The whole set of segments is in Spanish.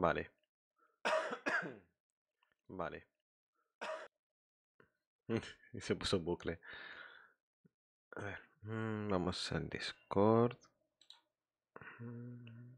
Vale. vale. y se puso bucle. Mm, vamos al Discord. Mm.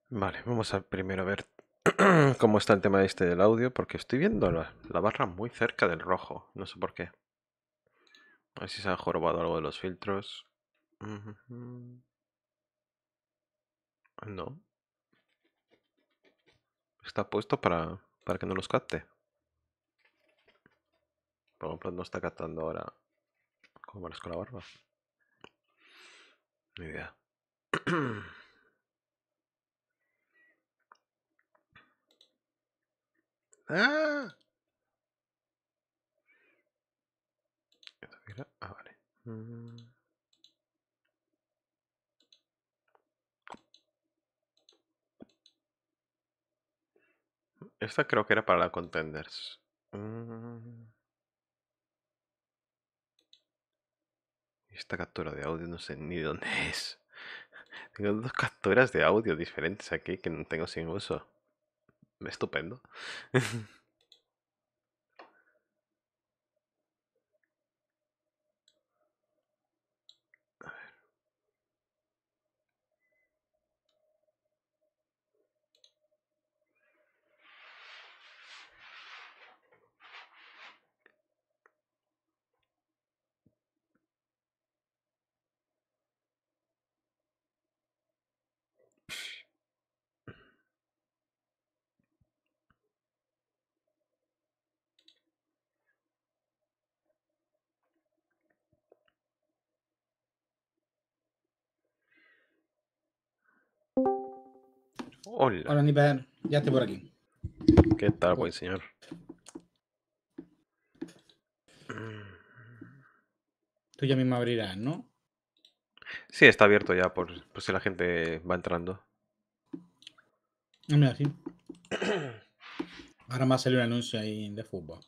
Vale, vamos a primero ver cómo está el tema este del audio, porque estoy viendo la, barra muy cerca del rojo, no sé por qué. A ver si se ha jorobado algo de los filtros. No. Está puesto para, para que no los capte. Por ejemplo, no está captando ahora es con la barba. Ni idea. ¡Ah! ah mm. Esta creo que era para la contenders. Mm. Esta captura de audio no sé ni dónde es. Tengo dos capturas de audio diferentes aquí que no tengo sin uso. Estupendo. Hola. Hola, Ya estoy por aquí. ¿Qué tal, buen señor? Tú ya mismo abrirás, ¿no? Sí, está abierto ya por, si la gente va entrando. No, mira, sí. Ahora más salió un anuncio ahí de fútbol.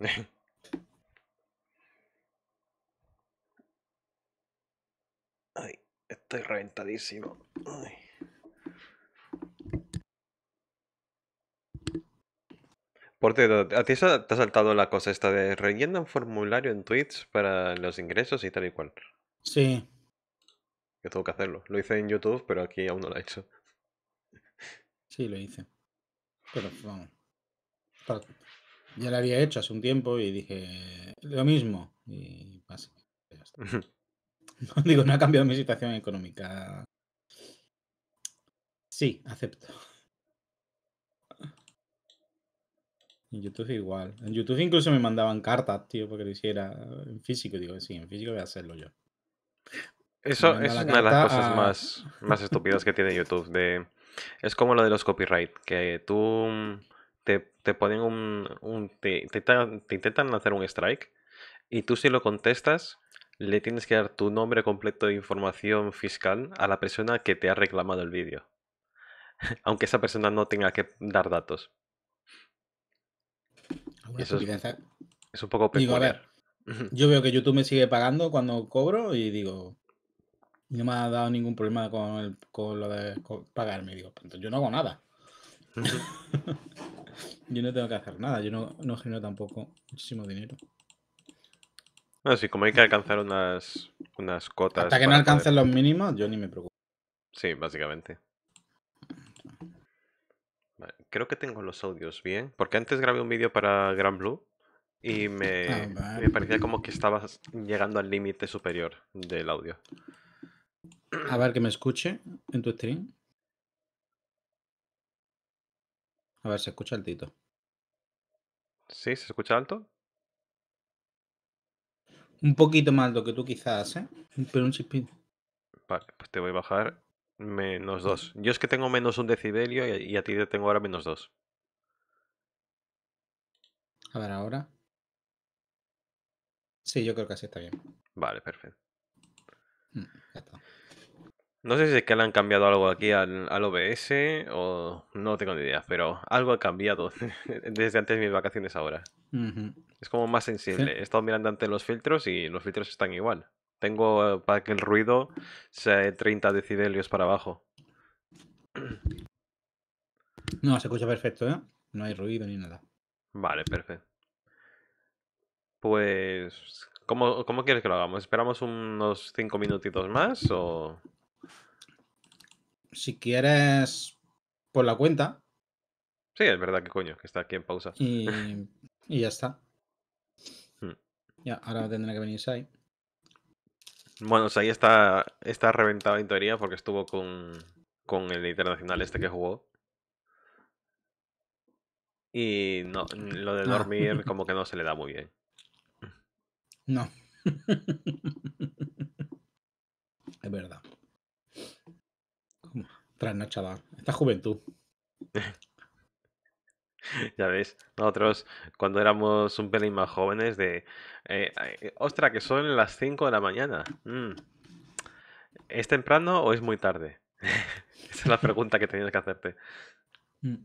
Ay, estoy reventadísimo. Ay. Por cierto, ¿a ti te ha saltado la cosa esta de rellenar un formulario en tweets para los ingresos y tal y cual? Sí. Que tengo que hacerlo. Lo hice en YouTube, pero aquí aún no lo he hecho. Sí, lo hice. Pero vamos. Ya lo había hecho hace un tiempo y dije lo mismo. Y así. digo, no ha cambiado mi situación económica Sí, acepto. En YouTube igual. En YouTube incluso me mandaban cartas, tío, porque lo hiciera en físico. Digo, sí, en físico voy a hacerlo yo. Eso, es una de las cosas más, más estúpidas que tiene YouTube. es como lo de los copyright, que tú mm, te, te ponen un... te, te, intentan hacer un strike y tú si lo contestas le tienes que dar tu nombre completo de información fiscal a la persona que te ha reclamado el vídeo. aunque esa persona no tenga que dar datos. es, un poco Digo, a ver, yo veo que YouTube me sigue pagando cuando cobro y digo, no me ha dado ningún problema con, el, lo de pagarme. Digo, pues yo no hago nada. yo no tengo que hacer nada, yo no, no genero tampoco muchísimo dinero. No, sí, como hay que alcanzar unas, unas cotas. Hasta que no alcancen los mínimos, yo ni me preocupo. Sí, básicamente creo que tengo los audios bien, porque antes grabé un vídeo para Gran Blue y ah, me, me parecía como que estabas llegando al límite superior del audio. A ver que me escuche en tu stream. A ver, se escucha altito. ¿Sí? ¿Se escucha alto? Un poquito más alto que tú quizás, ¿eh? Pero un chispito. Vale, pues te voy a bajar Menos dos. Yo es que tengo menos un decibelio y, a ti te tengo ahora menos dos. A ver, ahora. Sí, yo creo que así está bien. Vale, perfecto. Mm, no sé si es que le han cambiado algo aquí al, al, OBS o no tengo ni idea, pero algo ha cambiado desde antes de mis vacaciones ahora. Es como más sensible. He estado mirando antes los filtros y los filtros están igual. Tengo para que el ruido sea 30 decibelios para abajo. No, se escucha perfecto, ¿eh? No hay ruido ni nada. Vale, perfecto. Pues, ¿cómo, quieres que lo hagamos? ¿Esperamos unos 5 minutitos más o...? Si quieres, por la cuenta. Sí, es verdad que coño, que está aquí en pausa. Y, ya está. Hmm. Ya, ahora tendrá que venir Sai. Bueno, o sea, ahí está, está reventado en teoría porque estuvo con, con el internacional este que jugó. Y no, lo de ah. dormir como que no se le da muy bien. No. es verdad. chaval. Esta juventud. Ya ves, nosotros cuando éramos un pelín más jóvenes de... Eh, eh, ¡Ostras, que son las 5 de la mañana. Mm. ¿Es temprano o es muy tarde? Esa es la pregunta que tenías que hacerte. Mm.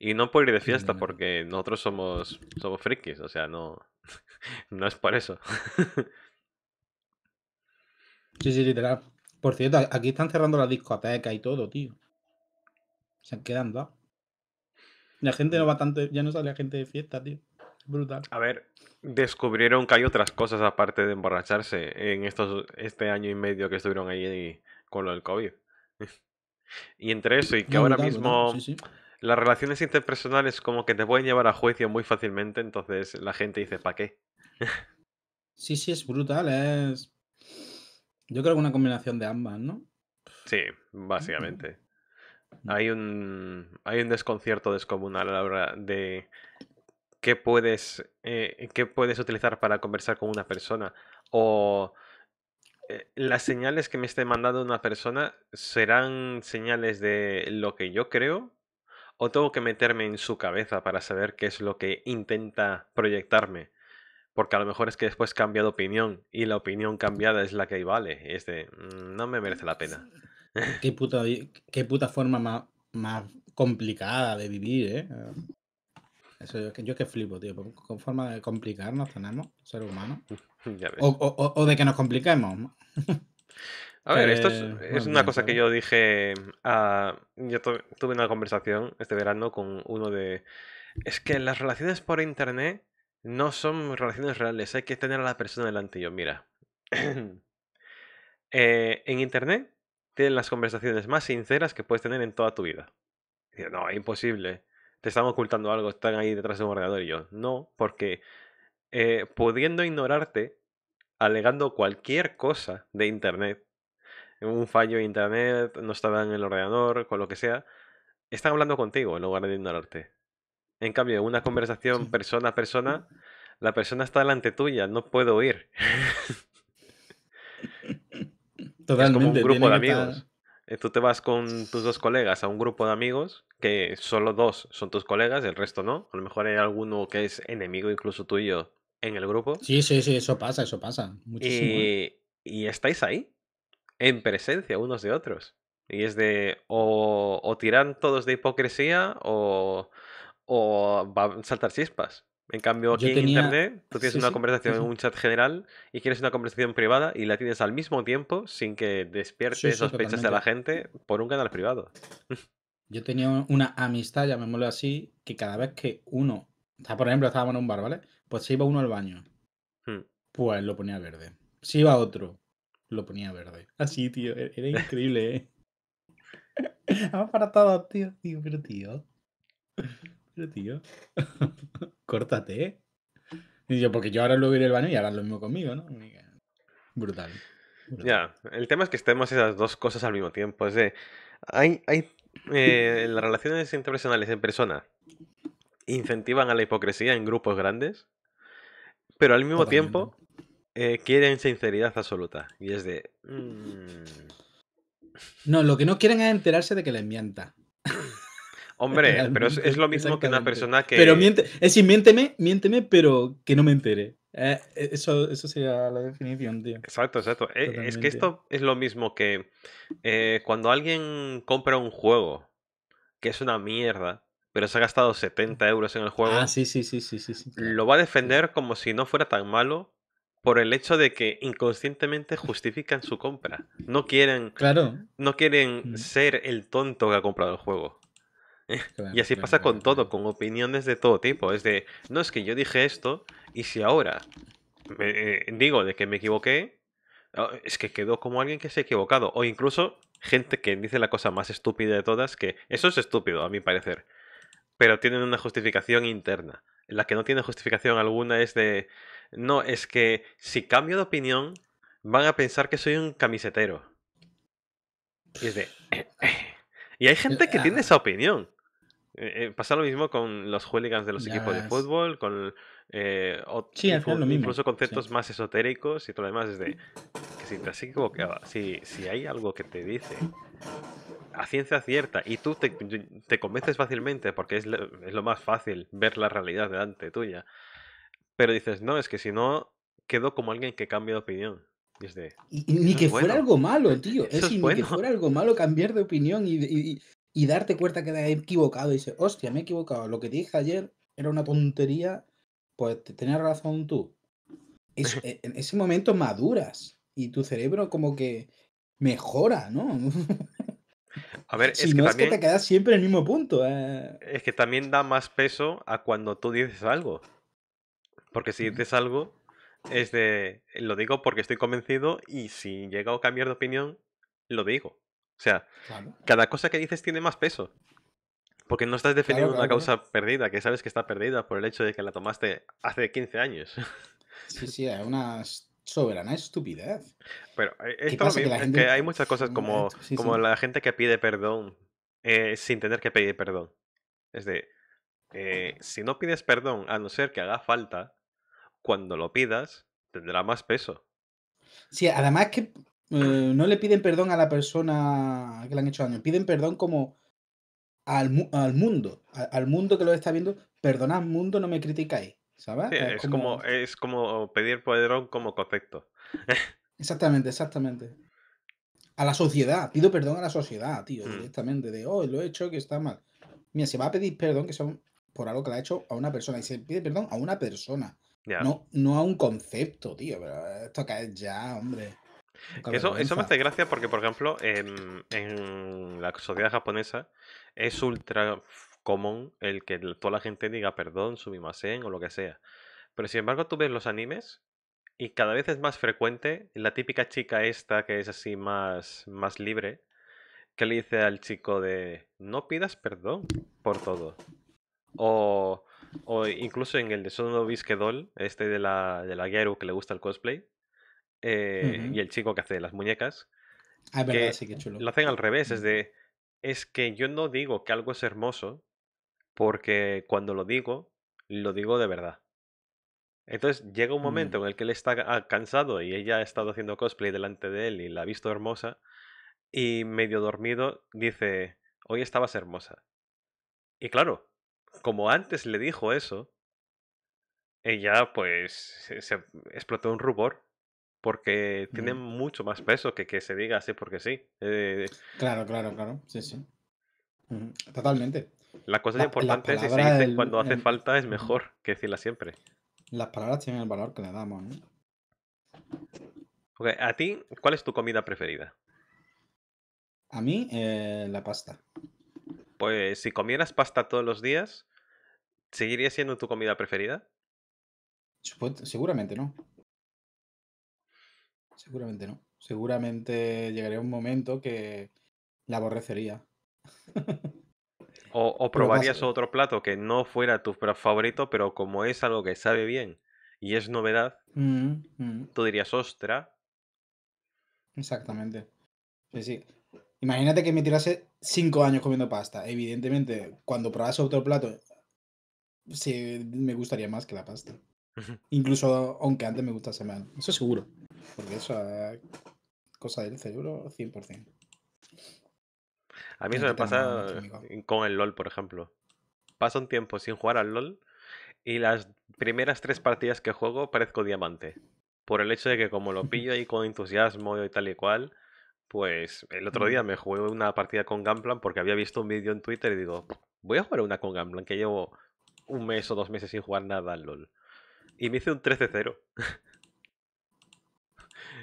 Y no por ir de fiesta, porque nosotros somos, somos frikis, o sea, no, no es por eso. sí, sí, literal. Por cierto, aquí están cerrando la discoteca y todo, tío. Se han quedado. La gente no va mm. tanto, ya no sale la gente de fiesta, tío. Brutal. A ver, descubrieron que hay otras cosas aparte de emborracharse en estos este año y medio que estuvieron ahí con lo del COVID. y entre eso y que ahora mismo las relaciones interpersonales como que te pueden llevar a juicio muy fácilmente, entonces la gente dice, ¿para qué? sí, sí, es brutal, es... Yo creo que una combinación de ambas, ¿no? Sí, básicamente. Hay un, hay un desconcierto descomunal a la hora de qué puedes, eh, qué puedes utilizar para conversar con una persona. O eh, las señales que me esté mandando una persona serán señales de lo que yo creo o tengo que meterme en su cabeza para saber qué es lo que intenta proyectarme. Porque a lo mejor es que después cambia de opinión y la opinión cambiada es la que vale. Es mm, no me merece la pena. Qué puta, forma más, complicada de vivir, ¿eh? eh eso, yo, que flipo, tío. Con forma de complicarnos tenemos, ser humanos. O, de que nos compliquemos. A ver, esto es, una cosa que yo dije. A, ah, yo tuve una conversación este verano con uno de. Es que las relaciones por internet no son relaciones reales. Hay que tener a la persona delante. yo, mira. Eh, en internet las conversaciones más sinceras que puedes tener en toda tu vida. no, es imposible. Te están ocultando algo, están ahí detrás de un ordenador. Y yo, no, porque eh, pudiendo ignorarte, alegando cualquier cosa de Internet, un fallo de Internet, no estaba en el ordenador, con lo que sea, están hablando contigo en lugar de ignorarte. En cambio, en una conversación persona a persona, la persona está delante tuya, no puedo oír. Es como un grupo de amigos. Eh, tú te vas con tus dos colegas a un grupo de amigos que solo dos son tus colegas, el resto no. A lo mejor hay alguno que es enemigo incluso tuyo en el grupo. Sí, sí, sí, eso pasa, eso pasa. Muchísimo. ¿eh? Y, y estáis ahí, en presencia unos de otros. Y es de o, tiran todos de hipocresía o, o a saltar chispas. En cambio, aquí en Internet, tú tienes una conversación en un chat general y quieres una conversación privada y la tienes al mismo tiempo sin que despierte sospechas de la gente por un canal privado. Yo tenía una amistad, llamémoslo así, que cada vez que uno, o sea, por ejemplo, estábamos en un bar, ¿vale? Pues se iba uno al baño, hmm. pues lo ponía verde. Si iba otro, lo ponía verde. Así, tío, e-, era increíble, ¿eh? Vamos para todos, tío, tío, pero tío tío. Córtate. ¿eh? Y yo, porque yo ahora a ir al baño y harán lo mismo conmigo, ¿no? Brutal. Ya, el tema es que estemos esas dos cosas al mismo tiempo. Es de, hay, eh, las relaciones interpersonales en persona incentivan a la hipocresía en grupos grandes, pero al mismo tiempo eh, quieren sinceridad absoluta. Y es de... Mm. No, lo que no quieren es enterarse de que les mienta. Hombre, pero es, lo mismo que una persona que. Pero miente, es decir, miénteme, miénteme, pero que no me entere. Eh, eh, eso, eso sería la definición, tío. Exacto, exacto. Eh, es que esto es lo mismo que cuando alguien compra un juego que es una mierda, pero se ha gastado 70 euros en el juego. Ah, sí, sí, sí, sí, sí. Lo va a defender como si no fuera tan malo por el hecho de que inconscientemente justifican su compra. No quieren, claro. no quieren ser el tonto que ha comprado el juego y así pasa con todo, con opiniones de todo tipo. Es de, no es que yo dije esto y si ahora eh, digo de que me equivoqué, es que quedó como alguien que se ha equivocado. O incluso gente que dice la cosa más estúpida de todas, que eso es estúpido, a mi parecer. Pero tienen una justificación interna. La que no tiene justificación alguna es de, no, es que si cambio de opinión, van a pensar que soy un camisetero. Y es de... Y hay gente que tiene ah. esa opinión. Eh, eh, pasa lo mismo con los hooligans de los equipos de fútbol, con eh, incluso conceptos más esotéricos y todo lo demás, es de que si te has equivocado, si, hay algo que te dice a ciencia cierta y tú te, te convences fácilmente porque es lo, más fácil ver la realidad delante tuya, pero dices, no, es que si no, quedo como alguien que cambia de opinión. ni que fuera algo malo, tío. Es, ni que fuera algo malo cambiar de opinión y, y darte cuenta que te has equivocado y dices, hostia, me he equivocado, lo que dije ayer era una tontería, pues tenías razón tú. E, en ese momento maduras y tu cerebro como que mejora, ¿no? A ver, si no es que te quedas siempre en el mismo punto. Eh. Es que también da más peso a cuando tú dices algo. Porque si dices algo, es de. Lo digo porque estoy convencido y si llego a cambiar de opinión, lo digo. O sea, cada cosa que dices tiene más peso. Porque no estás defendiendo una causa perdida, que sabes que está perdida por el hecho de que la tomaste hace 15 años. Sí, sí, es una soberana estupidez. Pero eh, esto que, hay muchas cosas como, como la gente que pide perdón eh, sin tener que pedir perdón. Es de, eh, si no pides perdón, a no ser que haga falta, cuando lo pidas, tendrá más peso. Sí, además que eh, no le piden perdón a la persona que le han hecho daño, piden perdón como al, al mundo, al, mundo que lo está viendo, perdonad mundo, no me criticáis, ¿sabes? es, como... es como pedir perdón como concepto. exactamente, exactamente. A la sociedad, pido perdón a la sociedad, tío, mm. directamente, de, oh, lo he hecho, que está mal. Mira, se va a pedir perdón que son por algo que le ha hecho a una persona, y se pide perdón a una persona. No, no a un concepto, tío, pero esto cae ya, hombre. Eso, me hace gracia porque, por ejemplo, en, la sociedad japonesa es ultra común el que toda la gente diga perdón, sumimasen o lo que sea. Pero sin embargo, tú ves los animes y cada vez es más frecuente la típica chica esta que es así más, más libre, que le dice al chico de no pidas perdón por todo. O, o incluso en el de Sono Bisque Doll, este de la, de la Gyaru que le gusta el cosplay, eh, y el chico que hace las muñecas. Ah, chulo. Lo hacen al revés, es de, es que yo no digo que algo es hermoso, porque cuando lo digo, lo digo de verdad. Entonces llega un mm. momento en el que él está ah, cansado y ella ha estado haciendo cosplay delante de él y la ha visto hermosa y medio dormido dice, hoy estabas hermosa. Y claro, como antes le dijo eso, ella pues se explotó un rubor porque tiene mucho más peso que que se diga así porque sí. Eh, claro, claro, claro, sí, sí. Totalmente. La cosa importante es si se dice cuando hace falta es mejor que decirla siempre. Las palabras tienen el valor que le damos. ¿no? a ti, ¿cuál es tu comida preferida? A mí, eh, la pasta. Pues si comieras pasta todos los días, ¿seguiría siendo tu comida preferida? seguramente no. Seguramente no. Seguramente llegaría un momento que la aborrecería. o, probarías otro plato que no fuera tu favorito, pero como es algo que sabe bien y es novedad, mm, mm. tú dirías, ostra. Exactamente. Sí, sí. Imagínate que me tirase cinco años comiendo pasta. Evidentemente, cuando probase otro plato, sí, me gustaría más que la pasta. Incluso aunque antes me gustase más. Eso seguro. Porque eso es cosa del cerebro 100%. A mí eso me pasa con el LOL, por ejemplo. Paso un tiempo sin jugar al LOL y las primeras tres partidas que juego parezco diamante. Por el hecho de que como lo pillo ahí con entusiasmo y tal y cual, pues el otro día me jugué una partida con Gamplan porque había visto un vídeo en Twitter y digo, voy a jugar una con Gamplan que llevo un mes o dos meses sin jugar nada al LOL y me hice un 13-0.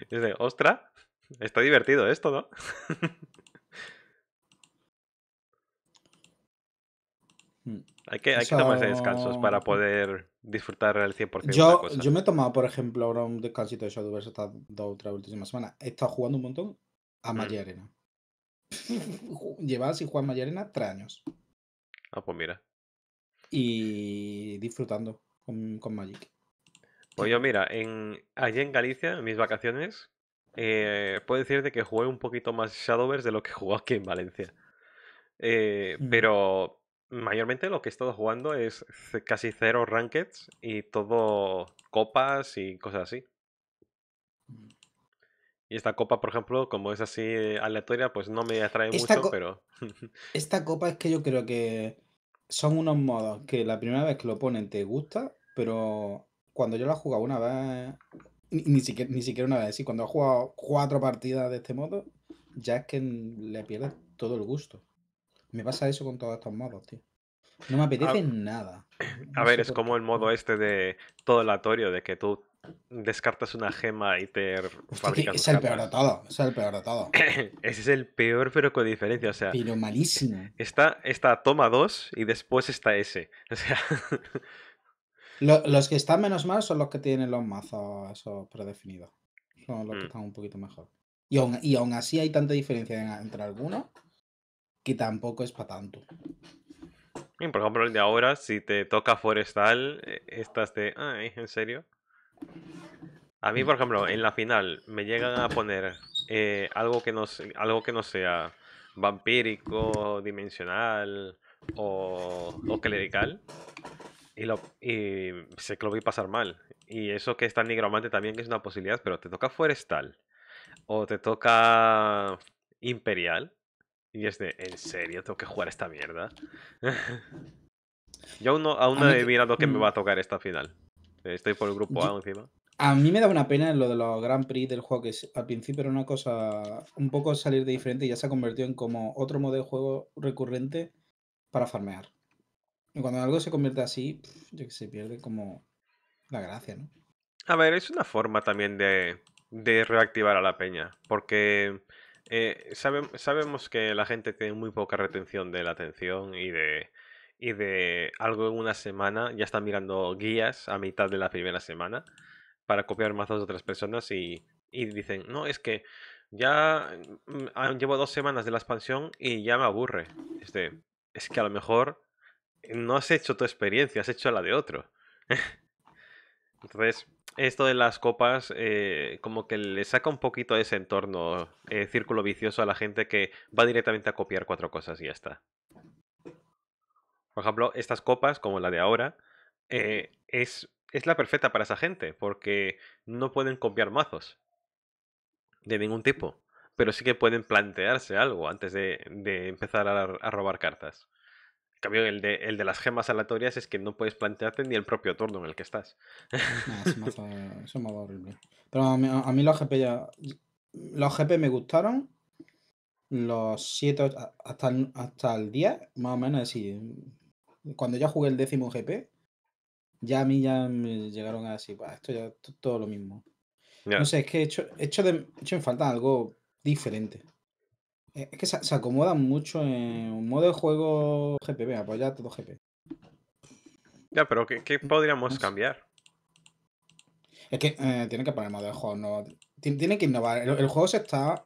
es de, ostra, está divertido esto, ¿no? Mm, hay que, hay tomarse descansos para poder disfrutar al 100% yo, Yo me he tomado, por ejemplo, ahora un descansito de Shadowverse estas dos o tres últimas semanas. He estado jugando un montón a mm. Maya Arena. Llevaba sin jugar Maya Arena tres años. Ah, pues mira. Y disfrutando con, con Magic. Pues yo, mira, allí en Galicia, en mis vacaciones, eh, puedo decirte que jugué un poquito más Shadowverse de lo que jugó aquí en Valencia. Eh, mm. Pero mayormente lo que he estado jugando es casi cero rankeds y todo copas y cosas así. Mm. Y esta copa, por ejemplo, como es así aleatoria, pues no me atrae mucho, pero. esta copa es que yo creo que son unos modos que la primera vez que lo ponen te gusta, pero cuando yo lo he jugado una vez, ni, siquiera, una vez, sí, cuando he jugado cuatro partidas de este modo, ya es que le pierdes todo el gusto. Me pasa eso con todos estos modos, tío. No me apetece nada. a ver, es como el modo este de todo aleatorio, de que tú descartas una gema y te fabricas es, es el peor de todo, es el peor de todo. Ese es el peor, pero con diferencia, o sea. Pero malísimo. Está, está toma dos y después está ese. O sea los que están menos mal son los que tienen los mazos predefinidos. Son los que mm. están un poquito mejor. Y aún, así hay tanta diferencia entre algunos que tampoco es para tanto. Bien, por ejemplo, el de ahora, si te toca forestal, e, estás de. ¿en serio? A mí, mm. por ejemplo, en la final me llegan a poner eh, algo, que no, algo que no sea vampírico, dimensional o, o clerical. Y, lo, y sé que lo a pasar mal. Y eso que está el nigromante también que es una posibilidad, pero te toca forestal. O te toca imperial. Y es de, ¿en serio tengo que jugar esta mierda? Yo aún no, he mirado que me mm. va a tocar esta final. Estoy por el grupo A encima. A mí me da una pena lo de los Grand Prix del juego, que al principio era una cosa un poco salir de diferente y ya se ha convertido en como otro modo de juego recurrente para farmear cuando algo se convierte así, ya que se pierde como la gracia, ¿no? A ver, es una forma también de, reactivar a la peña, porque eh, sabemos que la gente tiene muy poca retención de la atención y de, y de algo en una semana, ya están mirando guías a mitad de la primera semana para copiar mazos de otras personas y, dicen, no, es que ya mm, ah, llevo dos semanas de la expansión y ya me aburre. Este, es que a lo mejor no has hecho tu experiencia, has hecho la de otro. Entonces, esto de las copas, eh, como que le saca un poquito ese entorno, eh, círculo vicioso a la gente que va directamente a copiar cuatro cosas y ya está. Por ejemplo, estas copas, como la de ahora, eh, es, es la perfecta para esa gente, porque no pueden copiar mazos de ningún tipo, pero sí que pueden plantearse algo antes de, empezar a robar cartas. En cambio, el de, el de las gemas aleatorias es que no puedes plantearte ni el propio turno en el que estás. eso, me más horrible. Pero a mí, los GP ya. Los GP me gustaron. Los 7, hasta, el, hasta el 10, más o menos así. Cuando ya jugué el décimo GP, ya a mí ya me llegaron así, decir, esto ya es todo lo mismo. No sé, es que he hecho, he he hecho en falta algo diferente. Eh, es que se, acomodan mucho en un modo de juego GPP, apoyar pues todo GP. Ya, pero ¿qué, mm, podríamos cambiar? Es que eh, tiene tienen que poner modo de juego, no. tiene que innovar. El, juego se está.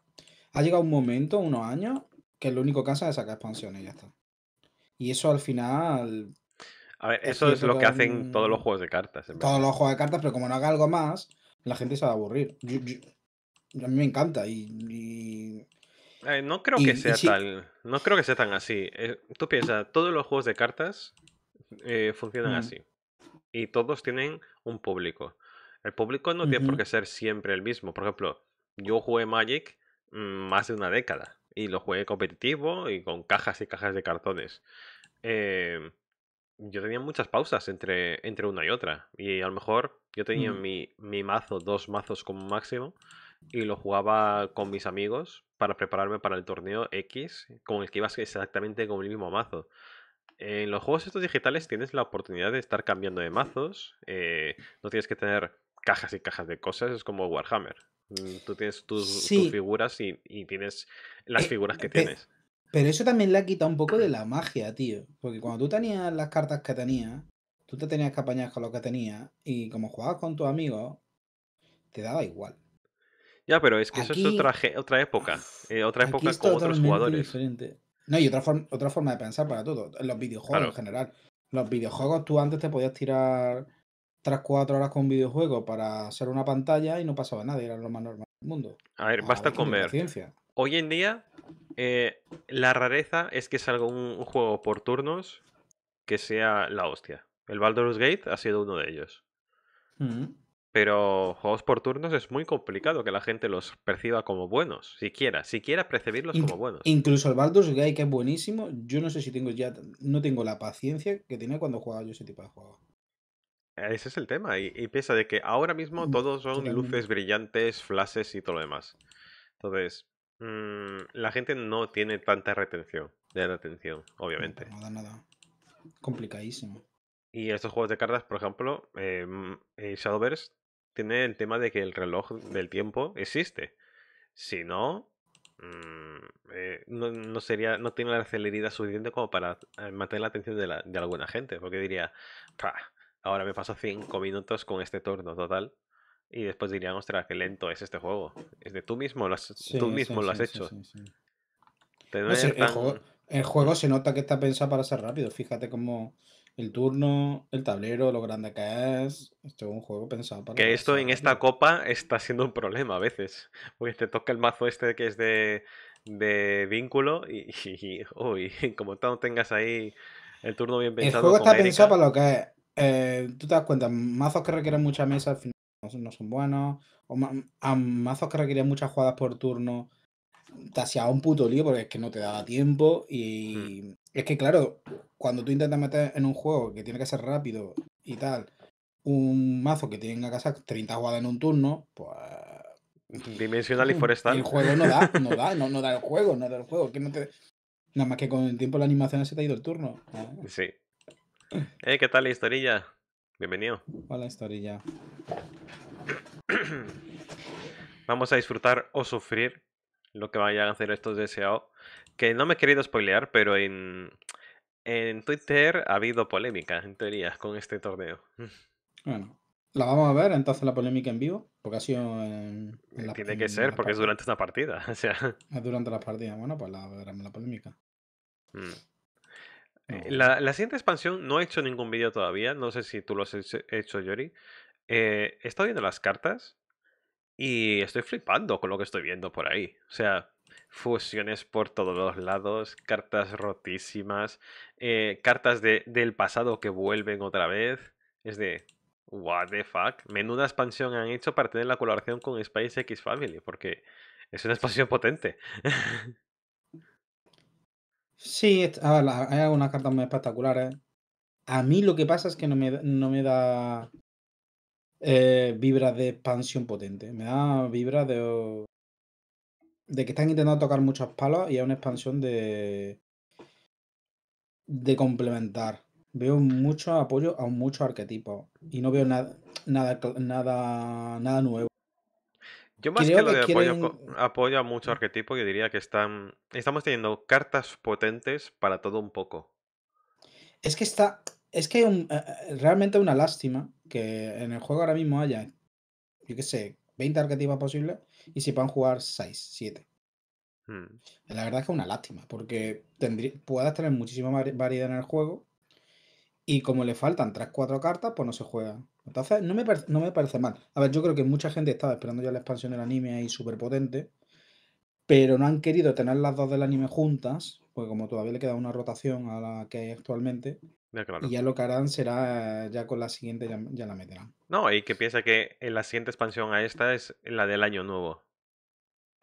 Ha llegado un momento, unos años, que lo único que hace es sacar expansiones y ya está. Y eso al final. A ver, eso es, lo que hacen todos los juegos de cartas. todos los juegos de cartas, pero como no haga algo más, la gente se va a aburrir. a mí me encanta y eh, no creo que sea No creo que tan así. Eh, tú piensas, todos los juegos de cartas eh, funcionan así. Y todos tienen un público. El público no tiene por qué ser siempre el mismo. Por ejemplo, yo jugué Magic mm, más de una década. Y lo jugué competitivo y con cajas y cajas de cartones. Em, yo tenía muchas pausas entre, entre una y otra. Y a lo mejor yo tenía mm. mi, mi, mazo, dos mazos como máximo y lo jugaba con mis amigos para prepararme para el torneo X, con el que ibas exactamente con el mismo mazo. En los juegos estos digitales tienes la oportunidad de estar cambiando de mazos, eh, no tienes que tener cajas y cajas de cosas, es como Warhammer. Mm, tú tienes tus, figuras y, tienes las eh, figuras que tienes. Pero eso también le ha quitado un poco de la magia, tío. Porque cuando tú tenías las cartas que tenías, tú te tenías que apañar con lo que tenías y como jugabas con tus amigos, te daba igual. Ya, pero es que eso es otra, época, eh, otra época con otros jugadores. No, y otra, otra forma de pensar para todo, los videojuegos en general. Los videojuegos, tú antes te podías tirar tras cuatro horas con un videojuego para hacer una pantalla y no pasaba nada, era lo más normal del mundo. A ver, basta con ver, Hoy en día, eh, la rareza es que salga un, juego por turnos que sea la hostia. El Baldur's Gate ha sido uno de ellos. Mm. Pero juegos por turnos es muy complicado que la gente los perciba como buenos, siquiera, siquiera percibirlos como buenos. Incluso el Baldur's Gate, que es buenísimo, yo no sé si tengo ya, no tengo la paciencia que tenía cuando jugaba yo ese tipo de juegos. Ese es el tema, y, y piensa de que ahora mismo mm, todos son luces brillantes, flashes y todo lo demás. Entonces, mm, la gente no tiene tanta retención, de atención obviamente. nada, nada. Complicadísimo. Y estos juegos de cartas, por ejemplo, eh, mm, eh Shadowverse tiene el tema de que el reloj del tiempo existe. Si no, mm, eh, no, sería, no tiene la celeridad suficiente como para eh, mantener la atención de, la, de alguna gente. Porque diría, ahora me paso cinco minutos con este turno total. Y después diría, ostras, qué lento es este juego. Es de tú mismo lo has, tú mismo lo has hecho. el, juego, se nota que está pensado para ser rápido. Fíjate cómo el turno, el tablero, lo grande que es. Este es un juego pensado para. Que esto en esta copa está siendo un problema a veces. Porque te toca el mazo este que es de, vínculo y, uy, como no tengas ahí el turno bien pensado. El juego está pensado para lo que es. Eh, tú te das cuenta, mazos que requieren mucha mesa al final no son buenos. O mazos que requieren muchas jugadas por turno. Te hacía un puto lío porque es que no te daba tiempo mm. y. Es que, claro, cuando tú intentas meter en un juego que tiene que ser rápido y tal, un mazo que tenga que hacer 30 jugadas en un turno, pues. Dimensional y forestal. El juego no da, no da, no, da el juego, no da el juego. Que Nada más que con el tiempo la animación se te ha ido el turno. Sí. Eh, ¿Qué tal la historilla? Bienvenido. Hola, historilla. Vamos a disfrutar o sufrir lo que vayan a hacer estos deseados que no me he querido spoilear, pero en, en Twitter ha habido polémica, en teoría, con este torneo. Bueno, la vamos a ver entonces la polémica en vivo, porque ha sido en, eh, la, Tiene que ser, porque es durante una partida. O sea. Es durante las partidas, bueno, pues la veremos la polémica. Mm. Eh, la, siguiente expansión no he hecho ningún vídeo todavía, no sé si tú lo has hecho, Yori. Eh, he estado viendo las cartas y estoy flipando con lo que estoy viendo por ahí. O sea, fusiones por todos los lados, cartas rotísimas, eh, cartas de, del pasado que vuelven otra vez. Es de, what the fuck. Menuda expansión han hecho para tener la colaboración con Space X Family, porque es una expansión potente. sí, hay algunas cartas muy espectaculares. A mí lo que pasa es que no me, no me da eh, vibra de expansión potente. Me da vibra de de que están intentando tocar muchos palos y es una expansión de de complementar. Veo mucho apoyo a muchos arquetipos y no veo nada nada nada nada nuevo. Yo más que lo de apoyo, a muchos arquetipos, yo diría que están estamos teniendo cartas potentes para todo un poco. Es que está es que eh, eh, realmente una lástima que en el juego ahora mismo haya yo qué sé, 20 arquetipas posibles y si pueden jugar 6, 7. Hmm. La verdad es que es una lástima, porque tendría puedes tener muchísima variedad en el juego y como le faltan 3, 4 cartas, pues no se juega. Entonces, no me, no me parece mal. A ver, yo creo que mucha gente estaba esperando ya la expansión del anime ahí super potente pero no han querido tener las dos del anime juntas, porque como todavía le queda una rotación a la que hay actualmente, y ya lo que harán será, eh, ya con la siguiente ya, la meterán. No, y que piensa que eh, la siguiente expansión a esta es la del año nuevo,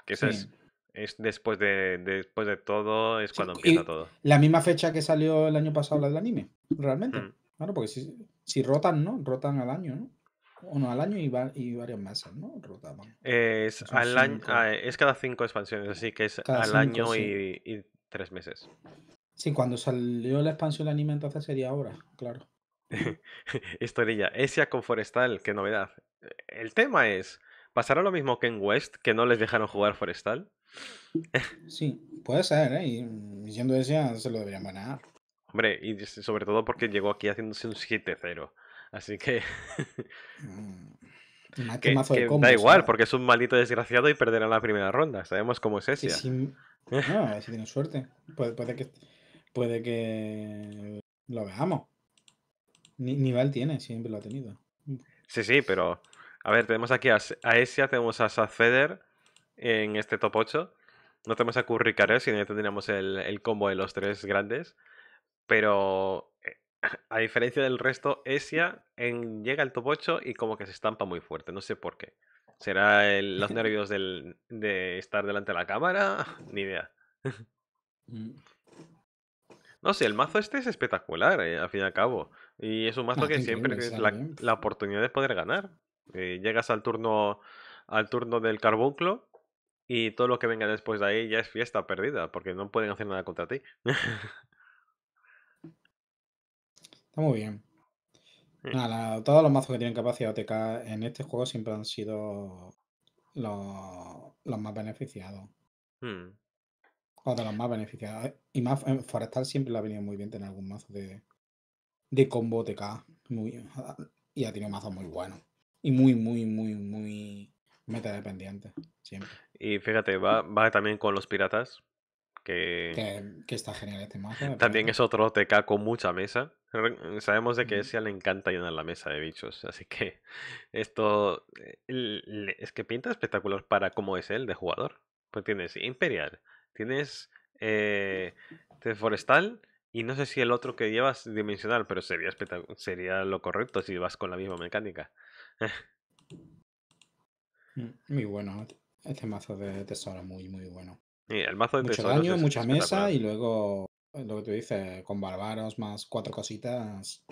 que esa es, es, después de, después de todo, es cuando empieza todo. La misma fecha que salió el año pasado la del anime, realmente. Claro, porque si, si rotan, ¿no? Rotan al año, ¿no? Uno al año y, y varios meses, ¿no? Rotaban. es, al ah, es cada cinco expansiones, así que es al año y, tres meses. Sí, cuando salió la expansión de anime, entonces sería ahora, claro. Historilla, Esia con Forestal, qué novedad. El tema es, ¿pasará lo mismo que en West, que no les dejaron jugar Forestal? sí, puede ser, ¿eh? Y siendo Esia, se lo deberían ganar. Hombre, y sobre todo porque llegó aquí haciéndose un 7-0. Así que. Mm. da igual, porque es un maldito desgraciado y perderá la primera ronda. Sabemos cómo es ese. a ver si tiene suerte. Puede, que, puede que lo veamos. Ni, nivel tiene, siempre lo ha tenido. Sí, sí, pero. A ver, tenemos aquí a, Esia, tenemos a Saceder en este top 8. No tenemos a Curry si tendríamos el, el combo de los tres grandes. Pero eh, a diferencia del resto, Esia llega al top 8 y como que se estampa muy fuerte, no sé por qué. ¿Será los nervios del, de estar delante de la cámara? Ni idea. Mm. No sé, el mazo este es espectacular, eh, al fin y al cabo. Y es un mazo ah, que siempre tienes la, oportunidad de poder ganar. Eh, llegas al turno, al turno del carbunclo y todo lo que venga después de ahí ya es fiesta perdida, porque no pueden hacer nada contra ti muy bien. todos los mazos que tienen capacidad OTK en este juego siempre han sido los, más beneficiados. Hmm. O de los más beneficiados. Y más Forestal siempre le ha venido muy bien tener algún mazo de, de combo OTK y ha tenido mazos muy buenos. Y muy, muy, muy, muy meta dependiente. Siempre. Y fíjate, va, va también con los piratas que... está genial este También es otro TK con mucha mesa. Sabemos de que a ese le encanta llenar la mesa de bichos, así que esto eh, es que pinta espectacular para cómo es él de jugador. Pues tienes Imperial, tienes eh, Forestal y no sé si el otro que llevas dimensional, pero sería, sería lo correcto si vas con la misma mecánica. Mm, muy bueno, este mazo de tesoro muy, muy bueno. Mucho daño, mucha mesa y luego eh, lo que tú dices, con barbaros más cuatro cositas,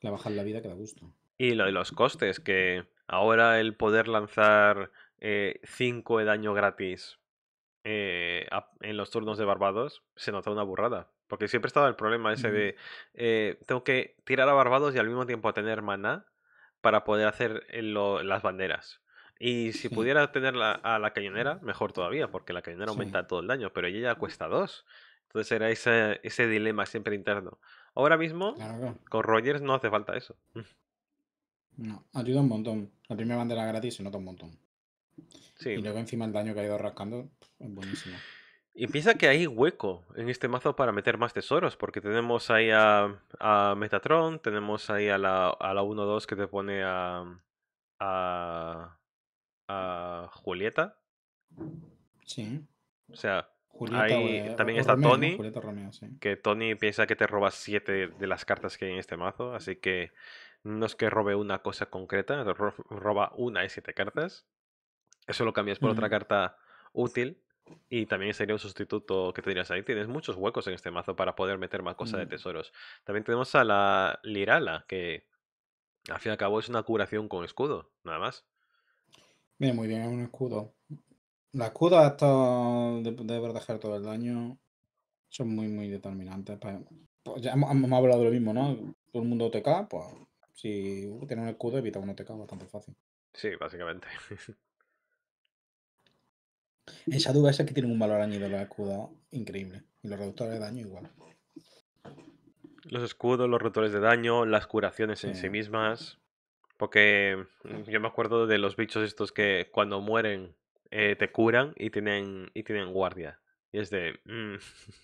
le bajas la vida que da gusto. Y lo de los costes, que ahora el poder lanzar eh, cinco de daño gratis eh, en los turnos de Barbados se nota una burrada. Porque siempre estaba el problema ese de tengo que tirar a Barbados y al mismo tiempo tener mana para poder hacer las banderas. Y si pudiera tener a la cañonera, mejor todavía, porque la cañonera aumenta todo el daño, pero ella ya cuesta dos. Entonces era ese, ese dilema siempre interno. Ahora mismo, con Rogers no hace falta eso. Mm. No, ayuda un montón. La primera bandera gratis se nota un montón. Sí. Y luego encima el daño que ha ido rascando es buenísimo. Y piensa que hay hueco en este mazo para meter más tesoros, porque tenemos ahí a, a Metatron, tenemos ahí a la, a la 1-2 que te pone a, a Julieta. Sí. O sea, también está Tony, que Tony piensa que te roba siete de las cartas que hay en este mazo, así que no es que robe una cosa concreta, roba una de siete cartas. Eso lo cambias por otra carta útil y también sería un sustituto que tendrías ahí. Tienes muchos huecos en este mazo para poder meter más cosas de tesoros. También tenemos a la Lirala, que al fin y al cabo es una curación con escudo, nada más. Mira, muy bien, es un escudo. las escudas estos de, verdad proteger todo el daño son muy, muy determinantes. Pues, ya hemos, hablado de lo mismo, ¿no? Todo el mundo TK, pues si tiene un escudo evita un OTK bastante fácil. Sí, básicamente. esa duda es que tienen un valor añadido la escuda increíble. Y los reductores de daño igual. Los escudos, los reductores de daño, las curaciones en sí mismas. Porque yo me acuerdo de los bichos estos que cuando mueren eh, te curan y tienen, y tienen guardia. Y es de. Mm,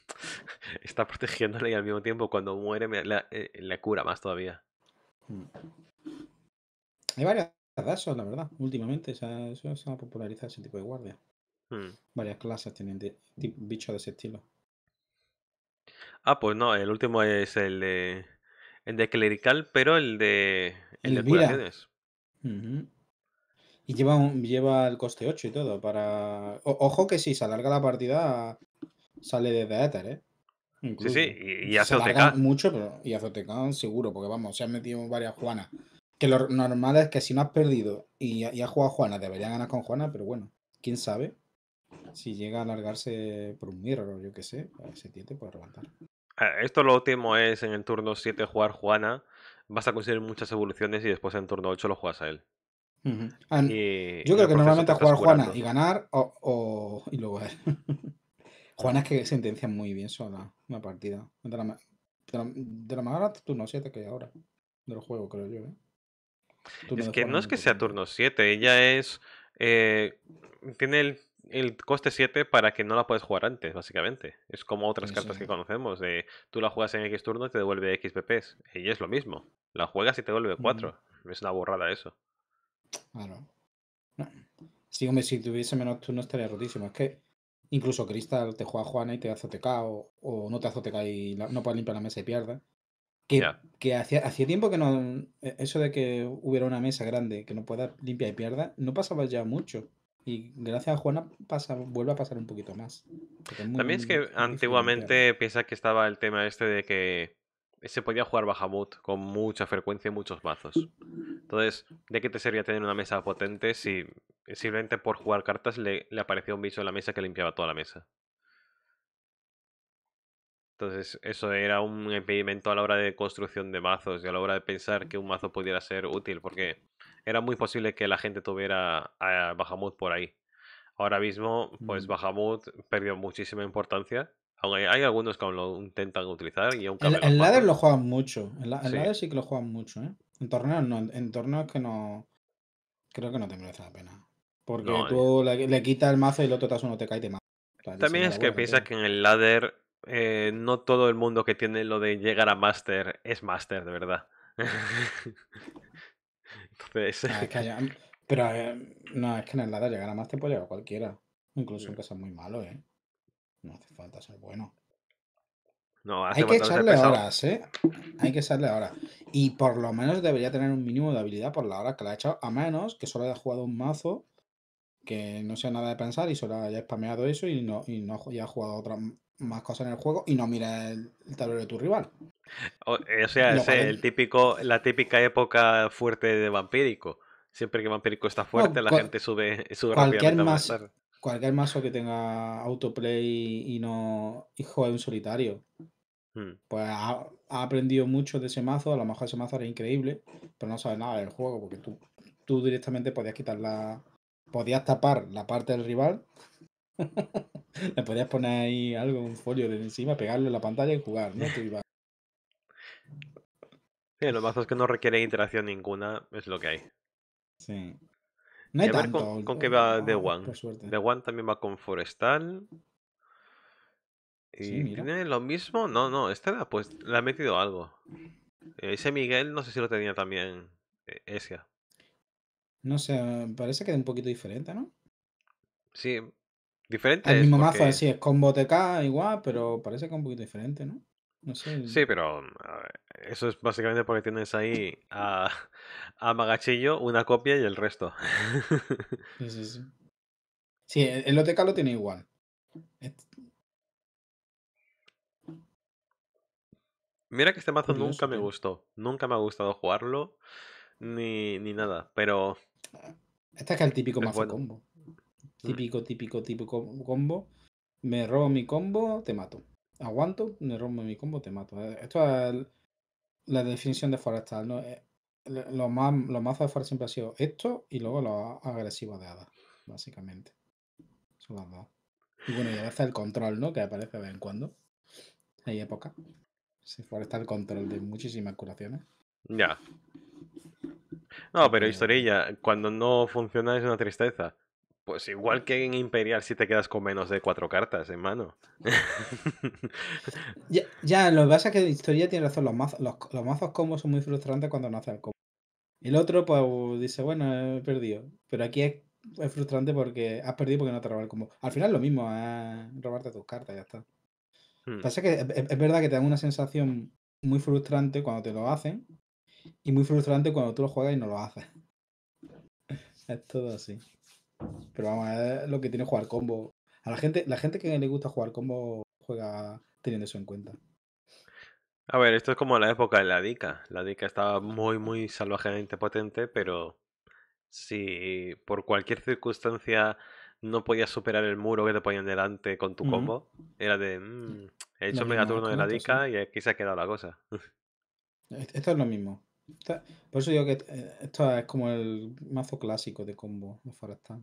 está protegiéndole y al mismo tiempo cuando muere la, eh, le cura más todavía. Mm. Hay varios razas, la verdad, últimamente. Se ha, se ha popularizado ese tipo de guardia. Mm. Varias clases tienen de, de, bichos de ese estilo. Ah, pues no, el último es el de. El de clerical, pero el de. El, de curaciones. Y lleva, un, lleva el coste 8 y todo. para Ojo que si se alarga la partida, sale desde Ether, ¿eh? Sí, sí, y, hace Mucho, pero y hace seguro, porque vamos, se han metido varias Juanas. Que lo normal es que si no has perdido y, y has jugado a Juana, deberían ganar con Juana, pero bueno, quién sabe. Si llega a alargarse por un mirror yo qué sé, a ese tiente, puede eh, esto lo último es en el turno 7 jugar Juana. Vas a conseguir muchas evoluciones y después en turno 8 lo juegas a él. yo creo que normalmente jugar Juana y ganar o, y luego Juana es que sentencia muy bien sola una partida. De la, de la, turno 7 que hay ahora. Del juego, creo yo. ¿eh? Es que no es que sea turno 7, ella es. Eh, tiene el el coste 7 para que no la puedes jugar antes, básicamente. Es como otras cartas que conocemos, de tú la juegas en X turno y te devuelve X PPs. Y es lo mismo. La juegas y te devuelve 4. Es una borrada eso. Claro. Sí, hombre, si tuviese menos turno estaría rotísimo. Es que incluso Crystal te juega a Juana y te hace o, no te hace y no puedes limpiar la mesa y pierda. Que, que hacía, tiempo que no. E, eso de que hubiera una mesa grande que no pueda limpiar y pierda, no pasaba ya mucho. Y gracias a Juana pasa, vuelve a pasar un poquito más. También es que antiguamente piensa que estaba el tema este de que se podía jugar Bajamut con mucha frecuencia y muchos mazos. Entonces, ¿de qué te servía tener una mesa potente si simplemente por jugar cartas le, le aparecía un bicho en la mesa que limpiaba toda la mesa? Entonces, eso era un impedimento a la hora de construcción de mazos y a la hora de pensar que un mazo pudiera ser útil, porque era muy posible que la gente tuviera a eh, Bahamut por ahí. Ahora mismo, pues mm. Bahamut perdió muchísima importancia. Aunque hay algunos que aún lo intentan utilizar y En, ladder lo juegan mucho. En, ladder sí que lo juegan mucho, ¿eh? En torneos no, en torneos que no. Creo que no te merece la pena. Porque tú eh. le, quitas el mazo y el otro te te cae y te mata. También es que piensas que en el ladder eh, no todo el mundo que tiene lo de llegar a Master es Master, de verdad. Ah, pero eh, no, es que en el ladder llegar a más te puede llegar cualquiera. Incluso sí. aunque sea muy malo, ¿eh? No hace falta ser bueno. No, Hay que echarle horas, ¿eh? Hay que echarle horas. Y por lo menos debería tener un mínimo de habilidad por la hora que la ha echado, a menos que solo haya jugado un mazo que no sea nada de pensar y solo haya spameado eso y no, no haya jugado otras más cosas en el juego y no mira el, el tablero de tu rival. Eh, o, sea, es el típico, la típica época fuerte de vampírico. Siempre que vampírico está fuerte, la gente sube, cualquier más, Cualquier mazo que tenga autoplay y no hijo de un solitario. Hmm. Pues ha, aprendido mucho de ese mazo, a lo mejor ese mazo era increíble, pero no sabe nada del juego, porque tú, tú directamente podías quitar la. Podías tapar la parte del rival le podías poner ahí algo, un folio de encima, pegarlo en la pantalla y jugar, ¿no? Tú Sí, los mazos que no requieren interacción ninguna es lo que hay. Sí. No hay con, que qué va The One. The One también va con Forestal. ¿Y tiene lo mismo? No, no, esta pues, le ha metido algo. Ese Miguel, no sé si lo tenía también eh, ese. No sé, eh, parece que es un poquito diferente, ¿no? Sí, diferente. El mismo mazo, sí, es combo TK igual, pero parece que es un poquito diferente, ¿no? Sí, pero mm, eso es básicamente porque tienes ahí a, a Magachillo, una copia y el resto. Sí, sí, sí. E, el OTK lo tiene igual. Mira que este mazo nunca me ¿eh? gustó. Nunca me ha gustado jugarlo ni, ni nada, pero. Ah, este es el típico mazo combo. Mm. Típico, típico, típico combo. Me robo mi combo, te mato aguanto, me rompo mi combo, te mato. Eh, esto es la definición de forestal, ¿no? Eh, lo más, los mazos de forest siempre ha sido esto y luego los agresivos de hadas, básicamente. Son las dos. Y bueno, y a el control, ¿no? Que aparece de vez en cuando. Hay época. Se foresta el control de muchísimas curaciones. Ya. No, pero eh, historia, cuando no funciona es una tristeza. Pues igual que en Imperial si te quedas con menos de cuatro cartas en mano. ya, ya, lo que pasa es que la historia tiene razón, los mazos, los, mazos combo son muy frustrantes cuando no el combo. El otro, pues, dice, bueno, he perdido. Pero aquí es, frustrante porque has perdido porque no te roba el combo. Al final lo mismo, es robarte tus cartas, ya está. Hmm. Pasa que es, verdad que te dan una sensación muy frustrante cuando te lo hacen y muy frustrante cuando tú lo juegas y no lo haces. es todo así. Pero vamos, es lo que tiene jugar combo. A la gente, la gente que le gusta jugar combo juega teniendo eso en cuenta. A ver, esto es como la época de la Dica. La Dica estaba muy, muy salvajemente potente, pero si por cualquier circunstancia no podías superar el muro que te ponían delante con tu combo, era de. Mm, he hecho mega turno de la Dica y aquí se ha quedado la cosa. Esto es lo mismo. Por eso digo que eh, esto es como el mazo clásico de combo, de Forestal.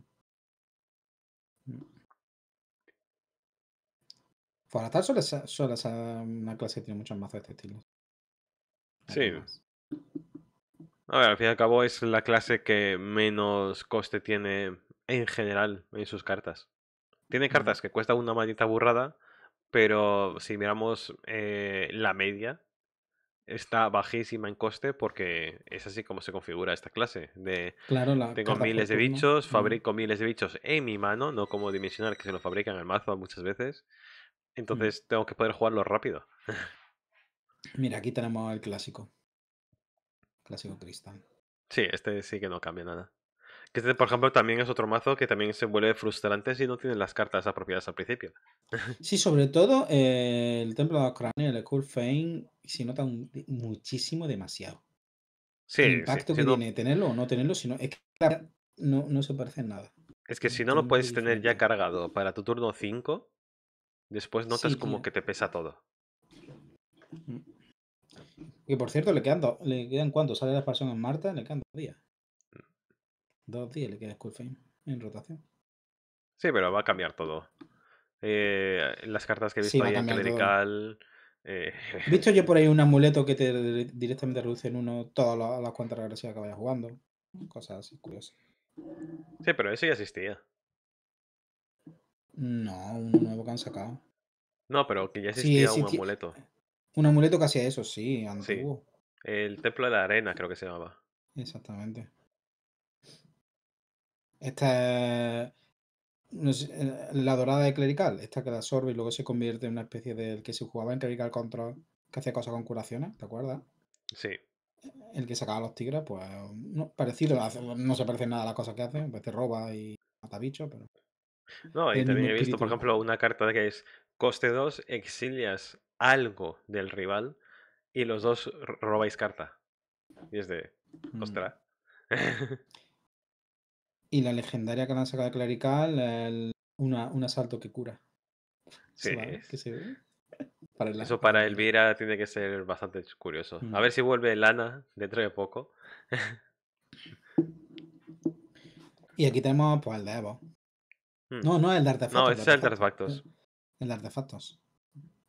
Mm. Forestal suele ser, una clase que tiene muchos mazos de este estilo. Sí. A ver, al fin y al cabo es la clase que menos coste tiene en general en sus cartas. Tiene cartas que cuesta una maldita burrada, pero si miramos eh, la media, está bajísima en coste porque es así como se configura esta clase. De, claro, tengo miles de bichos, mm. fabrico miles de bichos en mi mano, no como Dimensional que se fabrica fabrican el mazo muchas veces. Mm. Entonces tengo que poder jugarlo rápido. Mira, aquí tenemos el clásico. Clásico cristal. Sí, este sí que no cambia nada este, por ejemplo, también es otro mazo que también se vuelve frustrante si no tienes las cartas apropiadas al principio. Sí, sobre todo eh, el Templo de Ucrania, el Cool Fame, se nota muchísimo, demasiado. Sí, el impacto que tiene tenerlo o no tenerlo, sino es que no, no se parece en nada. Es que si no lo puedes tener ya cargado para tu turno 5, después notas como que te pesa todo. y por cierto, le quedan, le quedan Sale la expansión en Marta, le quedan dos días. Dos días le queda Skullfane en rotación. Sí, pero va a cambiar todo. Eh, las cartas que he visto ahí en Clerical. Eh, he visto yo por ahí un amuleto que te directamente reduce en uno todas las, cuentas regresivas que vayas jugando. Cosas así curiosas. Sí, pero eso ya existía. No, un nuevo que han sacado. No, pero que ya existía un amuleto. Un amuleto que hacía eso, sí, antiguo. Sí. El Templo de la Arena, creo que se llamaba. Exactamente. Esta es... Eh, la dorada de clerical, esta que la absorbe y luego se convierte en una especie del de, que se jugaba en clerical control, que hacía cosas con curaciones, ¿te acuerdas? Sí. El que sacaba a los tigres, pues no, parecido, no se parece nada a las cosas que hace, pues te roba y mata bicho, pero. No, y también he visto, por ejemplo, una carta que es coste 2, exilias algo del rival y los dos robáis carta. Y es de. Mm. Ostras. Y la legendaria que la han sacado de clerical, un asalto que cura. Sí. Para el Eso para Elvira tiene que ser bastante curioso. A mm. ver si vuelve Lana dentro de poco. y aquí tenemos pues, el de Evo. Mm. No, no el de artefactos. No, es el de artefactos. Eh, el de artefactos.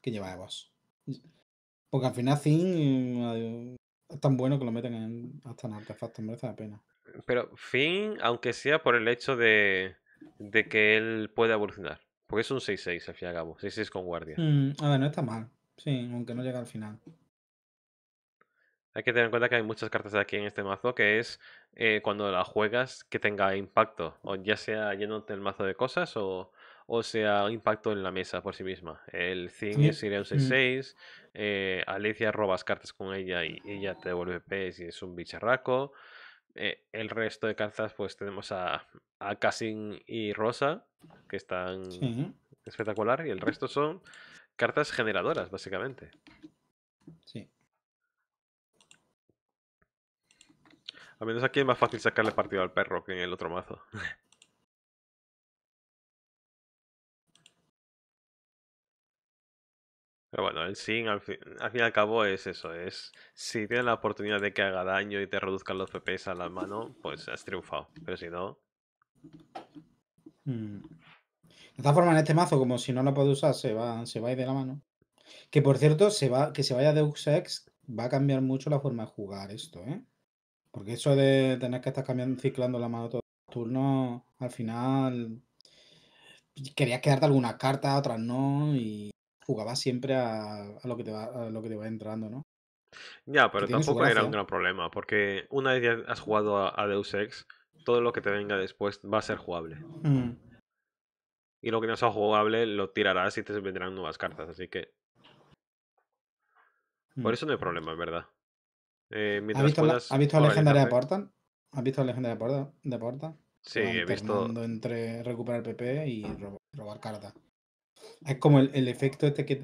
Que lleva Evo. Porque al final Zin eh, tan bueno que lo meten en, hasta en artefactos, merece la pena. Pero fin aunque sea por el hecho de, de que él pueda evolucionar. Porque es un 6-6 al fin y al cabo. 6-6 con guardia. Mm, a ver, no está mal. Sí, aunque no llega al final. Hay que tener en cuenta que hay muchas cartas aquí en este mazo que es eh, cuando la juegas que tenga impacto. O ya sea llenándote el mazo de cosas o, o sea impacto en la mesa por sí misma. El Thing es sería un 6-6, eh, Alicia robas cartas con ella y ella te devuelve pez y es un bicharraco. Eh, el resto de cartas pues tenemos a, a Cassin y Rosa, que están espectacular, y el resto son cartas generadoras, básicamente. Sí. A menos aquí es más fácil sacarle partido al perro que en el otro mazo. Pero bueno, el SIN al, fin y al cabo es eso, es si tienes la oportunidad de que haga daño y te reduzcan los PPs a la mano, pues has triunfado. Pero si no... Mm. De esta forma, en este mazo, como si no lo puede usar, se va, se va a ir de la mano. Que por cierto, se va, que se vaya de Ex va a cambiar mucho la forma de jugar esto, ¿eh? Porque eso de tener que estar cambiando, ciclando la mano todo turno al final querías quedarte algunas cartas, otras no, y jugabas siempre a, lo que te va, entrando, ¿no? Ya, pero tampoco era un gran problema, porque una vez ya has jugado a, Deus Ex, todo lo que te venga después va a ser jugable. Mm. Y lo que no sea jugable lo tirarás y te vendrán nuevas cartas, así que... Por mm. eso no hay problema, en verdad. Eh, ¿Has, visto la, legendaria de Portal? ¿Has visto la legendaria de Portal? Sí, he visto... entre recuperar PP y robar cartas. Es como el, el, efecto este que.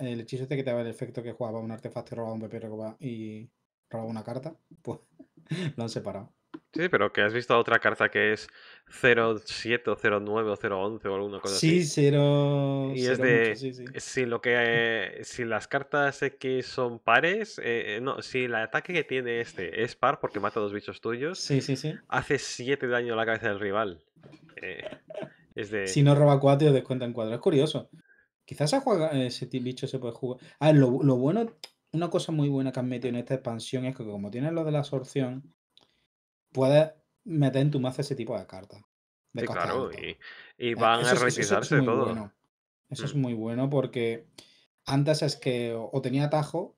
El hechizo este que te daba el efecto que jugaba un artefacto y robaba un PP y robaba una carta. Pues lo han separado. Sí, pero que has visto otra carta que es 07, 09, 011 o alguna cosa sí, así. y es de, sí, sí. Si, lo que, si las cartas que son pares, eh, eh, no, si el ataque que tiene este es par porque mata dos bichos tuyos, sí, sí, sí. hace 7 daño a la cabeza del rival. Eh, si no roba 4 y descuenta en 4. Es curioso. Quizás a eh, ese bicho se puede jugar. lo, bueno, una cosa muy buena que han metido en esta expansión es que como tienes lo de la absorción, puedes meter en tu mazo ese tipo de cartas. De y, eh, van a revisarse todo. Eso es mm. muy bueno porque antes es que o tenía atajo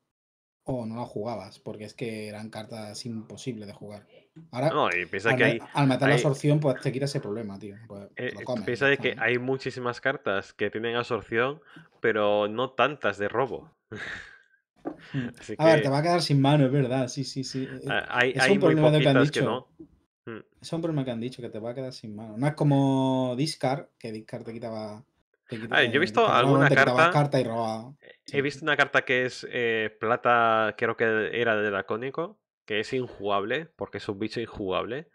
o no la jugabas, porque es que eran cartas imposibles de jugar al, que al matar la absorción, pues, te quita ese problema, tío. Pues, eh, eh, piensa que hay muchísimas cartas que tienen absorción, pero no tantas de robo. a ver, te va a quedar sin mano, es verdad. Sí, sí, sí. Eh, ah, es un problema que han dicho. Mm. Es un problema que han dicho, que te va a quedar sin mano. No es como Discard, que Discard te quitaba. Te yo he visto alguna carta. He visto una carta que es plata, creo que era de acónico que es injugable, porque es un bicho injugable.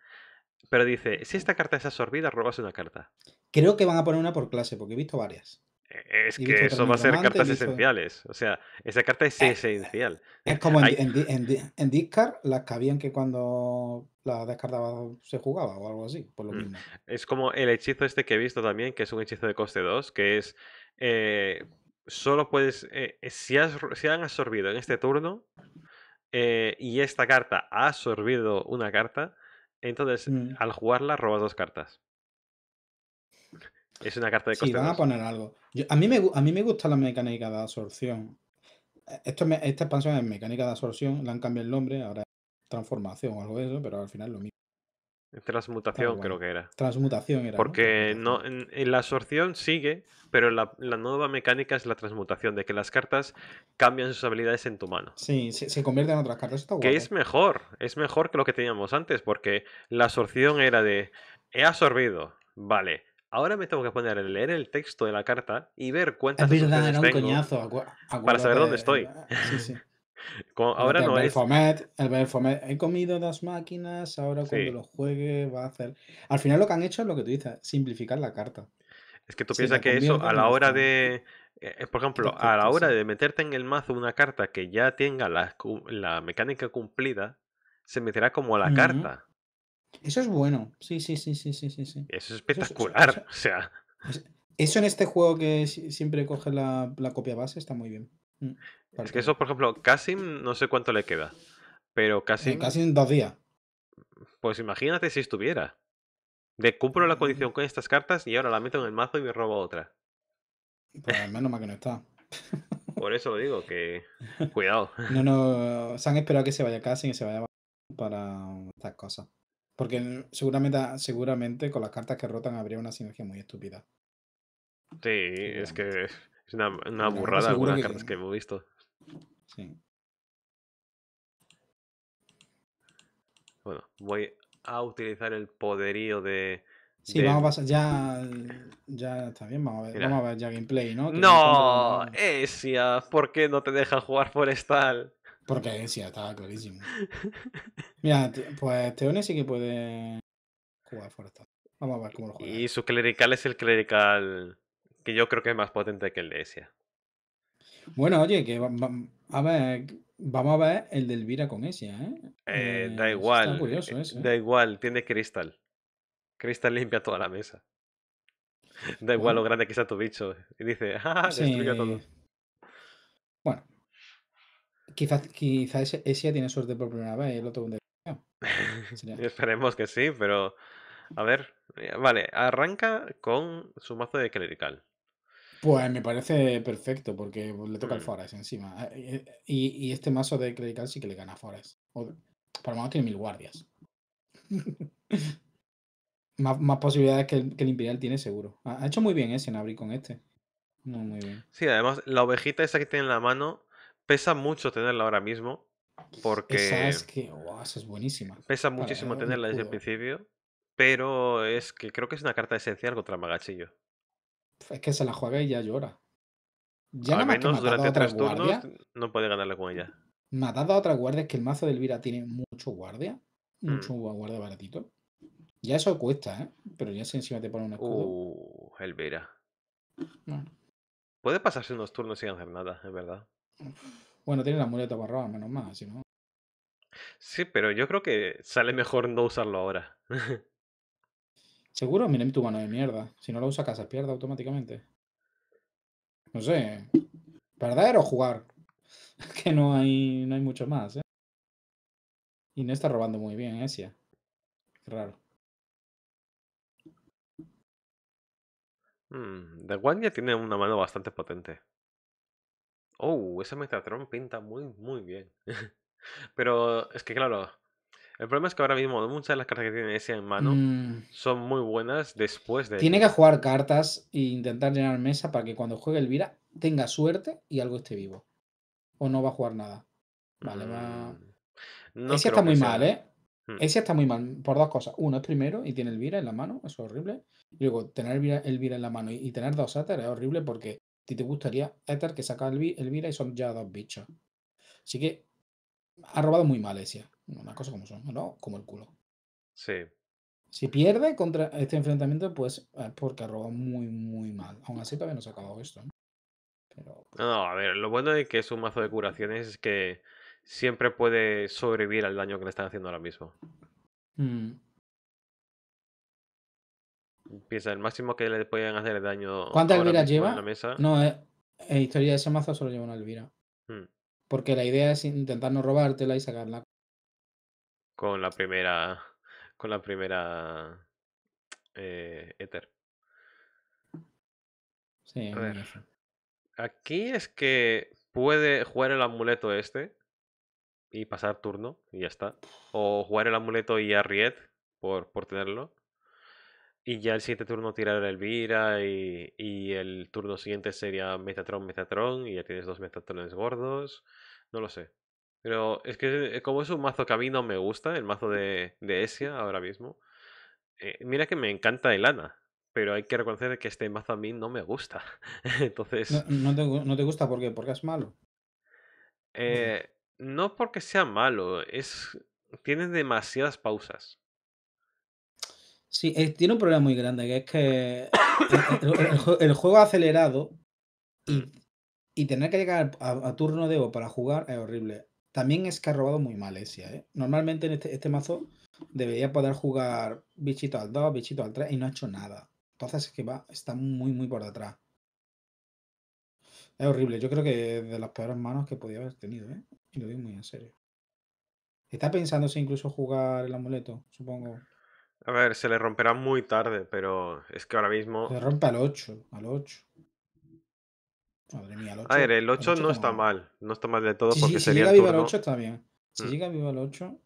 Pero dice, si esta carta es absorbida, robas una carta. Creo que van a poner una por clase, porque he visto varias. E-, es que eso va a ser cartas esenciales. O sea, esa carta es eh, esencial. Eh, es como en, en, Discard las que habían que cuando la descartaba se jugaba o algo así, por lo mm. mismo. Es como el hechizo este que he visto también, que es un hechizo de coste 2, que es... Eh, solo puedes... si, has, si han absorbido en este turno, eh, y esta carta ha absorbido una carta, entonces mm. al jugarla robas dos cartas. Es una carta de coste. Sí, van a poner algo. a, mí me, a mí me gusta la mecánica de absorción. Eh, esta expansión es mecánica de absorción, la han cambiado el nombre, ahora es transformación o algo de eso, pero al final lo mismo. Transmutación creo que era. Transmutación era. Porque ¿no? en, la absorción sigue, pero la, nueva mecánica es la transmutación, de que las cartas cambian sus habilidades en tu mano. Sí, se, convierten en otras cartas. que es ¿eh? mejor, es mejor que lo que teníamos antes, porque la absorción era de, he absorbido, vale, ahora me tengo que poner a leer el texto de la carta y ver cuántas es verdad, era un coñazo, para saber dónde estoy. Sí, sí. ahora no es. el Belfomet, he comido dos máquinas, ahora cuando lo juegue va a hacer. Al final lo que han hecho es lo que tú dices, simplificar la carta. Es que tú piensas que eso eh, eh, a la hora de. por ejemplo, a la hora de meterte en el mazo una carta que ya tenga la, mecánica cumplida, se meterá como la carta. Eso es bueno. Sí, sí, sí, sí, sí, sí. Eso es espectacular. Eso, o sea. Eso en este juego que siempre coge la, la copia base está muy bien. Mm. Es que eso, por ejemplo, Kasim no sé cuánto le queda. Pero eh, Casim. Casi en dos días. Pues imagínate si estuviera. De cumplo la condición con estas cartas y ahora la meto en el mazo y me robo otra. Pues al menos más que no está. Por eso lo digo, que. Cuidado. No, no. Se han esperado que se vaya Kasim y se vaya para estas cosas. Porque seguramente, seguramente con las cartas que rotan habría una sinergia muy estúpida. Sí, es que es una, burrada algunas cartas que hemos visto. Sí. Bueno, voy a utilizar el poderío de. Sí, vamos a pasar. Ya, ya está bien, vamos a ver, ya gameplay, ¿no? No, Esia, ¿por qué no te deja jugar Forestal? Porque Esia estaba clarísimo. Mira, pues Teone sí que puede jugar Forestal. Vamos a ver cómo lo juega. Y su clerical es el clerical que yo creo que es más potente que el de Esia. Bueno, oye, que vamos a ver el de Elvira con Esia, ¿eh? Eh, ¿eh? da igual. Eh, da igual, tiene cristal. Cristal limpia toda la mesa. Da igual lo grande que sea tu bicho. Y dice, ¡ah! ah se todo. Bueno. Quizás quizá Esia tiene suerte por primera vez el otro con Esperemos que sí, pero. A ver. Vale, arranca con su mazo de clerical. Pues me parece perfecto, porque le toca el mm. Forest encima. Ah, eh, eh, y, este mazo de Clerical sí que le gana a Forest. por lo menos tiene mil guardias. más, más, posibilidades que el, que Imperial tiene, seguro. Ha, hecho muy bien ese eh, en abrir con este. No, muy bien. Sí, además, la ovejita esa que tiene en la mano pesa mucho tenerla ahora mismo. Porque. Esa es que. es buenísima. Pesa muchísimo tenerla desde el principio. Pero es que creo que es una carta esencial contra Magachillo es que se la juega y ya llora. Ya Al menos durante tres turnos no puede ganarla con ella. Me a otra guardia, es que el mazo de Elvira tiene mucho guardia, mucho mm. guardia baratito. Ya eso cuesta, ¿eh? Pero ya si encima te pone un escudo. Uh, Elvira. Puede pasarse unos turnos sin hacer nada, es verdad. Bueno, tiene la muleta barrada, menos mal. si no. Sí, pero yo creo que sale mejor no usarlo ahora. ¿Seguro? Miren tu mano de mierda. Si no la usa casa, pierde automáticamente. No sé. ¿Perder o jugar? que no hay, no hay mucho más, ¿eh? Y no está robando muy bien, Esia. ¿eh? raro. Hmm, The ya tiene una mano bastante potente. Oh, ese Metatron pinta muy, muy bien. Pero es que claro, el problema es que ahora mismo muchas de las cartas que tiene ese en mano mm. son muy buenas después de. Tiene que jugar cartas e intentar llenar mesa para que cuando juegue Elvira tenga suerte y algo esté vivo. O no va a jugar nada. Vale, va. Mm, no está muy mal, ¿eh? Hmm. Ese está muy mal por dos cosas. Uno es primero y tiene Elvira en la mano, eso es horrible. Y luego, tener Elvira, Elvira en la mano y, tener dos Ether es horrible porque a te gustaría Ether que saca Elvira y son ya dos bichos. Así que ha robado muy mal ese. Una cosa como son, ¿no? Como el culo. Sí. Si pierde contra este enfrentamiento, pues ah, porque ha robado muy, muy mal. Aún así todavía no se ha acabado esto. No, no, a ver, lo bueno de que es un mazo de curaciones es que siempre puede sobrevivir al daño que le están haciendo ahora mismo. Mm. Piensa, el máximo que le pueden hacer daño. ¿Cuántas Elvira lleva? No, eh, en historia de ese mazo solo lleva una Elvira. Hmm. Porque la idea es intentar no robártela y sacarla con la primera, con la primera eh, Ether. Sí, a ver. Aquí es que puede jugar el amuleto este y pasar turno y ya está. O jugar el amuleto y a Riet por, por tenerlo. Y ya el siguiente turno tirar el Vira y, y, el turno siguiente sería Metatron, Metatron y ya tienes dos Metatrones gordos. No lo sé. Pero es que eh, como es un mazo que a mí no me gusta, el mazo de, de Esia ahora mismo, eh, mira que me encanta Elana, pero hay que reconocer que este mazo a mí no me gusta. Entonces... No, te, no, te, gusta porque porque es malo. Eh, no porque sea malo, es tiene demasiadas pausas. Sí, tiene un problema muy grande, que es que el, juego acelerado y, tener que llegar a, a turno de Evo para jugar es horrible. También es que ha robado muy mal ¿eh? Normalmente en este, este, mazo debería poder jugar bichito al 2, bichito al 3 y no ha hecho nada. Entonces es que va, está muy, muy por detrás. Es horrible. Yo creo que es de las peores manos que podía haber tenido, ¿eh? Y lo digo muy en serio. Está si incluso jugar el amuleto, supongo. A ver, se le romperá muy tarde, pero es que ahora mismo. Se rompe al 8, al 8. Madre mía, el A ver, el 8, no está, mal. No está mal de todo porque Si llega vivo el 8, está bien. Si mm. llega vivo el 8.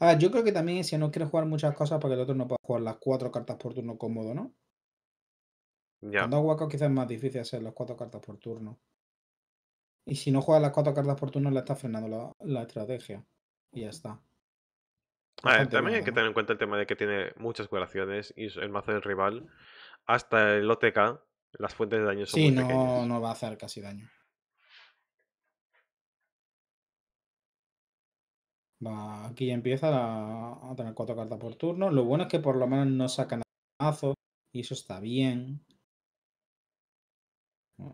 A ver, yo creo que también si no quieres jugar muchas cosas, porque el otro no puede jugar las 4 cartas por turno cómodo, ¿no? Ya. Cuando dos quizás es más difícil hacer las 4 cartas por turno. Y si no juega las 4 cartas por turno, le está frenando la, estrategia. Y ya está. A ver, también hay que ¿eh? tener en cuenta el tema de que tiene muchas curaciones y el mazo del rival, hasta el OTK, las fuentes de daño son sí, no, no va a hacer casi daño. aquí empieza a, tener cuatro cartas por turno. Lo bueno es que por lo menos no sacan mazo y eso está bien. Ah.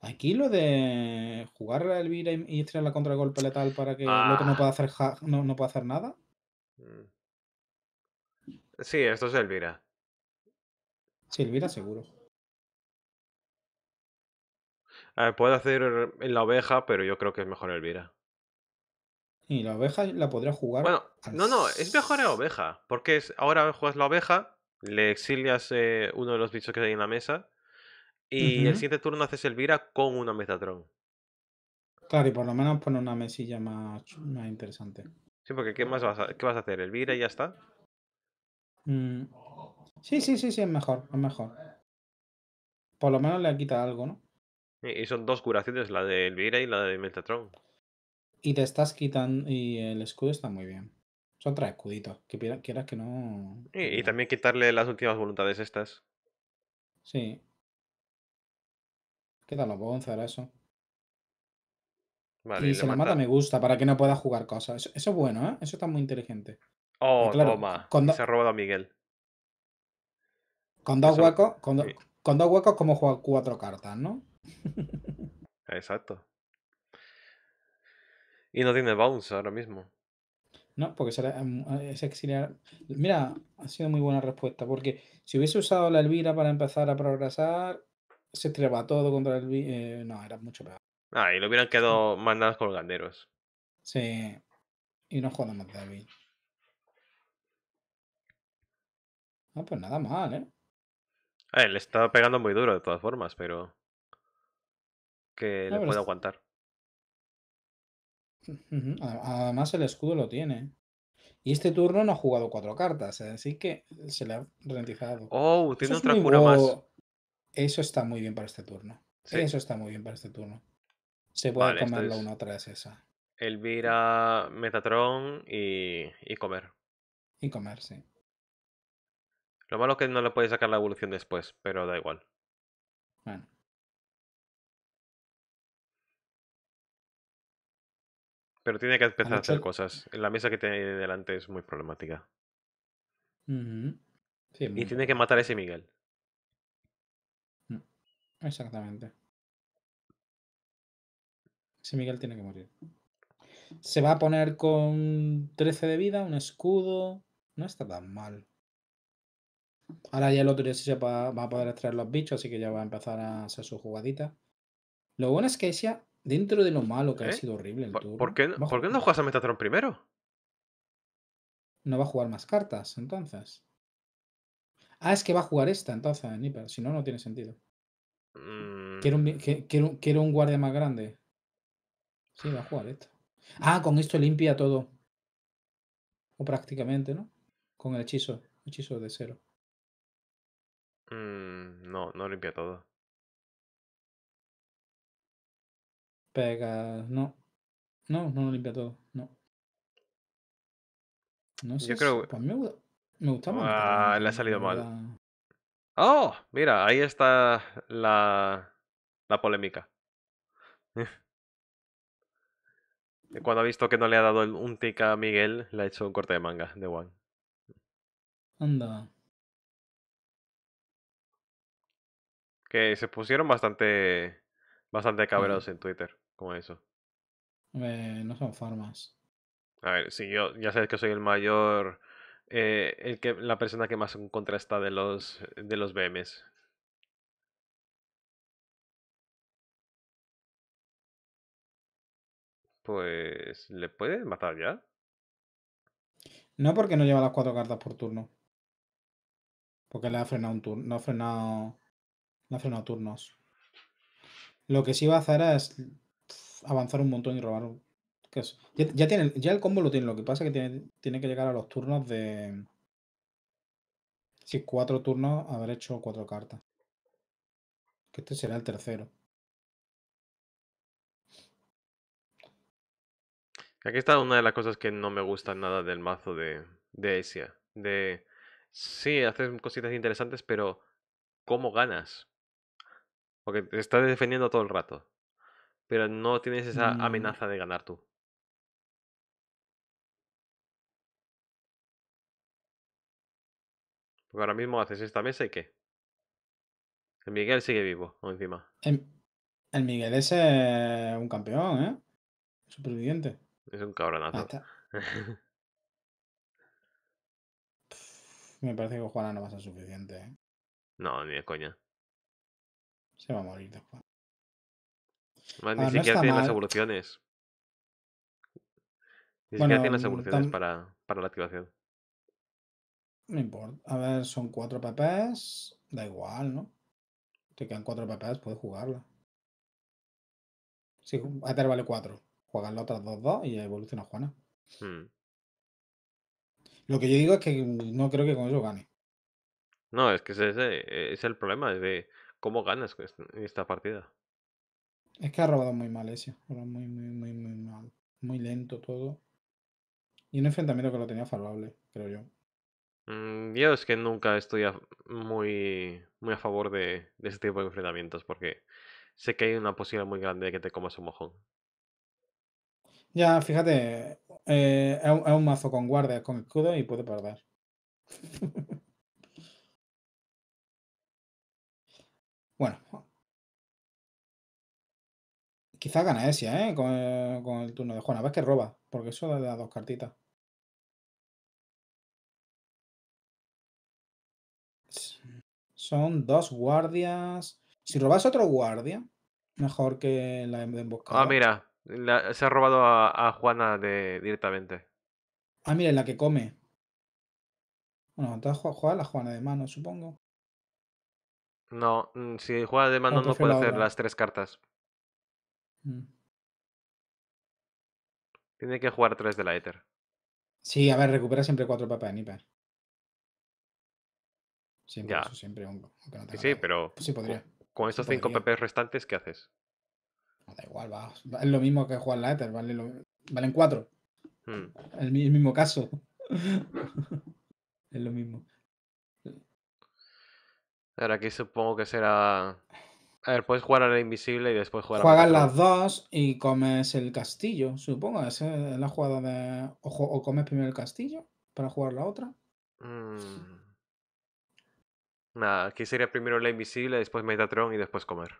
Aquí lo de jugar a Elvira y, y la golpe letal para que el otro no ah. pueda hacer, no, no hacer nada. Mm. Sí, esto es Elvira. Sí, Elvira seguro. A ver, puede hacer la oveja, pero yo creo que es mejor Elvira. Y la oveja la podría jugar. Bueno, no, no, es mejor la oveja. Porque ahora juegas la oveja, le exilias eh, uno de los bichos que hay en la mesa. Y el siguiente turno haces Elvira con una Metatron. Claro, y por lo menos pone una mesilla más, más interesante. Sí, porque ¿qué más vas qué vas a hacer? ¿Elvira y ya está? Mm, sí, sí, sí, sí, es mejor, mejor. Por lo menos le quita algo, ¿no? Y son dos curaciones, la de Elvira y la de Metatron. Y te estás quitando. Y el escudo está muy bien. Son tres escuditos, que quieras que no. Y, también quitarle las últimas voluntades estas. Sí. ¿Qué tal lo puedo eso? Vale, y, se la mata. me gusta para que no pueda jugar cosas. Eso, eso, es bueno, ¿eh? Eso está muy inteligente. Oh, toma. Se ha robado a Miguel. Con dos, huecos, con, dos huecos, como juega cuatro cartas, ¿no? Exacto. Y no tiene bounce ahora mismo. No, porque em, eh, es exiliar. Mira, ha sido muy buena respuesta. Porque si hubiese usado la Elvira para empezar a progresar, se estreba todo contra el. Eh, no, era mucho peor. Ah, y le hubieran quedado mandados con ganderos. Sí. Y no jugando más David. No, pues nada mal, ¿eh? le está pegando muy duro de todas formas, pero. Que ah, le puede aguantar. Además, el escudo lo tiene. Y este turno no ha jugado cuatro cartas, ¿eh? así que se le ha rentizado. Oh, tiene otra cura más. Eso está muy bien para este turno. Eso está muy bien para este turno. Se puede comerlo una otra vez esa. Elvira, Metatron y... y comer. Y comer, sí. Lo malo es que no le puedes sacar la evolución después, pero da igual. Bueno. Pero tiene que empezar a hacer cosas. La mesa que tiene delante es muy problemática. y tiene que matar a ese Miguel. Mm. Exactamente. Ese Miguel tiene que morir. Se va a poner con 13 de vida, un escudo. No está tan mal. Ahora ya el otro día se va, a poder extraer los bichos, así que ya va a empezar a hacer su jugadita. Lo bueno es que sea dentro de lo malo que ha ¿Eh? sido horrible el ¿Por, turno. ¿por qué, no, ¿Por juegas a Metatron primero? No va a jugar más cartas, entonces. Ah, es que va a jugar esta, entonces, Nipper. Si no, no tiene sentido. Quiero, un, mm. quiero, quiero un guardia más grande. Sí, va a jugar esto. Ah, con esto limpia todo. O prácticamente, ¿no? Con el hechizo. Hechizo de cero. Mmm... no, no limpia todo. Pega. No. No, no limpia todo. No. No sé. Yo creo. Si... Pues me, gusta, me Ah, le ha salido mal. ¡Oh! Mira, ahí está la, la polémica. Mm. Cuando ha visto que no le ha dado un tic a Miguel, le ha hecho un corte de manga de One. Anda. Que se pusieron bastante, bastante cabreros en Twitter, como eso. Eh, no son farmas. A ver, sí, yo ya sabes que soy el mayor, eh, el que, la persona que más en contra está de los, de los BMs. Pues, ¿le puede matar ya? No, porque no lleva las cuatro cartas por turno. Porque le ha frenado un turno, no ha frenado unos turnos Lo que sí va a hacer es avanzar un montón y robar. Ya, tienen ya el combo lo tiene. Lo que pasa es que tiene, tiene que llegar a los turnos de. Si sí, cuatro turnos, haber hecho cuatro cartas. Que este será el tercero. Aquí está una de las cosas que no me gusta nada del mazo de, de De. Sí, haces cositas interesantes, pero ¿cómo ganas? Porque te estás defendiendo todo el rato. Pero no tienes esa mm. amenaza de ganar tú. Porque ahora mismo haces esta mesa y qué. El Miguel sigue vivo, o encima. El, Miguel es un campeón, ¿eh? Superviviente. Es un cabronazo. me parece que Juana no va a ser suficiente. ¿eh? No, ni de coña. Se va a morir después. ni ah, siquiera tiene las evoluciones. Ni siquiera tiene las evoluciones para, para, la activación. No importa. A ver, son cuatro PPs. Da igual, ¿no? Te quedan cuatro PPs, puedes jugarla. Sí, Ether vale cuatro. Juegas las otras dos, dos y evoluciona Juana. Hmm. Lo que yo digo es que mm, no creo que con eso gane. No, es que ese, ese es el problema. Es de ¿Cómo ganas este, esta partida? Es que ha robado muy mal ese. Muy, muy, muy, muy mal. Muy lento todo. Y un enfrentamiento que lo tenía favorable, creo yo. Mm, yo es que nunca estoy muy, muy a favor de, de, este tipo de enfrentamientos porque sé que hay una posibilidad muy grande de que te comas un mojón. Ya, fíjate, eh, es, un, mazo con guardias, con escudo y puede perder. Bueno. Quizás gana ese ¿eh? Con el, turno de Juana. Ves que roba, porque eso le da dos cartitas. Son dos guardias. Si robas otro guardia, mejor que la de emboscada. Ah, mira, se ha robado a, Juana directamente. Ah, mira, la que come. Bueno, entonces juega la Juana de mano, supongo. No, mm, si juega de mando no puede hacer las tres cartas. Mm. Tiene que jugar tres de la Ether. Sí, a ver, recupera siempre cuatro papas de Nipper. Siempre, siempre sí, pero pues sí podría. con estos cinco PP restantes, ¿qué haces? Pues da igual, va. Es lo mismo que jugar la Ether, vale valen cuatro. Hmm. el mismo caso. es lo mismo aquí supongo que será. A ver, puedes jugar a la invisible y después jugar a la las dos y comes el castillo, supongo. es la jugada de. O, comes primero el castillo para jugar la otra. Mm. Nada, aquí sería primero la invisible, después Metatron y después comer.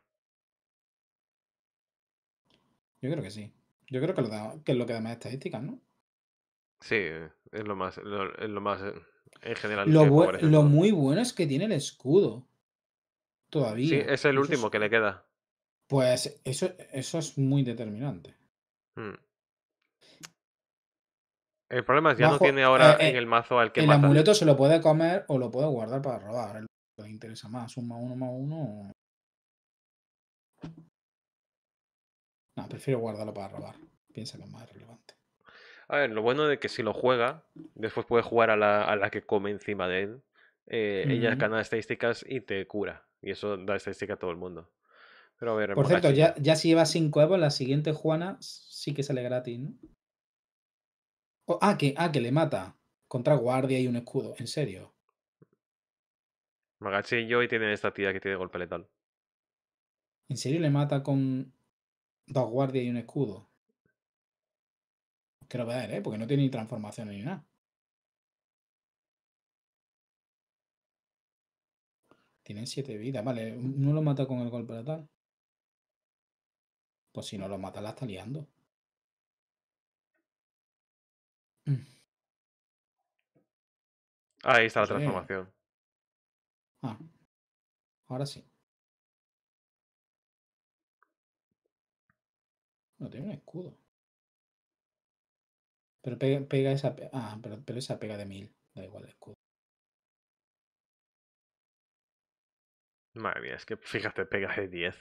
Yo creo que sí. Yo creo que, que es lo que da más estadísticas, ¿no? Sí, es lo más. más eh, en general. lo muy bueno es que tiene el escudo todavía. Sí, es el último que le queda. Pues eso, eso es muy determinante. Hmm. El problema es que ya no tiene ahora en eh, el mazo al eh, que El amuleto se lo puede comer o lo puede guardar para robar. Lo interesa más, un más uno más uno. No, prefiero guardarlo para robar. Piensa que es más relevante. A ver, lo bueno de que si lo juega, después puede jugar a la, a la que come encima de él. Eh, Ella gana estadísticas y te cura. Y eso da estadística a todo el mundo. Pero ver, Por cierto, ya, si llevas 5 euros, la siguiente Juana sí que sale gratis, ¿no? Oh, ah, que, ah, que le mata. Contra guardia y un escudo, en serio. Magachi y Joy tienen esta tía que tiene golpe letal. ¿En serio le mata con dos guardias y un escudo? Quiero ver, ¿eh? Porque no tiene ni transformación ni nada. Tienen siete vidas. Vale, no lo mata con el golpe Tal? Pues si no lo mata, la está liando. Mm. Ahí está la pues transformación. Ah, ahora sí. No tiene un escudo. Pero pega, esa. Ah, pero, esa pega de mil. Da igual el escudo. Madre mía, es que fíjate, pega de 10.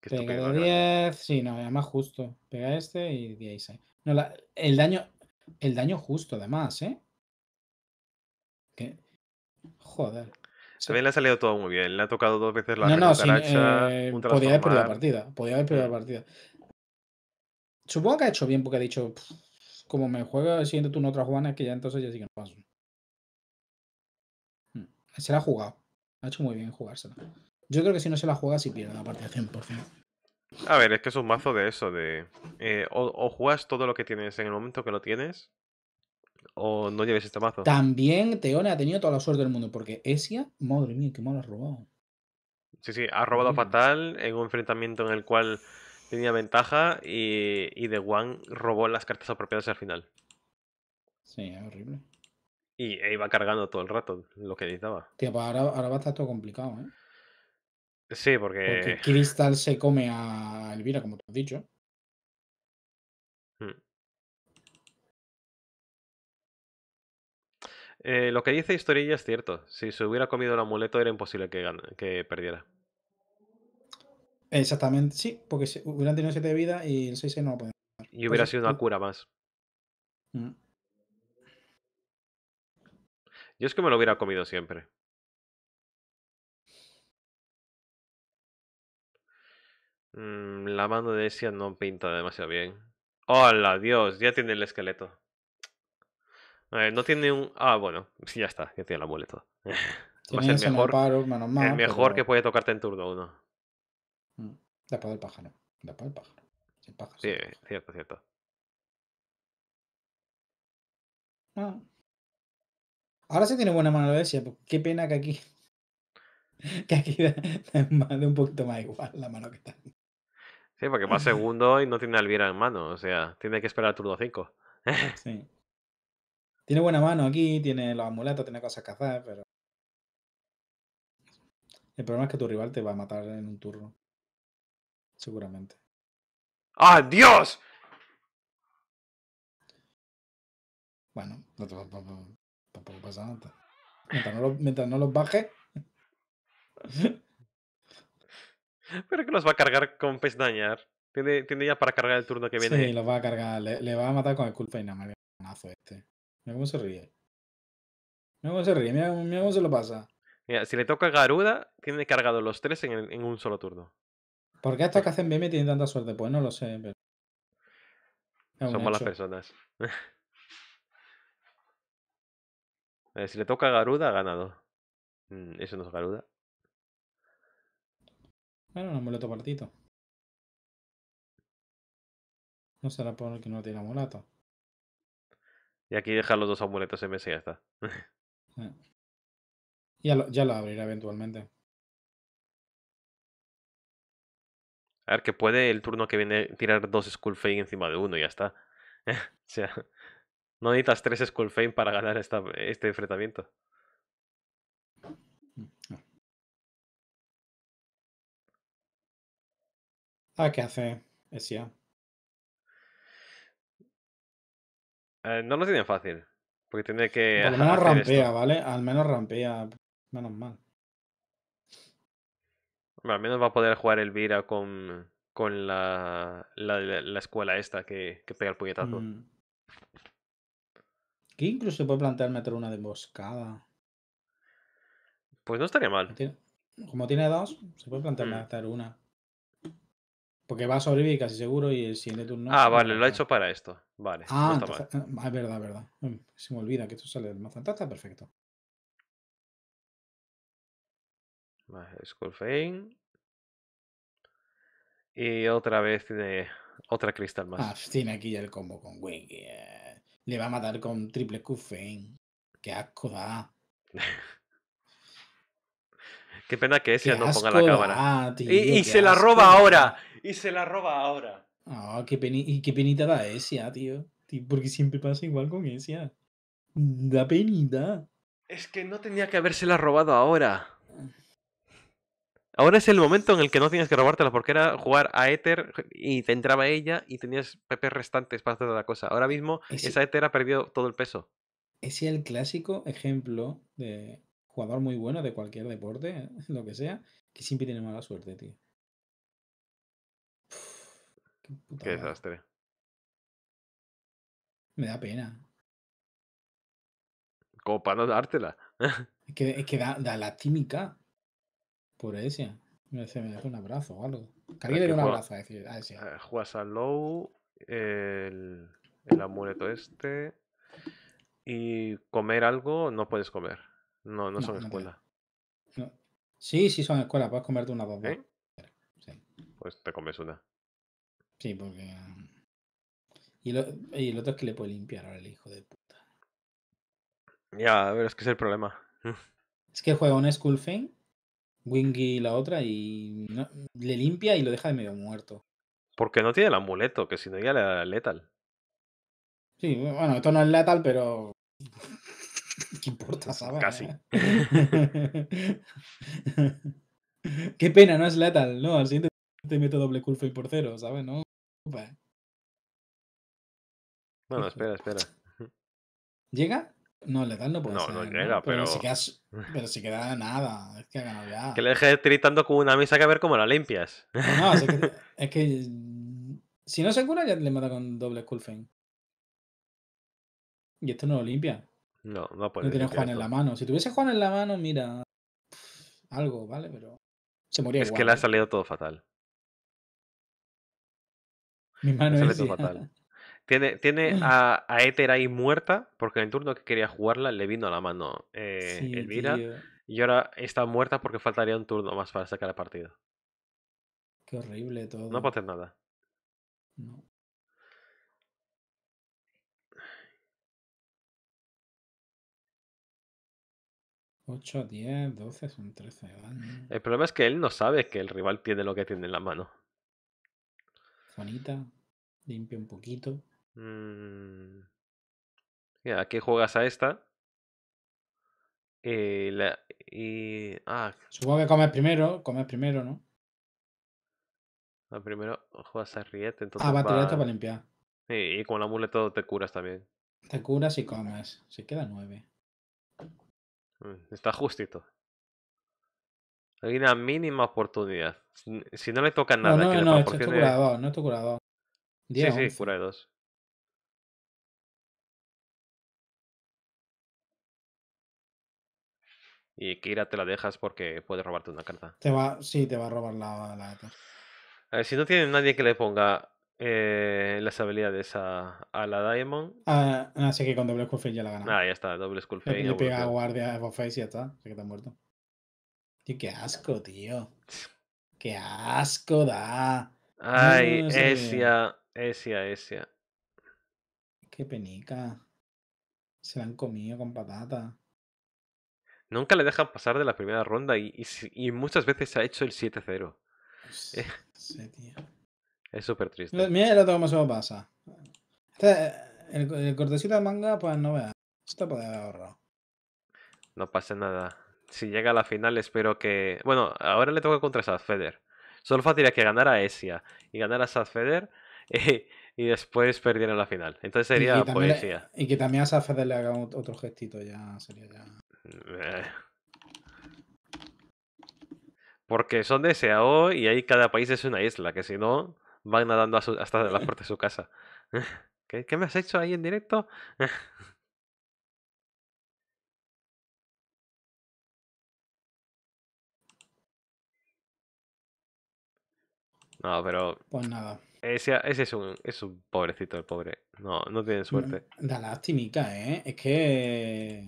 Pega 10, sí, no, además justo. Pega este y 10. Eh. No, el daño. El daño justo, además, ¿eh? Joder. También le ha salido todo muy bien. Le ha tocado dos veces la no, no, sí. Eh, podía haber perdido la partida. Podía haber perdido la mm. partida. Supongo que ha hecho bien porque ha dicho. Como me juega el siguiente turno otra Juana, que ya entonces ya sí que no paso. Mm, se la ha jugado. Ha hecho muy bien jugársela. Yo creo que si no se la juega, si pierde la partida 100%. A ver, es que es un mazo de eso, de... Eh, o, juegas todo lo que tienes en el momento que lo tienes, o no lleves este mazo. También Teone ha tenido toda la suerte del mundo, porque Esia, madre mía, qué mal ha robado. Sí, sí, ha robado fatal en un enfrentamiento en el cual tenía ventaja y, y The One robó las cartas apropiadas al final. Sí, es horrible. Y e iba cargando todo el rato lo que necesitaba. Tío, pues ahora, va a estar todo complicado, ¿eh? Sí, porque. Porque Crystal se come a Elvira, como tú has dicho. Hmm. Eh, lo que dice historilla es cierto. Si se hubiera comido el amuleto era imposible que, que perdiera. Exactamente, sí, porque hubieran tenido 7 de vida y el 6 no lo podían Y hubiera sido una cura más. Mm. Yo es que me lo hubiera comido siempre. Mm, la mano de Esia no pinta demasiado bien. ¡Hola, Dios! Ya tiene el esqueleto. A eh, no tiene un... Ah, bueno, sí, ya está, ya tiene la mole Va a ser mejor, el, mejor que puede tocarte en turno uno. Después mm, del pájaro. Después del pájaro. El pájaro sí, cierto, cierto. Ah. Ahora sí tiene buena mano pues qué pena que aquí. Que aquí da, un poquito más igual la mano que está. Sí, porque más segundo y no tiene Alviera en mano, o sea, tiene que esperar al turno 5. sí. Tiene buena mano aquí, tiene los amuletos, tiene cosas que hacer, pero. El problema es que tu rival te va a matar en un turno. Seguramente. ¡Adiós! ¡Ah, bueno, no te Tampoco pasa nada. Mientras no, los, no los baje. Pero que los va a cargar con dañar. Tiene, tiene ya para cargar el turno que viene. Sí, los va a cargar. Le, va a matar con el culpa y nada más. este. Mira cómo se ríe. Mira cómo se ríe. Mira, cómo se lo pasa. Mira, si le toca Garuda, tiene cargado los tres en, en un solo turno. ¿Por qué estos que hacen BM tienen tanta suerte? Pues no lo sé, Son malas personas. Eh, si le toca Garuda, ha ganado. Mm, eso no es Garuda. Bueno, un amuleto partito. No será por el que no tiene amuleto. Y aquí dejar los dos amuletos MS y ya está. Eh. ya, lo, ya lo abrirá eventualmente. A ver, que puede el turno que viene tirar dos Skull encima de uno y ya está. o sea. No necesitas tres Skull Fame para ganar este enfrentamiento. Ah, ¿qué hace Esia? Eh, no lo tiene fácil. Porque tiene que. Al menos rampea, ¿vale? Al menos rampea. Menos mal. al menos va a poder jugar Elvira con, con la, la, escuela esta que, que pega el puñetazo. Mm. Incluso incluso puede plantear meter una de emboscada. Pues no estaría mal. Como tiene dos, se puede plantear mm. meter una. Porque va a sobrevivir casi seguro y el siguiente turno. Ah, vale, lo ha hecho para esto. Vale. Ah, eh, es verdad, es verdad. Mm, se me olvida que esto sale del mazo. Está perfecto. Skullfane. Y otra vez de otra cristal más. Ah, tiene aquí ya el combo con Wing le va a matar con triple cuffing Qué asco da. Qué pena que ese no ponga la cámara. y, se la roba ahora. Y se la roba ahora. Ah, qué, y qué penita da Esia, tío. Porque siempre pasa igual con Esia. Da penita. Es que no tenía que habérsela robado ahora. Ahora es el momento en el que no tienes que robártela, porque era jugar a Ether y te entraba ella y tenías PP restantes para hacer la cosa. Ahora mismo esa Ether ha perdido todo el peso. Ese es el clásico ejemplo de jugador muy bueno de cualquier deporte, lo que sea, que siempre tiene mala suerte, tío. qué, desastre. Me da pena. Como para no dártela. es que, da la tímica. Puresia. me hace un abrazo o algo. Que alguien le dé un abrazo a decir. A eh, Juegas a Low, el, el amuleto este. Y comer algo no puedes comer. No, no, son escuelas. escuela. Sí, sí son escuela. Puedes comerte una papa. ¿Eh? Pues te comes una. Sí, porque. Y, lo, y el otro es que le puede limpiar ahora el hijo de puta. Ya, a ver, es que es el problema. Es que juega un School Thing Wingy la otra y le limpia y lo deja medio muerto. Porque no tiene el amuleto, que si no ya le da letal. Sí, bueno, esto no es letal, pero. ¿Qué importa, sabes? Casi. Qué pena, no es letal, ¿no? Al siguiente te meto doble culpa y por cero, ¿sabes? No. Pues. Bueno, espera, espera. ¿Llega? No, letal no puede no, ser. No, Pero, pero... Si queda, pero si queda nada. Es que ha ganado ya. Que le dejes tritando como una misa que a ver cómo la limpias. No, es que, mm, si no se cura, ya le mata con doble Skullfang. Y esto no lo limpia. No, no puede. No tiene Juan en la mano. Si tuviese Juan en la mano, mira. Algo, ¿vale? Pero. Se moría. Es que le ha ¿eh? salido todo fatal. Mi mano es. fatal. Tiene, a, a Ether ahí muerta, porque en el turno que quería jugarla le vino a la mano eh, Elvira. Y ahora está muerta porque faltaría un turno más para sacar el partido. Qué horrible todo. No puede hacer nada. No. Ocho, diez, doce, son trece ah, El problema es que él no sabe que el rival tiene lo que tiene en la mano. Juanita limpia un poquito. Mm, Aquí ¿qué juegas a esta? Eh, la, y, ah, Supongo que comes primero, comes primero, ¿no? Ah, primero juegas a Riet, ah, entonces. Ah, batería está para limpiar. y con la todo te curas también. Te curas y comes. Se queda nueve. Mm, está justito. Hay una mínima oportunidad. Si no le toca nada, no, no, este es tu curador, no es tu curador. sí, sí, cura de dos. Y Kira te la dejas porque puede robarte una carta. Te va, sí, te va a robar la, la A ver, si no tiene nadie que le ponga eh, las habilidades a, a, la Diamond. Ah, así ah, que con doble Skullface ya la gana. Ah, ya está, doble Skullface. Le, pega guardia a Face y ya está. Así que está muerto. Tío, qué asco, tío. Qué asco da. Ay, Esa, Esa, Esa. Esia, Qué penica. Se la han comido con patata. Nunca le dejan pasar de la primera ronda y, y, muchas veces se ha hecho el 7-0. Sí, es súper triste. Mira este, el otro cómo se pasa. el, cortecito de manga, pues no vea. Esto puede haber ahorrado. No pasa nada. Si llega a la final, espero que. Bueno, ahora le toca contra Sadfeder. Feder. Solo faltaría que ganara a Esia y ganara a Feder. Eh, y después perdiera la final. Entonces sería poesía. y que también a Sadfeder le haga otro gestito, ya sería ya. Eh. Porque son de SAO y ahí cada país es una isla, que si no van nadando hasta la puerta de su casa. ¿Qué, me has hecho ahí en directo? No, pero. Pues nada. Ese, es, un, es, un, pobrecito, el pobre. No, no tiene mm, suerte. Da lástima, ¿eh? Es que.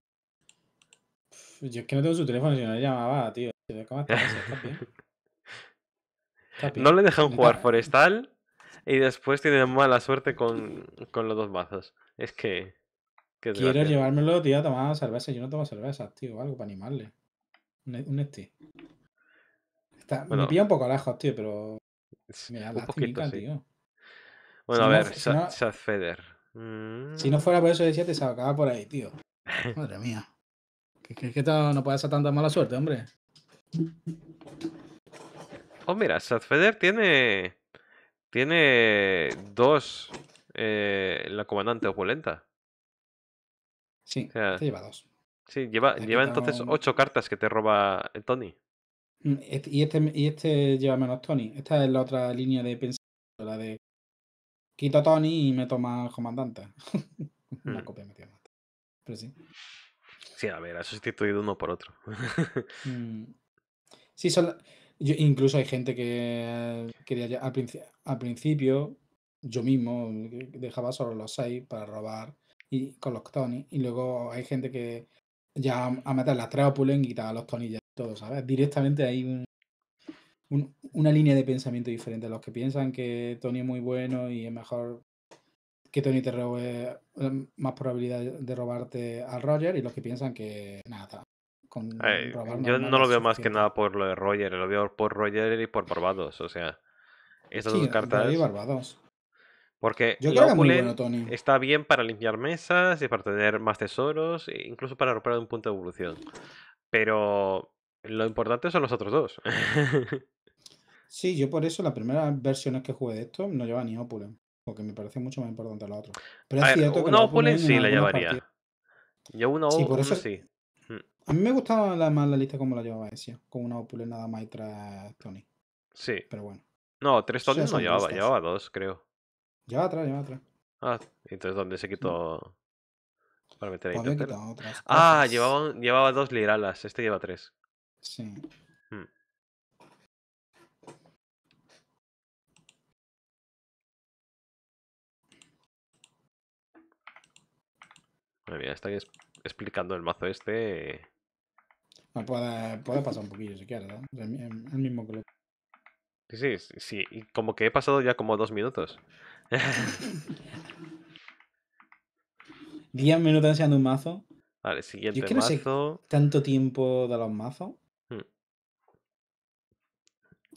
Pues yo es que no tengo su teléfono, si no le llamaba, tío. No le dejan jugar Forestal y después tienen mala suerte con, con los dos mazos. Es que. que Quiero llevármelo, tío, a tomar cerveza. Yo no tomo cervezas, tío, algo para animarle. Un, este. me pilla un poco lejos, tío, pero. Mira, un poquito, tío. Bueno, a ver, no, si, no, Feder. Mm. si no fuera por eso decía, te se por ahí, tío. Madre mía que, que no puede ser tanta mala suerte, hombre. Oh, mira, Sadfeder tiene. Tiene dos. Eh, la comandante opulenta. Sí, este lleva dos. Sí, lleva, lleva entonces ocho cartas que te roba Tony. Mm, y este, y este lleva menos Tony. Esta es la otra línea de pensamiento, la de quito a Tony y me toma comandante. Una hmm. copia me Pero sí. Sí, a ver, ha sustituido uno por otro. Mm. sí, son, incluso hay gente que quería ya, al, principio, yo mismo mm, dejaba solo los seis para robar y con los Tony. Y luego hay gente que ya a matar las trápula opulen y quitaba los Tony ya todo, ¿sabes? Directamente hay una línea de pensamiento diferente. Los que piensan que Tony es muy bueno y es mejor que Tony te robe eh, más probabilidad de robarte al Roger y los que piensan que nada. Con yo no lo veo más que nada por lo de Roger, lo veo por Roger y por Barbados, o sea, estas dos cartas. Barbados. Porque yo creo que está bien para limpiar mesas y para tener más tesoros, e incluso para romper un punto de evolución. Pero lo importante son los otros dos. sí, yo por eso las primeras versiones que jugué de esto no lleva ni Opulent porque me parece mucho más importante la otra. Pero a ver, una sí la llevaría. Lleva Yo una sí, por sí. Mm. A mí me gustaba más la lista como la llevaba ese. con una opulen nada más y Tony. Sí. Pero bueno. No, tres Tony no llevaba, llevaba dos, creo. Llevaba tres, llevaba tres. Ah, entonces ¿dónde se quitó? Para meter ahí. Pues ah, llevaba, llevaba dos Liralas, este lleva tres. Sí. Mm. Estáis está explicando el mazo este. Eh. puede, pasar un poquillo si quieres, ¿eh? El, mismo que lo... Sí, sí, sí. como que he pasado ya como dos minutos. Diez minutos enseñando un mazo. Vale, siguiente Yo que tanto tiempo de los mazos. Hmm.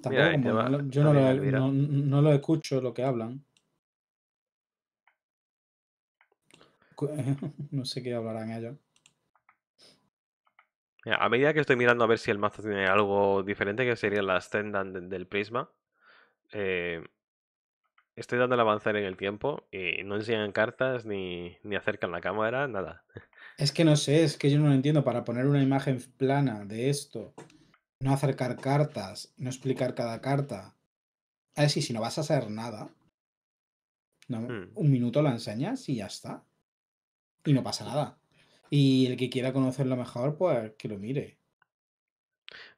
Tampoco como, yo no lo escucho lo que hablan. no sé qué hablarán ellos. A medida que estoy mirando a ver si el mazo tiene algo diferente, que sería la Ascendant del Prisma, eh, estoy dando el avanzar en el tiempo y no enseñan cartas ni, ni acercan la cámara, nada. Es que no sé, es que yo no lo entiendo. Para poner una imagen plana de esto, no acercar cartas, no explicar cada carta. A ver, si, no vas a hacer nada, hmm. un minuto la enseñas y ya está y no pasa nada. Y el que quiera conocerlo mejor, pues que lo mire.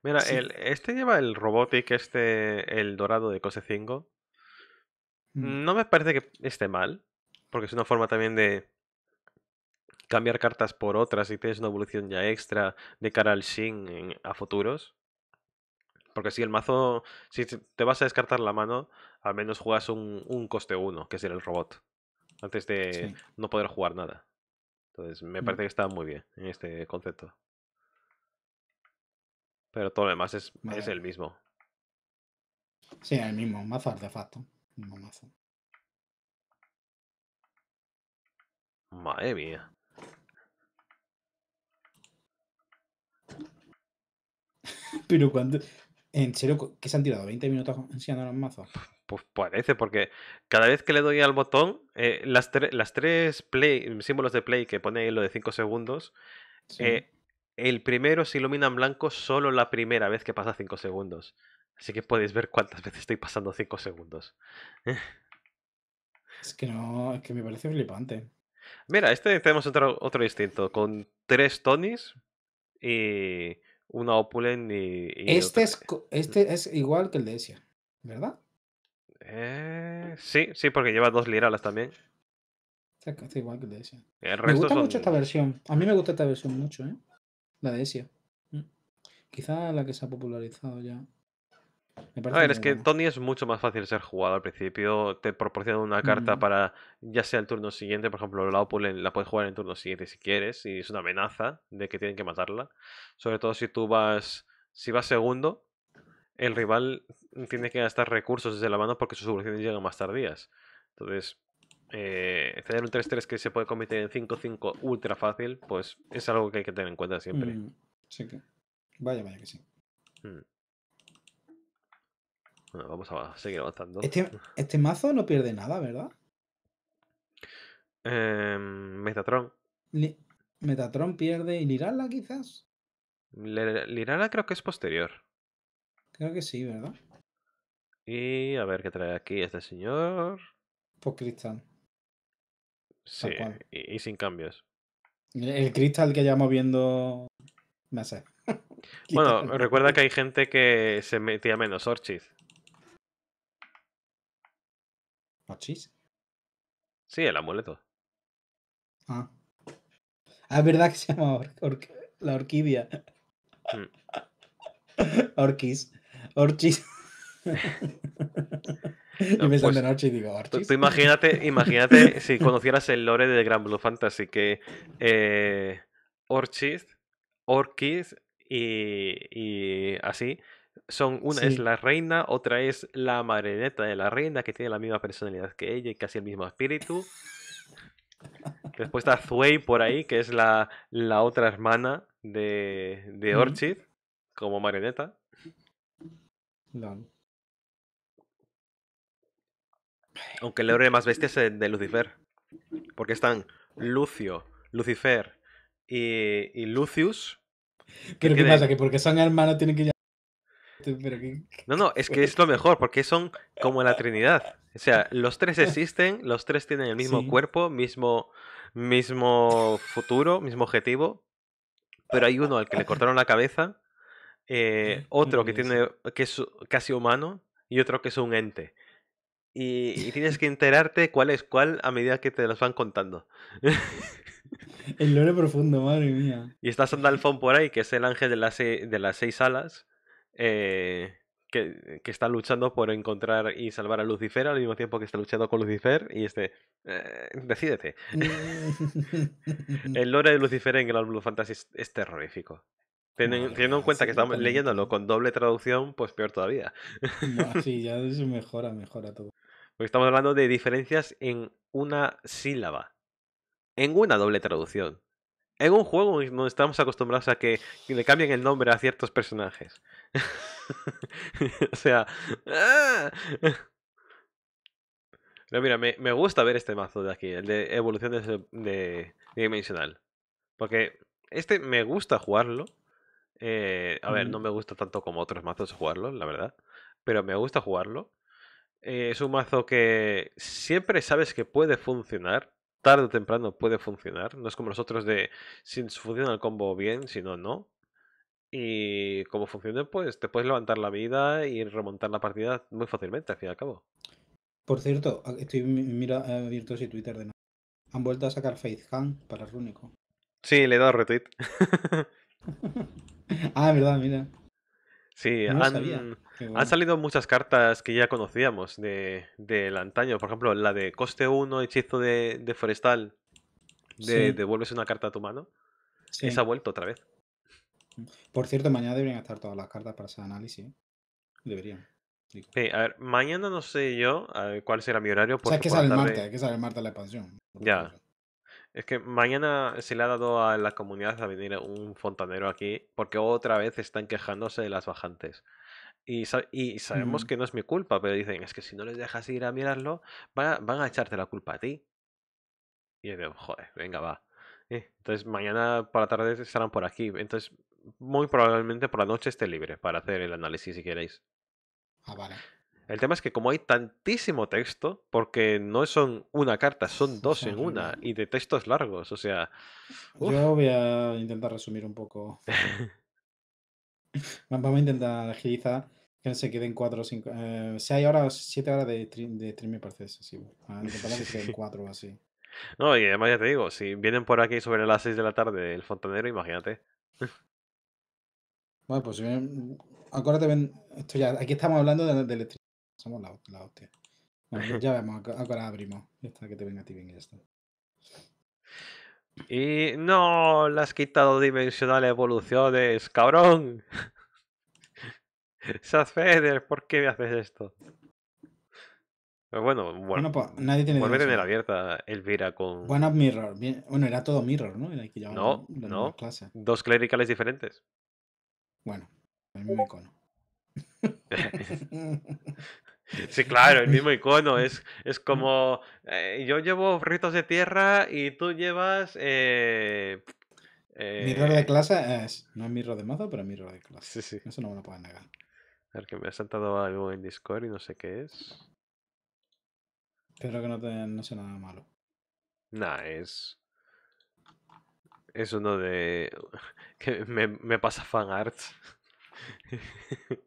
Mira, el, este lleva el Robotic, este, el dorado de Cose 5. Mm. No me parece que esté mal, porque es una forma también de cambiar cartas por otras y tienes una evolución ya extra de cara al Shin a futuros. Porque si el mazo, si te vas a descartar la mano, al menos juegas un, coste 1, que es el robot, antes de no poder jugar nada. Entonces, me parece que está muy bien en este concepto. Pero todo lo demás es, es el mismo. Sí, el mismo mazo de facto. mismo mazo. Madre mía. Pero cuando. En serio, ¿qué se han tirado? ¿20 minutos enseñando los mazos? pues parece, porque cada vez que le doy al botón, eh, las, las, tres símbolos de play que pone ahí lo de 5 segundos, eh, el primero se ilumina en blanco solo la primera vez que pasa 5 segundos. Así que podéis ver cuántas veces estoy pasando 5 segundos. Es que no, es que me parece flipante. Mira, este tenemos otro, otro distinto, con tres Tonys y una Opulent y... este, es, este, es, igual que el de Esia, ¿verdad? Eh, sí, sí, porque lleva dos liralas también. Está, igual que me gusta mucho esta versión. A mí me gusta esta versión mucho, ¿eh? La de Esia. Mm. Quizá la que se ha popularizado ya. A ver, es que Tony es mucho más fácil ser jugado al principio. Te proporciona una carta mm. para ya sea el turno siguiente, por ejemplo, la la puedes jugar en el turno siguiente si quieres, y es una amenaza de que tienen que matarla. Sobre todo si tú vas, si vas segundo, el rival tiene que gastar recursos desde la mano porque sus evoluciones llegan más tardías. Entonces, eh, ceder tener un 3-3 que se puede convertir en 5-5 ultra fácil, pues es algo que hay que tener en cuenta siempre. Mm, sí que. Vaya, vaya que sí. Mm. Bueno, vamos a seguir avanzando. Este, este mazo no pierde nada, ¿verdad? Em, Metatron. Metatron pierde y Lirala, quizás. Lirala creo que es posterior. Creo que sí, ¿verdad? Y a ver qué trae aquí este señor. Pues cristal. Sí, y, sin cambios. El, cristal que llevamos viendo sé. bueno, recuerda que hay gente que se metía menos Orchis. ¿Orchis? Sí, el amuleto. Ah. Ah, es verdad que se llama la orquídea. Mm. ¿Orchid? y me pues, digo, Orchid. Tú, imagínate, imagínate si conocieras el lore de Gran Blue Fantasy, que eh, Orchis, y, así son una es la reina, otra es la marioneta de la reina, que tiene la misma personalidad que ella y casi el mismo espíritu. Después está Zuey por ahí, que es la, la otra hermana de, de Orchid, como marioneta. Aunque el héroe más bestia es el de Lucifer. Porque están Lucio, Lucifer y, Lucius. ¿Pero qué, pasa? ¿Que porque son hermanos tienen que llamar? No, no, es que es lo mejor, porque son como la Trinidad. O sea, los tres existen, los tres tienen el mismo cuerpo, mismo, mismo futuro, mismo objetivo, pero hay uno al que le cortaron la cabeza eh, otro que tiene que es casi humano y otro que es un ente. Y, tienes que enterarte cuál es cuál a medida que te los van contando. El lore profundo, madre mía. Y está Sandalfón por ahí, que es el ángel de las seis, de las alas, eh, que, que, está luchando por encontrar y salvar a Lucifer al mismo tiempo que está luchando con Lucifer. Y este, eh, decídete. el lore de Lucifer en el Blue Fantasy es terrorífico. Teniendo, en cuenta que estamos leyéndolo con doble traducción, pues peor todavía. No, sí, ya es mejora, mejora todo. Porque estamos hablando de diferencias en una sílaba. En una doble traducción. En un juego donde estamos acostumbrados a que le cambien el nombre a ciertos personajes. o sea. Pero ¡ah! mira, me, gusta ver este mazo de aquí, el de evolución de dimensional. Porque este me gusta jugarlo. Eh, a ver, no me gusta tanto como otros mazos jugarlo, la verdad. Pero me gusta jugarlo. Eh, es un mazo que siempre sabes que puede funcionar. Tarde o temprano puede funcionar. No es como los otros de si funciona el combo bien, si no, no. Y como funciona, pues te puedes levantar la vida y remontar la partida muy fácilmente, al fin y al cabo. Por cierto, estoy mira abierto si Twitter de nuevo. Han vuelto a sacar FaceCam para Runico Sí, le he dado retweet. ah, verdad, mira. Sí, han, salido muchas cartas que ya conocíamos del de, antaño. Por ejemplo, la de coste 1, hechizo de, forestal, de devuelves una carta a tu mano. Y Esa ha vuelto otra vez. Por cierto, mañana deberían estar todas las cartas para ese análisis. ¿eh? Deberían. a ver, mañana no sé yo cuál será mi horario. o que sale el martes, que sale el la expansión. Ya. Es que mañana se le ha dado a la comunidad a venir un fontanero aquí porque otra vez están quejándose de las bajantes. Y, sabemos mm. que no es mi culpa, pero dicen, es que si no les dejas ir a mirarlo, van a, echarte la culpa a ti. Y yo digo, joder, venga, va. Eh, entonces mañana por la tarde estarán por aquí. Entonces, muy probablemente por la noche esté libre para hacer el análisis si queréis. Ah, vale. El tema es que como hay tantísimo texto, porque no son una carta, son dos en una, y de textos largos, o sea... Yo voy a intentar resumir un poco. Vamos a intentar agilizar que se queden cuatro o cinco... Eh, si hay ahora siete horas de, stream me parece excesivo. cuatro o así. No, y además ya te digo, si vienen por aquí sobre las seis de la tarde el fontanero, imagínate. Bueno, pues acuérdate, ven, esto ya, aquí estamos hablando del, del somos la, la hostia. Bueno, ya vemos, ahora abrimos. está, que te venga a ti bien y Y no, le has quitado dimensionales evoluciones, cabrón. Seth ¿por qué me haces esto? bueno, bueno, bueno pues, nadie tiene vuelve a tener abierta Elvira con. Bueno, Mirror. Bueno, era todo Mirror, ¿no? Era no, no. Dos clericales diferentes. Bueno, el mismo icono. Sí, claro, el mismo icono. Es, es como eh, yo llevo ritos de tierra y tú llevas. Eh, Mirror de eh, clase eh, es. No es mirror de mazo, pero es mirror de clase. Sí, sí. Eso no me lo pueden negar. A ver, que me ha saltado algo en Discord y no sé qué es. Espero que no, te, sea nada malo. Nah, es. Es uno de. que me, me pasa art.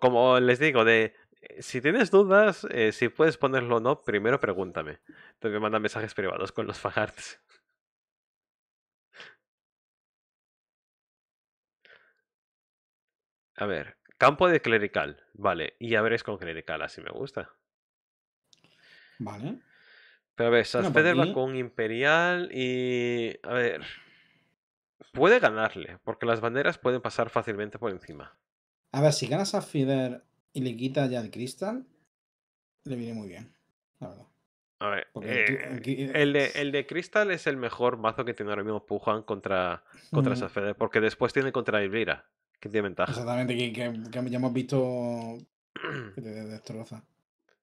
Como, les digo, de eh, si tienes dudas, eh, si puedes ponerlo o no, primero pregúntame. Entonces me mandan mensajes privados con los fajartes A ver, campo de clerical. Vale, y ya veréis con clerical, así me gusta. Vale. Pero a ver, se pues con Imperial y. A ver. Puede ganarle, porque las banderas pueden pasar fácilmente por encima. A ver, si gana a y le quita ya el cristal, le viene muy bien, la verdad. A ver, eh, el, de, el Crystal es el mejor mazo que tiene ahora mismo Pujan contra, contra Feder, porque después tiene contra Iblira, que tiene ventaja. Exactamente, que, ya hemos visto que te destroza.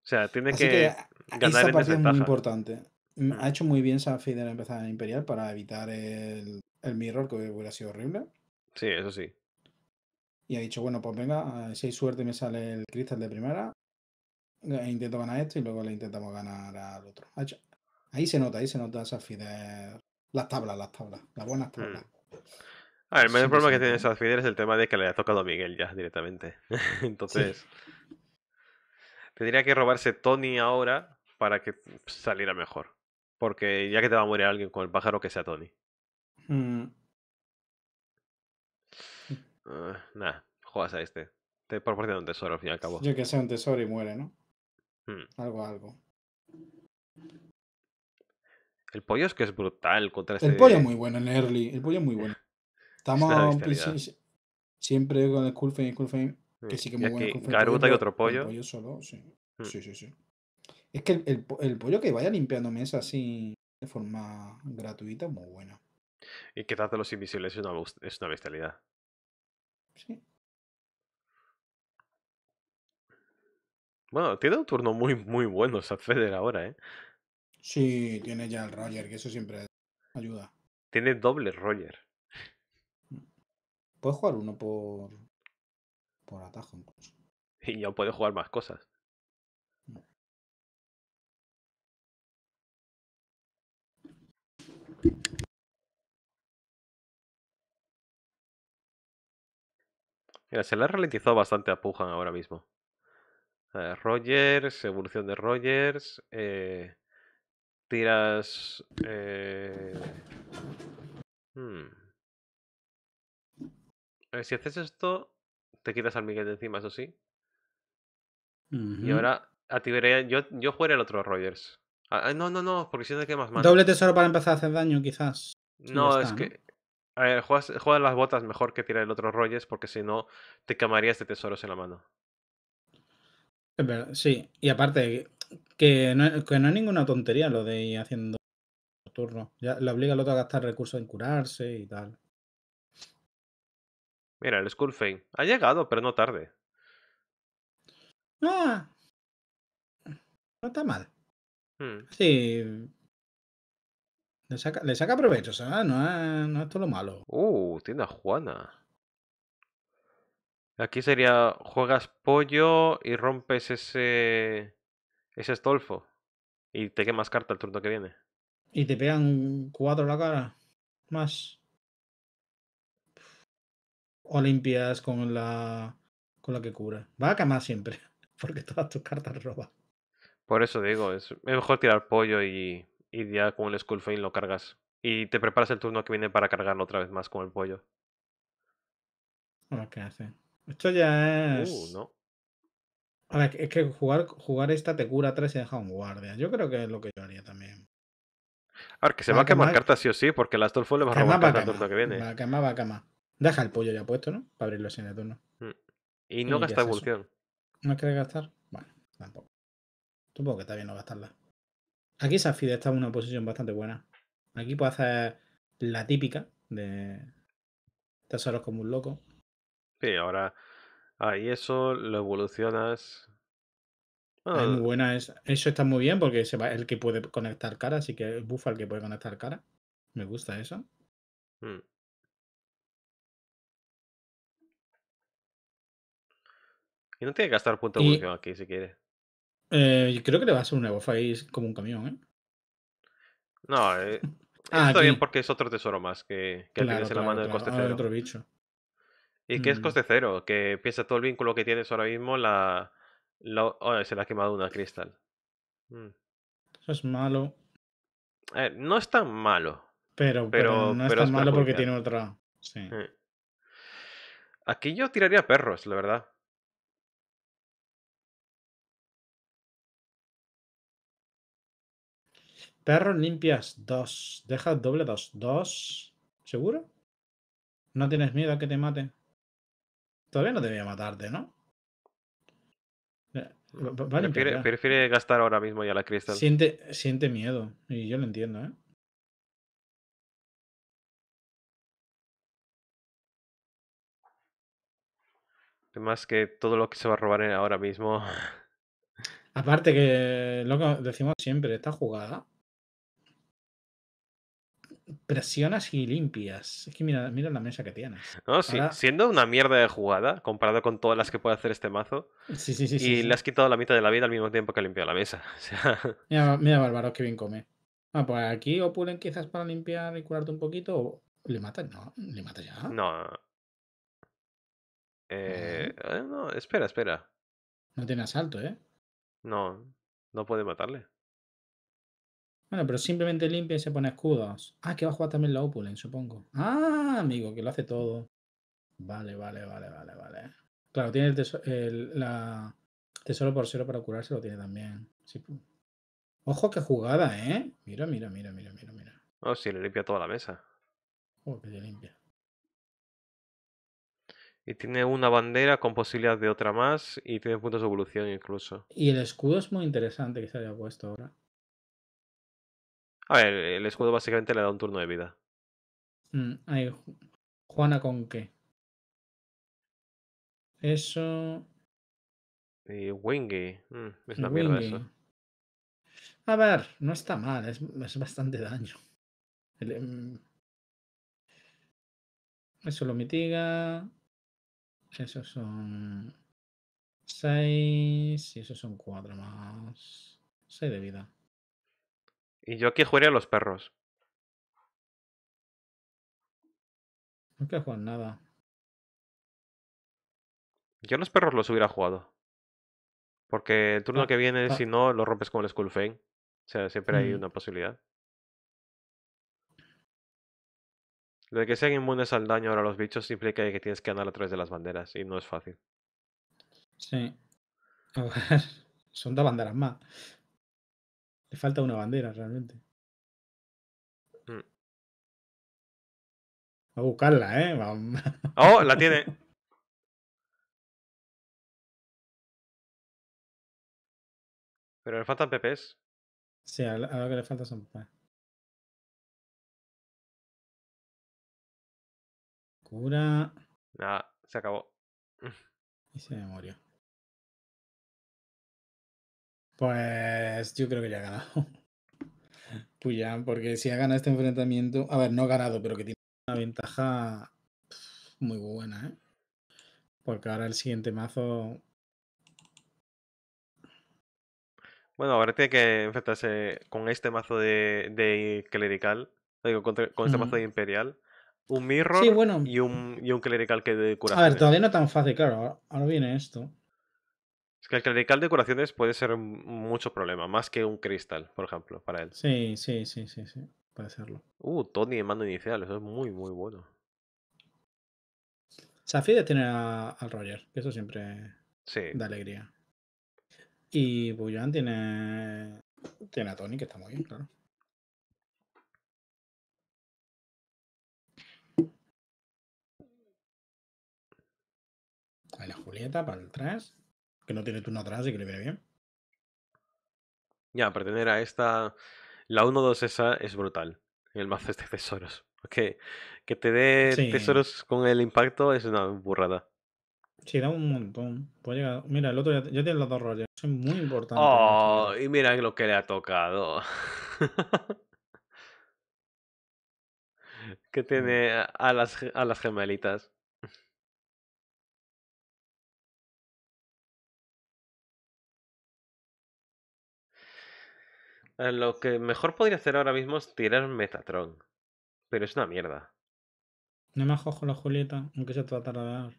O sea, tiene que, ganar ganar esa en es muy importante. Mm, mm. Ha hecho muy bien Safeder empezar en Imperial para evitar el, el mirror, que hubiera sido horrible. Sí, eso sí. Y ha dicho, bueno, pues venga, eh, si hay suerte me sale el cristal de primera, e intento ganar esto y luego le intentamos ganar al otro. Ahí se nota, ahí se nota esa fidel. Las tablas, las tablas, las buenas tablas. Mm. el mayor problema que tiene esas es el tema de que le ha tocado a Miguel ya directamente. Entonces, tendría que robarse Tony ahora para que saliera mejor. Porque ya que te va a morir alguien con el pájaro que sea Tony. Mm. Ah, nah, juegas a este. Te proporciona un tesoro al fin y al cabo. Yo que sea un tesoro y muere, ¿no? Hmm. Algo, algo. El pollo es que es brutal contra este. El pollo es muy bueno en early. El pollo es muy bueno. Estamos siempre con el Coolfame y hmm. Que sí que es muy bueno. Garuta y otro pollo. solo, hmm. sí. Sí, sí, Es que el, el, pollo que vaya limpiando Es así de forma gratuita, muy bueno Y de los invisibles es una, es una bestialidad. Bueno, tiene un turno muy, muy bueno Sadfeder Feder ahora, ¿eh? Sí, tiene ya el Roger, que eso siempre ayuda. Tiene doble Roger. Mm. Puedes jugar uno por. por atajo incluso. Y ya puedes jugar más cosas. se le ha ralentizado bastante a Pujan ahora mismo. Rogers, evolución de Rogers. Eh, tiras. Eh... Hmm. si haces esto, te quitas al Miguel de encima, eso sí. Y ahora activaría. Yo, yo jugaría el otro Rogers. Ah, ah, no, no, no, porque si no te más. Doble tesoro para empezar a hacer daño, quizás. no, es que. A eh, juega las botas mejor que tirar el otro Rolles, porque si no te quemarías de tesoros en la mano. sí. Y aparte, que no, que es ninguna tontería lo de ir haciendo turno. Ya le obliga al otro a gastar recursos en curarse y tal. Mira, el Skullfane. ha llegado, pero no tarde. Ah. no está mal. Hmm. Sí, le saca, provecho, o sea, no es, no es todo lo malo. Uh, Tiene a Juana. Aquí sería, juegas pollo y rompes ese, ese estolfo. Y te quemas carta el turno que viene. Y te pegan cuatro la cara. Más. O limpias con la, con la que cura. Va a quemar siempre. Porque todas tus cartas roban Por eso digo, es mejor tirar pollo y y ya con el Skullfane lo cargas. Y te preparas el turno que viene para cargarlo otra vez más con el pollo. ver, ah, ¿qué hace? Esto ya uh, es. Uh, no. Ahora, es que jugar, jugar esta te cura 3 y deja un guardia. Yo creo que es lo que yo haría también. A ver, que se va, a quemar cartas sí o sí, porque el Astolfo le va a robar cartas el turno que viene. Va a quemar, va a quemar. Deja el pollo ya puesto, ¿no? Para abrirlo sin el turno. Mm, y no gasta evolución. ¿No quiere gastar? Bueno, tampoco. Supongo que está bien no gastarla. Aquí Safi está en una posición bastante buena. Aquí puede hacer la típica de tesoros como un loco. Sí, ahora ahí eso lo evolucionas. Ah, es muy ah. buena, es, eso está muy bien porque se va, el que puede conectar cara, así que buffa el que puede conectar cara. Me gusta eso. Hmm. Y no tiene que gastar punto de evolución aquí si quiere. Eh, creo que le va a ser un nuevo ahí como un camión, ¿eh? No, eh, ah, está bien porque es otro tesoro más que, que tienes en la mano de ah, coste cero. otro bicho. Y que es mm. coste cero, que piensa todo el vínculo que tienes ahora mismo, la, oh, se la ha quemado una cristal. Mm. Eso es malo. Eh, no es tan malo. Pero, pero, no es tan malo porque tiene otra. Sí. Eh. Aquí yo tiraría perros, la verdad. Perro, limpias dos. Deja doble dos. ¿Dos? ¿Seguro? ¿No tienes miedo a que te mate? Todavía no debía matarte, ¿no? Eh, prefiere, gastar ahora mismo ya la cristal. Siente, siente miedo. Y yo lo entiendo, ¿eh? más que todo lo que se va a robar ahora mismo. Aparte que lo que decimos siempre, esta jugada presionas y limpias. Es que mira, mira la mesa que tienes. No, sí, siendo una mierda de jugada comparado con todas las que puede hacer este mazo. Sí, sí, sí. Y le has quitado la mitad de la vida al mismo tiempo que ha limpiado la mesa. Mira, mira Bárbaro, que bien come. Ah, pues aquí opulen quizás para limpiar y curarte un poquito. O... ¿Le matas? No, le matas ya. No. Eh, eh, no, espera, espera. No tiene asalto, ¿eh? No, no puede matarle. Bueno, pero simplemente limpia y se pone escudos. Ah, que va a jugar también la Opulent, supongo. Ah, amigo, que lo hace todo. Vale, vale, vale, vale, vale. Claro, tiene el tesoro, la tesoro por cero para curarse, lo tiene también. Ojo, qué jugada, ¿eh? Mira, mira, mira, mira, mira, mira. Oh, sí, le limpia toda la mesa. Oh, que limpia. Y tiene una bandera con posibilidad de otra más y tiene puntos de evolución incluso. Y el escudo es muy interesante que se haya puesto ahora. A ver, el escudo básicamente le da un turno de vida. Mm, Juana con qué. Eso. Y eh, Wingy. Mm, es una Wingy. mierda eso. A ver, no está mal, es, bastante daño. Em, eso lo mitiga. Eso son seis, y eso son cuatro más. seis de vida. Y yo aquí jugaría a los perros. Nunca juegan nada. Yo los perros los hubiera jugado. Porque el turno ah, que viene, ah. si no, lo rompes con el Skull O sea, siempre hay mm. una posibilidad. Lo de que sean inmunes al daño ahora los bichos implica que tienes que andar a través de las banderas y no es fácil. Sí. A ver, son dos banderas más falta una bandera realmente. Mm. a buscarla, ¿eh? Vamos. Oh, la tiene. Pero le faltan PPs. Sí, a lo que le falta son PPs. Cura. Nada, se acabó. Y se me murió. Pues yo creo que ya ha ganado. pues porque si ha ganado este enfrentamiento, a ver, no ha ganado, pero que tiene una ventaja muy buena, ¿eh? Porque ahora el siguiente mazo. Bueno, ahora tiene que enfrentarse con este mazo de, de clerical. con, este mazo de imperial. Un mirror y, un, y un clerical que de curación. A ver, todavía no tan fácil, claro. ahora viene esto que el clerical de curaciones puede ser mucho problema, más que un cristal, por ejemplo, para él. Sí, sí, sí, sí, sí. Puede serlo. Uh, Tony en mando inicial, eso es muy, muy bueno. Safide tiene al Roger, que eso siempre da alegría. Y Bullán tiene, tiene a Tony, que está muy bien, claro. A la Julieta para el 3 que no tiene turno atrás y que le viene bien. Ya, para a esta. La 1-2 esa es brutal. El mazo de tesoros. Que, que te dé tesoros con el impacto es una burrada. Sí, da un montón. Mira, el otro ya, tiene los dos rollos. es muy importante. Oh, y mira lo que le ha tocado. que tiene mm. a a las gemelitas. Eh, lo que mejor podría hacer ahora mismo es tirar Metatron. Pero es una mierda. No me cojo la Julieta, aunque se trata de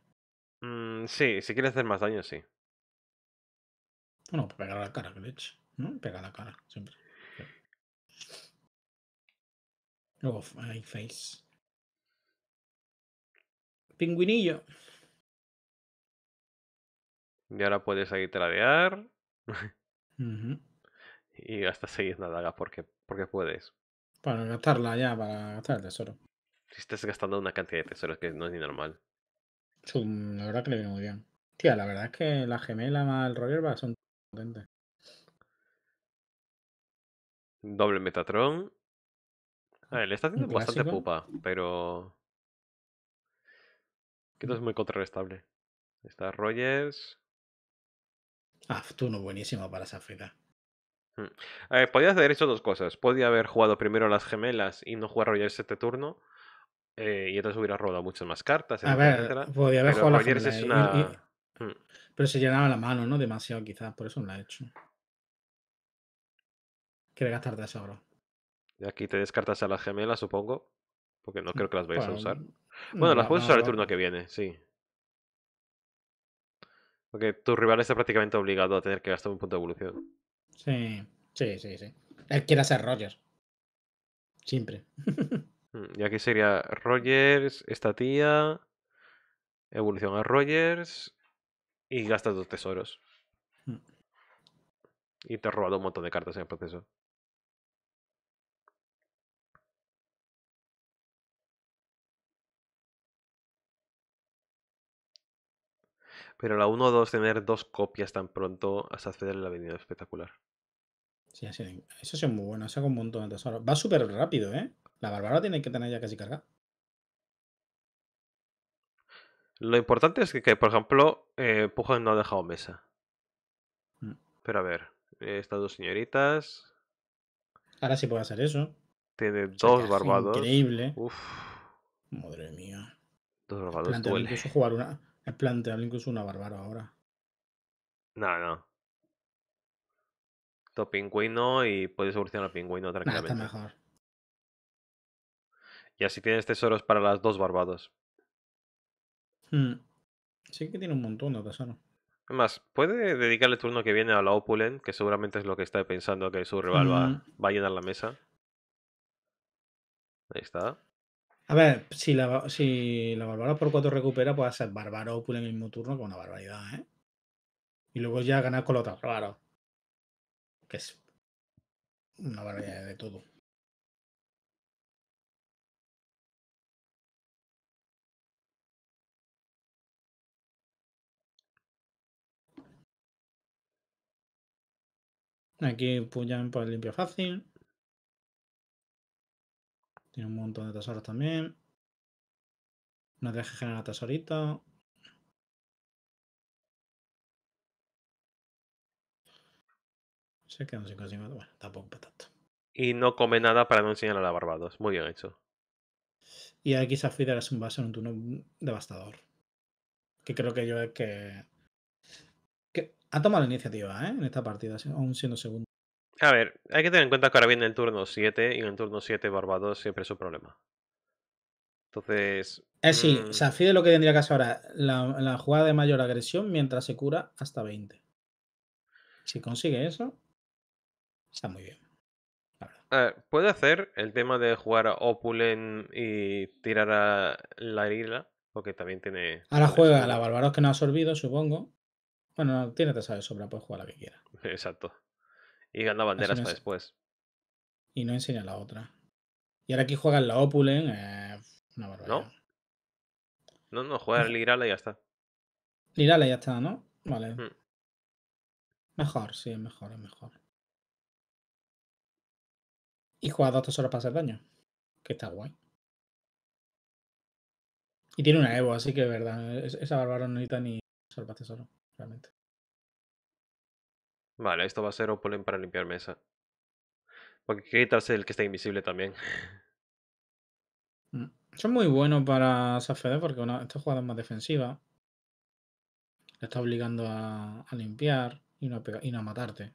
mm, dar. sí, si quieres hacer más daño, sí. Bueno, pegar la cara, que ¿No? Pega la cara, siempre. Luego, hay face. Pingüinillo. Y ahora puedes ahí tradear. Uh y gastas 6 nadaga porque, porque puedes. Para gastarla ya, para gastar el tesoro. Si estás gastando una cantidad de tesoros que no es ni normal. la verdad que le viene muy bien. Tía, la verdad es que la gemela más el Roger son potentes. Doble Metatron. A ver, le está haciendo bastante pupa, pero. Que no es muy contrarrestable. Está Rogers. Ah, tú no buenísimo para esa feta. Eh, podías haber hecho dos cosas. Podía haber jugado primero las gemelas y no jugar Rogers este turno. Eh, y entonces hubiera robado muchas más cartas. A podía haber jugado las gemelas. Pero se llenaba la mano, ¿no? Demasiado, quizás. Por eso no la he hecho. Quiere gastar bro. Y aquí te descartas a las gemelas, supongo. Porque no mm, creo que las vayas a pues, usar. Bueno, las puedes usar el turno que viene, sí. Porque tu rival está prácticamente obligado a tener que gastar un punto de evolución. Sí, sí, sí, sí. Él quiere ser Rogers. Siempre. Mm, y aquí sería Rogers, esta tía, evolución a Rogers y gastas dos tesoros. Mm. Y te has robado un montón de cartas en el proceso. pero la 1-2 tener dos copias tan pronto hasta hacer la avenida espectacular. Sí, eso ha es muy bueno, saca un montón de tesoros. Va súper rápido, ¿eh? La barbara tiene que tener ya casi cargada. Lo importante es que, por ejemplo, eh, Pujol no ha dejado mesa. Mm. Pero a ver, eh, estas dos señoritas. Ahora sí puede hacer eso. Tiene dos barbados. Increíble. Uf. Madre mía. Dos barbados. Incluso jugar una, es planteable incluso una barbara ahora. No, no. Top pingüino y puedes a pingüino tranquilamente. está mejor. Y así tienes tesoros para las dos barbados. Hmm. Sí que tiene un montón de tesoros. Además, puede dedicarle el turno que viene a la Opulent, que seguramente es lo que está pensando que su rival va, mm. a llenar la mesa. Ahí está. A ver, si la, si la Bárbara por 4 recupera, puede ser Bárbaro Opul en el mismo turno, con es una barbaridad, ¿eh? Y luego ya ganar con lo otro, claro. Que es una barbaridad de todo. Aquí Puyan por pues, limpio fácil. Tiene un montón de tesoros también. no deja generar tesorito. Se quedan 5 Bueno, tampoco patato. Y no come nada para no enseñar a la Barbados. Muy bien hecho. Y aquí Safider es un base en un turno devastador. Que creo que yo es que. que ha tomado la iniciativa, ¿eh? En esta partida, aún siendo segundo. A ver, hay que tener en cuenta que ahora viene el turno 7 y en el turno 7 Barbados siempre es un problema. Entonces. Eh, sí, se o mm. lo que tendría que hacer ahora. La, jugada de mayor agresión mientras se cura hasta 20. Si consigue eso, está muy bien. puede hacer el tema de jugar a Opulen y tirar a la isla, porque también tiene. Ahora juega a la Barbaros que no ha absorbido, supongo. Bueno, tiene tasa de sobra, puede jugar la que quiera. Exacto. Y gana banderas para después. Y no enseña la otra. Y ahora aquí juegan la Opulen. Eh, una barbaridad. No, no, no juega Lirala y ya está. Lirala y ya está, ¿no? Vale. Hmm. Mejor, sí, es mejor, es mejor. Y juega dos tesoros para hacer daño. Que está guay. Y tiene una Evo, así que es verdad. Esa bárbara no necesita ni solo para tesoro, realmente. Vale, esto va a ser Opolen para limpiar mesa. Porque hay que quitarse el que está invisible también. Mm, Son muy bueno para Safede, porque una, esta jugada es más defensiva. Le está obligando a, limpiar y no a, matarte.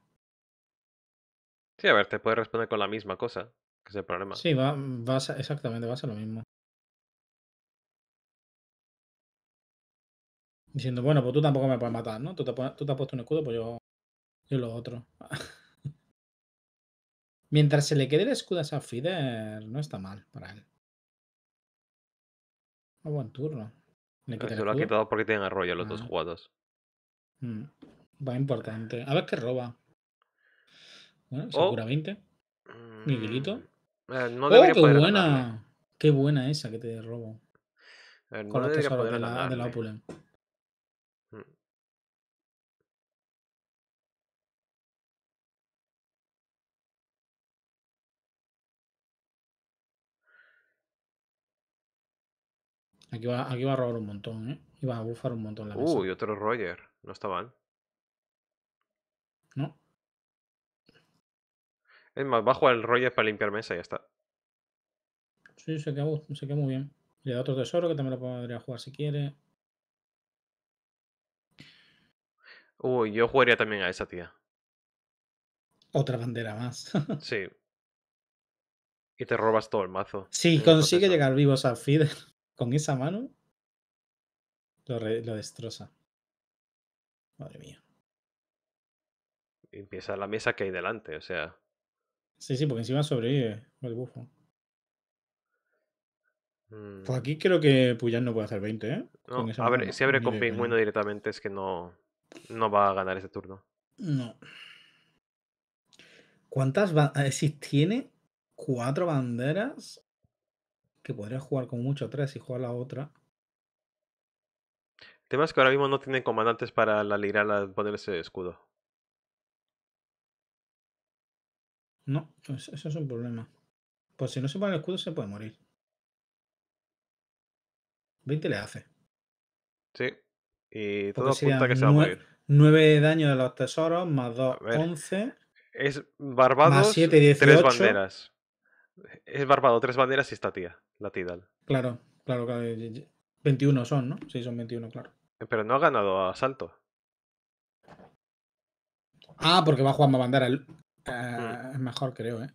Sí, a ver, te puede responder con la misma cosa, que es el problema. Sí, va, mm, exactamente, va a ser lo mismo. Diciendo, bueno, pues tú tampoco me puedes matar, ¿no? Tú te, tú te has puesto un escudo, pues yo y lo otro. Mientras se le quede el escudo a Fidel no está mal para él. Un ah, buen turno. se lo ha quitado porque tienen arroyo los dos ah. jugados. Mm. Va importante. A ver qué roba. Bueno, seguramente. oh. Mm, Miguelito. Eh, oh, qué buena! ¡Qué buena esa que te robo! Con los de la, de la Aquí va, aquí va a robar un montón, ¿eh? Y va a bufar un montón la mesa. Uy, otro Roger. No está mal. No. Es más, va a jugar el Roger para limpiar mesa y ya está. Sí, se queda, muy bien. Le da otro tesoro que también lo podría jugar si quiere. Uy, yo jugaría también a esa tía. Otra bandera más. sí. Y te robas todo el mazo. Sí, consigue llegar vivos al feeder con esa mano lo, destroza. Madre mía. Empieza la mesa que hay delante, o sea. Sí, sí, porque encima sobrevive el bufo. Mm. Pues aquí creo que Puyán no puede hacer 20, ¿eh? si abre con Pingüino directamente es que no, no va a ganar ese turno. No. ¿Cuántas banderas? Eh, tiene cuatro banderas que podría jugar con mucho 3 y jugar la otra. El tema es que ahora mismo no tienen comandantes para la Lirala poner ese escudo. No, eso, es un problema. Pues si no se pone el escudo se puede morir. 20 le hace. Sí. Y todo apunta que se va a morir. 9 daño de los tesoros, más 2, 11. Es Barbados, 3 banderas. Es Barbado, tres banderas y esta tía, la Tidal. Claro, claro, claro. 21 son, ¿no? Sí, son 21, claro. Eh, pero no ha ganado a Ah, porque va a jugar bandera. Es eh, mm. mejor, creo, ¿eh?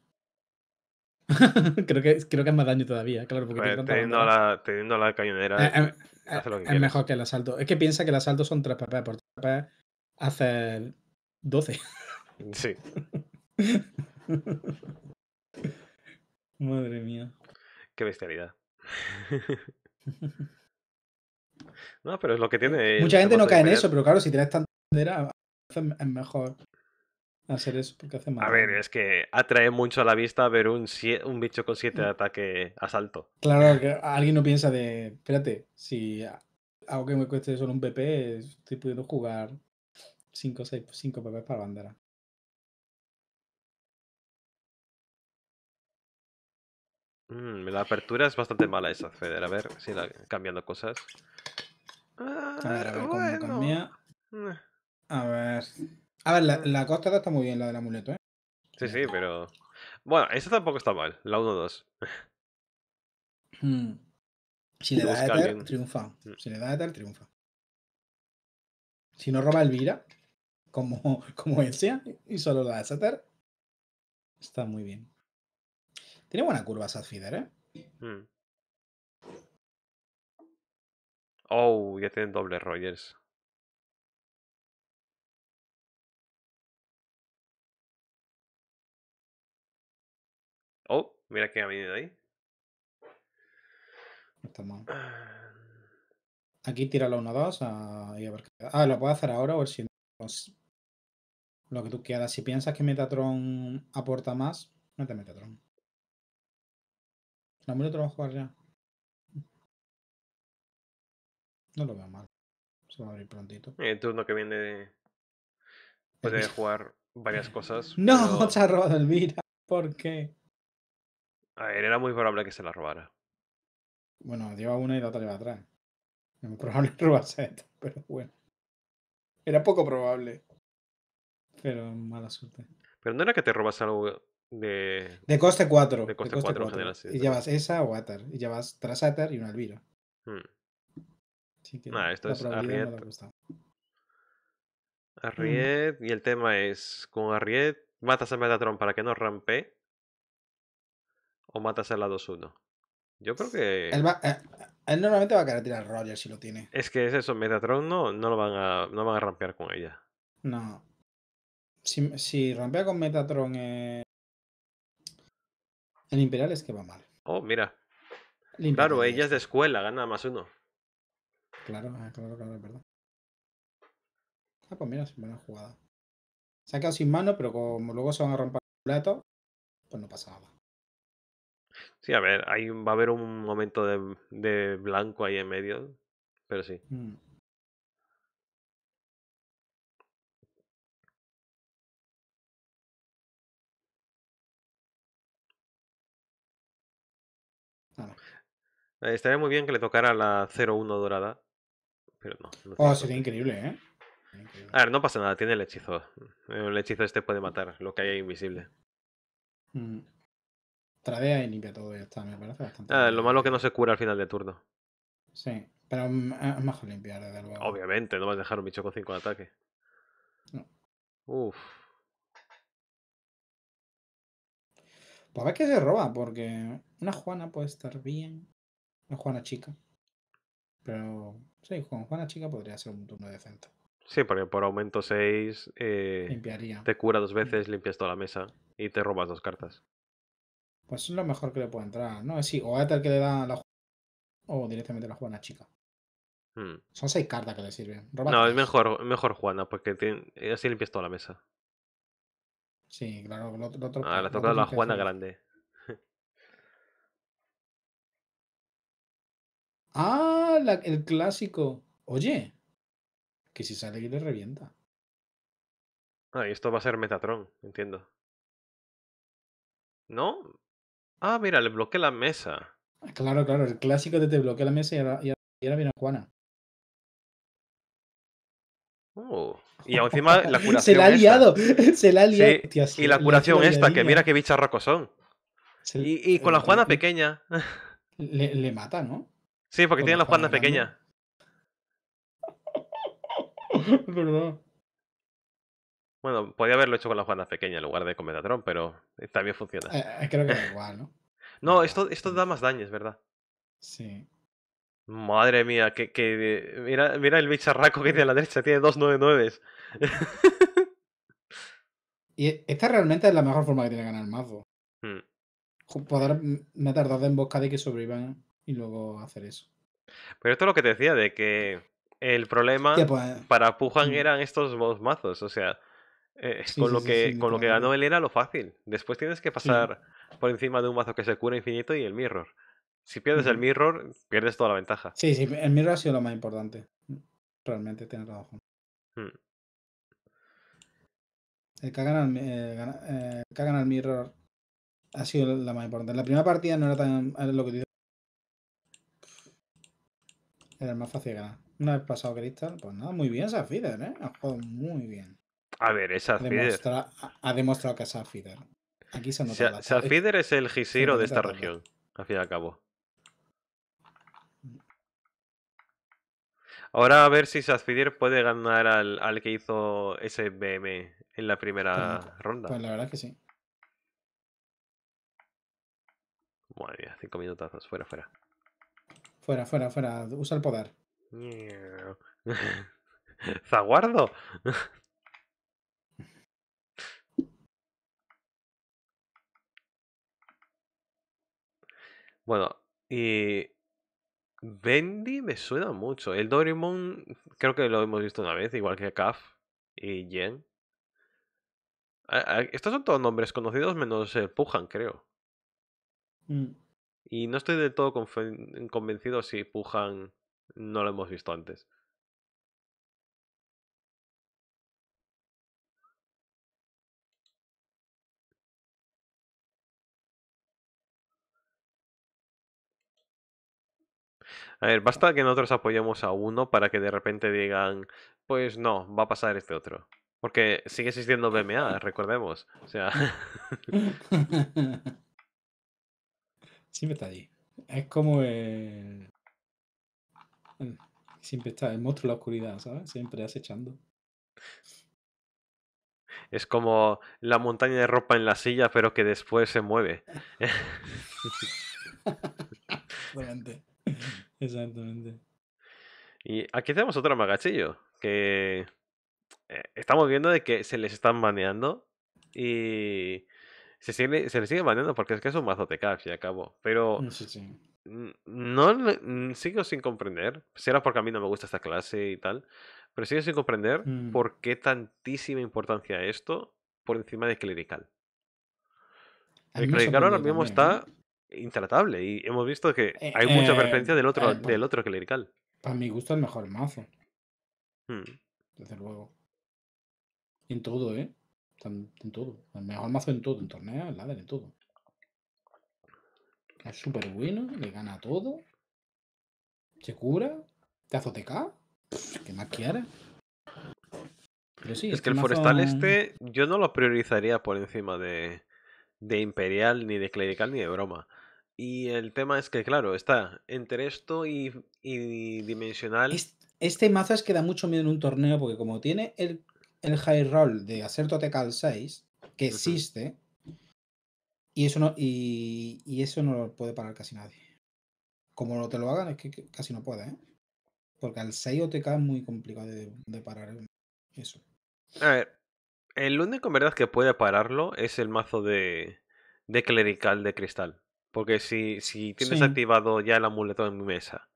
creo, que, creo que es más daño todavía, claro. teniendo, la, teniendo, la, cañonera. Eh, es mejor que el asalto. Es que piensa que el asalto son tres papeles. Por tres papeles hace 12. sí. Madre mía. Qué bestialidad. no, pero es lo que tiene. Eh, Mucha gente no cae en eso, pero claro, si tienes tanta bandera, es mejor hacer eso porque hace más A ver, es que atrae mucho a la vista ver un, un bicho con 7 de mm. ataque asalto. Claro, que alguien no piensa de, espérate, si hago que me cueste solo un PP, estoy pudiendo jugar 5 o 6, 5 PP para bandera. Mm, la apertura es bastante mala esa, Feder. A ver, si cambiando cosas. a ver, a ver cómo cambia. Eh. A ver. A ver, la, mm. la costa está muy bien, la del amuleto, ¿eh? Sí, sí, pero. Bueno, esa tampoco está mal, la 1-2. Hmm. Mm. Si le da Ether, triunfa. Si le da Ether, triunfa. Si no roba Elvira, como, como decía y solo da Ether, está muy bien. Tiene buena curva Sadfider, ¿eh? Hmm. Oh, ya tienen doble Rogers. Oh, mira que ha venido ahí. Está mal. Ah. Aquí tíralo 1-2 y a ver qué. Ah, lo puedo hacer ahora o si pues, lo que tú quieras. Si piensas que Metatron aporta más, no te Metatron no, me lo va a jugar ya. No lo veo mal. Se va a abrir prontito. El eh, turno que viene puede jugar varias cosas. ¡No! Se ha robado el Elvira. ¿Por qué? A ver, era muy probable que se la robara. Bueno, lleva una y la otra lleva atrás. Es muy probable que pero bueno. Era poco probable. Pero mala suerte. Pero no era que te robas algo de, coste 4. De coste, Y llevas esa o Atar. Y llevas tras Atar y un Alvira. nada hmm. ah, esto es Arriet. Arriet, y el tema es: con Arriet, matas a Metatron para que no rampe. O matas a la 2-1. Yo creo que. Eh, él, normalmente va a querer tirar Roger si lo tiene. Es que es eso, Metatron no, no lo van a, no van a rampear con ella. No. Si, si rampea con Metatron eh, el Imperial es que va mal. Oh, mira. claro, ella es de escuela, gana más uno. Claro, ah, claro, claro, es verdad. Ah, pues mira, es buena jugada. Se ha quedado sin mano, pero como luego se van a romper el plato, pues no pasa nada. Sí, a ver, ahí va a haber un momento de, blanco ahí en medio, pero sí. Mm. Eh, estaría muy bien que le tocara la 0-1 dorada. Pero no. oh, sería increíble, ¿eh? A ver, no pasa nada, tiene el hechizo. El hechizo este puede matar lo que hay invisible. Mm. Tradea y limpia todo y ya está, me parece bastante. Ah, lo malo es que no se cura al final de turno. Sí, pero es mejor limpiar, desde luego. Obviamente, no vas a dejar un bicho con 5 de ataque. No. Uf. Pues a ver qué se roba, porque una Juana puede estar bien. La Juana Chica. Pero sí, con Juana Chica podría ser un turno decente. Sí, porque por aumento 6 eh, te cura dos veces, limpias toda la mesa y te robas dos cartas. Pues es lo mejor que le puede entrar, ¿no? Sí, o a que le da la o directamente la Juana Chica. Hmm. Son seis cartas que le sirven. no, es mejor, mejor Juana, porque así limpias toda la mesa. Sí, claro. Lo, otro, ah, la toca la Juana grande. Ah, el clásico. Oye, que si sale y le revienta. Ah, y esto va a ser Metatron, entiendo. ¿No? Ah, mira, le bloqueé la mesa. Ah, claro, claro, el clásico de te bloquea la mesa y ahora, y viene a Juana. Oh. Y encima la curación. se la ha liado, se la ha liado. y la, curación esta, que mira qué bicharracos son. y, y, con la Juana pequeña. Le, le mata, ¿no? Sí, porque tiene las juana pequeña. Bueno, podría haberlo hecho con las juana pequeñas en lugar de con Metatron, pero eh, también funciona. Eh, eh, creo que es igual, ¿no? no, esto, esto da más daño, es verdad. Sí. Madre mía, que, mira, mira el bicharraco que tiene a la derecha, tiene dos 299. y e, esta realmente es la mejor forma que tiene de ganar el mazo. Hmm. Poder meter dos de emboscada y que sobrevivan y luego hacer eso. Pero esto es lo que te decía, de que el problema pues, para Pujan mm. eran estos dos mazos, o sea, eh, con, lo que, con lo que ganó él era lo fácil. Después tienes que pasar por encima de un mazo que se cura infinito y el mirror. Si pierdes el mirror, pierdes toda la ventaja. Sí, sí, el mirror ha sido lo más importante. Mm, realmente, tener trabajo. Hmm. El cagan al eh, eh, mirror ha sido la más importante. La primera partida no era tan. Lo que era el más fácil ganar. Una vez pasado Cristal, pues nada, muy bien Safider, ¿eh? Ha jugado muy bien. A ver, es Safider. Ha demostrado que es Safider. Aquí se nota. Safider es el Gisiro de esta región, al fin y al cabo. Ahora a ver si Safider puede ganar al, al que hizo SBM en la primera pues, ronda. Pues la verdad es que sí. Madre mía, cinco minutazos, fuera, fuera. Fuera, fuera, fuera. Usa el poder. Zaguardo. bueno, y Bendy me suena mucho. El Dorimon creo que lo hemos visto una vez, igual que Kaf y Jen. Estos son todos nombres conocidos menos el Pujan, creo. Mm. Y no estoy del todo convencido si Pujan no lo hemos visto antes. A ver, basta que nosotros apoyemos a uno para que de repente digan, pues no, va a pasar este otro. Porque sigue existiendo BMA, recordemos. O sea. Siempre está allí. Es como el... Siempre está el monstruo de la oscuridad, ¿sabes? Siempre acechando. Es como la montaña de ropa en la silla, pero que después se mueve. Exactamente. Exactamente. Y aquí tenemos otro magachillo, que eh, estamos viendo de que se les están baneando y se, sigue, se le sigue mandando porque es que es un mazo de cash y acabo. Pero mm, sí, no sigo sin comprender. Será porque a mí no me gusta esta clase y tal. Pero sigo sin comprender mm. por qué tantísima importancia esto por encima de clerical. El clerical ahora mismo ¿eh? está intratable y hemos visto que eh, hay mucha eh, preferencia del otro, clerical del otro clerical. gusta mi el mejor mazo. Hmm. Desde luego. En todo, ¿eh? en todo. El mejor mazo en todo, en torneo, en ladder, en todo. Es súper bueno, le gana todo. Se cura. Te azoteca. Que más Pero sí, es que el forestal este yo no lo priorizaría por encima de, imperial, ni de clerical, ni de broma. Y el tema es que, claro, está entre esto y, dimensional. Este, este mazo es que da mucho miedo en un torneo porque como tiene el el high roll de Acerto al 6, que existe, y eso no, y, eso no lo puede parar casi nadie. Como no te lo hagan, es que, casi no puede, ¿eh? Porque al 6 OTK es muy complicado de, parar eso. A ver, el único en verdad que puede pararlo es el mazo de, de clerical de cristal. Porque si, si tienes activado ya el amuleto en mi mesa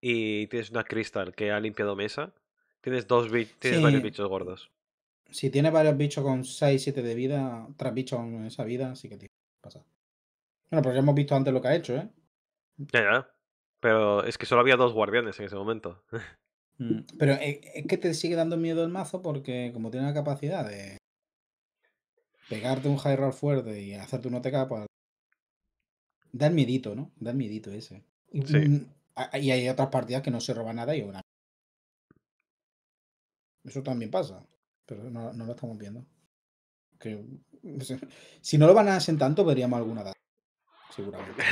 y tienes una cristal que ha limpiado mesa, Tienes dos tienes varios bichos gordos. Si tienes varios bichos con 6, 7 de vida, tres bichos en esa vida, sí que te pasa. Bueno, pero ya hemos visto antes lo que ha hecho, ¿eh? Ya, ya. Pero es que solo había dos guardianes en ese momento. Mm, pero eh, es que te sigue dando miedo el mazo porque como tiene la capacidad de pegarte un high roll fuerte y hacerte un OTK, pues da el miedito, ¿no? Da el miedito ese. Sí. Mm, y hay otras partidas que no se roba nada y una eso también pasa, pero no, lo estamos viendo. Que, si no lo van a tanto, veríamos alguna data. Seguramente.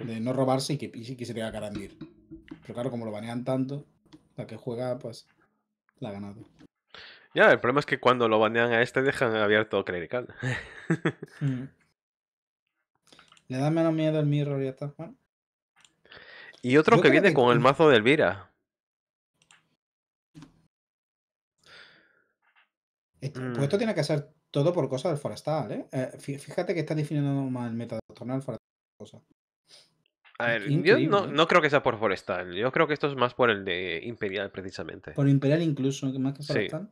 De no robarse y que, y que se tenga que Pero claro, como lo banean tanto, la que juega, pues la ha ganado. Ya, el problema es que cuando lo banean a este, dejan abierto clerical. Mm. Le da menos miedo el mirror y ya está. Bueno. Y otro que viene con el mm. mazo de Elvira. Pues esto tiene que ser todo por cosas del forestal, ¿eh? eh fíjate que está definiendo mal el meta forestal. A ver, yo ¿eh? no, creo que sea por forestal. Yo creo que esto es más por el de Imperial, precisamente. Por Imperial incluso, más que forestal.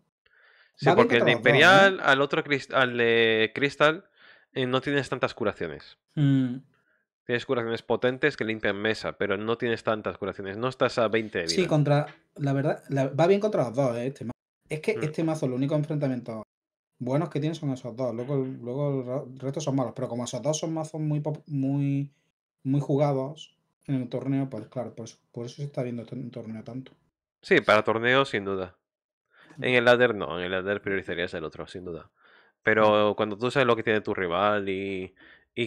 Sí, porque el de Imperial al otro al de cristal eh, no tienes tantas curaciones. Mm. Tienes curaciones potentes que limpian mesa, pero no tienes tantas curaciones. No estás a 20 de vida. Sí, contra. La verdad, va bien contra los dos, ¿eh? Este es que mm. este mazo, los únicos enfrentamientos buenos que tiene son esos dos. Luego, luego el resto son malos. Pero como esos dos son mazos muy, muy, muy jugados en el torneo, pues claro, por eso, por se está viendo el torneo tanto. Sí, para torneo sin duda. En mm. el ladder no, en el ladder priorizarías el otro, sin duda. Pero cuando tú sabes lo que tiene tu rival y,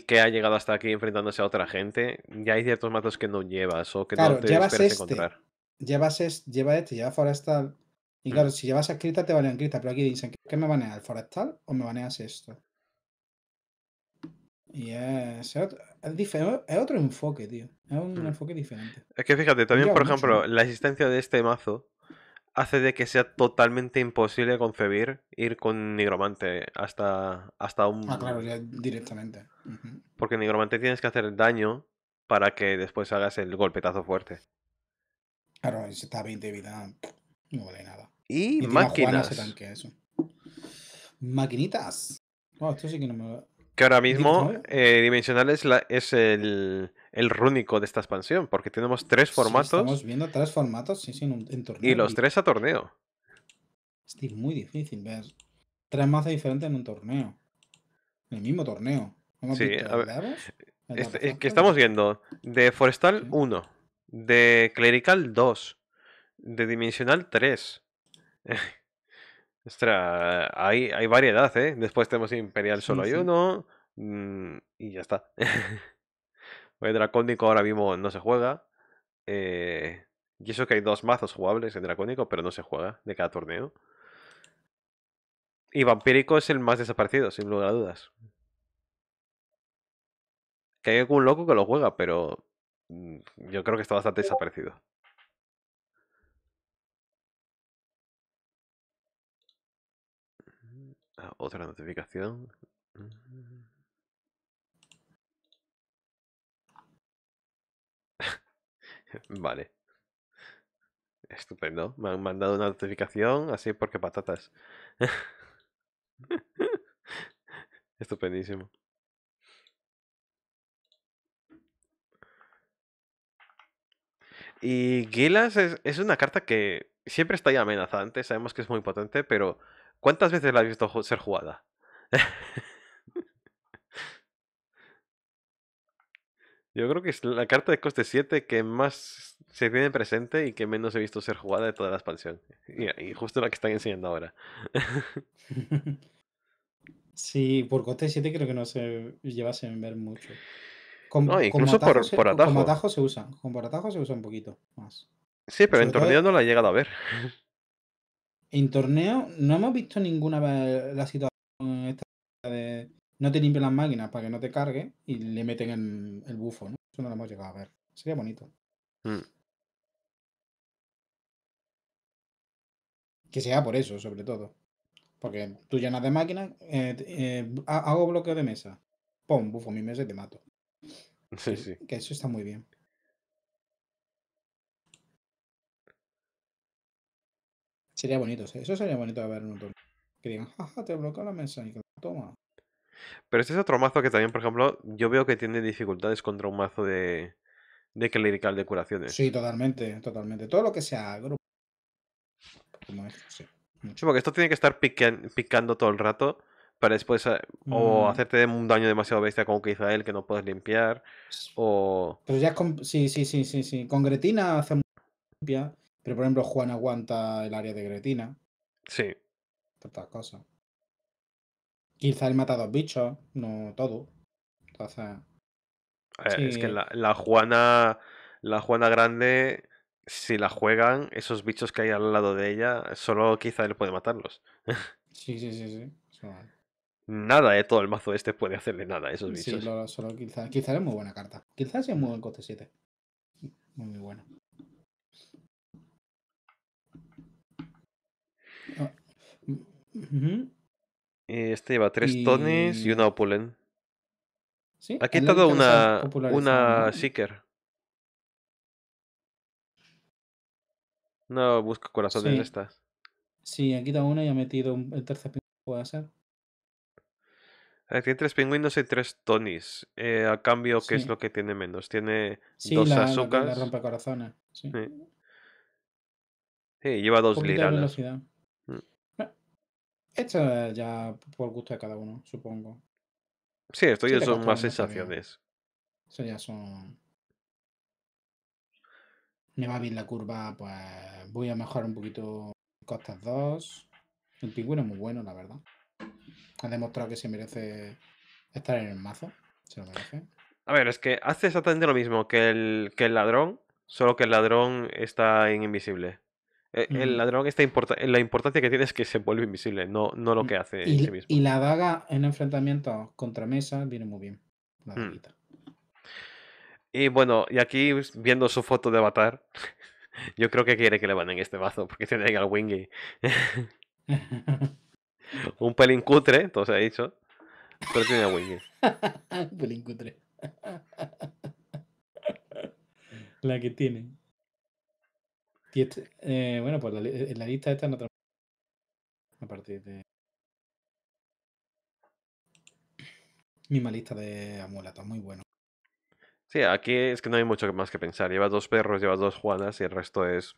que ha llegado hasta aquí enfrentándose a otra gente, ya hay ciertos mazos que no llevas o que no te llevas esperas este, encontrar. Llevas este, llevas este, lleva Forestal, y claro, si llevas escrita te banean cripta, pero aquí dicen, que me baneas? ¿El forestal o me baneas esto? Y es, otro, es, otro enfoque, tío. Es un mm. enfoque diferente. Es que fíjate, también, por ejemplo, la existencia de este mazo hace de que sea totalmente imposible concebir ir con nigromante hasta, hasta un... Ah, claro, directamente. Porque nigromante tienes que hacer daño para que después hagas el golpetazo fuerte. Claro, si está 20 de vida, no vale nada. Y, máquinas. Maquinitas. que ahora mismo eh, Dimensional es, el, rúnico de esta expansión, porque tenemos tres formatos. estamos viendo tres formatos, en, torneo. Y los tres a torneo. Este es muy difícil ver tres mazas diferentes en un torneo. En el mismo torneo. a eh, que estamos viendo de Forestal 1, de Clerical 2, de Dimensional 3, Ostras, hay, hay variedad, ¿eh? Después tenemos Imperial, solo hay uno. Mm, y ya está. El Dracónico ahora mismo no se juega. Eh, y eso que hay dos mazos jugables en Dracónico, pero no se juega de cada torneo. Y Vampírico es el más desaparecido, sin lugar a dudas. Que hay algún loco que lo juega, pero mm, yo creo que está bastante desaparecido. otra notificación. Mm. vale. Estupendo. Me han mandado una notificación así porque patatas. Estupendísimo. Y Gilas es, es, una carta que siempre está ahí amenazante. Sabemos que es muy potente, pero ¿Cuántas veces la has visto ser jugada? Yo creo que es la carta de coste 7 que más se tiene presente y que menos he visto ser jugada de toda la expansión. Y, justo la que están enseñando ahora. sí, por coste 7 creo que no se llevase a ver mucho. no, incluso por, se, por, atajo. Como atajo se por atajo se usa un poquito más. Sí, pero en torneo no la he llegado a ver en torneo no hemos visto ninguna vez la situación esta de no te limpian las máquinas para que no te cargue y le meten el, bufo, ¿no? Eso no lo hemos llegado a ver. Sería bonito. Hmm. Que sea por eso, sobre todo. Porque tú llenas de máquinas, eh, eh, hago bloqueo de mesa. pum bufo mi mesa y te mato. Sí, sí. Que eso está muy bien. Sería bonito, eso sería bonito de ver en un turno. Que digan, jaja, te bloqueo la mesa y que toma. Pero este es otro mazo que también, por ejemplo, yo veo que tiene dificultades contra un mazo de, de clerical de curaciones. Sí, totalmente, totalmente. Todo lo que sea grupo. Como sí. sí. porque esto tiene que estar picando todo el rato para después eh, o mm. hacerte un daño demasiado bestia como que hizo él que no puedes limpiar o... Pero ya es con... Sí, sí, sí, sí, sí. Con Gretina hace limpia pero por ejemplo, Juana aguanta el área de Gretina. Sí. Tantas cosas. Quizá él mata dos bichos, no todo. Entonces. Eh, es que la, Juana. La Juana grande si la juegan, esos bichos que hay al lado de ella, solo quizá él puede matarlos. Sí, sí, sí, sí. nada de eh, todo el mazo este puede hacerle nada a esos bichos. Sí, solo quizá, es muy buena carta. Quizás sea muy buen coste 7. Muy, muy buena. Este lleva tres tonis y una opulen ¿Sí? Aquí quitado una, una seeker. No busca corazones en estas. Sí, ha quitado una y ha metido el tercer pingüino. Puede ser. Ah, tiene tres pingüinos y tres tonis. Eh, a cambio, ¿qué es lo que tiene menos? Tiene dos la, La, Sí. lleva dos liranas esto eh, ya por gusto de cada uno, supongo. Sí, esto ya son más sensaciones. Eso ya son. Me va bien la curva, pues voy a mejorar un poquito Costas 2. El pingüino es muy bueno, la verdad. Ha demostrado que se merece estar en el mazo. Se lo merece. A ver, es que hace exactamente lo mismo que el, que el ladrón, solo que el ladrón está en invisible. Eh, el mm. ladrón, está eh, la importancia que tiene es que se vuelve invisible, no, no lo mm, que hace y, mismo. Y la daga en enfrentamiento contra mesa viene muy bien. La mm. Y bueno, y aquí pues, viendo su foto de avatar, yo creo que quiere que le manden este bazo porque tiene ahí al Wingy. Un pelín cutre, se ha dicho. Pero tiene a Wingy. Un pelín cutre. La que tiene. Y este, eh, bueno, pues la, eh, la, lista esta no A partir de. Misma lista de amuletos, muy bueno. Sí, aquí es que no hay mucho más que pensar. Llevas dos perros, llevas dos Juanas y el resto es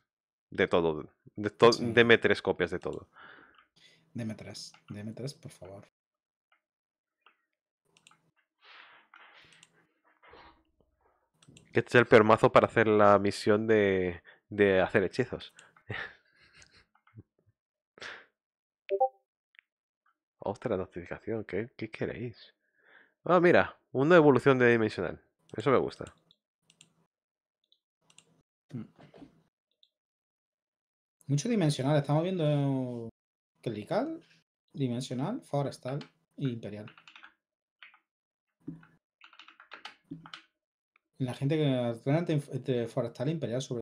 de todo. De Deme tres copias de todo. Deme tres, deme tres, por favor. Este es el peor mazo para hacer la misión de de hacer hechizos. Ostras, notificación, ¿qué, queréis? Ah, mira, una evolución de dimensional. Eso me gusta. Mucho dimensional, estamos viendo Clerical, Dimensional, Forestal e Imperial. La gente que Forestal e Imperial sobre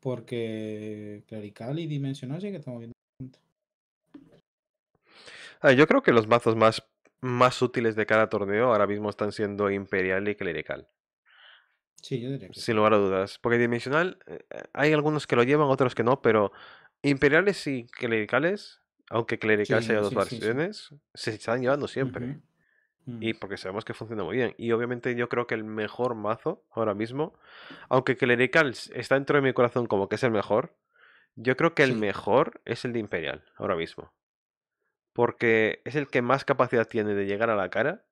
porque clerical y dimensional sí que estamos viendo. Ah, yo creo que los mazos más, más útiles de cada torneo ahora mismo están siendo imperial y clerical. Sí, yo diría Sin lugar a dudas. Porque dimensional, eh, eh, hay algunos que lo llevan, otros que no, pero imperiales y clericales, aunque clerical sea dos versiones, se están llevando siempre. Mm. Y porque sabemos que funciona muy bien. Y obviamente yo creo que el mejor mazo ahora mismo, aunque Clerical está dentro de mi corazón como que es el mejor, yo creo que el mejor es el de Imperial ahora mismo. Porque es el que más capacidad tiene de llegar a la cara,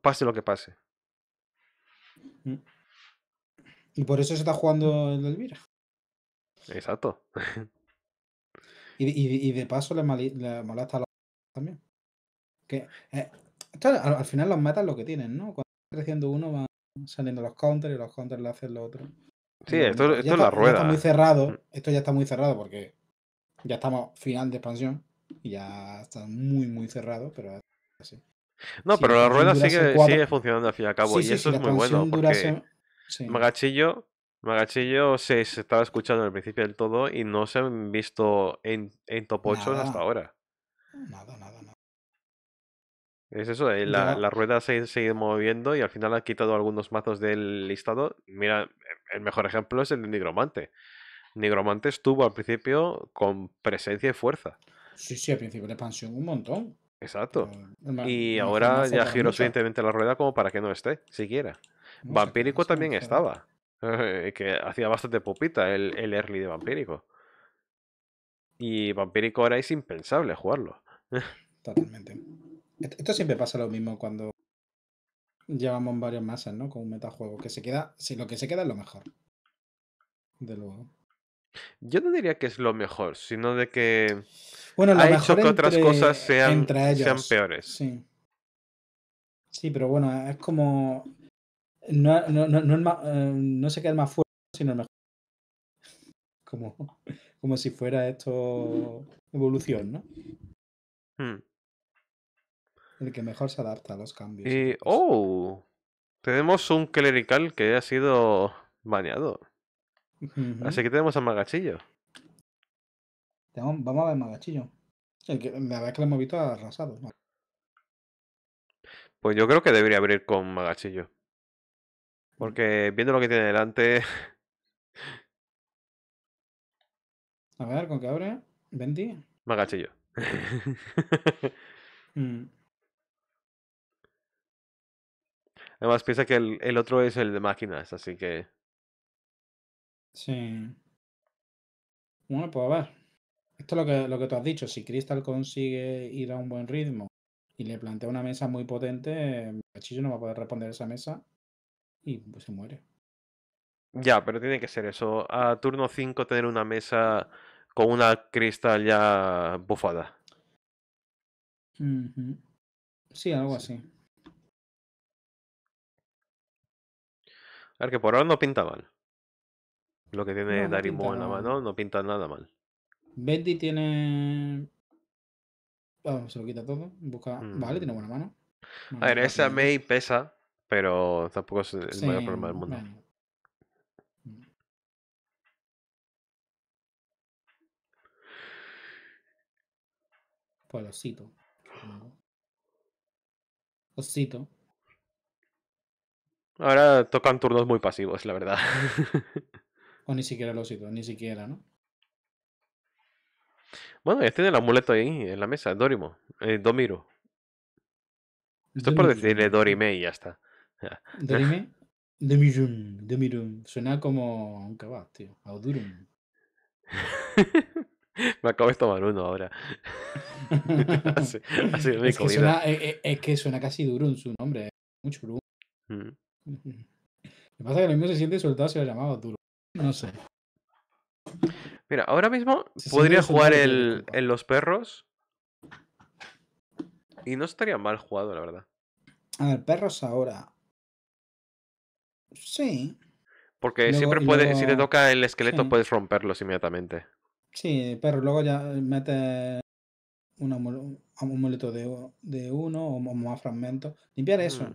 pase lo que pase. Mm. Y por eso se está jugando el Elvira. Exacto. Y, de paso le, molesta a también. Que, eh, al, final los matas lo que tienen, ¿no? Cuando está creciendo uno van saliendo los counters y los counters le hacen lo otro. Sí, esto, es la rueda. muy ¿eh? cerrado, mm. esto ya está muy cerrado porque ya estamos final de expansión y ya está muy, muy cerrado, pero así. No, pero la, rueda sigue, funcionando al fin y al cabo y eso es muy bueno porque Magachillo Magachillo se, estaba escuchando al principio del todo y no se han visto en, en top 8 hasta ahora. Nada, nada. Es eso, la, la, rueda se ha seguido moviendo y al final ha quitado algunos mazos del listado. Mira, e, el mejor ejemplo es el de Nigromante. Nigromante estuvo al principio con presencia y fuerza. Sí, sí, al principio de expansión un montón. Exacto. y ahora ya giró suficientemente la rueda como para que no esté, siquiera. Vampírico también estaba. Eh, que hacía bastante pupita el, el early de Vampírico. Y Vampírico ahora es impensable jugarlo. Totalmente. Esto siempre pasa lo mismo cuando llevamos varias masas, ¿no? Con un metajuego, que se queda, lo que se queda es lo mejor. De luego. Yo no diría que es lo mejor, sino de que bueno, lo ha hecho que otras cosas sean, peores. Sí. sí. pero bueno, es como. No, no, no, no, eh, no se queda el más fuerte, sino el mejor. Como, como si fuera esto evolución, ¿no? Hmm. El que mejor se adapta a los cambios. Y. Eh, ¡Oh! Tenemos un clerical que ha sido bañado. Así que tenemos a Magachillo. Vamos a ver Magachillo. El que, que hemos arrasado. Pues yo creo que debería abrir con Magachillo. Mm. Porque viendo lo que tiene delante. A ver, ¿con qué abre? Bendy. Magachillo. mm. Además, piensa que el, otro es el de máquinas, así que. Sí. Bueno, pues a ver. Esto es lo que, lo que tú has dicho. Si Crystal consigue ir a un buen ritmo y le plantea una mesa muy potente, Cachillo no va a poder responder esa mesa y pues, se muere. Ya, pero tiene que ser eso. A turno 5 tener una mesa con una Crystal ya bufada. Sí, algo así. A ver, que por ahora no pinta mal. Lo que tiene no, en la mano no pinta nada mal. Bendy tiene. Vamos, se lo quita todo. Busca... Vale, tiene buena mano. a ver, esa May pesa, pero tampoco es el mayor problema del mundo. Pues Pues osito. Osito. Ahora tocan turnos muy pasivos, la verdad. o ni siquiera lo ni siquiera, ¿no? Bueno, ya tiene el amuleto ahí en la mesa, Dorimo, eh, Domiro. Esto es por decirle Dorime y ya está. Dorime, Demirum, Demirum. Suena como un caballo, tío. Audurum. Me acabo de tomar uno ahora. así, es, que suena, eh, eh, es, que suena, casi Durum su nombre. Mucho Durum. Mm. Lo que pasa es que lo mismo se siente insultado si lo llamaba duro. No sé. Mira, ahora mismo podría jugar el, en los perros. Y no estaría mal jugado, la verdad. A ver, perros ahora. Sí. Porque siempre puedes si te toca el esqueleto, puedes romperlos inmediatamente. Sí, perro, luego ya Mete un amuleto de, de uno o más fragmentos. Limpiar eso. Mm.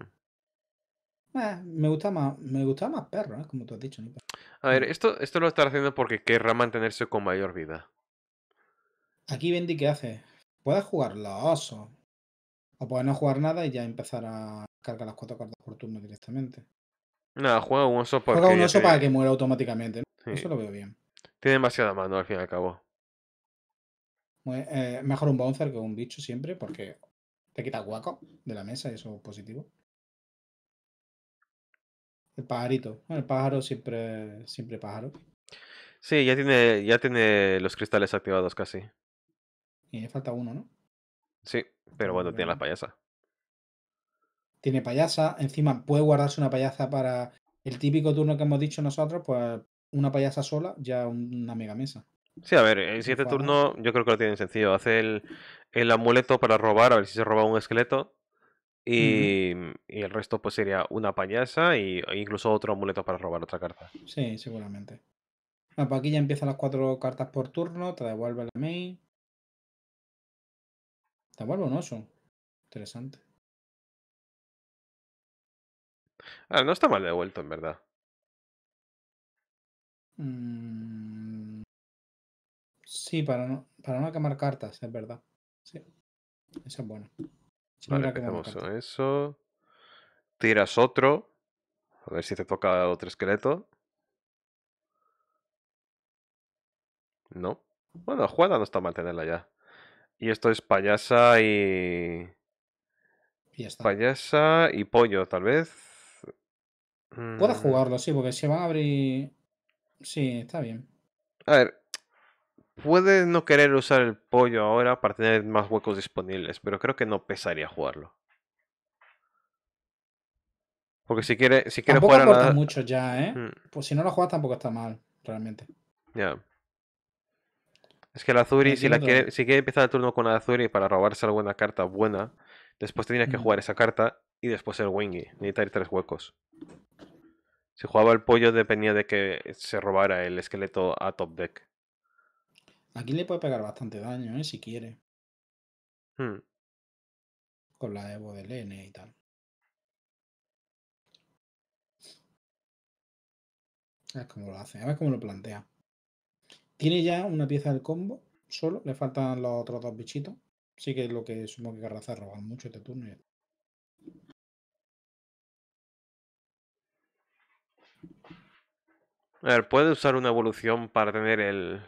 Eh, me gusta más, me gusta más perro, ¿eh? como tú has dicho. A ver, esto, esto lo está haciendo porque querrá mantenerse con mayor vida. Aquí Bendy, ¿qué hace? Puedes jugar los oso O puedes no jugar nada y ya empezar a cargar las cuatro cartas por turno directamente. Nada, juega un oso un para que muera automáticamente. ¿no? Eso lo veo bien. Tiene demasiada mano al fin y al cabo. Eh, mejor un bouncer que un bicho siempre, porque te quita guaco de la mesa y eso es positivo. El pajarito. el pájaro siempre, siempre pájaro. Sí, ya tiene, ya tiene los cristales activados casi. Y le falta uno, ¿no? Sí, pero bueno, tiene la payasa. Tiene payasa, encima puede guardarse una payasa para el típico turno que hemos dicho nosotros, pues una payasa sola, ya una mega mesa. Sí, a ver, el siguiente turno yo creo que lo tiene sencillo. Hace el, el amuleto para robar, a ver si se roba un esqueleto. Mm, y, el resto pues sería una payasa e incluso otro amuleto para robar otra carta. Sí, seguramente. la paquilla pues, aquí ya empiezan las cuatro cartas por turno, te devuelve la main. Te devuelve un oso. Interesante. Ah, no está mal devuelto, en verdad. Mm. Sí, para no, para no quemar cartas, es verdad. Sí. Eso es bueno eso. Tiras otro. A ver si te toca otro esqueleto. No. Bueno, juega no está mal tenerla ya. Y esto es payasa y... y Payasa y pollo, tal vez. Puedo mm. jugarlo, sí, porque se va a abrir... Sí, está bien. A ver, Puede no querer usar el pollo ahora para tener más huecos disponibles, pero creo que no pesaría jugarlo. Porque si quiere, si quiere jugar a mucho ya, ¿eh? Mm. Pues si no lo juegas tampoco está mal, realmente. Ya. Es que la Azuri, si, la quiere, si quiere empezar el turno con la Azuri para robarse alguna carta buena, después tenía que jugar esa carta y después el Wingy. Necesita ir tres huecos. Si jugaba el pollo dependía de que se robara el esqueleto a top deck. Aquí le puede pegar bastante daño, ¿eh? Si quiere. Hmm. Con la Evo del N y tal. A ver cómo lo hace, a ver cómo lo plantea. Tiene ya una pieza del combo, solo le faltan los otros dos bichitos. Sí que es lo que supongo que querrá hacer, robar mucho este turno. A ver, puede usar una evolución para tener el,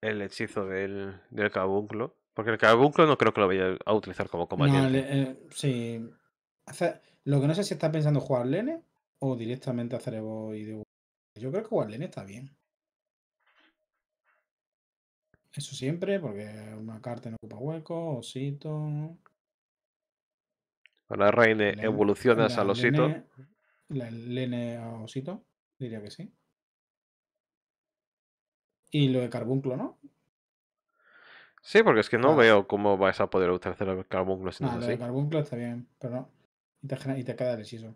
el hechizo del, del cabunclo. Porque el cabunclo no creo que lo vaya a utilizar como combate eh, sí. lo que no sé si está pensando jugar Lene o directamente hacer Evo y Yo creo que jugar Lene está bien. Eso siempre, porque una carta no ocupa hueco, osito. Ahora Reine evolucionas al a osito. Lene a osito, diría que sí y lo de carbunclo, ¿no? Sí, porque es que no ah, veo cómo vais a poder utilizar el carbunclo no, ah, carbunclo está bien, pero no. Y te, queda el hechizo.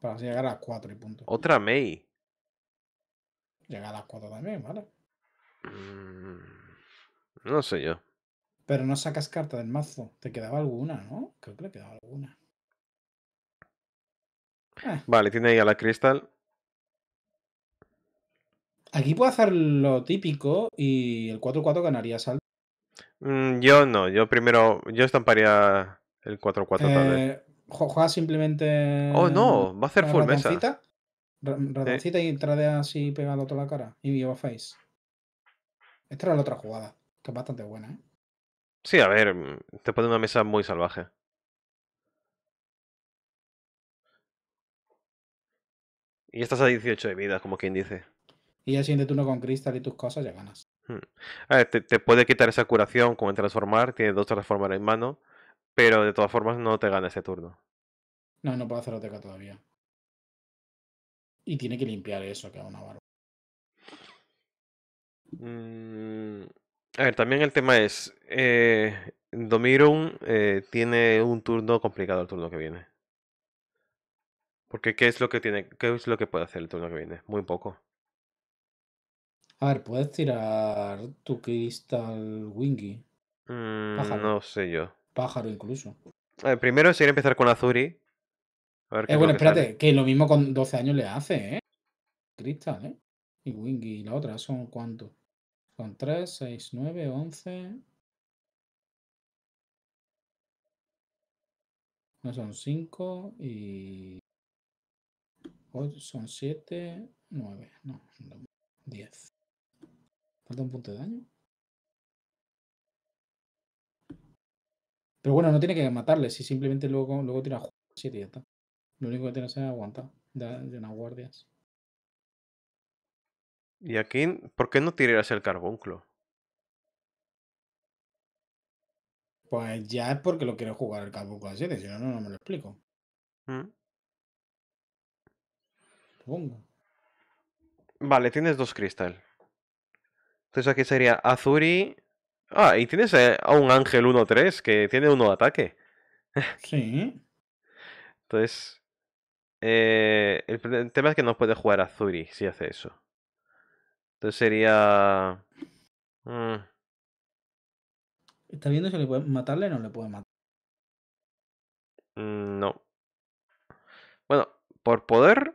Para llegar a 4 y punto. Otra May. Llegar a las 4 también, ¿vale? Mm, no sé yo. Pero no sacas carta del mazo. Te quedaba alguna, ¿no? Creo que le quedaba alguna. Eh. Vale, tiene ahí a la cristal. Aquí puedo hacer lo típico y el 4-4 ganaría salto. Mm, yo no, yo primero, yo estamparía el 4-4 tal vez. Eh, juega simplemente. Oh, no, va a hacer full mesa. Ratoncita y tradea así pegado toda la cara. Y lleva face. Esta era la otra jugada, que es bastante buena, ¿eh? Sí, a ver, mm, te pone una mesa muy salvaje. Y estás a 18 de vida, como quien dice y al siguiente turno con Cristal y tus cosas ya ganas. Hmm. A ver, te, puede quitar esa curación con el transformar, tiene dos transformar en mano, pero de todas formas no te gana ese turno. No, no puede hacer OTK todavía. Y tiene que limpiar eso, que es una barba. Mm, a ver, también el tema es. Eh, eh, tiene un turno complicado el turno que viene. Porque ¿qué es lo que tiene? ¿Qué es lo que puede hacer el turno que viene? Muy poco. A ver, puedes tirar tu cristal Wingy. Mm, no sé yo. Pájaro incluso. A ver, primero sería empezar con Azuri. A ver eh, bueno, espérate, que lo mismo con 12 años le hace, ¿eh? Cristal, ¿eh? Y Wingy y la otra, ¿son cuántos? Son 3, 6, 9, 11. No son 5 y. son 7, 9, no, 10. Falta un punto de daño. Pero bueno, no tiene que matarle, si simplemente luego, luego tira 7 y ya está. Lo único que tiene es aguantar de, unas guardias. Y aquí, ¿por qué no tiras el carbunclo? Pues ya es porque lo quiero jugar el carbunclo a 7, si no, no me lo explico. Mm. Supongo. Vale, tienes dos cristal. Entonces aquí sería Azuri. Ah, y tienes eh, a un ángel 1-3 que tiene uno de ataque. Sí. Entonces. Eh, el tema es que no puede jugar Azuri si hace eso. Entonces sería. Mm. Está viendo si le puede matarle o no le puede matar. Mm, no. Bueno, por poder.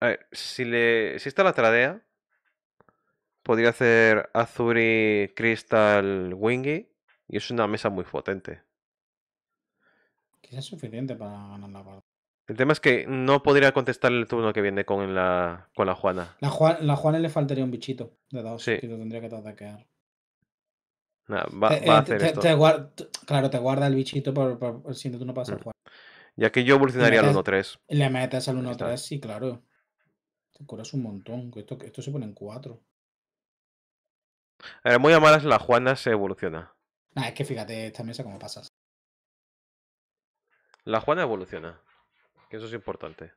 A ver, si le. Si está la tradea podría hacer Azuri Crystal Wingy y es una mesa muy potente. Quizás suficiente para ganar la partida. El tema es que no podría contestar el turno que viene con la, con la Juana. La, la Juana le faltaría un bichito de dados sí. lo tendría que ataquear. va, a eh, hacer esto. claro, te guarda el bichito por, por no siguiente turno pasas mm. Ya que yo evolucionaría al 1-3. Le metes al 1-3 sí claro. Te curas un montón. Esto, esto se pone en 4 muy a malas la Juana se evoluciona. es que fíjate también sé cómo pasas. La Juana evoluciona. Que eso es importante.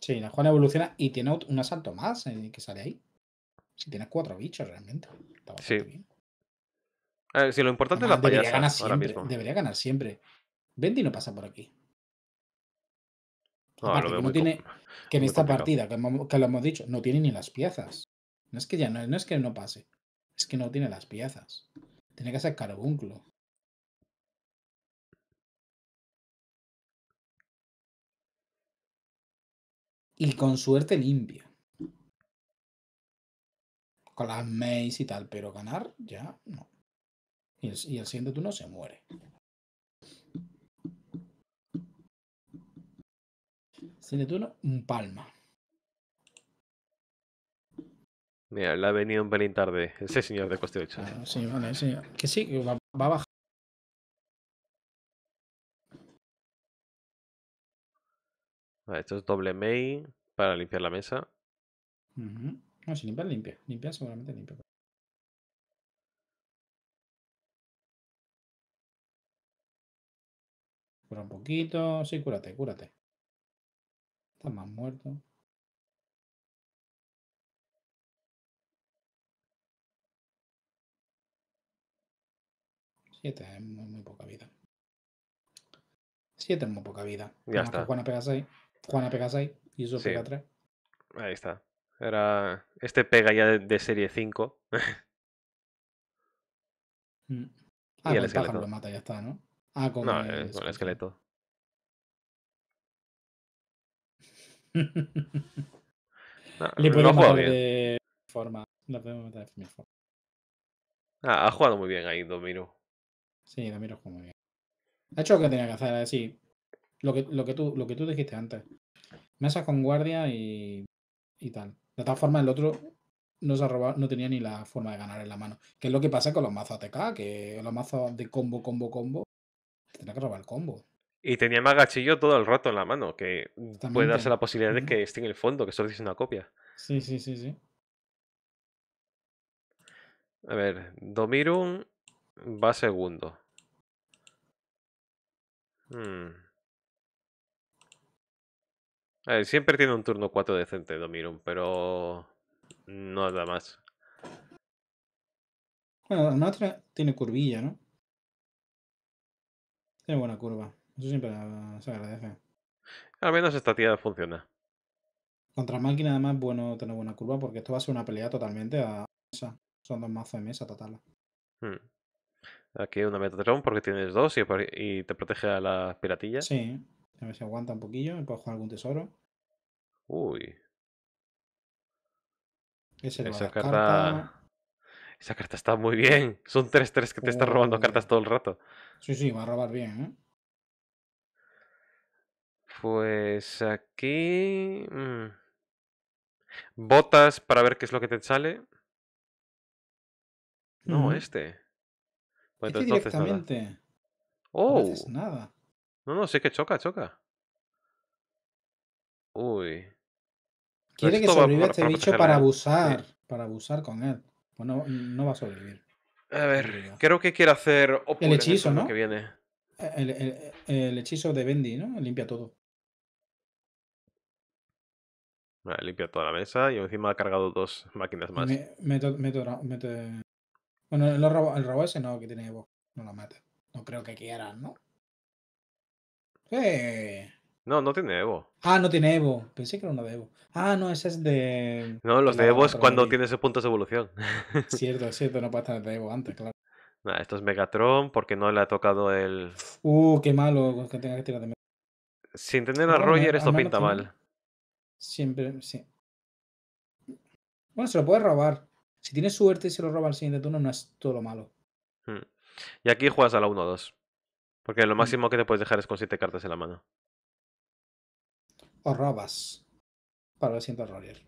Sí, la Juana evoluciona y tiene un asalto más eh, que sale ahí. Si tienes cuatro bichos realmente. sí. si lo importante es la debería Ganar siempre, Debería ganar siempre. Bendy no pasa por aquí. No, lo que, tiene, que en esta partida, que, lo hemos dicho, no tiene ni las piezas. No es que ya no es que no pase. Es que no tiene las piezas. Tiene que ser carbunclo. Y con suerte limpia. Con las maíz y tal, pero ganar ya no. Y el, siguiente turno se muere. Siguiente turno, un palma. Mira, le ha venido un pelín tarde ese señor de cuestión. 8. sí, vale, señor. Que sí, va, va a bajar. Vale, esto es doble main para limpiar la mesa. Mhm. No, si limpiar, limpia. Limpia, seguramente limpia. Cura un poquito. Sí, cúrate, cúrate. Está más muerto. 7 es muy, poca vida. 7 es muy poca vida. Ya está. Juana pega 6. Juana pega 6 y eso pega 3. Ahí está. Era... Este pega ya de, serie 5. Mm. Ah, y el, esqueleto. lo mata, ya está, ¿no? Ah, con eh, el, esqueleto. no, Le podemos no bien. de forma. No podemos meter de forma. Ah, ha jugado muy bien ahí, Domino. Sí, también lo muy bien. Ha hecho lo que tenía que hacer, es decir, lo que, lo que, tú, lo que tú dijiste antes. Mesas con guardia y, y tal. De tal forma, el otro no, no tenía ni la forma de ganar en la mano. Que es lo que pasa con los mazos ATK, que los mazos de combo, combo, combo, tenía que robar el combo. Y tenía más gachillo todo el rato en la mano, que puede darse la posibilidad de que esté en el fondo, que solo es una copia. Sí, sí, sí, sí. A ver, Domirum va segundo. Hmm. siempre tiene un turno 4 decente Domirum, pero no nada más. Bueno, la otra tiene curvilla, ¿no? Tiene buena curva. Eso siempre ah, se agradece. Al menos esta tía funciona. Contra máquina, además, bueno tener buena curva porque esto va a ser una pelea totalmente a mesa. Son dos mazos de mesa total. Hmm. Aquí una Metatron porque tienes dos y, te protege a la piratilla. Sí, a ver si aguanta un poquillo me puedo jugar algún tesoro. Uy. Esa carta... Esa carta está muy bien. Son 3-3 que te está robando cartas todo el rato. Sí, sí, va a robar bien, ¿eh? Pues aquí. Mm, botas para ver qué es lo que te sale. No, este. Pues No oh. haces nada. No, no, es que choca, choca. Uy. Quiere que sobreviva este bicho para abusar. Para abusar con él. Pues no, no va a sobrevivir. A ver, creo que quiere hacer el hechizo, ¿no? Que viene. Eh, el, el, hechizo de Bendy, ¿no? Limpia todo. limpia toda la mesa y encima ha cargado dos máquinas más. me me. Bueno, el robo, el ese no, que tiene Evo. No lo mata. No creo que quieran, ¿no? ¡Eh! No, no tiene Evo. Ah, no tiene Evo. Pensé que era uno de Evo. Ah, no, ese es de. No, los de Evo es cuando tiene esos puntos de evolución. Cierto, cierto, no pasa nada de Evo antes, claro. Nah, esto es Megatron porque no le ha tocado el. Uh, qué malo que tenga que tirar de Sin tener a Roger, esto pinta mal. Siempre, sí. Bueno, se lo puede robar. Si tienes suerte y se lo roba al siguiente turno, no es todo lo malo. Hmm. Y aquí juegas a la 1-2. Porque lo mm. máximo que te puedes dejar es con 7 cartas en la mano. O robas. Para el siguiente Roller.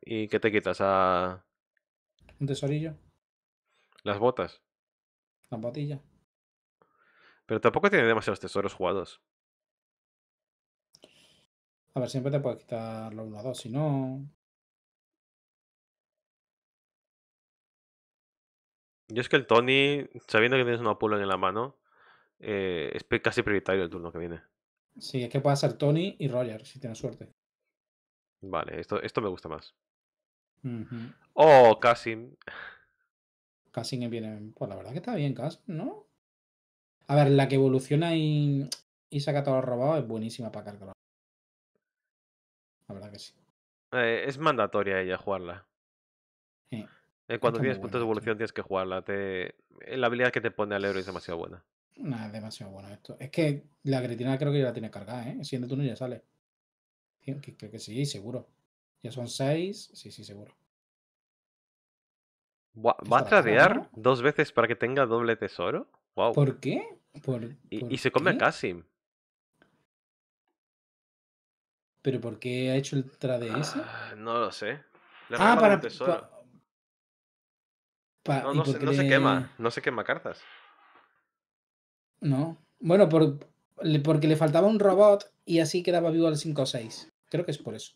¿Y qué te quitas? ¿A.? Un tesorillo. Las botas. La botilla. Pero tampoco tiene demasiados tesoros jugados. A ver, siempre te puedes quitar la 1 2, si no. Yo es que el Tony, sabiendo que tienes una apulo en la mano, eh, es casi prioritario el turno que viene. Sí, es que puede ser Tony y Roger, si tienes suerte. Vale, esto, esto me gusta más. Uh Oh, Cassim. Cassim viene. Pues la verdad que está bien, Cassin, ¿no? A ver, la que evoluciona y, saca todo lo robado es buenísima para cargarlo. La verdad que sí. Eh, es mandatoria ella jugarla. Sí. Eh, cuando tienes puntos de evolución tienes que jugarla. Te... Eh, la habilidad que te pone al héroe es demasiado buena. No, es demasiado buena esto. Es que la cretina creo que ya la tiene cargada, ¿eh? Siendo turno ya sale. Creo que sí, seguro. Ya son seis. Sí, sí, seguro. ¿Va a tradear dos veces para que tenga doble tesoro? Wow. ¿Por qué? y, se come a Kasim. ¿Pero por qué ha hecho el trade ese? Ah, no lo sé. ah, para, tesoro no, se, quema, no se quema cartas. No. Bueno, porque le faltaba un robot y así quedaba vivo al 5 o 6. Creo que es por eso.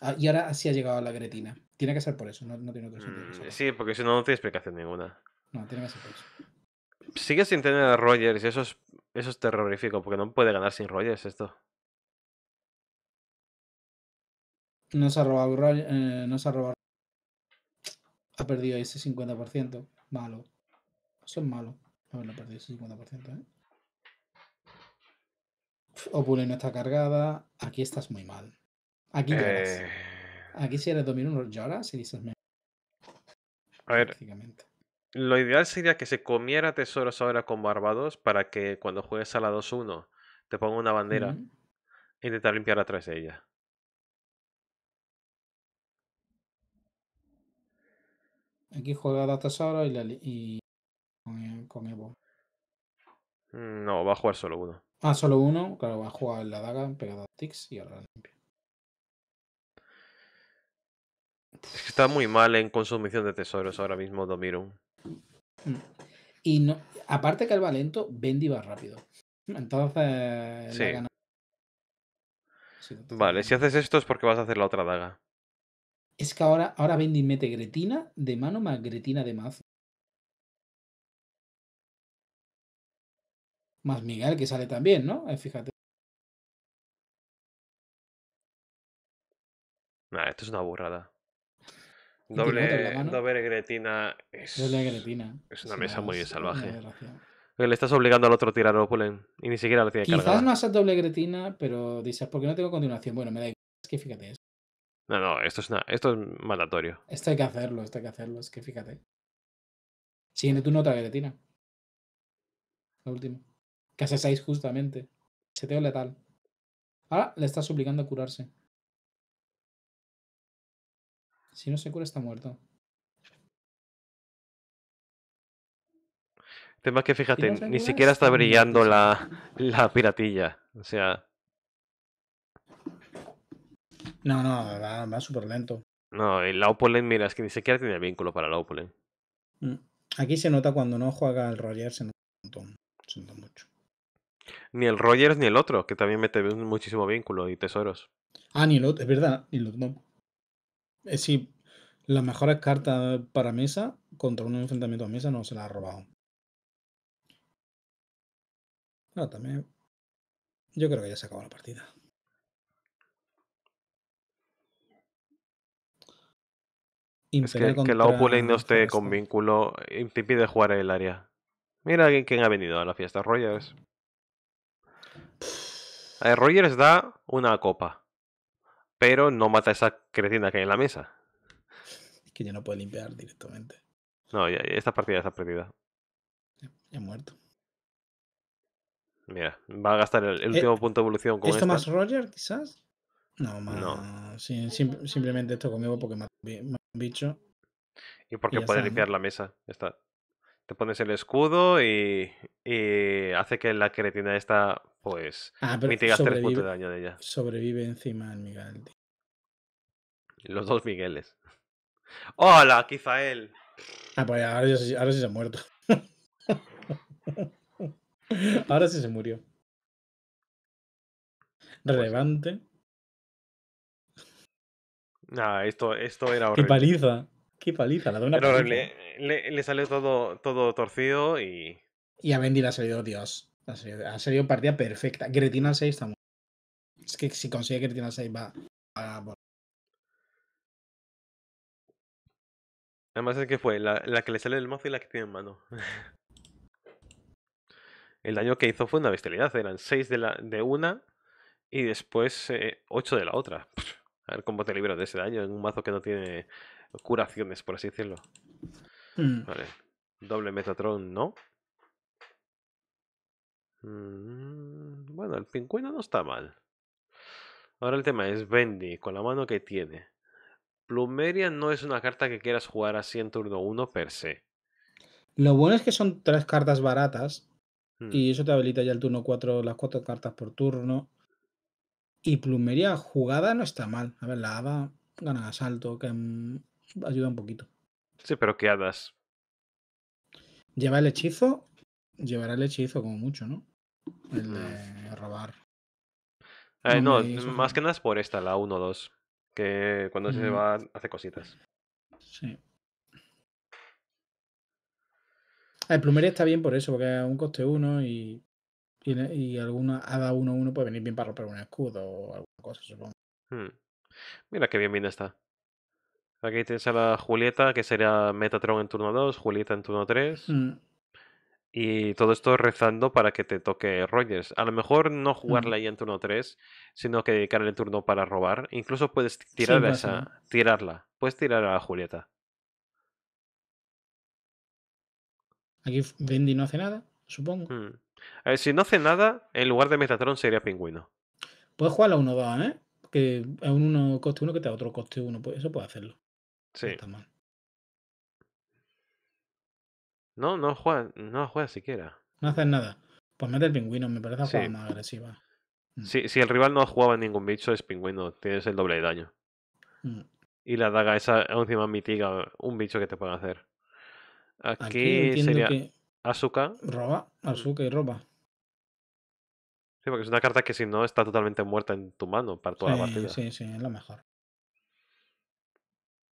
Ah, y ahora así ha llegado la gretina. Tiene que ser por eso, no, no tiene otro mm, sí, porque si no, no tiene explicación ninguna. No, tiene que ser por eso. Sigue sin tener a Rogers y eso es, eso es terrorífico, porque no puede ganar sin Rogers esto. No se ha robado, eh, no se ha robado ha perdido ese 50%. Malo. Eso es malo. ha perdido ese 50%. ¿eh? no está cargada. Aquí estás muy mal. Aquí eh. Aquí si eres dominio lloras y dices... A ver. Lo ideal sería que se comiera tesoros ahora con Barbados para que cuando juegues a la 2-1 te ponga una bandera e intentar limpiar atrás de ella. Aquí juega tesoro y, y con, Evo. Mm, no, va a jugar solo uno. Ah, solo uno. Claro, va a jugar la daga pegada a Tix y ahora la limpia. Es que está muy mal en consumición de tesoros ahora mismo Domirum. Mm. Y no, aparte que el Valento lento, va rápido. Entonces... Vale, si haces esto es porque vas a hacer la otra daga. Es que ahora, ahora Bendy mete Gretina de mano más Gretina de mazo. Más Miguel que sale también, ¿no? Eh, fíjate. Nah, esto es una burrada. Doble, doble Gretina es, doble Es una mesa muy salvaje. Le estás obligando al otro a tirar Opolen y ni siquiera lo tiene Quizás no haces doble Gretina, pero dices, ¿por qué no tengo continuación? Bueno, me da igual. Es que fíjate, eso. No, no, esto es, una, esto es mandatorio. Esto hay que hacerlo, esto hay que hacerlo. Es que fíjate. Siguiente turno otra guillotina. La última. Que justamente. 6 justamente. Seteo letal. Ah, le estás obligando a curarse. Si no se cura, está muerto. tema que fíjate, ni siquiera está brillando la, la piratilla. O sea. No, no, va, súper lento. No, el Laupolen, mira, es que ni siquiera tiene vínculo para Laupolen. Mm, aquí se nota cuando no juega el Rogers, se nota un montón, mucho. Ni el Rogers ni el otro, que también mete muchísimo vínculo y tesoros. Ah, ni el otro, es verdad, ni el otro Es eh, decir, las mejores cartas para mesa contra un enfrentamiento a mesa no se las ha robado. no también. Yo creo que ya se acabó la partida. Es que, la Opulent no esté con vínculo te impide jugar el área. Mira quién ha venido a la fiesta, Rogers. A Rogers da una copa, pero no mata a esa cretina que hay en la mesa. que ya no puede limpiar directamente. No, ya, esta partida está perdida. Ya, ha muerto. Mira, va a gastar el, eh, último punto de evolución con ¿Esto más Roger, quizás? No, más. No. simplemente esto conmigo porque un bicho. Y porque puede limpiar la mesa. Está. Te pones el escudo y, y hace que la queretina esta, pues, ah, pero 3 puntos de daño de ella. Sobrevive encima el Miguel, Los dos Migueles. ¡Hola, Kizael! Ah, pues ahora sí, ahora sí se ha muerto. ahora sí se murió. Pues Relevante. Nah, esto, esto era horrible. ¡Qué paliza! ¡Qué paliza! La le, sale todo, todo torcido y. Y a Bendy le ha salido Dios. Ha salido, partida perfecta. Gretina 6 está muy. Es que si consigue Gretina 6 va, a. Además es que fue la, la que le sale el mazo y la que tiene en mano. El daño que hizo fue una bestialidad. Eran 6 de, de una y después 8 eh, de la otra. El ver cómo te de ese daño en un mazo que no tiene curaciones, por así decirlo. Hmm. Vale. Doble Metatron, ¿no? Mm, bueno, el pingüino no está mal. Ahora el tema es Bendy, con la mano que tiene. Plumeria no es una carta que quieras jugar así en turno 1 per se. Lo bueno es que son tres cartas baratas. Hmm. Y eso te habilita ya el turno 4, las cuatro cartas por turno. Y plumería jugada no está mal. A ver, la hada gana asalto, que mm, ayuda un poquito. Sí, pero ¿qué hadas? Lleva el hechizo, llevará el hechizo como mucho, ¿no? El de mm. robar. Eh, no, más que nada es por esta, la 1-2. Que cuando se mm. va hace cositas. Sí. El plumería está bien por eso, porque es un coste 1 y y, alguna hada 1-1 puede venir bien para romper un escudo o alguna cosa, supongo. Hmm. Mira qué bien bien está. Aquí tienes a la Julieta, que sería Metatron en turno 2, Julieta en turno 3. Hmm. Y todo esto rezando para que te toque Rogers. A lo mejor no hmm. jugarla ahí en turno 3, sino que dedicarle el turno para robar. Incluso puedes tirar a esa, tirarla. Puedes tirar a Julieta. Aquí Bendy no hace nada, supongo. A ver, si no hace nada, en lugar de Metatron sería Pingüino. Puedes jugar a 1-2, ¿eh? Que a uno coste uno que te da otro coste uno. Pues eso puede hacerlo. Sí. No está No, no juega, no juega siquiera. No haces nada. Pues mete el pingüino, me parece sí. más agresiva. Mm. Sí, si el rival no jugaba ningún bicho, es pingüino, tienes el doble de daño. Mm. Y la daga esa encima mitiga un bicho que te pueda hacer. Aquí, sería. Asuka. Roba, Asuka y roba. Sí, porque es una carta que si no está totalmente muerta en tu mano para toda la partida. Sí, sí, es lo mejor.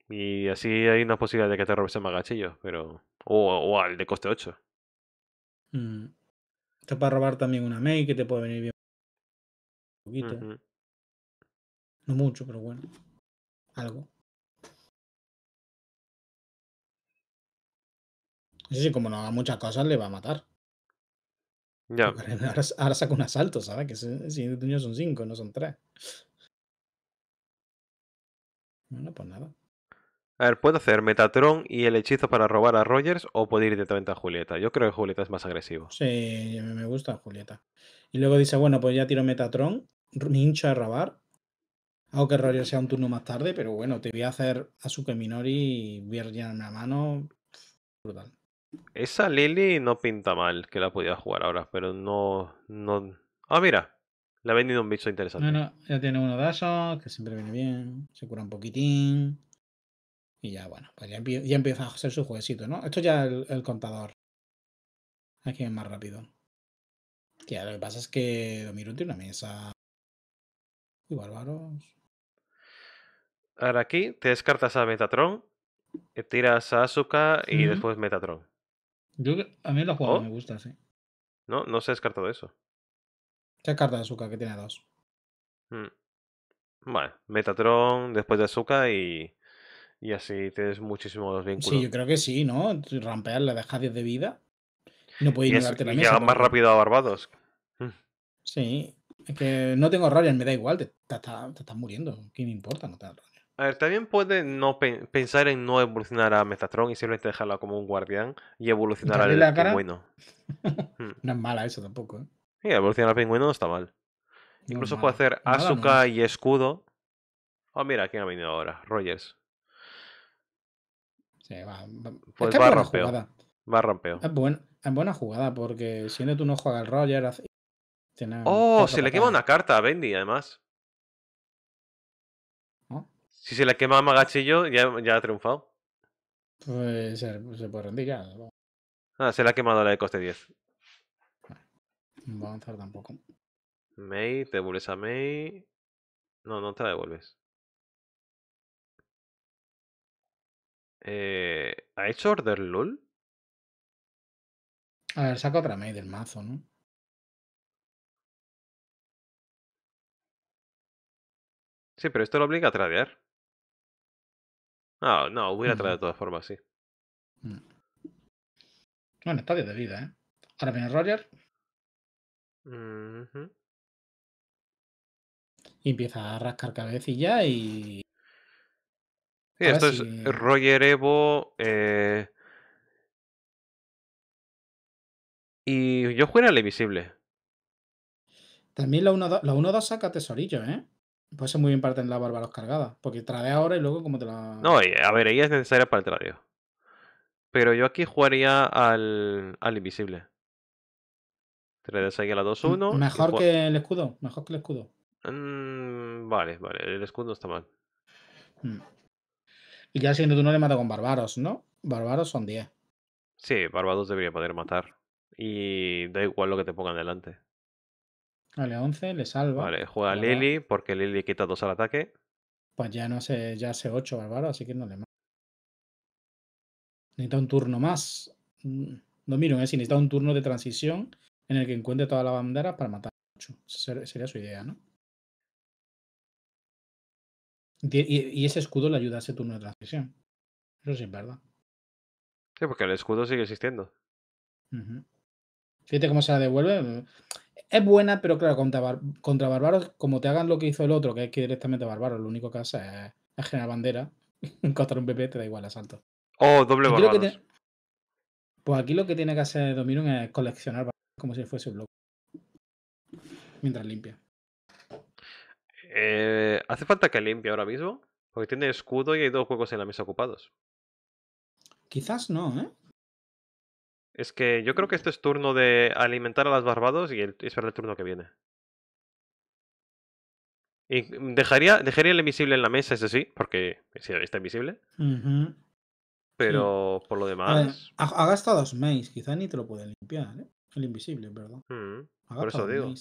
Y así hay una posibilidad de que te robes el magachillo, pero. O, al de coste 8. Mm. Te para robar también una Mei que te puede venir bien. Un poquito. No mucho, pero bueno. Algo. Sí, sí, como no haga muchas cosas, le va a matar. Ya. Ahora, ahora saca un asalto, ¿sabes? Que si siguiente son cinco, no son tres. Bueno, pues nada. A ver, puedo hacer Metatron y el hechizo para robar a Rogers o puedo ir directamente a Julieta. Yo creo que Julieta es más agresivo. Sí, me gusta Julieta. Y luego dice, bueno, pues ya tiro Metatron, hincha hincho a robar. Aunque que Rogers sea un turno más tarde, pero bueno, te voy a hacer Asuke Minori, y voy a mano. Brutal. Esa Lily no pinta mal que la podía jugar ahora, pero no. no... Ah, mira. Le ha vendido un bicho interesante. no, ya tiene uno de esos, que siempre viene bien. Se cura un poquitín. Y ya, bueno, pues ya, empieza a hacer su jueguecito, ¿no? Esto ya el, el contador. Aquí es más rápido. Que lo que pasa es que domirón tiene una mesa. Y bárbaros. Ahora aquí te descartas a Metatron, eh, tiras a Asuka y después Metatron. Yo, a mí la jugada ¿Oh? me gusta, sí. No, no se ha descartado eso. Se carta de Azúcar, que tiene dos? Mm. Vale, Metatron después de azúcar y, y así tienes muchísimos vínculos. Sí, yo creo que sí, ¿no? Rampear le deja 10 de vida. No puede darte la más rápido a Barbados. Mm. Sí, es que no tengo rabia, me da igual, te, estás muriendo. ¿Qué me importa? No te a ver, también puede no pensar en no evolucionar a Metatron y simplemente dejarla como un guardián y evolucionar al pingüino. Hmm. No es mala eso tampoco. ¿eh? Sí, evolucionar al pingüino no está mal. Incluso puede hacer Asuka y escudo. Oh, mira, ¿quién ha venido ahora? Rogers. Sí, va. va. Pues va rompeo. Va rompeo. Es, es, buena jugada porque si no tú no juegas Rogers. Roger. Oh, se le quema una carta a Bendy, además. Si se la quema a Magachillo, ya, ya ha triunfado. Pues se, pues, puede rendir ya. Ah, se la ha quemado la de coste 10. No va a avanzar tampoco. Mei, te devuelves a Mei. No, no te la devuelves. Eh, ¿Ha hecho Order lul? A ver, saca otra Mei del mazo, ¿no? Sí, pero esto lo obliga a tradear. No, no, hubiera traído de todas formas, sí. Mm. Bueno, estadio de vida, ¿eh? Ahora viene Roger. Y empieza a rascar cabecilla y. Sí, esto es Roger Evo. Eh, y yo juego al invisible. También la 1-2 saca tesorillo, ¿eh? Puede ser muy bien para tener la Bárbaros cargadas, Porque trae ahora y luego como te la. No, a ver, ella es necesaria para el tradeo. Pero yo aquí jugaría al, al invisible. de aquí a la 2-1. Mejor que el escudo. Mejor que el escudo. Mm, vale, vale. El escudo está mal. Mm. Y ya siendo tú no le mata con bárbaros, ¿no? Bárbaros son 10. Sí, bárbaros debería poder matar. Y da igual lo que te pongan delante. Vale, 11, le salva. Vale, juega a Lily porque Lily quita 2 al ataque. Pues ya no sé, ya sé 8, Bárbaro, así que no le mata. Necesita un turno más. Mm, no miro, eh, necesita un turno de transición en el que encuentre toda la bandera para matar a 8. sería su idea, ¿no? Y ese escudo le ayuda a ese turno de transición. Eso sí es verdad. Sí, porque el escudo sigue existiendo. Fíjate cómo se la devuelve es buena, pero claro, contra, contra Barbaros, como te hagan lo que hizo el otro, que es que directamente Barbaros lo único que hace es, generar bandera, encontrar un PP, te da igual asalto. Oh, doble pues aquí lo que tiene que hacer Dominion es coleccionar como si fuese un bloque. Mientras limpia. Eh, ¿Hace falta que limpie ahora mismo? Porque tiene escudo y hay dos juegos en la mesa ocupados. Quizás no, ¿eh? Es que yo creo que este es turno de alimentar a las barbados y, es el turno que viene. Y dejaría, dejaría el invisible en la mesa, eso sí, porque está invisible. Pero por lo demás. ha, gastado dos Mace, quizá ni te lo puede limpiar, ¿eh? El invisible, ¿verdad? Mm, por eso digo.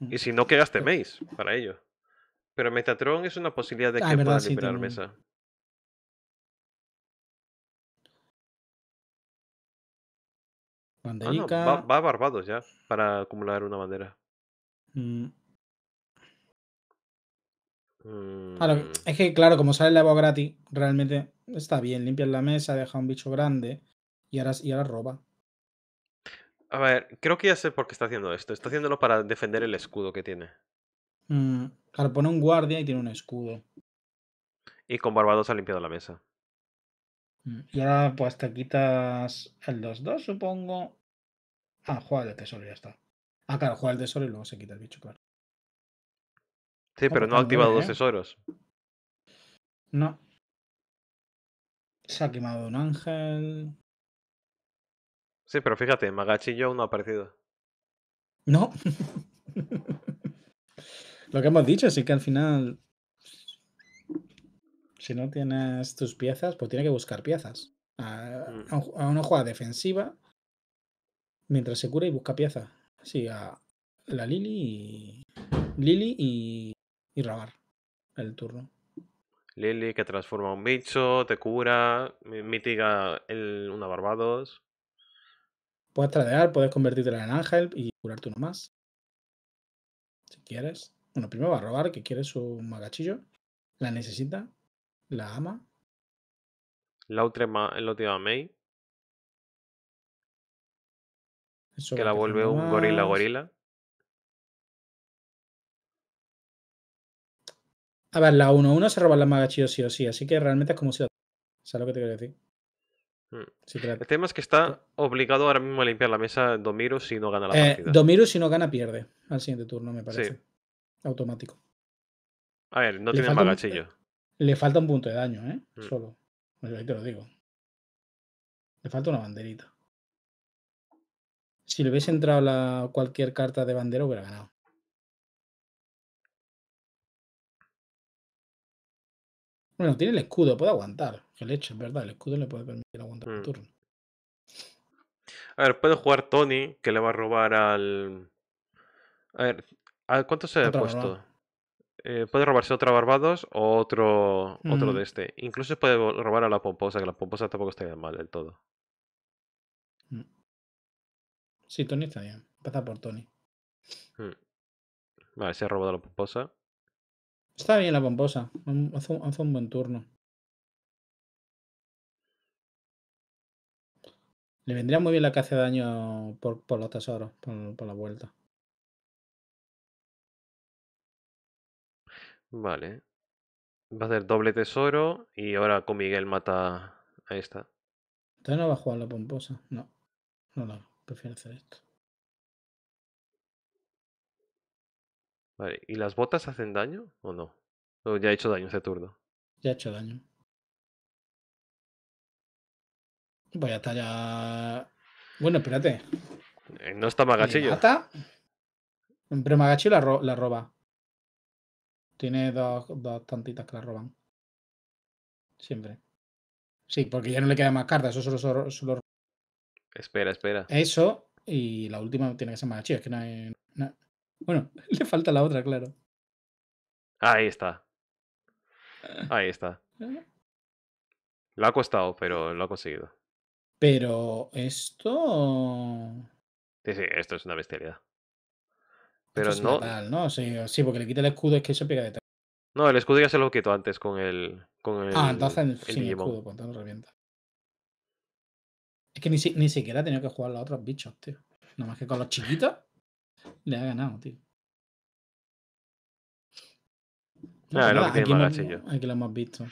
Y mm. si no, que gaste Mace para ello. Pero Metatron es una posibilidad de ah, que pueda limpiar mesa. Banderica. Ah, va, a Barbados ya para acumular una bandera. Mm. Mm. es que claro, como sale la Evo gratis, realmente está bien. Limpia la mesa, deja un bicho grande y ahora, y ahora roba. A ver, creo que ya sé por qué está haciendo esto. Está haciéndolo para defender el escudo que tiene. Mm, claro, pone un guardia y tiene un escudo. Y con Barbados ha limpiado la mesa. Mm, y ahora pues te quitas el 2-2, supongo. Ah, juega el tesoro, ya está. Ah, claro, juega el tesoro y luego se quita el bicho, claro. Sí, pero pues no ha activado dos ¿eh? tesoros. No. Se ha quemado un ángel. Sí, pero fíjate, Magachi no ha aparecido. No. Lo que hemos dicho, sí que al final si no tienes tus piezas, pues tiene que buscar piezas. A, mm. uno juega una defensiva, mientras se cura y busca piezas. Sí, a la Lili y. Lili y. y robar El turno. Lili que transforma un bicho, te cura, mitiga el, una Barbados. Puedes tradear, puedes convertirte en ángel y curarte uno más. Si quieres. Bueno, primero va a robar, que quiere su magachillo. La necesita. La ama. ¿La última May. que la vuelve un gorila gorila. A ver, la 1-1 se roba las magachillo, sí o sí, así que realmente es como si ¿Sabes lo que te quiero decir? Hmm. El tema es que está obligado ahora mismo a limpiar la mesa Domiru si no gana la eh, partida. Domiru si no gana pierde al siguiente turno, me parece. Automático. A ver, no tiene magachillo. Le falta un punto de daño, ¿eh? Mm. Solo. Ahí te lo digo. Le falta una banderita. Si le hubiese entrado la, cualquier carta de bandera, hubiera ganado. Bueno, tiene el escudo, puede aguantar. Que hecho es verdad, el escudo le puede permitir aguantar el mm. turno. A ver, puede jugar Tony, que le va a robar al. A ver, ¿a ¿cuánto se ha puesto? Eh, puede robarse otra Barbados o otro, de mm. este. Incluso puede robar a la Pomposa, que la Pomposa tampoco está mal del todo. Mm. Sí, Tony está bien. Pasa por Tony. Mm. Vale, se ha robado la Pomposa. Está bien la Pomposa. Hace un, buen turno. Le vendría muy bien la que hace daño por, por los tesoros, por la vuelta. Vale. Va a hacer doble tesoro y ahora con Miguel mata a esta. Entonces no va a jugar la pomposa. No. No, no. Prefiero hacer esto. Vale. ¿Y las botas hacen daño o no? ¿O ya ha hecho daño ese turno? Ya ha hecho daño. Voy a estar ya. Bueno, espérate. Eh, no está Magachillo. ¿Mata? Pero Magachillo la, la roba. Tiene dos, tantitas que la roban. Siempre. Sí, porque ya no le queda más carta. eso solo, Espera, espera. Eso, y la última tiene que ser más chida, que no Bueno, le falta la otra, claro. Ahí está. Ah. Ahí está. Lo ha costado, pero lo ha conseguido. Pero esto... Sí, sí, esto es una bestialidad. Pero no. Sí, porque le quita el escudo es que eso pica de No, el escudo ya se lo quitó antes con el. Con el ah, entonces el, el escudo, pues revienta. Es que ni, ni siquiera ha tenido que jugar los otros bichos, tío. Nada más que con los chiquitos le ha ganado, tío. No, ah, que tiene aquí, aquí, lo hemos visto.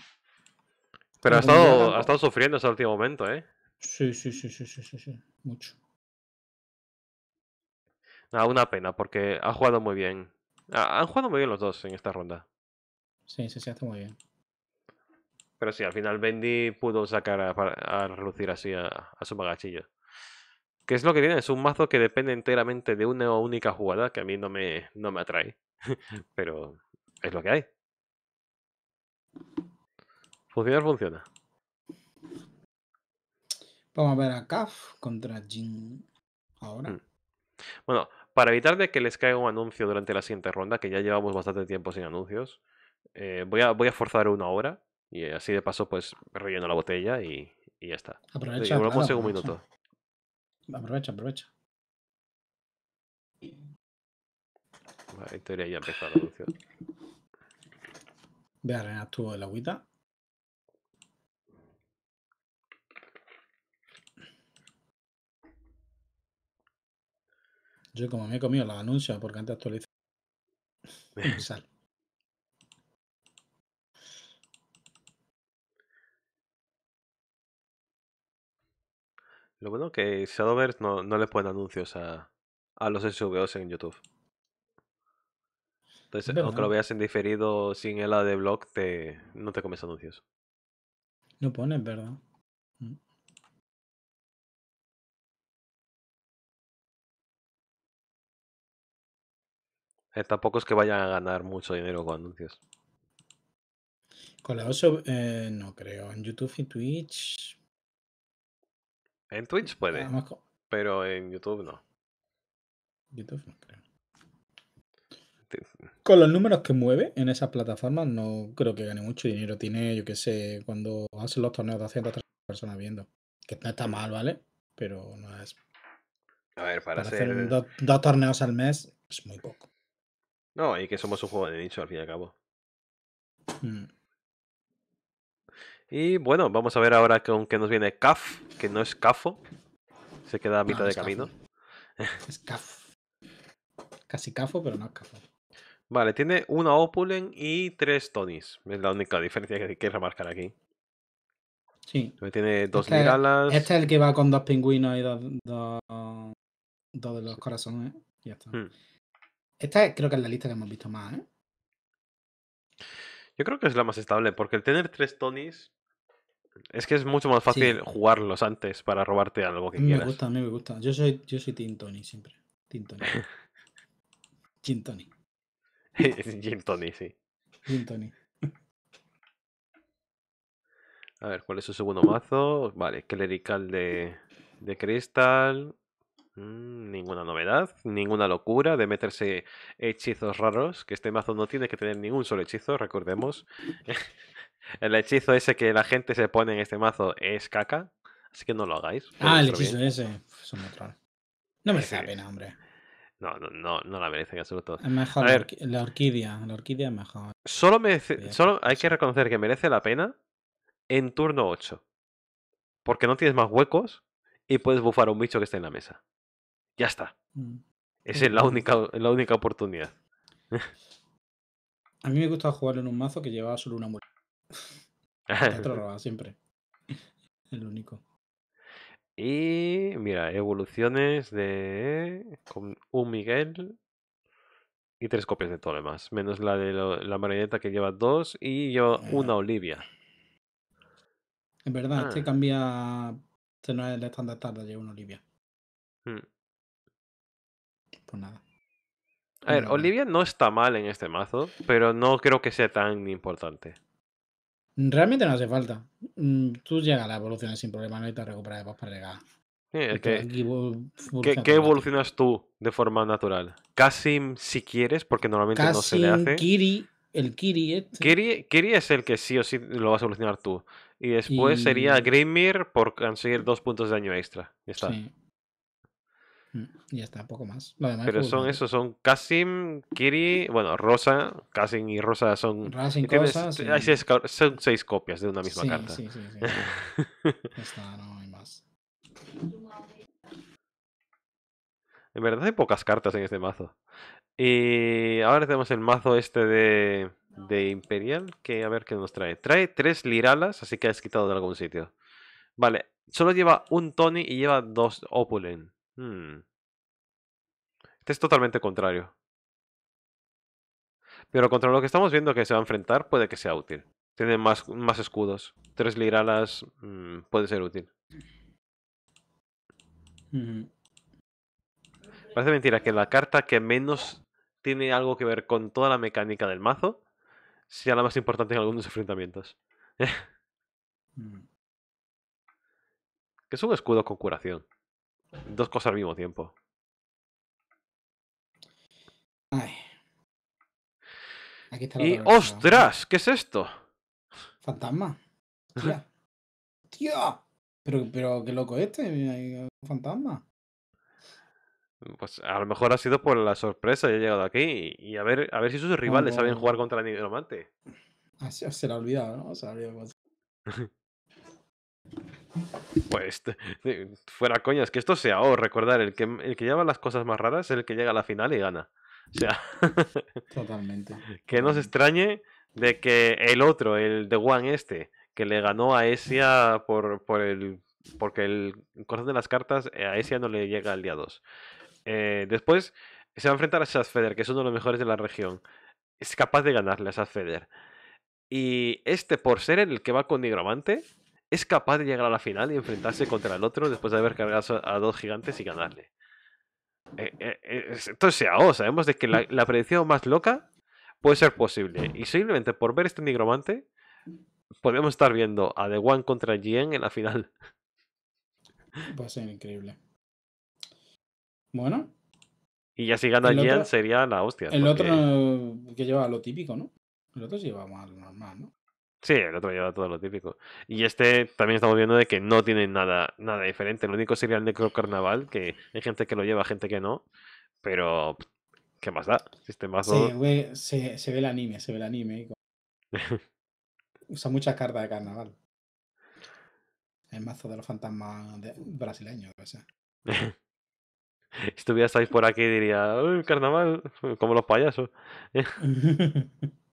Pero ha estado, ha estado sufriendo ese último momento, ¿eh? Sí, sí, sí, sí, sí, sí, sí. Mucho. Ah, una pena, porque ha jugado muy bien. Ah, han jugado muy bien los dos en esta ronda. Sí, sí, se hace muy bien. Pero sí, al final Bendy pudo sacar a, relucir así a, su magachillo. ¿Qué es lo que tiene? Es un mazo que depende enteramente de una única jugada, que a mí no me, atrae. Pero es lo que hay. funciona funciona. Vamos a ver a Kaf contra Jin ahora. Mm. Bueno, para evitar de que les caiga un anuncio durante la siguiente ronda, que ya llevamos bastante tiempo sin anuncios, eh, voy, a, voy a forzar una hora y así de paso pues relleno la botella y, y ya está. Aprovecha. Y un minuto. Aprovecha, aprovecha. En teoría ya empezó el anuncio. Ve a el agüita. Yo como me he comido los anuncios porque antes actualizo. Sal. Lo bueno que Shadowverse no, no le pone anuncios a, a los SVOs en YouTube. Entonces, aunque lo veas en diferido sin el de blog, te, no te comes anuncios. No pones, ¿verdad? Mm. Eh, tampoco es que vayan a ganar mucho dinero con anuncios. Con la oso, eh, no creo. En YouTube y Twitch. En Twitch puede. Pero en YouTube no. YouTube no creo. Con los números que mueve en esas plataformas, no creo que gane mucho dinero. Tiene, yo qué sé, cuando hacen los torneos de 200 personas viendo. Que no está mal, ¿vale? Pero no es. A ver, para, hacer. dos torneos al mes es muy poco. No, y que somos un juego de nicho al fin y al cabo. Mm. Y bueno, vamos a ver ahora con qué nos viene CAF, que no es CAFO. Se queda a mitad de camino. Es CAF. Casi CAFO, pero no es CAFO. Vale, tiene una Opulen y tres Tonis. Es la única diferencia que que remarcar aquí. Sí. Tiene dos este Ligalas. este es el que va con dos pingüinos y dos, dos, de los corazones. Ya está. Hmm. Esta creo que es la lista que hemos visto más, ¿eh? Yo creo que es la más estable, porque el tener tres Tonys es que es mucho más fácil jugarlos antes para robarte algo que me Me gusta, a mí me gusta. Yo soy, yo soy siempre. Team Tony. Gin Tony. Gin Tony, sí. Gin A ver, ¿cuál es su segundo mazo? Vale, Clerical de, de Crystal. Mm, ninguna novedad, ninguna locura de meterse hechizos raros, que este mazo no tiene que tener ningún solo hechizo, recordemos. el hechizo ese que la gente se pone en este mazo es caca, así que no lo hagáis. Ah, el hechizo ese, No merece la pena, hombre. No, no, no, no la merece en mejor la, la orquídea, la orquídea mejor. Solo, solo hay que reconocer que merece la pena en turno 8. Porque no tienes más huecos y puedes bufar un bicho que esté en la mesa. Ya está. Mm. Esa es la única, la única oportunidad. A mí me gusta jugar en un mazo que llevaba solo una Otro roba siempre. El único. Y mira, evoluciones de con un Miguel y tres copias de todo lo demás. Menos la de la marioneta que lleva dos y lleva una Olivia. En verdad, este cambia. Este no es el estándar tarde, lleva una Olivia. Mm nada. A ver, Olivia no está mal en este mazo, pero no creo que sea tan importante. Realmente no hace falta. Mm, tú llegas a la evolución sin problema, no te recuperas después para llegar. ¿Qué, evolucionas tú de forma natural? Kasim, si quieres, porque normalmente no se le hace. Kiri, el este. Kiri, Kiri, es el que sí o sí lo vas a evolucionar tú. Y después sería Grimir por conseguir dos puntos de daño extra. está. Y mm, ya está, poco más. Pero son esos, son Kasim, Kiri, bueno, Rosa, Kasim y Rosa son... Y son seis copias de una misma carta. Sí, sí, sí. no hay más. En verdad hay pocas cartas en este mazo. Y ahora tenemos el mazo este de, de Imperial, que a ver qué nos trae. Trae tres Liralas, así que has quitado de algún sitio. Vale, solo lleva un Tony y lleva dos Opulent. Este es totalmente contrario. Pero contra lo que estamos viendo que se va a enfrentar, puede que sea útil. Tiene más, más escudos. Tres liralas mm, puede ser útil. Parece mentira que la carta que menos tiene algo que ver con toda la mecánica del mazo sea la más importante en algunos enfrentamientos. Que es un escudo con curación. Dos cosas al mismo tiempo. Ay. y ostras, ¿qué es esto? Fantasma. Tío. Pero, pero qué loco este, fantasma. Pues a lo mejor ha sido por la sorpresa y he llegado aquí. Y a ver, a ver si sus rivales saben jugar contra el nigromante. Ah, se, la ha olvidado, ¿no? Se ha olvidado. Pues fuera coñas, que esto sea o recordar, el que, el que lleva las cosas más raras es el que llega a la final y gana. O sea, totalmente. que no se extrañe de que el otro, el de One este, que le ganó a Esia por, el porque el corazón de las cartas eh, a Esia no le llega al día 2. Eh, después se va a enfrentar a feder que es uno de los mejores de la región. Es capaz de ganarle a Feder. Y este, por ser el que va con Nigromante, es capaz de llegar a la final y enfrentarse contra el otro después de haber cargado a dos gigantes y ganarle. entonces eh, eh, eh sabemos de que la, predicción más loca puede ser posible. Y simplemente por ver este nigromante, podemos estar viendo a The One contra Jien en la final. Va a ser increíble. Bueno. Y ya si gana Jien sería la hostia. El otro que lleva lo típico, ¿no? El otro se lleva más normal, ¿no? Sí, el otro lleva todo lo típico. Y este también estamos viendo de que no tiene nada, nada diferente. Lo único sería el carnaval que hay gente que lo lleva, gente que no. Pero, ¿qué más da? Este sí, se, se, ve el anime, se ve el anime. Usa muchas cartas de carnaval. El mazo de los fantasmas brasileños, o sea. si estuvierais por aquí diría, ¡Uy, carnaval! Como los payasos.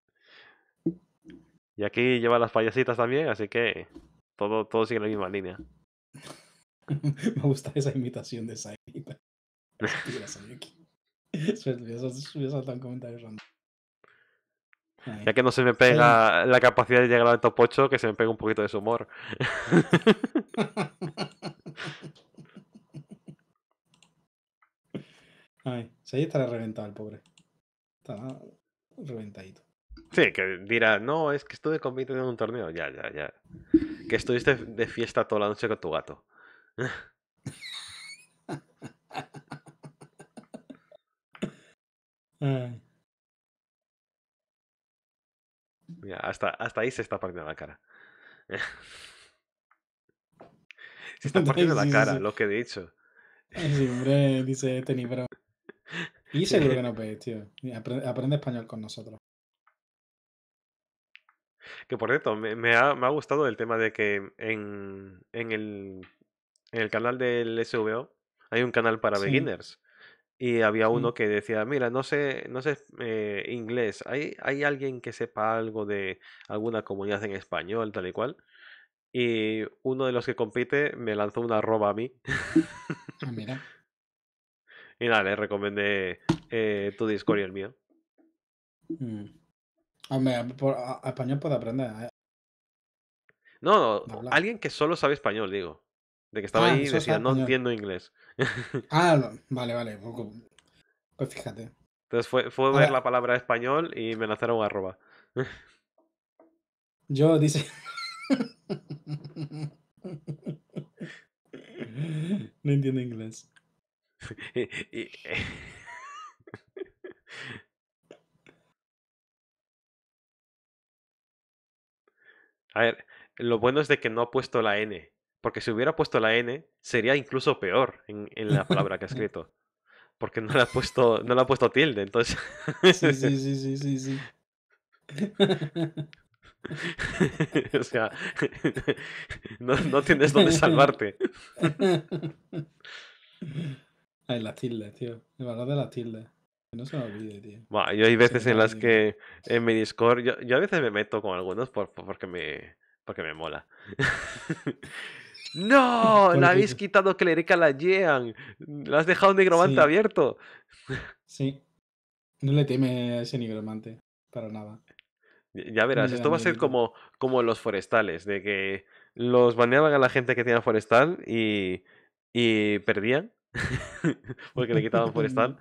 Y aquí lleva las payasitas también, así que todo, todo sigue en la misma línea. Me gusta esa imitación de Sainita. Ya que no se me pega la capacidad de llegar al top 8, que se me pega un poquito de su humor. Ay, se estará reventado el pobre. Está reventadito. Sí, que dirá, no, es que estuve compitiendo en un torneo. Ya, ya, ya. Que estuviste de fiesta toda la noche con tu gato. Mira, hasta, hasta ahí se está partiendo la cara. Se está partiendo la cara, lo que he dicho. Sí, hombre, dice este libro. Y seguro que no ve, pues, tío. aprende español con nosotros. Que por cierto, me, ha, me ha, gustado el tema de que en, en, el, en, el, canal del SVO hay un canal para beginners. Y había uno que decía, mira, no sé, no sé eh, inglés, ¿Hay, ¿hay alguien que sepa algo de alguna comunidad en español, tal y cual? Y uno de los que compite me lanzó una arroba a mí. Ah, mira. y nada, le recomendé eh, tu Discord y el mío. Mm. Hombre, a, español puede aprender. ¿eh? No, alguien que solo sabe español, digo. De que estaba ah, ahí y decía, no entiendo inglés. ah, vale, vale. Pues fíjate. Entonces fue, fue ver, la palabra español y me lanzaron un arroba. Yo dice. no entiendo inglés. Eh, A ver, lo bueno es de que no ha puesto la N, porque si hubiera puesto la N, sería incluso peor en, la palabra que ha escrito. Porque no le ha puesto, no ha puesto tilde, entonces. sí, sí, sí, sí, sí, sí. o sea, no, no, tienes dónde salvarte. Ay, la tilde, tío. El valor de la tilde. No se me olvide, tío. yo hay veces en las que en mi Discord, yo, a veces me meto con algunos porque, me, porque me mola. ¡No! La habéis quitado clérica la Jean. La has dejado un nigromante abierto. Sí. No le teme a ese nigromante. Para nada. Ya verás, esto va a ser como, como los forestales, de que los baneaban a la gente que tenía forestal y, y perdían, porque le quitaban forestal.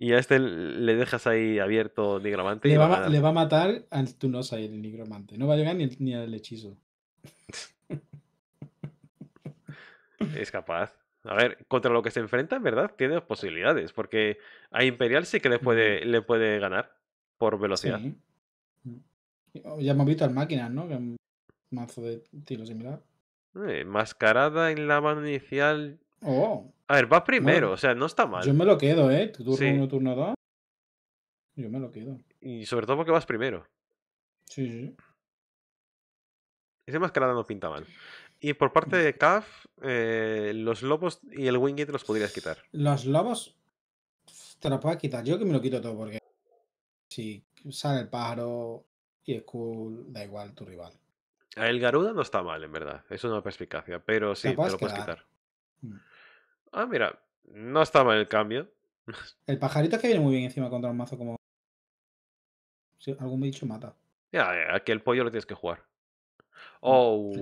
Y a este le dejas ahí abierto Nigromante. Le, va, a... matar al Tunosa y el Nigromante. No va a llegar ni, al hechizo. es capaz. A ver, contra lo que se enfrenta, en ¿verdad? Tiene posibilidades. Porque a Imperial sí que le puede, le puede ganar por velocidad. Mm. Ya hemos visto al máquinas, ¿no? Que mazo de tiro similar. Eh, mascarada en la mano inicial. Oh. A ver, va primero, o sea, no está mal. Yo me lo quedo, ¿eh? Turno sí. uno, turno dos. Yo me lo quedo. Y sobre todo porque vas primero. Sí, sí. Ese nada no pinta mal. Y por parte mm. de CAF, eh, los lobos y el Wingate los podrías quitar. Los lobos te los puedes quitar. Yo que me lo quito todo porque si sale el pájaro y el cool, da igual tu rival. El Garuda no está mal, en verdad. Es una perspicacia, pero sí, te, lo puedes quitar. Mm. Ah, mira, no estaba en el cambio. El pajarito es que viene muy bien encima contra un mazo como. Si algún bicho mata. Ya, aquí el pollo lo tienes que jugar. Oh,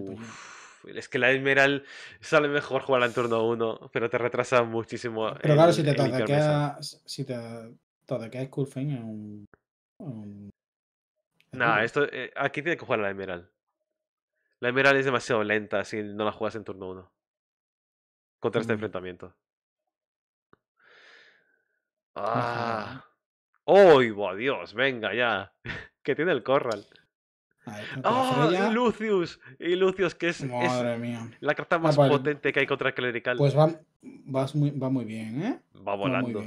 es que la Emerald sale mejor jugarla en turno 1, pero te retrasa muchísimo. Pero claro, si te toca, si te toca, que es un. esto, eh, aquí tiene que jugar la Emerald. La Emerald es demasiado lenta si no la juegas en turno 1 contra este mm. enfrentamiento. ¡Ah! oh, Dios! Venga ya. que tiene el corral. ¡Ah! Lucius! Y Lucius, que es, la carta ah, más potente que hay contra el clerical. Pues va, muy, va muy bien, ¿eh? Va volando.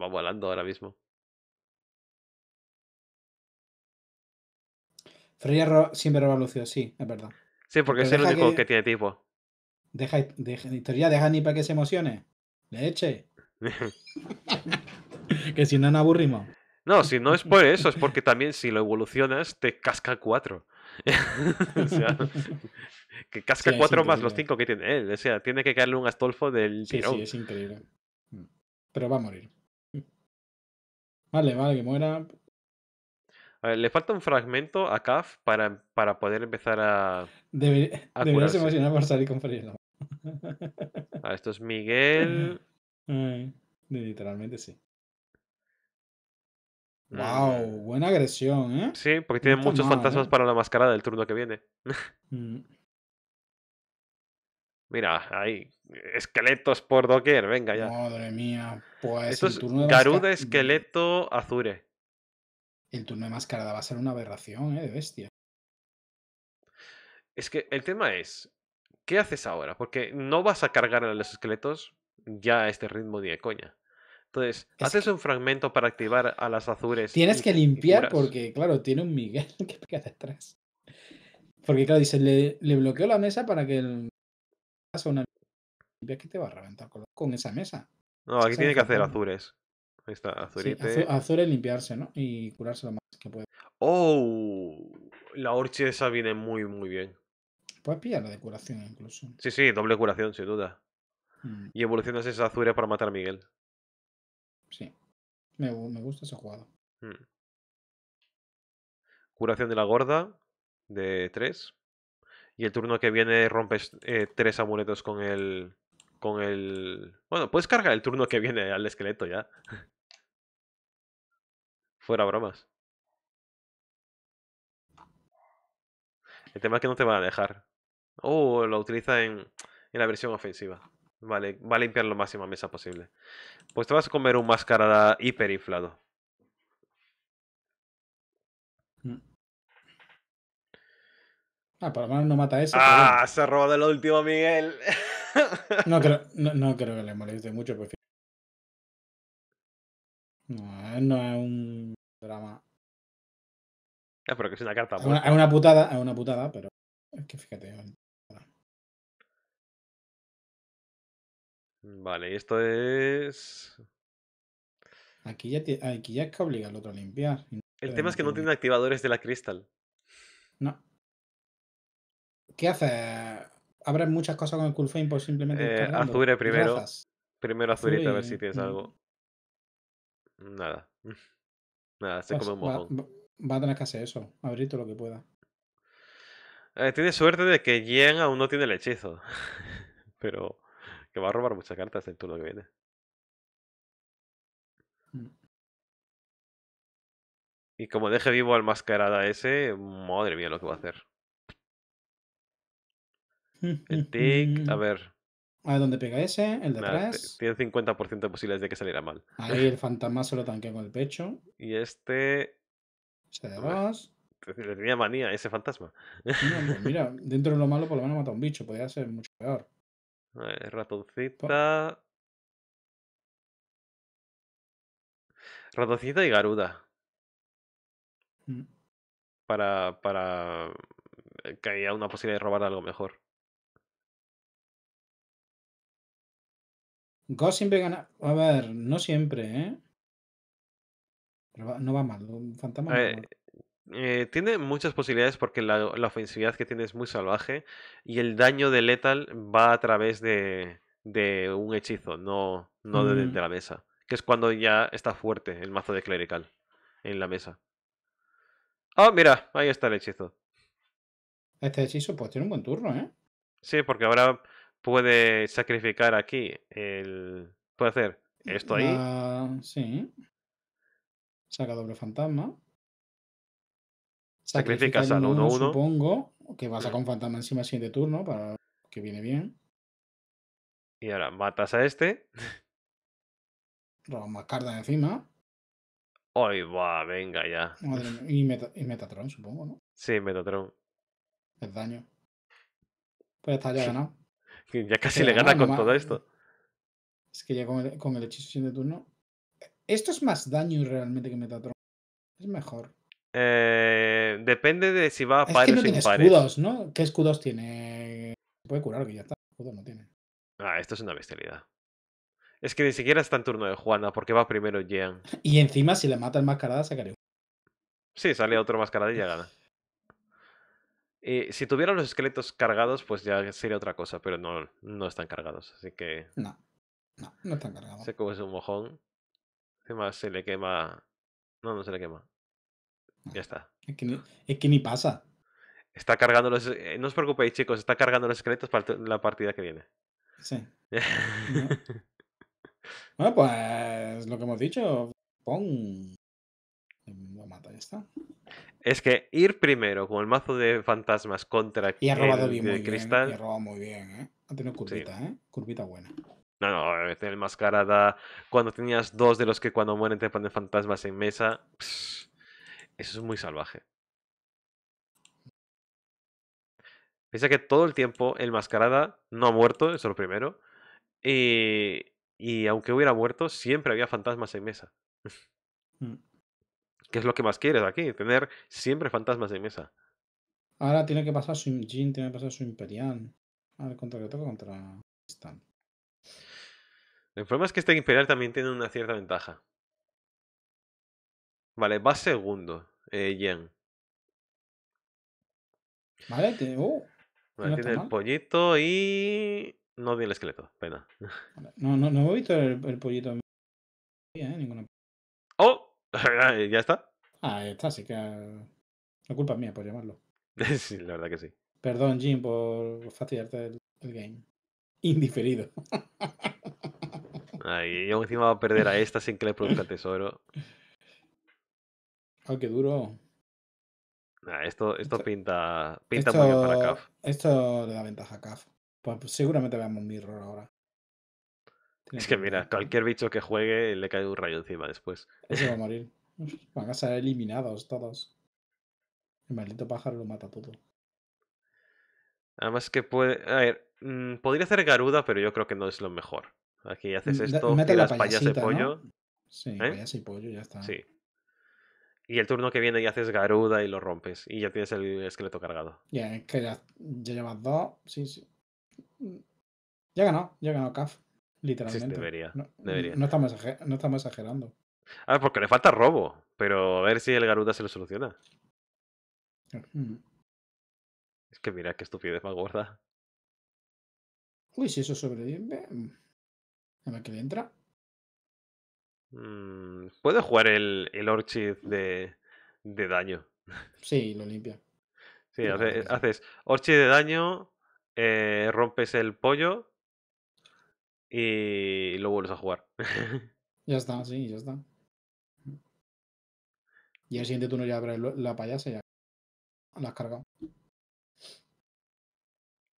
Va, volando ahora mismo. Freya siempre roba Lucius, sí, es verdad. Sí, porque es el único que tiene tipo. Deja, de ya deja ni para que se emocione. Le eche. que si no, no aburrimos. No, si no es por eso, es porque también si lo evolucionas, te casca cuatro. que casca cuatro más los cinco que tiene él. O sea, tiene que caerle un astolfo del sí, Sí, es increíble. Mm. Pero va a morir. Vale, vale, que muera. A ver, le falta un fragmento a Kaf para, para poder empezar a. Debería a deberías por salir con Ah, esto es Miguel. literalmente sí. Wow, mm. buena agresión, ¿eh? Sí, porque tiene muchos fantasmas ¿eh? para la mascarada del turno que viene. Mm. Mira, hay esqueletos por doquier, venga ya. Madre mía, pues. Esto es Garuda, mm. esqueleto, azure. El turno de mascarada va a ser una aberración, ¿eh? De bestia. Es que el tema es, ¿qué haces ahora? Porque no vas a cargar a los esqueletos ya a este ritmo de coña. Entonces, haces un fragmento para activar a las azures. Tienes que limpiar porque, claro, tiene un Miguel que pega detrás. Porque, claro, dice, le, bloqueó la mesa para que el. una que te va a reventar con, esa mesa. No, aquí tiene que hacer azures. Ahí está, azurite. azures limpiarse, ¿no? Y curarse lo más que puede. ¡Oh! La esa viene muy, muy bien a pillar la de curación incluso. Sí, sí, doble curación, sin duda. Mm. Y evolucionas esa Azure para matar a Miguel. Sí. Me, me gusta esa jugada mm. Curación de la gorda de 3. Y el turno que viene rompes eh, tres amuletos con el. Con el. Bueno, puedes cargar el turno que viene al esqueleto ya. Fuera bromas. El tema es que no te van a dejar. Oh, lo utiliza en, en la versión ofensiva. Vale, va a limpiar lo máximo a mesa posible. Pues te vas a comer un máscara hiperinflado. Mm. Ah, por lo menos no mata eso. Ah, ¡Se se roba del último Miguel. no, creo, no, creo que le moleste mucho. Pues... No, eh, no es un drama. Ah, pero que es una carta. Es una, putada, es una putada, pero es que fíjate. Vale, esto es. Aquí ya, te, aquí ya es que obliga al otro a limpiar. El tema es que no tiene activadores de la cristal No. ¿Qué haces? Habrá muchas cosas con el Cool Fame por simplemente. Eh, Azure primero. Primero Azurita, a ver si tienes algo. Nada. Nada, se pues come un mojón. Va, a tener que hacer eso. Abrir todo lo que pueda. Eh, tiene suerte de que Yen aún no tiene el hechizo. Pero va a robar muchas cartas el turno que viene. Mm. Y como deje vivo al mascarada ese, madre mía lo que va a hacer. El tick, a ver. A ver dónde pega ese, el de Tiene 50% de posibilidades de que saliera mal. Ahí el fantasma se lo tanquea con el pecho. Y este. Este de más Le tenía manía ese fantasma. Mira, dentro de lo malo por lo menos mata a un bicho, podría ser mucho peor. A eh, ver, ratoncita. Ratoncita y Garuda. Mm. Para, para eh, que haya una posibilidad de robar algo mejor. Go siempre gana. A ver, no siempre, ¿eh? no va mal. Un fantasma. Eh, eh, tiene muchas posibilidades porque la, ofensividad que tiene es muy salvaje y el daño de Lethal va a través de, de un hechizo, no, no mm. de, la mesa. Que es cuando ya está fuerte el mazo de clerical en la mesa. Ah, mira, ahí está el hechizo. Este hechizo pues tiene un buen turno, ¿eh? Sí, porque ahora puede sacrificar aquí el... Puede hacer esto ahí. sí. Saca doble fantasma. Sacrificas al 1-1. Supongo que vas a con fantasma encima el siguiente turno para que viene bien. Y ahora matas a este. Robas más cartas encima. Hoy va, venga ya. Y, Metatron, supongo, ¿no? Sí, Metatron. Es daño. Pues está, ya ganado. ya casi le gana con todo esto. Es que ya con el, con el hechizo siguiente turno. Esto es más daño realmente que Metatron. Es mejor. Eh, depende de si va a pares es que no escudos, ¿no? ¿Qué escudos tiene? puede curar, que ya está. no tiene. Ah, esto es una bestialidad. Es que ni siquiera está en turno de Juana, porque va primero Jean. Y encima, si le mata el mascarada, se un. Sí, sale otro mascarada y ya gana. Y si tuvieran los esqueletos cargados, pues ya sería otra cosa, pero no, no están cargados, así que. No, no, no están cargados. Se come un mojón. Encima se le quema. No, no se le quema. Ya está. Es que ni, pasa. Está cargando los. Eh, no os preocupéis, chicos, está cargando los esqueletos para la partida que viene. Sí. bueno, pues lo que hemos dicho. Pon. Lo mata, ya está. Es que ir primero con el mazo de fantasmas contra y ha robado bien, Bien, ¿eh? y ha robado muy bien, ¿eh? Ha tenido curvita, ¿eh? Curvita buena. No, no, el mascarada. Cuando tenías dos de los que cuando mueren te ponen fantasmas en mesa. Eso es muy salvaje. Piensa que todo el tiempo el mascarada no ha muerto, eso es lo primero. Eh, y, aunque hubiera muerto, siempre había fantasmas en mesa. Que mm. ¿Qué es lo que más quieres aquí? Tener siempre fantasmas en mesa. Ahora tiene que pasar su Jin, tiene que pasar su Imperial. A ver, contra que toca contra Stan. El problema es que este Imperial también tiene una cierta ventaja. Vale, va segundo, eh, Jen. Vale, te... Oh, tiene el pollito y... No tiene el esqueleto, pena. No, no, no he visto el, pollito. En... ¿eh? Ninguna... ¡Oh! ¿Ya está? Ah, está, así que... La culpa es mía por llamarlo. sí, la verdad que sí. Perdón, Jim, por fastidiarte el, game. Indiferido. Ay, yo encima va a perder a esta sin que le produzca tesoro. ¡Ay, ah, qué duro. esto, esto, pinta, pinta muy bien para CAF. Esto le da ventaja a CAF. Pues, pues seguramente veamos Mirror ahora. es que, mira, cualquier bicho que juegue le cae un rayo encima después. Eso va a morir. Van a ser eliminados todos. El maldito pájaro lo mata todo. Además que puede... A ver, mm, podría hacer garuda, pero yo creo que no es lo mejor. Aquí haces mm, esto, y las payas de pollo. Sí, ¿Eh? payas y pollo, ya está. Sí, y el turno que viene ya haces Garuda y lo rompes. Y ya tienes el esqueleto cargado. Ya, es que ya, llevas dos. Sí, sí. Mm. Ya ganó, ya ganó CAF. Literalmente. Sí, No, debería. No, estamos no estamos exagerando. A ver, porque le falta robo. Pero a ver si el Garuda se lo soluciona. Es que mira qué estupidez más gorda. Uy, si eso sobrevive. Mm. A ver qué le entra. Mm, Puedes jugar el, el Orchid de, de, daño? Sí, lo limpia. Eh, sí, haces, Orchid de daño, eh, rompes el pollo y lo vuelves a jugar. ya está, sí, ya está. Y el siguiente turno ya abres la payasa ya. La has cargado.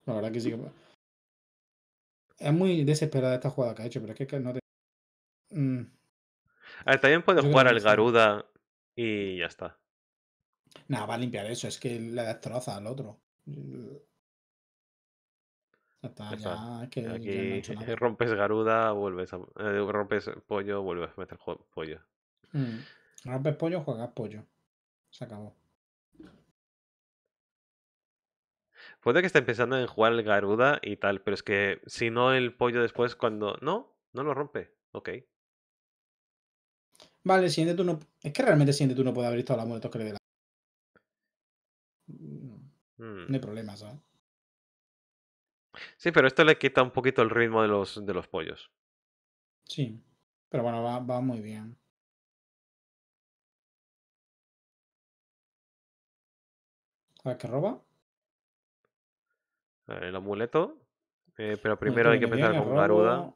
La verdad que sí que. Es muy desesperada esta jugada que ha hecho, pero es que no te. Mm, a ah, ver, también puedes jugar al Garuda y ya está. Nada, va a limpiar eso, es que le destroza al otro. ya, que Aquí rompes Garuda, vuelves a, eh, rompes pollo, vuelves a meter pollo. Mm. Rompes pollo, juegas pollo. Se acabó. Puede que esté pensando en jugar al Garuda y tal, pero es que si no el pollo después cuando... No, no lo rompe. Ok, Vale, el tú no Es que realmente el tú no puede abrir todas los muertos que le dé la. Mm. No hay problema, ¿sabes? Sí, pero esto le quita un poquito el ritmo de los, de los pollos. Sí, pero bueno, va, va muy bien. A ver qué roba. A ver, el amuleto. Eh, pero primero hay que empezar con Garuda.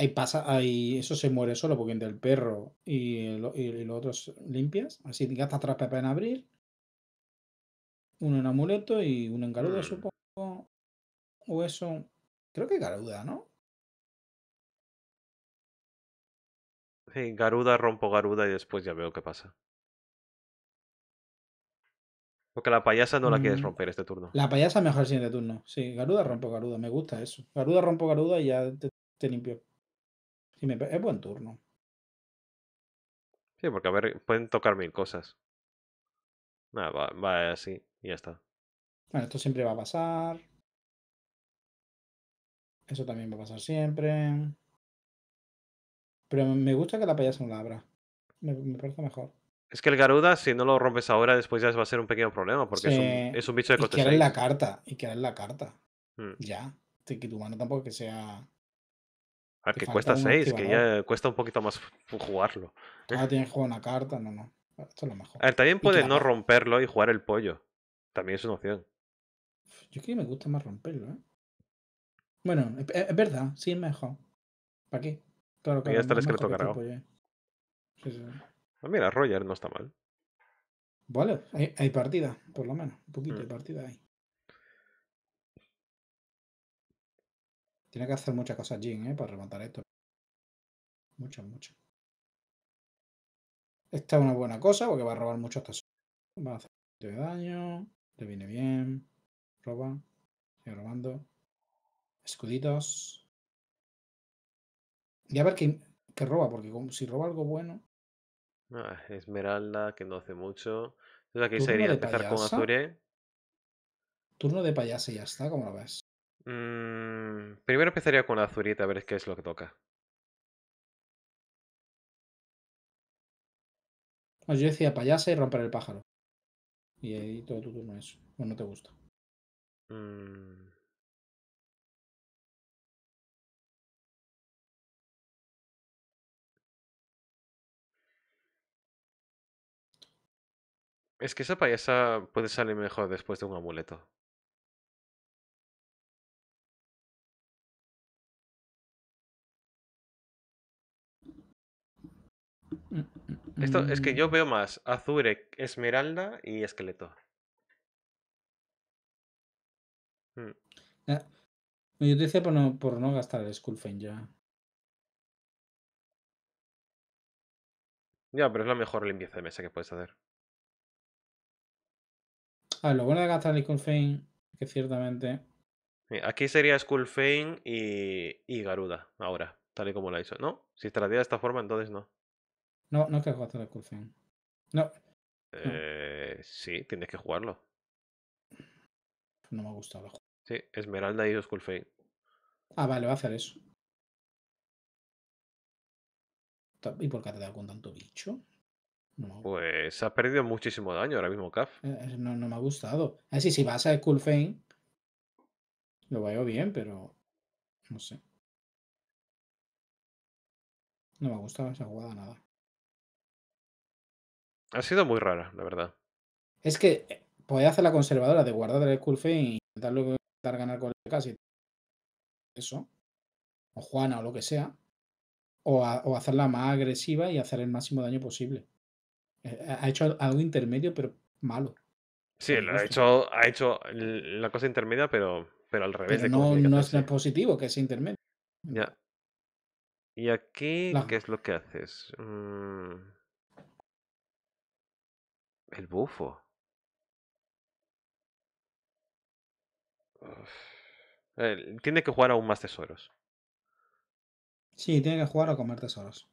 Ahí pasa, ahí, eso se muere solo porque entre el perro y, los otros limpias. Así hasta tres pepas en abrir. Uno en amuleto y uno en garuda, mm. supongo. O eso. Creo que garuda, ¿no? Sí, garuda, rompo garuda y después ya veo qué pasa. Porque la payasa no la quieres mm. romper este turno. La payasa mejor el siguiente turno. Sí, Garuda rompo Garuda. Me gusta eso. Garuda rompo Garuda y ya te limpio es buen turno. Sí, porque a ver, pueden tocar mil cosas. Nada, ah, va, así y ya está. Bueno, esto siempre va a pasar. Eso también va a pasar siempre. Pero me gusta que la payas en la abra. Me, parece mejor. Es que el Garuda, si no lo rompes ahora, después ya va a ser un pequeño problema, porque es, un, bicho de coste. Y que la carta, y que la carta. Mm. Ya. Que tu mano tampoco que sea Ah, que cuesta 6, que ya cuesta un poquito más jugarlo. Ah, tienes que jugar una carta, no, no. Esto es lo mejor. Ah, también puede no romperlo y jugar el pollo. También es una opción. Yo creo que me gusta más romperlo, ¿eh? Bueno, es, verdad, sí es mejor. aquí qué? Claro que. ya está el esqueleto cargado. Ah, mira, Roger no está mal. Vale, hay, partida, por lo menos. Un poquito de mm. partida ahí. Tiene que hacer muchas cosas Jin, ¿eh? Para rematar esto. Muchas, muchas. Esta es una buena cosa porque va a robar muchos tesoros. Va a hacer un poquito de daño. Te viene bien. Roba. Sigue robando. Escuditos. Y a ver qué, roba, porque si roba algo bueno. Ah, Esmeralda, que no hace mucho. Entonces aquí sería empezar con Azure. Turno de payase y ya está, como lo ves. Mmm... primero empezaría con la azurita a ver qué es lo que toca. Yo decía payasa y romper el pájaro. Y ahí todo tu turno es. O no te gusta. Mm. Es que esa payasa puede salir mejor después de un amuleto. Esto es que mm. yo veo más Azure, Esmeralda y Esqueleto. Mm. Ah, yo te decía por no, por no gastar el Skullfen ya. Ya, pero es la mejor limpieza de mesa que puedes hacer. Ah, lo bueno de gastar el Skullfen que ciertamente. Aquí sería Skullfane y, y Garuda, ahora, tal y como la hizo. No, si te la de esta forma, entonces no. No, no que agota el Scorpion. No. Eh, sí, tienes que jugarlo. No me ha gustado. Sí, Esmeralda y dos Skullfane. Ah, vale, va a hacer eso. ¿Y por qué te da con tanto bicho? Pues ha perdido muchísimo daño ahora mismo, Caf. Eh, eh, no, me ha gustado. Así, ah, si vas a Skullfane, lo veo bien, pero no sé. No me ha gustado esa jugada nada. Ha sido muy rara, la verdad. Es que eh, podía hacer la conservadora de guardar el culfe y intentarlo ganar con el casi. Eso. O Juana o lo que sea. O, o, hacerla más agresiva y hacer el máximo daño posible. Eh, ha hecho algo intermedio, pero malo. Sí, ha hecho, ha hecho la cosa intermedia, pero, pero al revés. no, no es positivo que es intermedio. Ya. ¿Y aquí qué es lo que haces? Mm. El bufo. Eh, tiene que jugar aún más tesoros. Sí, tiene que jugar a comer tesoros.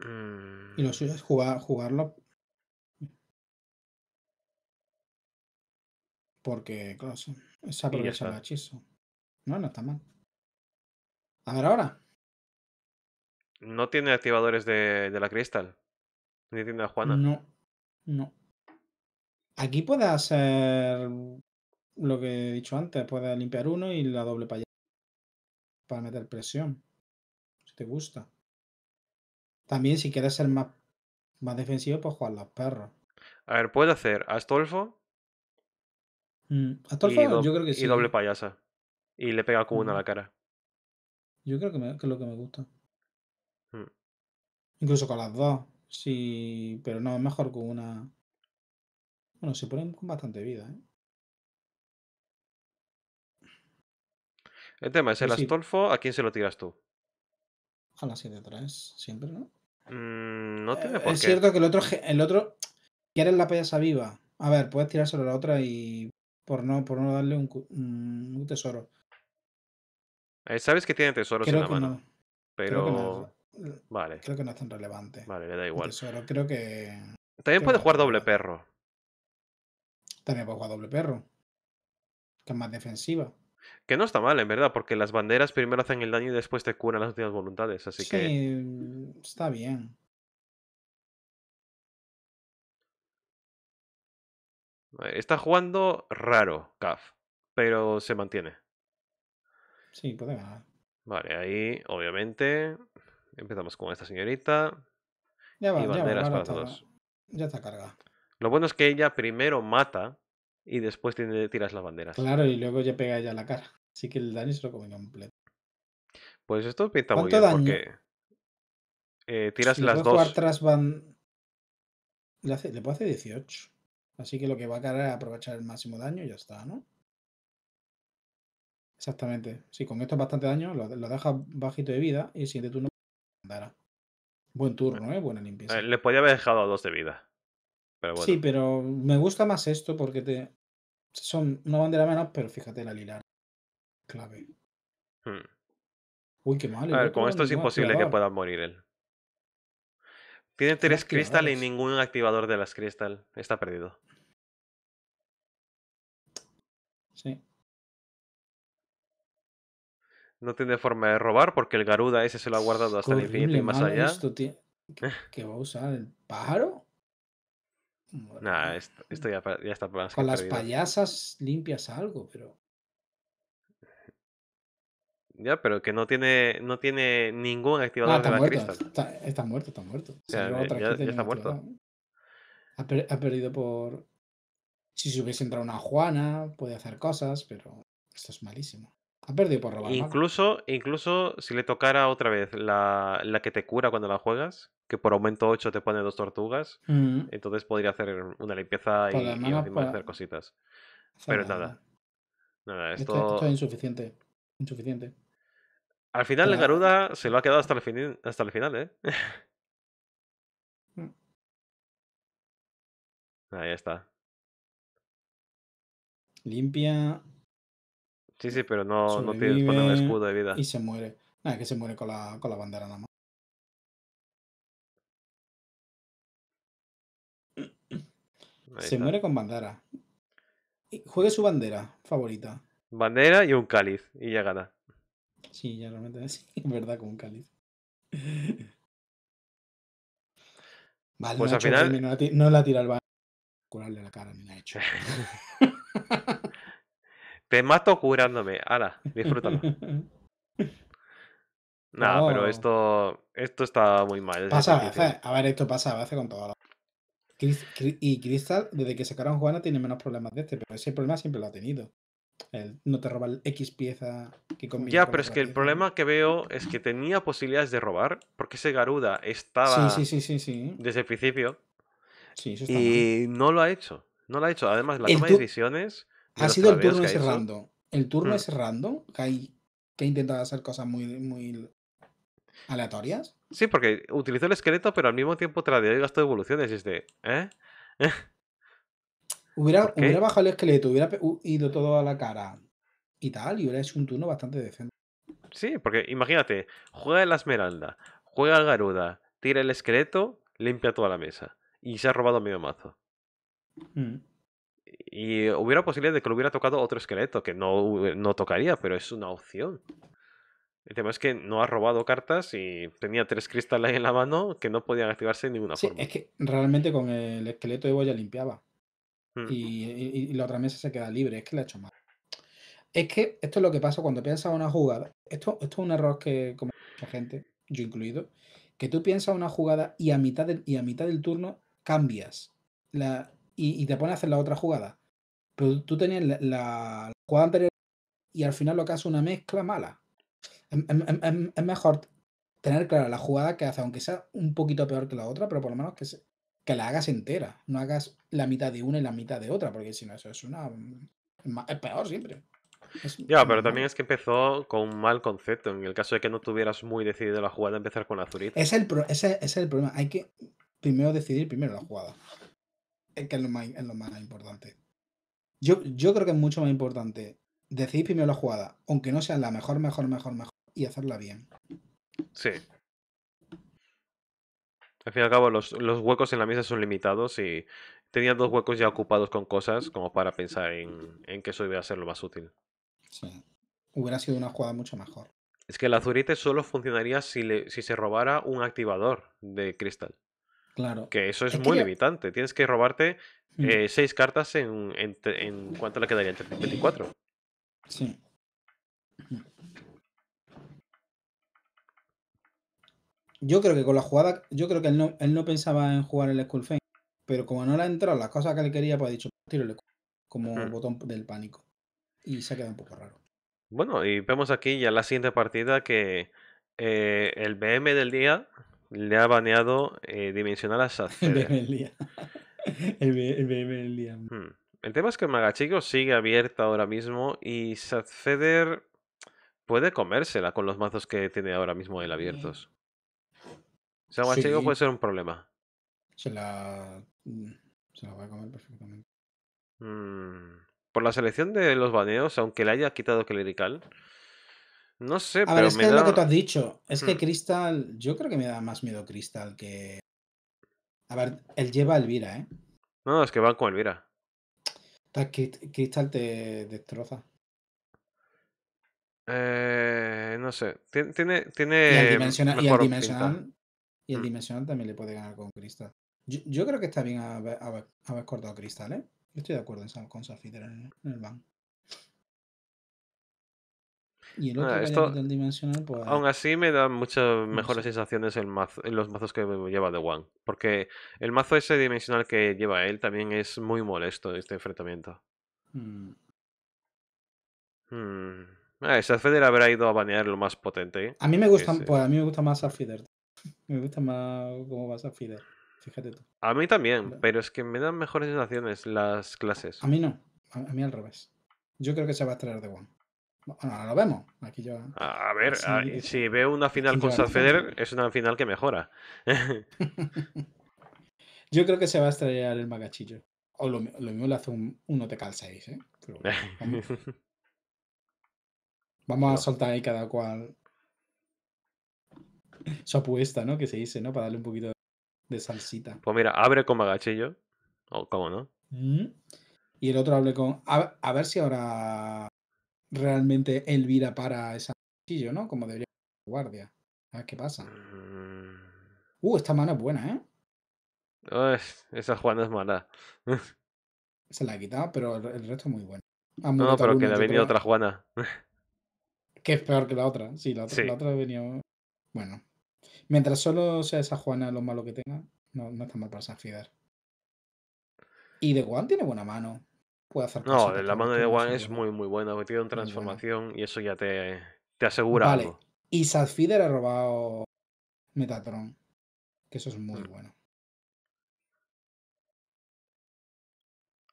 Y lo mm. suyo es jugar, jugarlo. Porque, claro, esa aprovecha el hechizo. No, no está mal. A ver ahora. No tiene activadores de, de la cristal. Ni tienda Juana. No, no. Aquí puedes hacer lo que he dicho antes, puedes limpiar uno y la doble payasa. Para meter presión. Si te gusta. También si quieres ser más, más defensivo, puedes jugar los perros. A ver, puede hacer Astolfo. Mm, Astolfo, yo creo que sí. Y doble payasa. Y le pega con una a la mm. cara. Yo creo que, es lo que me gusta. Mm. Incluso con las dos. Sí, pero no, es mejor con una. Bueno, se ponen con bastante vida, ¿eh? El tema es el Astolfo, ¿a quién se lo tiras tú? Ojalá si de atrás, siempre, ¿no? Mm, no tiene eh, qué. Es cierto que el otro, el otro quieres la payasa viva. A ver, puedes tirárselo a la otra y por no, por no darle un, tesoro. Eh, sabes que tiene tesoros en la mano. Pero Vale. Creo que no es tan relevante. Vale, le da igual. Tesoro, creo que. También puede jugar doble perro. También puede jugar doble perro. Que es más defensiva. Que no está mal, en verdad, porque las banderas primero hacen el daño y después te curan las últimas voluntades, así sí, está bien. Eh, está jugando raro, CAF, pero se mantiene. Sí, puede ganar. Vale, ahí, obviamente. Empezamos con esta señorita. Ya va, ya todos. Ya está cargada. Lo bueno es que ella primero mata y después tiene, tiras las banderas. Claro, y luego ya pega ella la cara. Así que el daño se lo come completo. Pues esto pinta muy bien porque eh, tiras las dos. van... le, hace, le puedo hacer 18. Así que lo que va a cargar es aprovechar el máximo daño y ya está, ¿no? Exactamente. Sí, con esto es bastante daño. Lo, lo dejas bajito de vida y el tú turno Buen turno, ¿eh? Buena limpieza. Eh, le podía haber dejado a dos de vida. Sí, pero me gusta más esto porque te. Son. No bandera de la pero fíjate la lilar. Clave. Hmm. Uy, qué mal. con esto es imposible que pueda morir él. Tiene tres cristal y ningún activador de las cristal. Está perdido. No tiene forma de robar porque el Garuda ese se lo ha guardado hasta el infinito y más allá. ¿Qué, va a usar? ¿El pájaro? nah, esto, ya, está más Con las payasas limpias algo, pero. Ya, pero que no tiene, no tiene ningún activador ah, de la cristal. Está, muerto, está muerto. ya, está muerto. ha, perdido por. Si se hubiese entrado una Juana, puede hacer cosas, pero esto es malísimo. Ha perdido por robar. Incluso, incluso si le tocara otra vez la, la, que te cura cuando la juegas, que por aumento 8 te pone dos tortugas, mm. entonces podría hacer una limpieza y, hacer cositas. Pero nada. esto... es insuficiente. Insuficiente. Al final, la Garuda se lo ha quedado hasta el, fin... hasta el final, ¿eh? Mm. Ahí está. Limpia Sí, sí, pero no, no tienes poner un escudo de vida. Y se muere. Nada, que se muere con la, con la bandera nada más. Se muere con bandera. Juegue su bandera favorita. Bandera y un cáliz. Y ya gana. Sí, ya realmente es verdad, con un cáliz. Vale, pues no al final... no la tira el baño. Curarle la cara, ni la he hecho. Te mato curándome. Ala, disfrútalo. Nada, pero esto, esto está muy mal. a ver, esto pasa a con todo. la. y Crystal, desde que sacaron Juana, tiene menos problemas de este, pero ese problema siempre lo ha tenido. no te roba el X pieza que conviene. Ya, pero es que el problema que veo es que tenía posibilidades de robar, porque ese Garuda estaba sí, sí, sí, sí, desde el principio. Sí, y no lo ha hecho. No lo ha hecho. Además, la toma decisiones ha sido el turno ese El turno hmm. es random, que, que ha intentado hacer cosas muy, muy aleatorias. Sí, porque utilizó el esqueleto, pero al mismo tiempo te la gasto de evoluciones. Y ¿eh? Hubiera, bajado el esqueleto, hubiera ido todo a la cara y tal, y hubiera hecho un turno bastante decente. Sí, porque imagínate, juega la esmeralda, juega al garuda, tira el esqueleto, limpia toda la mesa. Y se ha robado medio mazo. Hmm. Y hubiera posibilidad de que le hubiera tocado otro esqueleto, que no, tocaría, pero es una opción. El tema es que no ha robado cartas y tenía tres cristales en la mano que no podían activarse de ninguna sí, forma. Es que realmente con el esqueleto Evo ya limpiaba. Mm. Y, la otra mesa se queda libre. Es que la ha hecho mal. Es que esto es lo que pasa cuando piensas una jugada. Esto, esto es un error que como mucha gente, yo incluido, que tú piensas una jugada y a mitad, y a mitad del turno cambias la, y, te pone a hacer la otra jugada. Pero tú tenías la, jugada anterior y al final lo que hace una mezcla mala. Es, mejor tener clara la jugada que hace, aunque sea un poquito peor que la otra, pero por lo menos que, que la hagas entera. No hagas la mitad de una y la mitad de otra, porque si no, eso es una. Es peor siempre. Ya, pero también es que empezó con un mal concepto. En el caso de que no tuvieras muy decidido la jugada, empezar con la Es el, es el problema. Hay que primero decidir primero la jugada que es lo más, importante. Yo, creo que es mucho más importante decidir primero la jugada, aunque no sea la mejor, mejor, mejor, mejor, y hacerla bien. Sí. Al fin y al cabo, los, huecos en la mesa son limitados y tenía dos huecos ya ocupados con cosas como para pensar en, en que eso iba a ser lo más útil. Sí. Hubiera sido una jugada mucho mejor. Es que el azurite solo funcionaría si, si se robara un activador de cristal. Claro. Que eso es, muy limitante. Tienes que robarte mm. eh, seis cartas en, en, ¿Cuánto le quedaría? ¿Entre 24? Sí. Yo creo que con la jugada. Yo creo que él no, pensaba en jugar el Skull Fame, Pero como no le ha entrado las cosas que le quería, pues ha dicho: tiro Como botón del pánico. Y se ha quedado un poco raro. Bueno, y vemos aquí ya la siguiente partida que eh, el BM del día le ha baneado eh, Dimensional a el el, día. Hmm. El tema es que Magachigo sigue abierta ahora mismo y Sadfeder puede comérsela con los mazos que tiene ahora mismo él abiertos. O puede ser un problema. Se la... Mm, se la va a comer perfectamente. Hmm. Por la selección de los baneos, aunque le haya quitado Clerical, no sé, a Ver, es que lo que tú has dicho. Es que hmm. Crystal. Yo creo que me da más miedo Crystal que. A ver, él lleva a Elvira, ¿eh? No, es que van con Elvira. Crystal te destroza. Eh, no sé. Tiene. tiene, y el dimensional, y hmm. dimensional, también le puede ganar con Crystal. Yo, creo que está bien haber, haber, cortado Crystal, ¿eh? Yo estoy de acuerdo con Safiter en, el banco. Y el ah, otro pues, Aún así me dan muchas mejores sensaciones en los mazos que lleva The One. Porque el mazo ese dimensional que lleva él también es muy molesto este enfrentamiento. Mm. Hmm. Ah, Feder Ah, habrá ido a banear lo más potente. A mí me gusta, más pues a mí me gusta más Feder Me gusta más cómo Fíjate tú. A mí también, pero es que me dan mejores sensaciones las clases. A mí no, a mí al revés. Yo creo que se va a traer The One. Bueno, lo vemos. Aquí a ver, si veo una final con Federer, es una final que mejora. yo creo que se va a estrellar el magachillo. O lo, mismo le hace un, uno te calza 6, ¿eh? vamos. a soltar ahí cada cual su apuesta, ¿no? Que se dice, ¿no? Para darle un poquito de salsita. Pues mira, abre con magachillo. O cómo no. Mm. Y el otro hable con. a ver si ahora realmente Elvira para esa cuchillo, ¿no? Como debería guardia. A ver qué pasa. Mm. Uh, esta mano es buena, ¿eh? esa Juana es mala. Se la ha quitado, pero el, resto es muy bueno. no, pero que le ha venido otra Juana. Que es peor que la otra. Sí, la otra, ha venido. Bueno. Mientras solo sea esa Juana lo malo que tenga, no, no está mal para San Fidel. Y de Juan tiene buena mano. No, la mano de One es muy, muy buena. tiene en transformación y eso ya te, te asegura vale. algo. Y Feeder ha robado Metatron. Que eso es muy mm. bueno.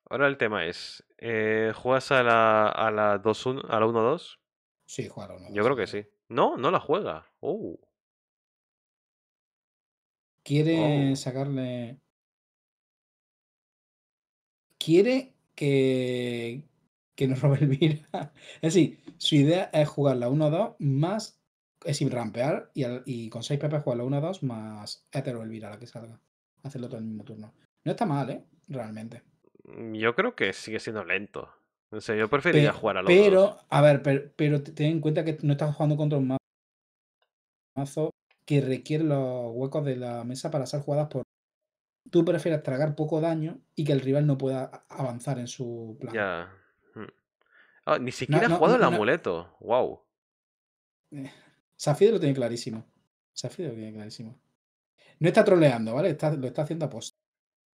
Ahora el tema es, eh, ¿juegas a la, 1 2 Sí, juega a la 1-2. Yo creo que sí. No, no la juega. Oh. Quiere oh. sacarle... Quiere que, que no robe Elvira. Es decir, su idea es jugar la 1-2 más. Es rampear y, y con 6 PP jugar la 1-2 más Ether Elvira, la que salga. Hacerlo todo en el mismo turno. No está mal, ¿eh? Realmente. Mm, yo creo que sigue siendo lento. O sea, yo preferiría jugar a los Pero, a ver, pero, pero, ten en cuenta que no estás jugando contra un mazo que requiere los huecos de la mesa para ser jugadas por tú prefieres tragar poco daño y que el rival no pueda avanzar en su plan. Ya. Hmm. Ah, ni siquiera ha jugado el amuleto. Wow. Eh, Safide lo tiene clarísimo. Safide lo tiene clarísimo. No está troleando, ¿vale? Está, lo está haciendo a posta.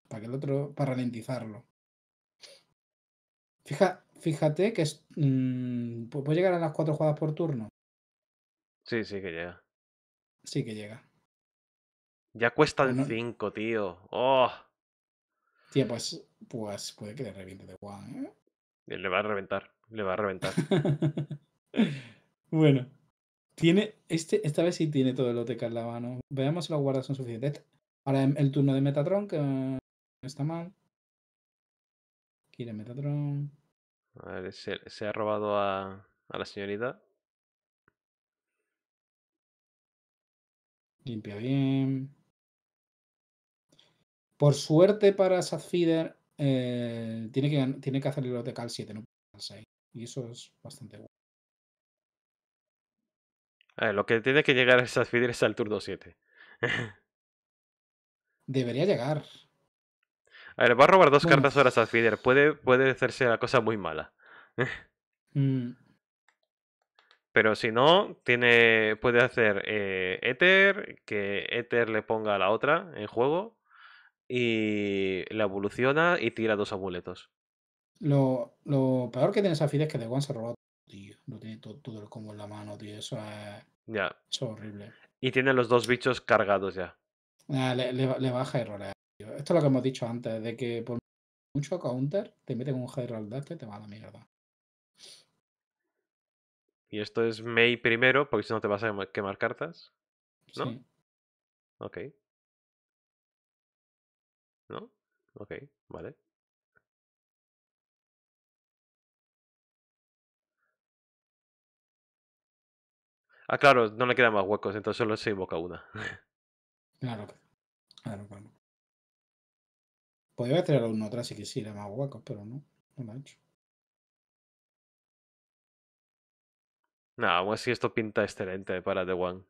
Para que el otro. Para ralentizarlo. Fija, fíjate que es. Mm, ¿Puede llegar a las cuatro jugadas por turno? Sí, sí que llega. Sí que llega. Ya cuestan 5, tío. ¡Oh! Tío, pues, pues puede que le reviente de guay, ¿eh? Eh, Le va a reventar, le va a reventar. bueno. Tiene, este, esta vez sí tiene todo el OTK en la mano. Veamos si las guardas son suficientes. Ahora el turno de Metatron, que no está mal. Quiere Metatron. A ver, se, ha robado a, a la señorita. Limpia bien. Por suerte para Sadfeeder, eh, tiene, que, tiene que hacer el de cal 7, no Y eso es bastante bueno. lo que tiene que llegar a es al turno 7. Debería llegar. A ver, va a robar dos cartas ahora Sadfeeder. Puede, puede hacerse la cosa muy mala. Mm. Pero si no, tiene, puede hacer eh, Ether, que Ether le ponga a la otra en juego y la evoluciona y tira dos amuletos. Lo, lo peor que tiene esa es que de One se todo, tío. no tiene todo, todo el combo en la mano, tío. Eso es. es horrible. Y tiene los dos bichos cargados ya. Ah, le, le, a baja errores. Tío. Esto es lo que hemos dicho antes, de que por mucho counter te meten un de Dust este, y te va a la mierda. Y esto es May primero, porque si no te vas a quemar cartas. ¿No? Sí. Ok. ¿No? Ok, vale. Ah, claro, no le quedan más huecos, entonces solo se invoca una. Claro, claro, bueno. Podría tener una otra sí que sí, más huecos, pero no, no lo ha hecho. No, aún así esto pinta excelente para The One.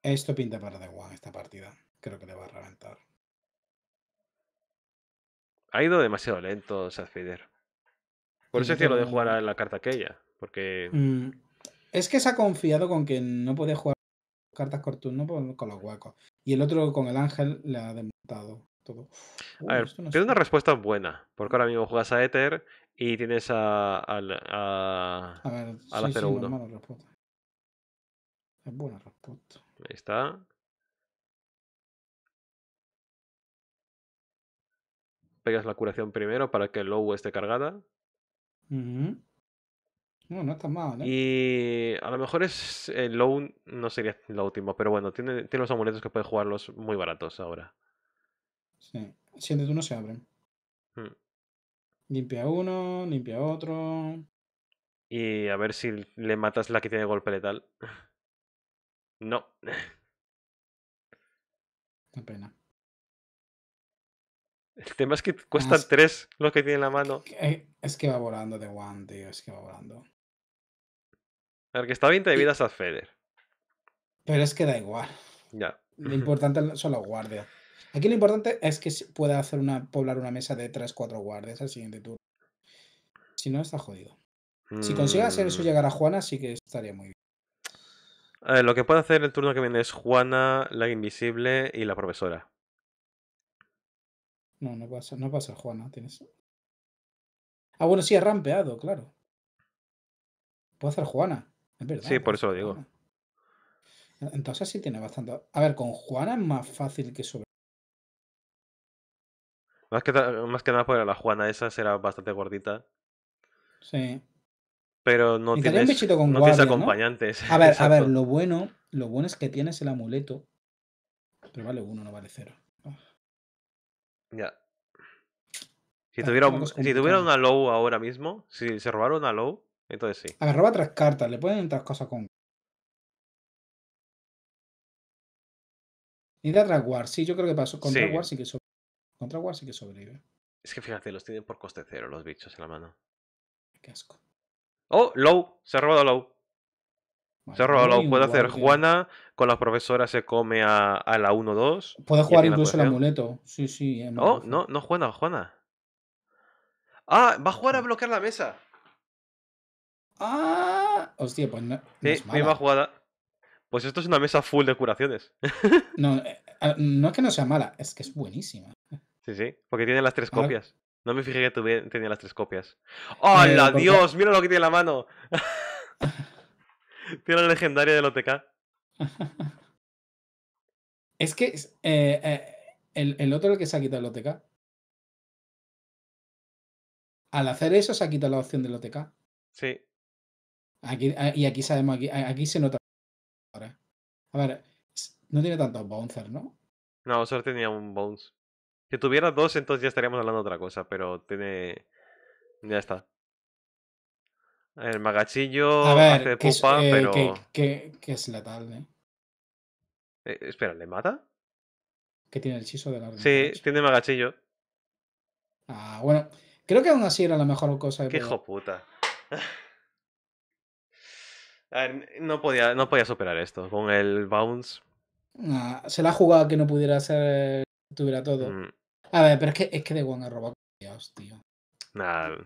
Esto pinta para The One esta partida. Creo que le va a reventar ha ido demasiado lento Seth Feder. Por eso decía lo de jugar a la carta aquella, porque... Mm, es que se ha confiado con que no puede jugar cartas cortas, con los huecos. Y el otro con el ángel le ha desmontado todo. a ver, tiene una respuesta buena, porque ahora mismo juegas a Ether y tienes a, a, a, ver, sí, la 01. Sí, es, Es buena respuesta. Ahí está. la curación primero para que el low esté cargada. No, no está mal. ¿eh? Y a lo mejor es el low, no sería lo último, pero bueno, tiene, tiene los amuletos que puede jugarlos muy baratos ahora. Sí, tú no se abren. Hmm. Limpia uno, limpia otro. Y a ver si le matas la que tiene golpe letal. No. Qué pena. El tema es que cuestan tres los que tiene en la mano. Eh, es que va volando de One, tío. Es que va volando. A que está 20 de vidas a Feder. Pero es que da igual. Ya. Lo importante son los guardias. Aquí lo importante es que pueda hacer una, poblar una mesa de 3-4 guardias al siguiente turno. Si no, está jodido. Si consigue hacer eso mm. llegar a Juana, sí que estaría muy bien. A lo que puede hacer el turno que viene es Juana, la Invisible y la Profesora. No, no pasa, no pasa, Juana. Tienes. Ah, bueno, sí, ha rampeado, claro. Puede hacer Juana. Es verdad. Sí, por eso lo digo. Entonces sí tiene bastante. A ver, con Juana es más fácil que sobre. Más que, más que nada por la Juana esa será bastante gordita. Sí. Pero no tienes, acompañantes. A ver, a ver, lo bueno, lo bueno es que tienes el amuleto. Pero vale uno, no vale cero. Ya. Si tuviera, una low ahora mismo, si se robaron una low, entonces sí. A ver, roba tres cartas, le pueden entrar cosas con. Ni de War, sí, yo creo que pasó. Contra War sí que sobrevive. Contra War sí que sobrevive. Es que fíjate, los tienen por coste cero los bichos en la mano. Qué asco. Oh, low, se ha robado low roba lo puede hacer Juana, con la profesora se come a, a la 1-2. Puede jugar incluso el amuleto. Sí, sí. No, oh, no, no Juana, Juana. Ah, va a jugar a bloquear la mesa. Ah, hostia, pues no. sí, jugada. Pues esto es una mesa full de curaciones. no, eh, no es que no sea mala, es que es buenísima. Sí, sí, porque tiene las tres copias. No me fijé que tenía las tres copias. ¡Hola, eh, Dios! ¡Mira lo que tiene en la mano! Tiene la legendaria del OTK. es que eh, eh, el, el, otro el que se ha quitado el OTK. Al hacer eso se ha quitado la opción del OTK. Sí. Aquí, y aquí sabemos, aquí, aquí se nota. Ahora. A ver, no tiene tantos bouncers, ¿no? No, solo tenía un bounce. Si tuviera dos, entonces ya estaríamos hablando de otra cosa, pero tiene. Ya está. El magachillo hace pupa, eh, pero. Que, es la ¿eh? ¿eh? Espera, ¿le mata? Que tiene el chiso de la Sí, tiene magachillo. Ah, bueno. Creo que aún así era la mejor cosa. Que Qué hijo puta. no podía, no superar esto con el bounce. Ah, se la ha jugado que no pudiera ser. tuviera todo. Mm. A ver, pero es que, es que de One ha robado tío. Nah,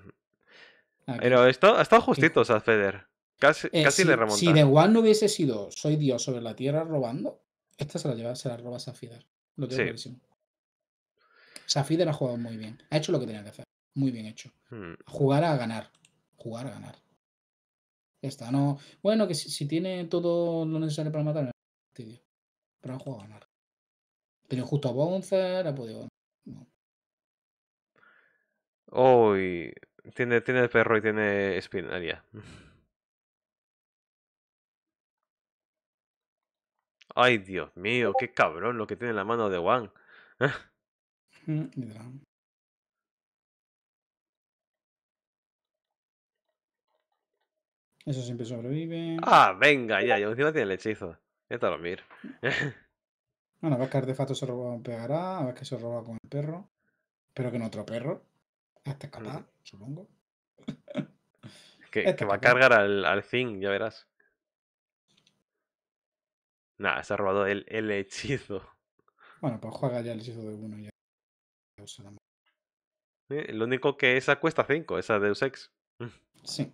Ah, Pero esto ha estado justito, o Casi, eh, le remonta. Si de One no hubiese sido Soy Dios sobre la Tierra robando, esta se la, lleva, se la roba Safider. Lo tengo sí. clarísimo. Safider ha jugado muy bien. Ha hecho lo que tenía que hacer. Muy bien hecho. Hmm. Jugar a ganar. Jugar a ganar. Ya No, bueno, que si, tiene todo lo necesario para matar, tío. Pero ha jugado a ganar. Tenía justo a Bouncer ha podido. No. Hoy. Tiene, perro y tiene espinaria. Ay, Dios mío, qué cabrón lo que tiene en la mano de Juan. Mm, Eso siempre sobrevive. Ah, venga, ya, yo encima tiene el hechizo. Ya lo mir. Bueno, a ver qué artefacto se roba, pegará, a ver que se roba con el perro. pero que no otro perro. Este capaz, supongo. Este que, va a cargar al, al ya verás. Nada, se ha robado el, el hechizo. Bueno, pues juega ya el hechizo de uno y ya. Eh, lo único que esa cuesta 5, esa de Ex. Sí.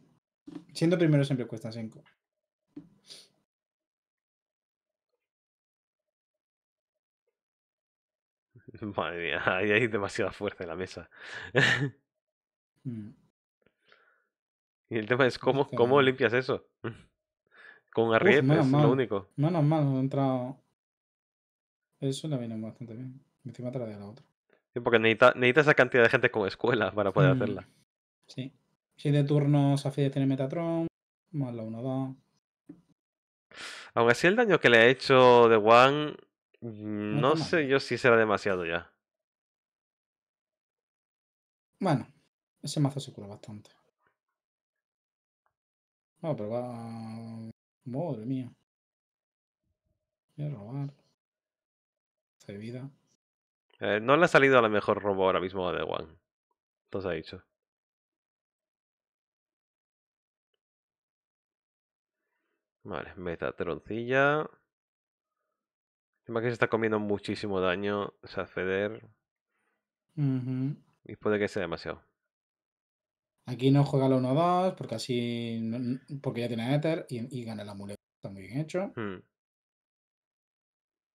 Siendo primero siempre cuesta 5. Madre mía, ahí hay demasiada fuerza en la mesa. Mm. Y el tema es cómo, cómo limpias eso. Con Arriet es lo único. Menos mal, no he entrado. Eso la viene bastante bien. Encima la de la otra. Sí, porque necesita, necesita, esa cantidad de gente con escuela para poder mm. hacerla. Sí. de turnos Safi tiene Metatron, más la 1-2. Aún así, el daño que le ha hecho de One, no, sé yo si será demasiado ya. Bueno, ese mazo se cura bastante. No, pero va... Madre mía. Voy a robar. De vida. Eh, no le ha salido a la mejor robo ahora mismo a The One. Entonces ha dicho. Vale, meta Metatroncilla. Encima que se está comiendo muchísimo daño. O sea, ceder. Y puede que sea demasiado. Aquí no juega la 1-2 porque así. Porque ya tiene Ether y, y gana la amuleto. Está muy bien hecho. Hmm.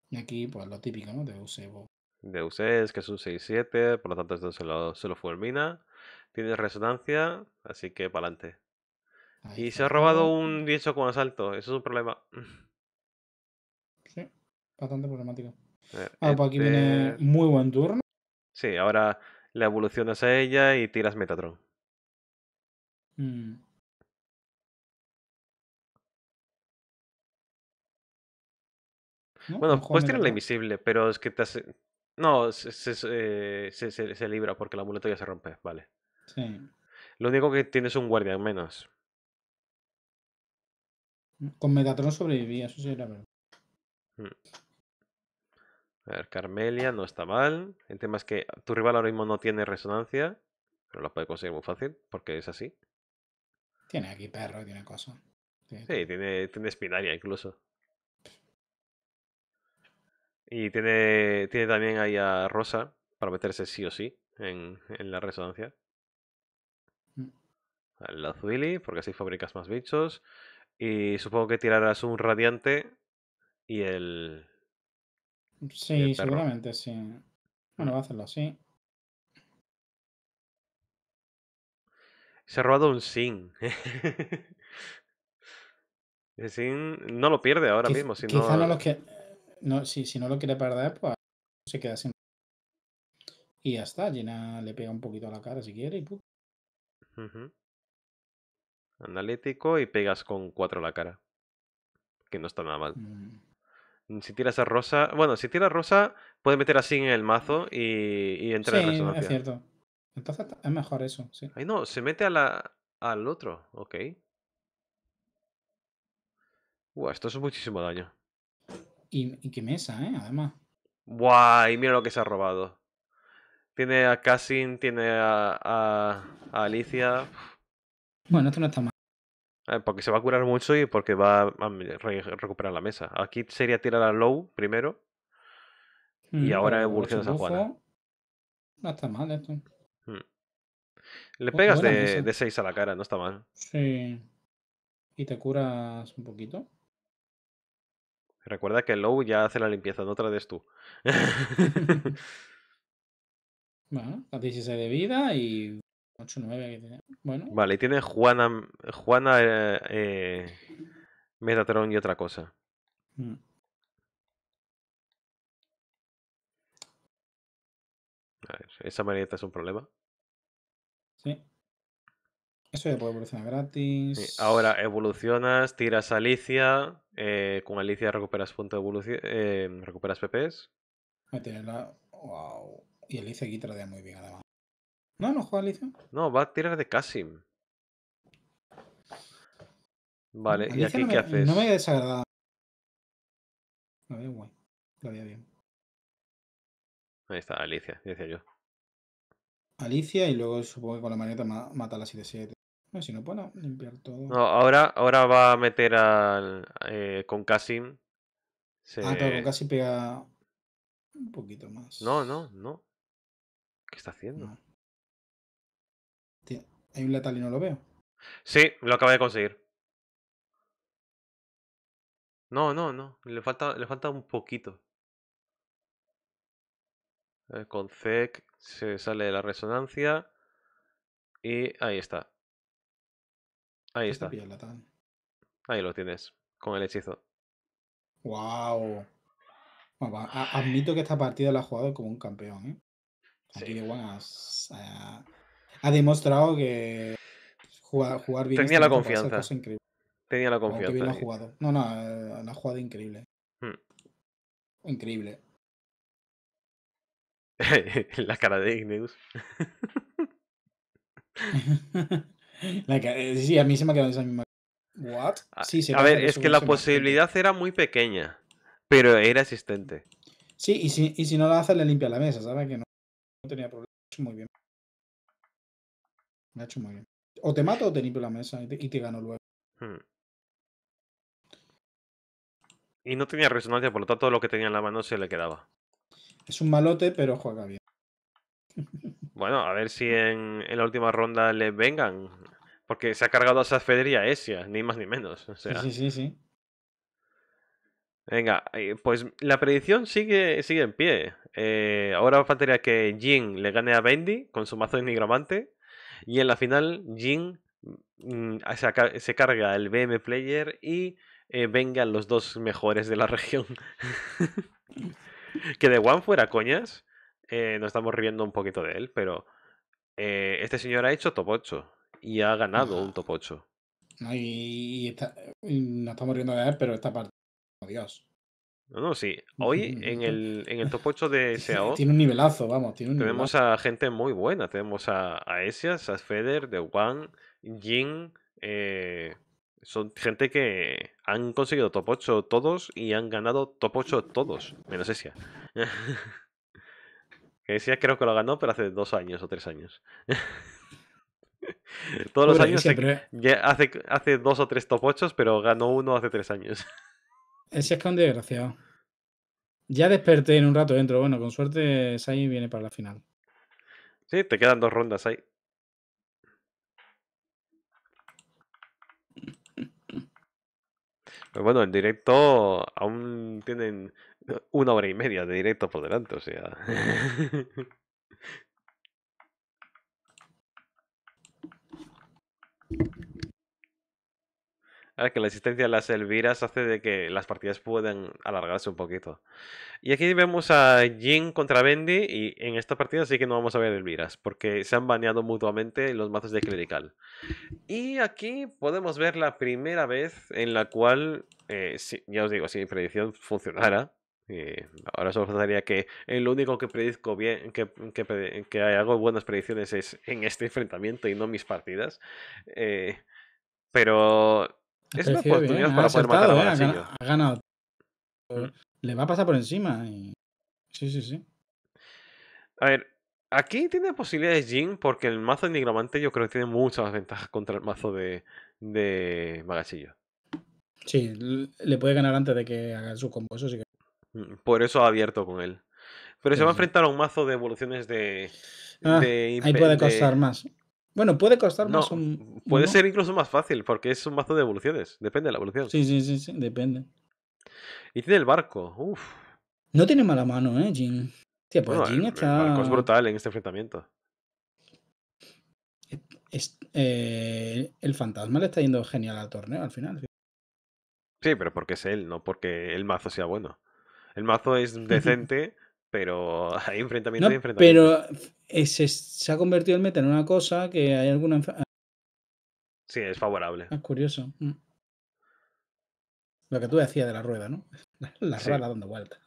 Y aquí, pues lo típico, ¿no? De Deuse De es que es un 6-7, por lo tanto, esto se lo, fulmina. Tiene resonancia, así que para adelante. Y se ha robado un 18 con asalto, eso es un problema. Sí, bastante problemático. Eh, ah, pues aquí viene este muy buen turno. Sí, ahora le evolucionas a ella y tiras Metatron. Mm. Bueno, pues tiene la invisible, pero es que te hace. No, se, libra porque el amuleto ya se rompe, vale. Sí. Lo único que tienes un guardia menos. Mm, con Megatron sobrevivía, eso sí era verdad. Mm. A ver, Carmelia no está mal. El tema es que tu rival ahora mismo no tiene resonancia, pero lo puede conseguir muy fácil, porque es así. Tiene aquí perro y tiene cosa. Sí, tiene, tiene espinaria incluso. Y tiene, tiene también ahí a Rosa para meterse sí o sí en, la resonancia. Mm. A la porque así fabricas más bichos. Y supongo que tirarás un radiante y el. Sí, seguramente sí. Bueno, va a hacerlo así. Se ha robado un Sin. el Sin no lo pierde ahora mismo. Si no... lo que... no, si, si, no lo quiere perder, pues se queda sin. Y ya está, llena, le pega un poquito a la cara si quiere y Analítico y pegas con 4 la cara. Que no está nada mal. Mm. Mm, si tiras a Rosa. Bueno, si tiras Rosa, puedes meter a Sin en el mazo y, y entra en resonancia. Es cierto. Entonces es mejor eso, sí. Ay, no, se mete a la, al otro, ok. Buah, esto es muchísimo daño. Y, y qué mesa, ¿eh? Además. Buah, y mira lo que se ha robado. Tiene a Cassin, tiene a, Alicia. Bueno, esto no está mal. Ah, porque se va a curar mucho y porque va a recuperar la mesa. Aquí sería tirar a Low primero. Y mm, ahora ahora evoluciona San Juana. No está mal esto. Le pues pegas de, 6 a la cara, no está mal. Sí. ¿Y te curas un poquito? Recuerda que Low ya hace la limpieza, no te tú. bueno, a 16 de vida y 8, 9. Bueno. Vale, y tiene Juana, Juana eh, eh, Metatron y otra cosa. Mm. A ver, esa marieta es un problema. Eso ya puede evolucionar gratis. Ahora evolucionas, tiras a Alicia. Eh, con Alicia recuperas punto de evolución. Eh, recuperas PPs. Y Alicia aquí tradea muy bien, además. No, no juega Alicia. No, va a tirar de Casim. Vale, ¿y aquí qué haces? No me desagradado. Lo guay. Lo bien. Ahí está, Alicia, decía yo. Alicia y luego supongo que con la maneta mata a la 7-7. No, si no, bueno, pues limpiar todo. No, ahora, ahora va a meter al, eh, con Casim. Ah, pero con Casim pega un poquito más. No, no, no. ¿Qué está haciendo? Tío, hay un letal y no lo veo. Sí, lo acaba de conseguir. No, no, no. Le falta, le falta un poquito. Eh, con Zek se sale de la resonancia. Y ahí está. Ahí está. Ahí lo tienes, con el hechizo. ¡Wow! Pues, admito que esta partida la ha jugado como un campeón. ¿eh? Eh, ha, demostrado que jugar, bien. Tenía este la confianza. Tenía la confianza. jugado. No, no, la ha jugado increíble. Hmm. Increíble. la cara de Igneus. sí, a mí se me ha quedado esa misma. ¿What? Sí, a ver, es que la posibilidad era muy pequeña, pero era existente. Sí, y si, y si no la hace, le limpia la mesa, ¿sabes? Que no, tenía problema. Muy bien. Me ha hecho muy bien. O te mato o te limpio la mesa y te, gano luego. Hmm. Y no tenía resonancia, por lo tanto, lo que tenía en la mano se le quedaba. Es un malote, pero juega bien. Bueno, a ver si en, la última ronda le vengan. Porque se ha cargado a Safeder y a ni más ni menos. Sí, sí, sí. Venga, eh, pues la predicción sigue, sigue en pie. Eh, ahora faltaría que Jin le gane a Bendy con su mazo de Y en la final, Jin mm, mm, se, carga el BM Player y eh, vengan los dos mejores de la región. que de One fuera coñas, eh, nos estamos riendo un poquito de él, pero eh, este señor ha hecho top 8 y ha ganado un top 8. No, y, estamos riendo de él, pero esta parte, Dios. No, no, sí. Hoy en el, en el top 8 de SAO. Tiene un nivelazo, vamos. tenemos a gente muy buena. Tenemos a, a Esias, a Feder, The One, Jin, son gente que han conseguido top 8 todos y han ganado top 8 todos, menos Esia. Esia creo que lo ganó, pero hace dos años o tres años. todos los años hace, hace dos o tres top 8, pero ganó uno hace tres años. Ese es que un desgraciado. Ya desperté en un rato dentro. Bueno, con suerte Sai viene para la final. Sí, te quedan dos rondas ahí. Pues bueno, el directo aún tienen una hora y media de directo por delante, o sea. Ahora que la existencia de las Elviras hace de que las partidas puedan alargarse un poquito. Y aquí vemos a Jin contra Bendy y en esta partida sí que no vamos a ver Elviras, porque se han baneado mutuamente los mazos de Clerical. Y aquí podemos ver la primera vez en la cual, eh, ya os digo, si mi predicción funcionara, eh, ahora solo pensaría que el único que predico bien, que, que, que, hago buenas predicciones es en este enfrentamiento y no mis partidas. Eh, pero es una oportunidad para poder matar a eh, ha ganado. Mm. Le va a pasar por encima. Sí, sí, sí. A ver, aquí tiene posibilidades Jin porque el mazo de Nigromante yo creo que tiene muchas ventajas contra el mazo de, de Magachillo. Sí, le puede ganar antes de que haga su combo, eso sí que... Mm, por eso ha abierto con él. Pero se va a enfrentar a un mazo de evoluciones de... Ah, ahí puede costar más. Bueno, puede costar más un, Puede ser incluso más fácil, porque es un mazo de evoluciones. Depende de la evolución. Sí, sí, sí, sí depende. Y tiene el barco. Uf. No tiene mala mano, ¿eh, Jin? Tío, pues Jin está. El barco es brutal en este enfrentamiento. E, eh, el fantasma le está yendo genial al torneo al final. Sí, pero porque es él, no porque el mazo sea bueno. El mazo es decente pero hay enfrentamientos Pero se, se, ha convertido el meta en una cosa que hay alguna. Ah. Sí, es favorable. Es ah, curioso. Mm. Lo que tú decías de la rueda, ¿no? La rueda dando vuelta.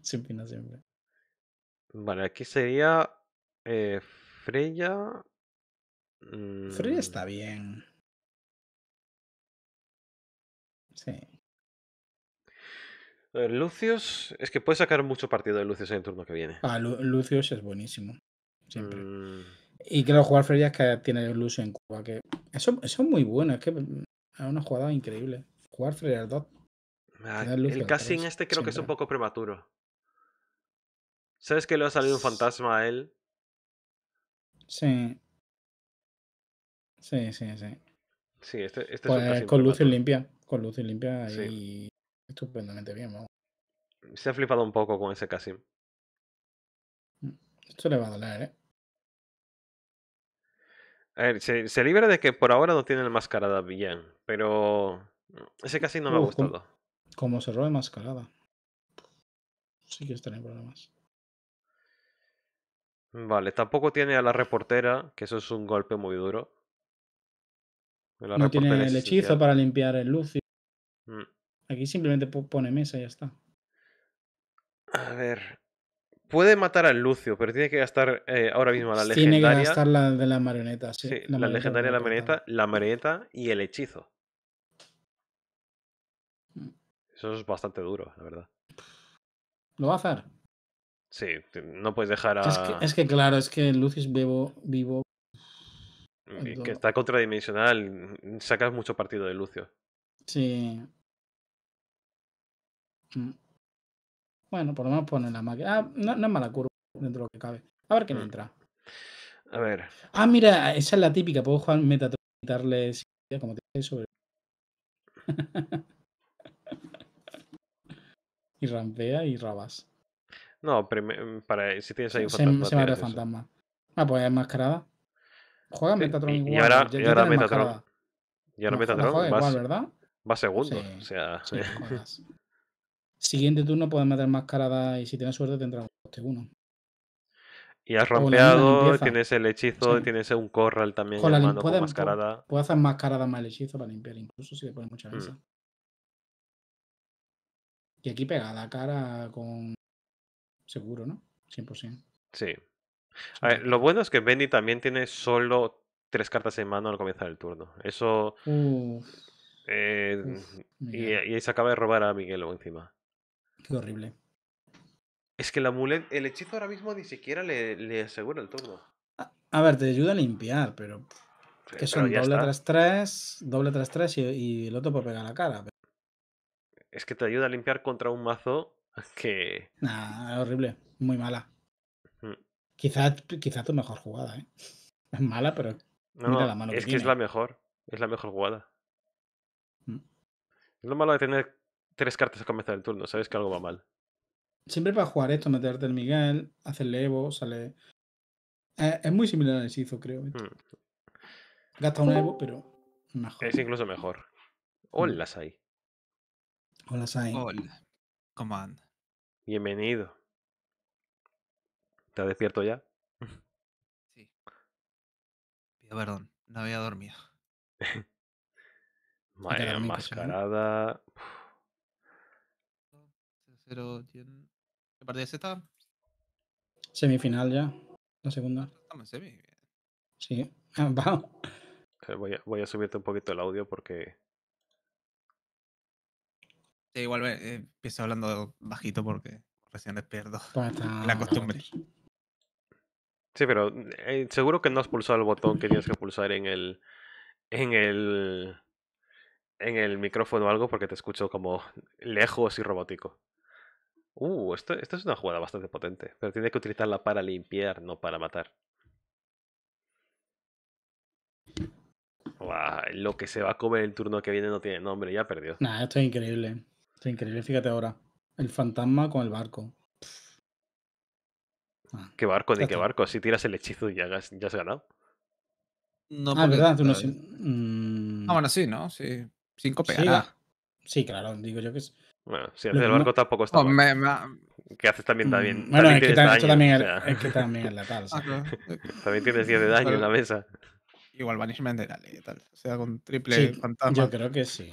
Sin opina siempre. Bueno, aquí sería eh, Freya. Mm. Freya está bien. Sí. Lucius, es que puede sacar mucho partido de Lucius en el turno que viene. Ah, Lucius es buenísimo. Siempre. Mm. Y creo jugar es que tiene Lucio en Cuba. Que eso, eso es muy bueno, es que es una jugada increíble. Jugar Freya 2. Ah, el casting este creo que es un poco prematuro. ¿Sabes que le ha salido un fantasma a él? Sí. Sí, sí, sí. Sí, este, este es pues con Lucius limpia. Con Lucio limpia y estupendamente bien, vamos. Se ha flipado un poco con ese casino mm, Esto le va a doler, ¿eh? A ver, se, se, libra de que por ahora no tiene la mascarada bien pero ese mm, casino no me ha gustado. Como, se roba mascarada. Sí quieres tener problemas. Vale, tampoco tiene a la reportera, que eso es un golpe muy duro. no tiene el hechizo para limpiar el Lucio. Aquí simplemente pone mesa y ya está. A ver. Puede matar al Lucio, pero tiene que gastar eh, ahora mismo la legendaria. Tiene que gastar la de la marioneta, sí. la, legendaria, la marioneta, la marioneta y el hechizo. Mm. Eso es bastante duro, la verdad. ¿Lo va a hacer? Sí, no puedes dejar a. Es que, claro, es que Lucio es vivo, vivo. Que está contradimensional. Sacas mucho partido de Lucio. Sí, Mm. Bueno, por lo menos pone la máquina. Ah, no, es mala curva dentro de lo que cabe. A ver qué me mm. entra. A ver. Ah, mira, esa es la típica. Puedo jugar meta, quitarle como te dije sobre. y rampea y rabas. No, mm, para, si tienes ahí un se, fantasma. fantasma. Ah, pues es mascarada. Juega Metatron igual. Y ahora, ya, y ahora Metatron. Y ahora Metatron. ¿verdad? va segundo. o sea. Sí, Siguiente turno puedes meter más mascarada y si tienes suerte tendrás un coste 1. Y has rompeado, tienes el hechizo, tienes un corral también con la puedes, con mascarada. Puedes hacer mascarada más el hechizo para limpiar incluso si le pones mucha mm. risa. Y aquí pegada cara con seguro, ¿no? 100%. Sí. A ver, lo bueno es que Benny también tiene solo tres cartas en mano al comenzar el turno. Eso. Eh, y, ahí se acaba de robar a miguel encima horrible. Es que el amuleto, el hechizo ahora mismo ni siquiera le, asegura el turno. A, ver, te ayuda a limpiar, pero. que son doble tras tres, doble tras tres y, el otro por pegar la cara. Es que te ayuda a limpiar contra un mazo que. Nah, horrible. Muy mala. quizás Quizá, tu mejor jugada, ¿eh? Es mala, pero. es que, es la mejor. Es la mejor jugada. Mm. Es lo malo de tener tres cartas a comenzar el turno, sabes que algo va mal. Siempre para jugar esto, meterte el Miguel, hacerle Evo, sale. Eh, es muy similar al Sizo, creo. ¿eh? Hmm. Gasta un Evo, pero mejor. Es incluso mejor. Hola, Sai. Hola, Sai. Hola. ¿Cómo andas? Bienvenido. ¿Te has despierto ya? Sí. perdón, no había dormido. Madre enmascarada pero tienen... ¿Qué partida es esta? Semifinal ya, la segunda. Estamos en semi. Sí, ah, vamos. Eh, voy a, voy a, subirte un poquito el audio porque... igual eh, eh, empiezo hablando bajito porque recién despierto. La costumbre. Sí, pero seguro que no has pulsado el botón que tienes que pulsar en el en el en el micrófono o algo porque te escucho como lejos y robótico. Uh, esto, es una jugada bastante potente, pero tiene que utilizarla para limpiar, no para matar. lo que se va a comer el turno que viene no tiene nombre, ya perdió. Nah, esto es increíble. Esto es increíble, fíjate ahora. El fantasma con el barco. Ah. ¿Qué barco? ¿De qué barco? Si tiras el hechizo ya, ya has ganado. No, ah, verdad. verdad. No, mm. Ah, bueno, sí, ¿no? Sí. Cinco pegadas. Ah. sí, claro, digo yo que es. Bueno, si haces el barco tampoco está. Oh, mal. Que haces también mm, también. Bueno, también es, que también es, que también letal. también tienes 10 de daño en la mesa. Igual Banishment y tal. O sea, con triple fantasma. Yo creo que sí.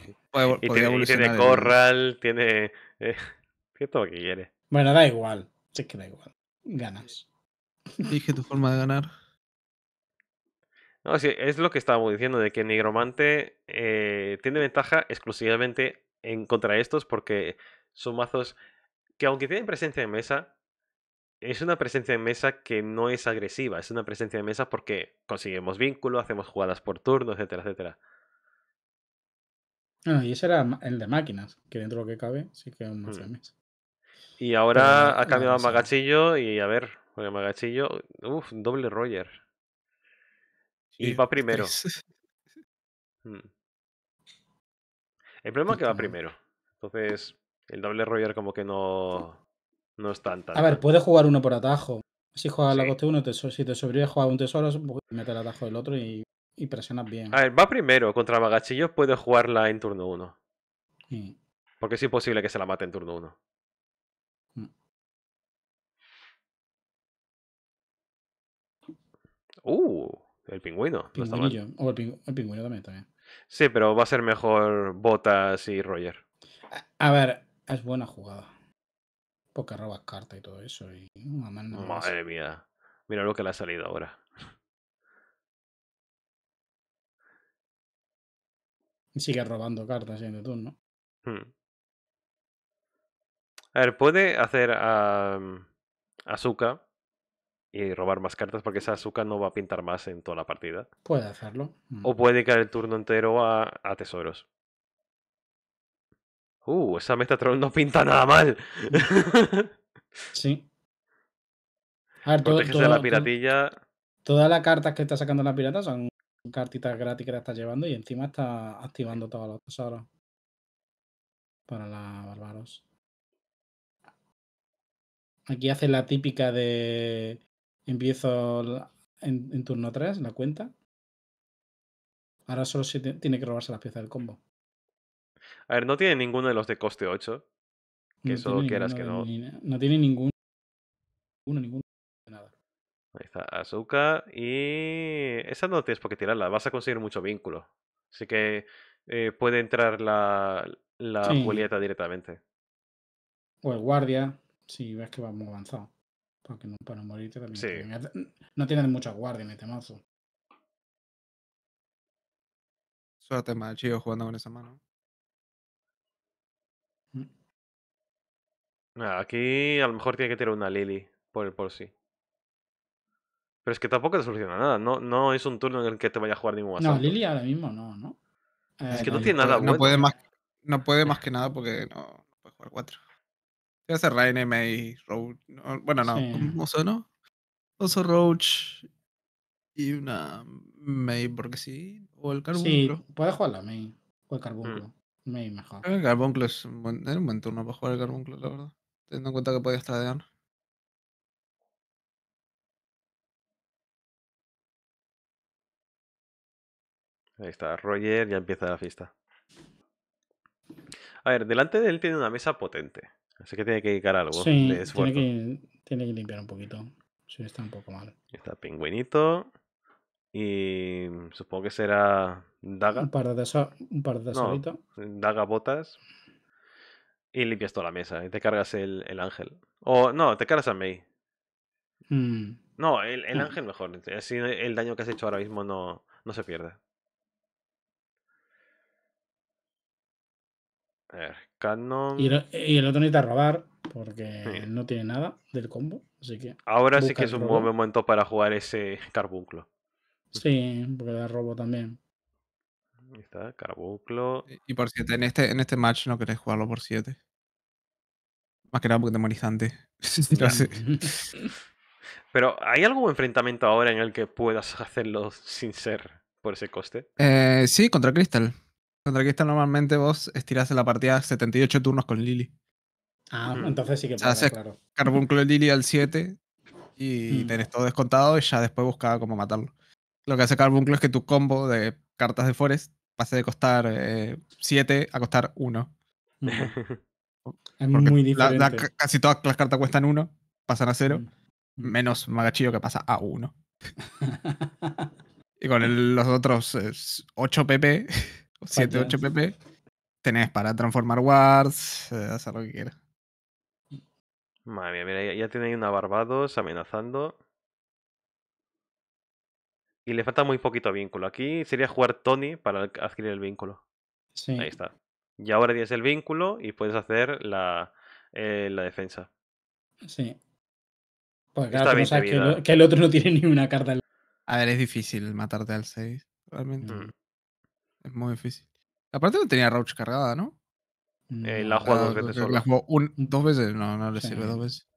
y, tiene, Corral, tiene. Eh, lo que quiere? Bueno, da igual. Sí, que da igual. Ganas. Dije tu forma de ganar. No, sí, es lo que estábamos diciendo, de que Nigromante eh, tiene ventaja exclusivamente en contra estos porque son mazos que aunque tienen presencia de mesa, es una presencia de mesa que no es agresiva, es una presencia de mesa porque conseguimos vínculo, hacemos jugadas por turno, etcétera, etcétera. Ah, y ese era el de máquinas, que dentro de lo que cabe sí que es un mazo mm. de mesa. Y ahora ha cambiado a Magachillo y a ver, porque Magachillo, uff, doble Roger. y va primero. El problema es que va primero. Entonces, el doble roller como que no, no es tanta. A ver, puedes jugar uno por atajo. Si juegas la coste uno, te, si te jugar un tesoro, mete el atajo del otro y, presionas bien. A ver, va primero. Contra Magachillos puedes jugarla en turno uno, mm. Porque es imposible que se la mate en turno uno. Mm. Uh, el pingüino. el, pingüino también, también. Sí, pero va a ser mejor Botas y Roger. A, ver, es buena jugada. Porque robas carta y todo eso. Y Madre mía. Mira lo que le ha salido ahora. Sigue robando cartas en el ¿no? Hmm. A ver, puede hacer a, mm, Azuka? y robar más cartas porque esa azúcar no va a pintar más en toda la partida. Puede hacerlo. O mm. puede dedicar el turno entero a, tesoros. Uh, esa troll no pinta nada mal. Sí. A todo, la piratilla. todas las cartas que está sacando la pirata son cartitas gratis que la está llevando y encima está activando todos los tesoros. Para la Barbaros. Aquí hace la típica de. Empiezo en, turno 3 la cuenta. Ahora solo se tiene que robarse las piezas del combo. A ver, no tiene ninguno de los de coste 8. Que eso quieras que no. no tiene ninguno. Ninguno, ninguno. Nada. Ahí está, Azuka. Y. Esa no tienes por qué tirarla. Vas a conseguir mucho vínculo. Así que eh, puede entrar la, la Julieta directamente. O el guardia, si ves que vamos avanzado. Porque no, para morirte también. No tienes mucha guardia en este mazo. Suerte más, chido jugando con esa mano. Mm. Ah, aquí a lo mejor tiene que tirar una Lily por por sí. Pero es que tampoco te soluciona nada. No, no es un turno en el que te vaya a jugar ningún WhatsApp. No, Lily ahora mismo no, ¿no? es eh, que no, tiene nada. No puede, más, no puede más que nada porque no puede jugar cuatro. Se hace Raine, May, Roach. bueno, no, Oso, ¿no? Oso, Roach y una May, porque sí. O el Carbunclo. Sí, puedes jugar la May o el mm. Carbunclo. May mejor. El Carbunclo es un buen, turno para jugar el Carbunclo, la verdad. Teniendo en cuenta que puedes tradear. Ahí está, Roger, ya empieza la fiesta. A ver, delante de él tiene una mesa potente. Así que tiene que dedicar algo. tiene, que, tiene que limpiar un poquito. Si, está un poco mal. Está Pingüinito. Y supongo que será Daga. Un par de, eso, un par de daga botas. Y limpias toda la mesa. Y te cargas el, ángel. O no, te cargas a Mei. Mm. No, el, ah. ángel mejor. Así el daño que has hecho ahora mismo no, no se pierde. A ver, y el, otro necesita robar, porque no tiene nada del combo. Así que Ahora sí que es un buen momento para jugar ese carbunclo. Sí, porque da robo también. Ahí está, carbunclo. Y por 7, en este, en este match no querés jugarlo por 7. Más que nada porque te Pero, ¿hay algún enfrentamiento ahora en el que puedas hacerlo sin ser por ese coste? Eh, sí, contra Crystal. Contra está normalmente vos estirás en la partida 78 turnos con Lily. Ah, entonces sí que pasa, claro. sea, claro. Carbuncle al 7 y mm. tenés todo descontado y ya después buscaba cómo matarlo. Lo que hace Carbuncle es que tu combo de cartas de Forest pase de costar 7 eh, a costar 1. es muy diferente. casi todas las cartas cuestan 1, pasan a 0, mm. menos Magachillo que pasa a 1. y con los otros 8 eh, PP 7, 8 PP. Tenés para transformar wards, eh, hacer lo que quieras. Madre mía, mira, ya, tiene ahí una Barbados amenazando. Y le falta muy poquito vínculo. Aquí sería jugar Tony para adquirir el vínculo. Sí. Ahí está. Y ahora tienes el vínculo y puedes hacer la, eh, la defensa. Sí. Pues claro, que, el otro no tiene ni una carta. A ver, es difícil matarte al 6, realmente. Mm. Es muy difícil. Aparte no tenía Rouch cargada, ¿no? la jugó dos veces La jugó dos veces, no, no le sirve dos veces.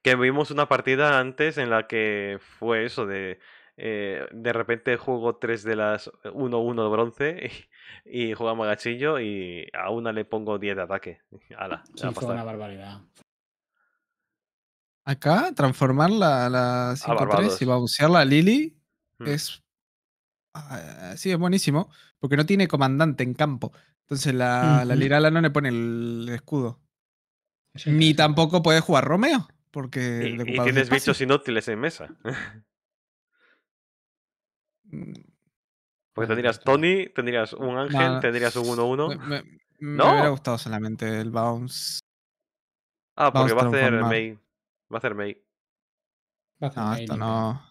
Que vimos una partida antes en la que fue eso de... Eh, de repente juego tres de las 1-1 eh, de bronce y, jugamos a gachillo y a una le pongo 10 de ataque. Ala, fue una barbaridad. Acá, transformar la, la 5-3 y la a Lily mm. es... Ah, sí, es buenísimo. Porque no tiene comandante en campo. Entonces la, la Lirala no le pone el escudo. Ni tampoco puede jugar Romeo. Porque y, tienes bichos inútiles en mesa. Mm. porque tendrías Tony, tendrías un ángel, tendrías un 1-1. Me hubiera gustado solamente el bounce. Ah, porque va a hacer May. Va a hacer May. no, esto no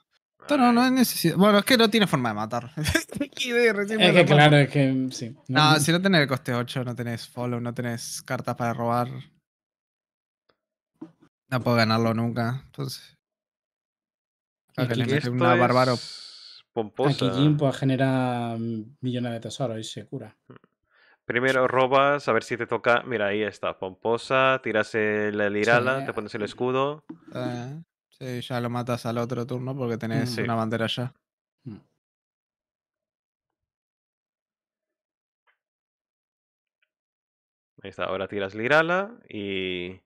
no, es Bueno, es que no tiene forma de matar. es que claro, es que sí. No, si no tenés el coste 8, no tenés follow, no tenés cartas para robar. No puedo ganarlo nunca. Entonces. bárbaro. Pomposa. Aquí Jim puede genera millones de tesoros y se cura. Primero robas, a ver si te toca. Mira, ahí está. Pomposa, tiras el, lirala, te pones el escudo. Ah. Sí, ya lo matas al otro turno porque tenés mm. una bandera ya. Mm. Ahí está, ahora tiras Lirala y.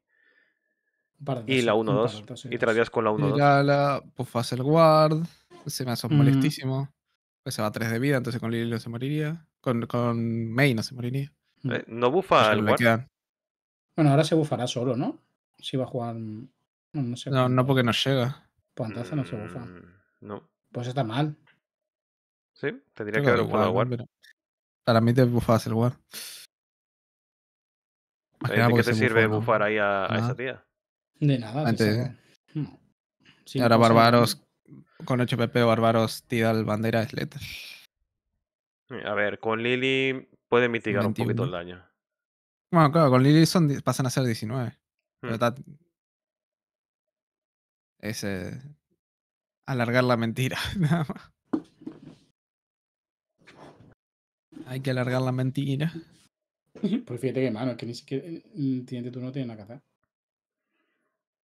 y la 1-2. Y te tiras con la 1-2. Lirala, puffas el guard. Se me hace mm. molestísimo. Pues se va 3 de vida, entonces con Lirala se moriría. Con, con May no se moriría. Eh, no bufa el guard. Bueno, ahora se bufará solo, ¿no? Si va a jugar. Mm, no, no, porque no, llega. Pues entonces no se bufa. Mm, no. Pues está mal. Sí, tendría que haber un War. Para mí te bufas el War. ¿De qué te sirve bufar ahí a, esa tía? De nada. ¿eh? sí, ahora pues Barbaros, con 8 PP, Barbaros tira el bandera de mm, A ver, con Lily puede mitigar un poquito el daño. Bueno, claro, con Lily pasan a ser 19. Mm. Pero está es alargar la mentira, Hay que alargar la mentira. Pues fíjate que, mano, es que ni siquiera eh, el tú no tiene nada que hacer.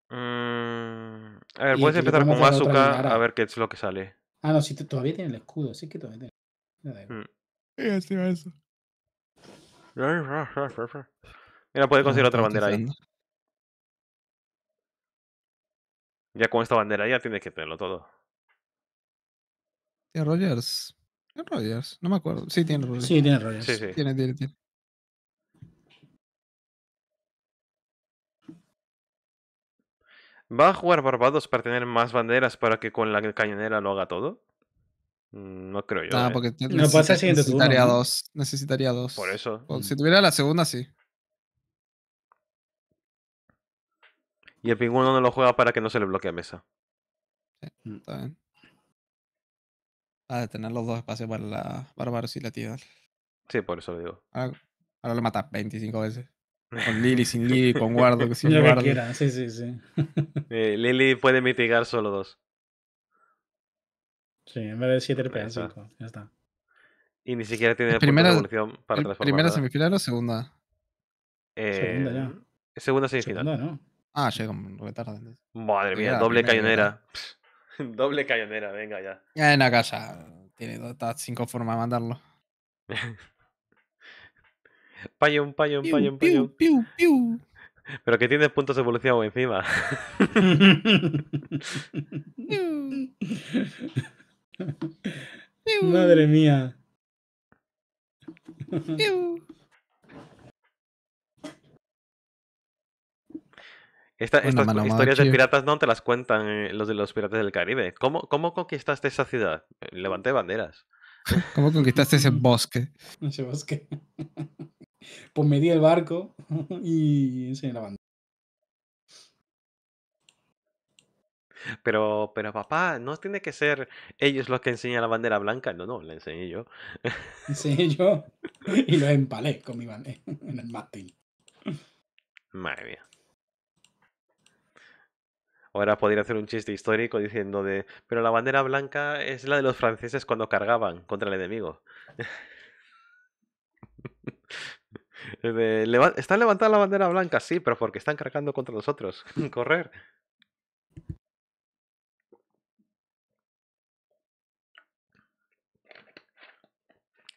Mm, a ver, puedes empezar con azúcar a ver qué es lo que sale. Ah, no, si todavía tiene el escudo, sí que todavía tiene. Mm. Mira, puede conseguir otra bandera ahí. Ya con esta bandera ya tienes que tenerlo todo. ¿Tiene Rogers? ¿Tiene Rogers? No me acuerdo. Sí, tiene Rogers. Sí, tiene Rogers. Sí, Tiene, tiene, tiene. ¿Va a jugar Barbados para tener más banderas para que con la cañonera lo haga todo? Mm, no creo yo. no ¿eh? pasa necesitaría dos. Necesitaría dos. Por eso. si mm. tuviera la segunda, sí. Y el pingüino no lo juega para que no se le bloquee a mesa. Sí, mm, está bien. Ah, de tener los dos espacios para la barbaros y la tía. Sí, por eso lo digo. Ah, ahora, lo matas 25 veces. Con Lily, sin Lily, con Guardo, sin lo Guardo. Que Sí, sí, sí. Eh, Lily puede mitigar solo dos. Sí, en vez de 7 RP, 5. Ya está. Y ni siquiera tiene la primera, evolución para transformar. ¿Primera semifinal o segunda? segunda ya. Eh, segunda semifinal. Segunda, ¿no? Ah, llega retardo. Madre mía, doble cañonera. doble cañonera, venga ya. Ya en la casa. Tiene cinco formas de mandarlo. payón, payón, paño payón, Pero que tiene puntos de evolución encima. Madre mía. estas historias de piratas no te las cuentan eh, los de los piratas del Caribe. ¿Cómo, cómo conquistaste esa ciudad? Levanté banderas. ¿Cómo conquistaste ese bosque? Ese bosque. Pues me di el barco y enseñé la bandera. Pero, pero papá, no tiene que ser ellos los que enseñan la bandera blanca. No, no, la enseñé yo. Enseñé yo y lo empalé con mi bandera en el mástil. Madre mía. Ahora podría hacer un chiste histórico diciendo de, pero la bandera blanca es la de los franceses cuando cargaban contra el enemigo. están levantando la bandera blanca, sí, pero porque están cargando contra nosotros. Correr.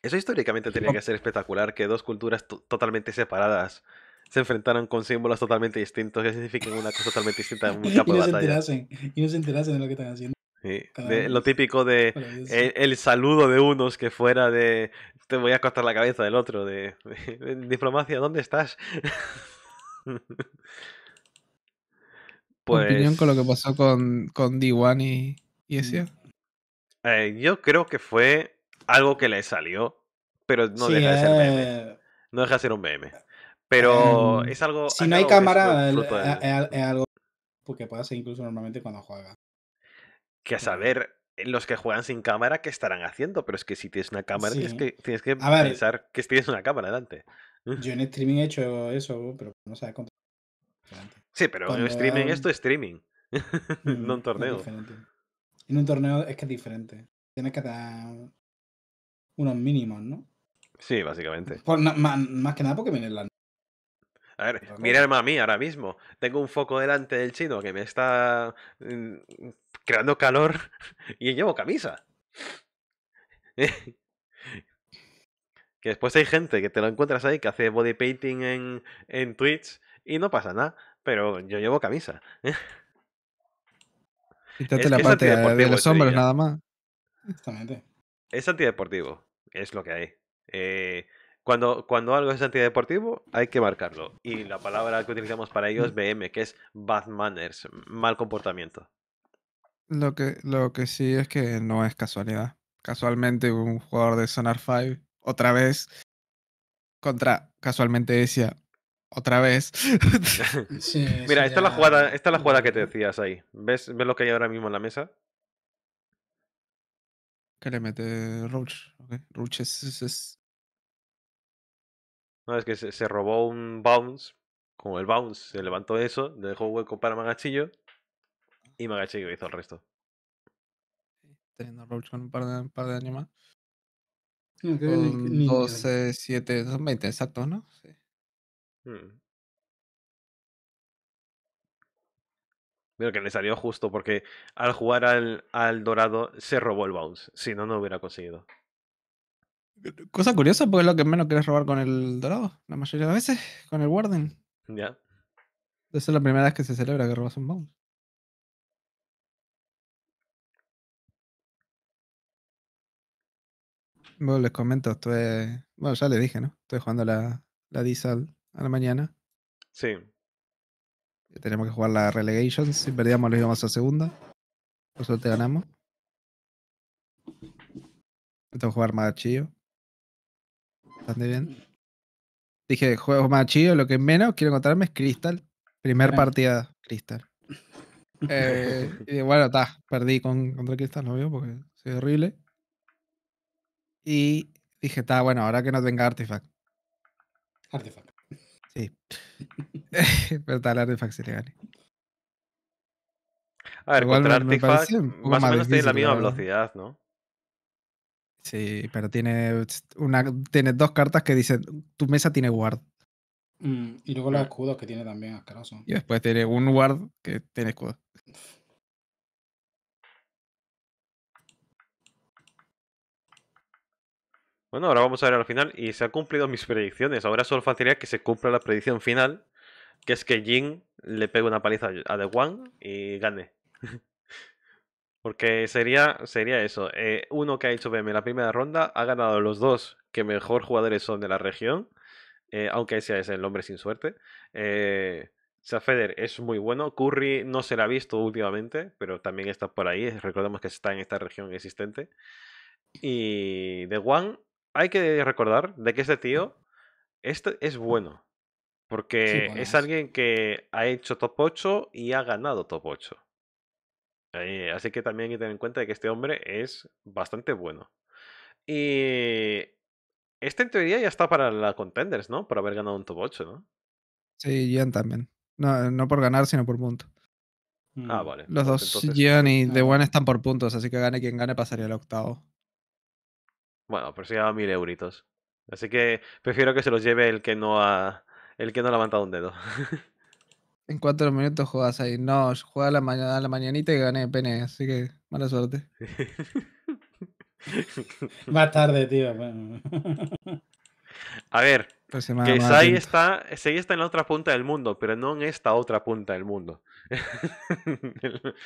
Eso históricamente tenía que ser espectacular, que dos culturas totalmente separadas se enfrentaron con símbolos totalmente distintos que significan una cosa totalmente distinta en un campo y no Se y no se enterasen de lo que están haciendo. lo típico de e, el, saludo de unos que fuera de te voy a cortar la cabeza del otro, de, diplomacia, ¿dónde estás? pues... opinión con lo que pues pasó con, con D1 y, y mm. ese? Eh, yo creo que fue algo que le salió, pero no deja de ser meme. Eh, no deja de un B.M., pero em, es algo. Si no hay cámara, eh, eh, es, algo... Porque algo que incluso normalmente cuando juega. Que a saber, eh, los que juegan sin cámara, ¿qué estarán haciendo? Pero es que si tienes una cámara, tienes que, tienes que pensar que tienes una cámara delante. Yo en streaming he hecho eso, pero no sabes cómo... Sí, pero en streaming, esto es streaming. no un torneo. en un torneo es que es diferente. Tienes que dar unos mínimos, ¿no? Sí, básicamente. más, más, que nada porque vienen las a ver, mírame a mí ahora mismo. Tengo un foco delante del chino que me está mm, creando calor y llevo camisa. que después hay gente que te lo encuentras ahí que hace body painting en, en Twitch y no pasa nada, pero yo llevo camisa. Quítate la parte de los hombros nada más. Exactamente. Es antideportivo, es lo que hay. Eh, cuando, cuando algo es antideportivo, hay que marcarlo. Y la palabra que utilizamos para ello es BM, mm. que es bad manners, mal comportamiento. Lo que, lo que sí es que no es casualidad. Casualmente un jugador de Sonar 5, otra vez, contra casualmente decía otra vez. Mira, esta, es la jugada, esta la jugada que te decías ahí. ¿Ves, ¿Ves lo que hay ahora mismo en la mesa? que le mete Roach. Okay. es, no, es que se, robó un bounce. Como el bounce se levantó eso, le dejó hueco para Magachillo. Y Magachillo hizo el resto. Teniendo Roach con un par de, par de años más. No, 12, 7, 20 exacto, ¿no? Sí. Hmm. que le salió justo porque al jugar al, al dorado se robó el bounce. Si no, no hubiera conseguido. Cosa curiosa, porque es lo que menos quieres robar con el dorado, la mayoría de veces, con el Warden. Ya. Esa es la primera vez que se celebra que robas un bounce. Bueno, les comento, estoy. Bueno, ya les dije, ¿no? Estoy jugando la, la Diesel a la mañana. Sí. Tenemos que jugar la Relegation. Si perdíamos, lo íbamos a segunda. Por te ganamos. Tengo que jugar más chillo bien. Dije, juegos más chido lo que menos quiero encontrarme es Crystal. Primer partida, Crystal. Eh, y bueno, está, perdí con, contra Crystal, no porque soy horrible. Y dije, está, bueno, ahora que no tenga Artifact. Artifact. Sí. Pero tal el Artifact se le gane. A ver, contra Artifact, más o menos tiene la misma velocidad, ¿no? Sí, pero tiene, una, tiene dos cartas que dicen, tu mesa tiene guard. Mm, y luego los ah. escudos que tiene también, asqueroso. Y después tiene un guard que tiene escudo. Bueno, ahora vamos a ver al final. Y se han cumplido mis predicciones. Ahora solo faltaría que se cumpla la predicción final. Que es que Jin le pegue una paliza a The One y gane. Porque sería, sería eso. Eh, uno que ha hecho BM en la primera ronda ha ganado los dos que mejor jugadores son de la región. Eh, aunque ese es el hombre sin suerte. Eh, Safeder es muy bueno. Curry no se la ha visto últimamente, pero también está por ahí. Recordemos que está en esta región existente. Y de One, hay que recordar de que este tío este es bueno. Porque es alguien que ha hecho top 8 y ha ganado top 8. Eh, así que también hay que tener en cuenta que este hombre es bastante bueno. Y este en teoría ya está para la contenders, ¿no? Por haber ganado un top 8, ¿no? Sí, Gian también. No, no por ganar, sino por punto Ah, mm. vale. Los dos, Jan y The ah, One, están por puntos, así que gane quien gane pasaría el octavo. Bueno, pero si a mil euritos. Así que prefiero que se los lleve el que no ha, el que no ha levantado un dedo. En cuatro minutos juegas ahí. No, juega a la, mañana, la mañanita y gané pene, así que mala suerte. Más tarde, tío. a ver, que está, Sai está en la otra punta del mundo, pero no en esta otra punta del mundo.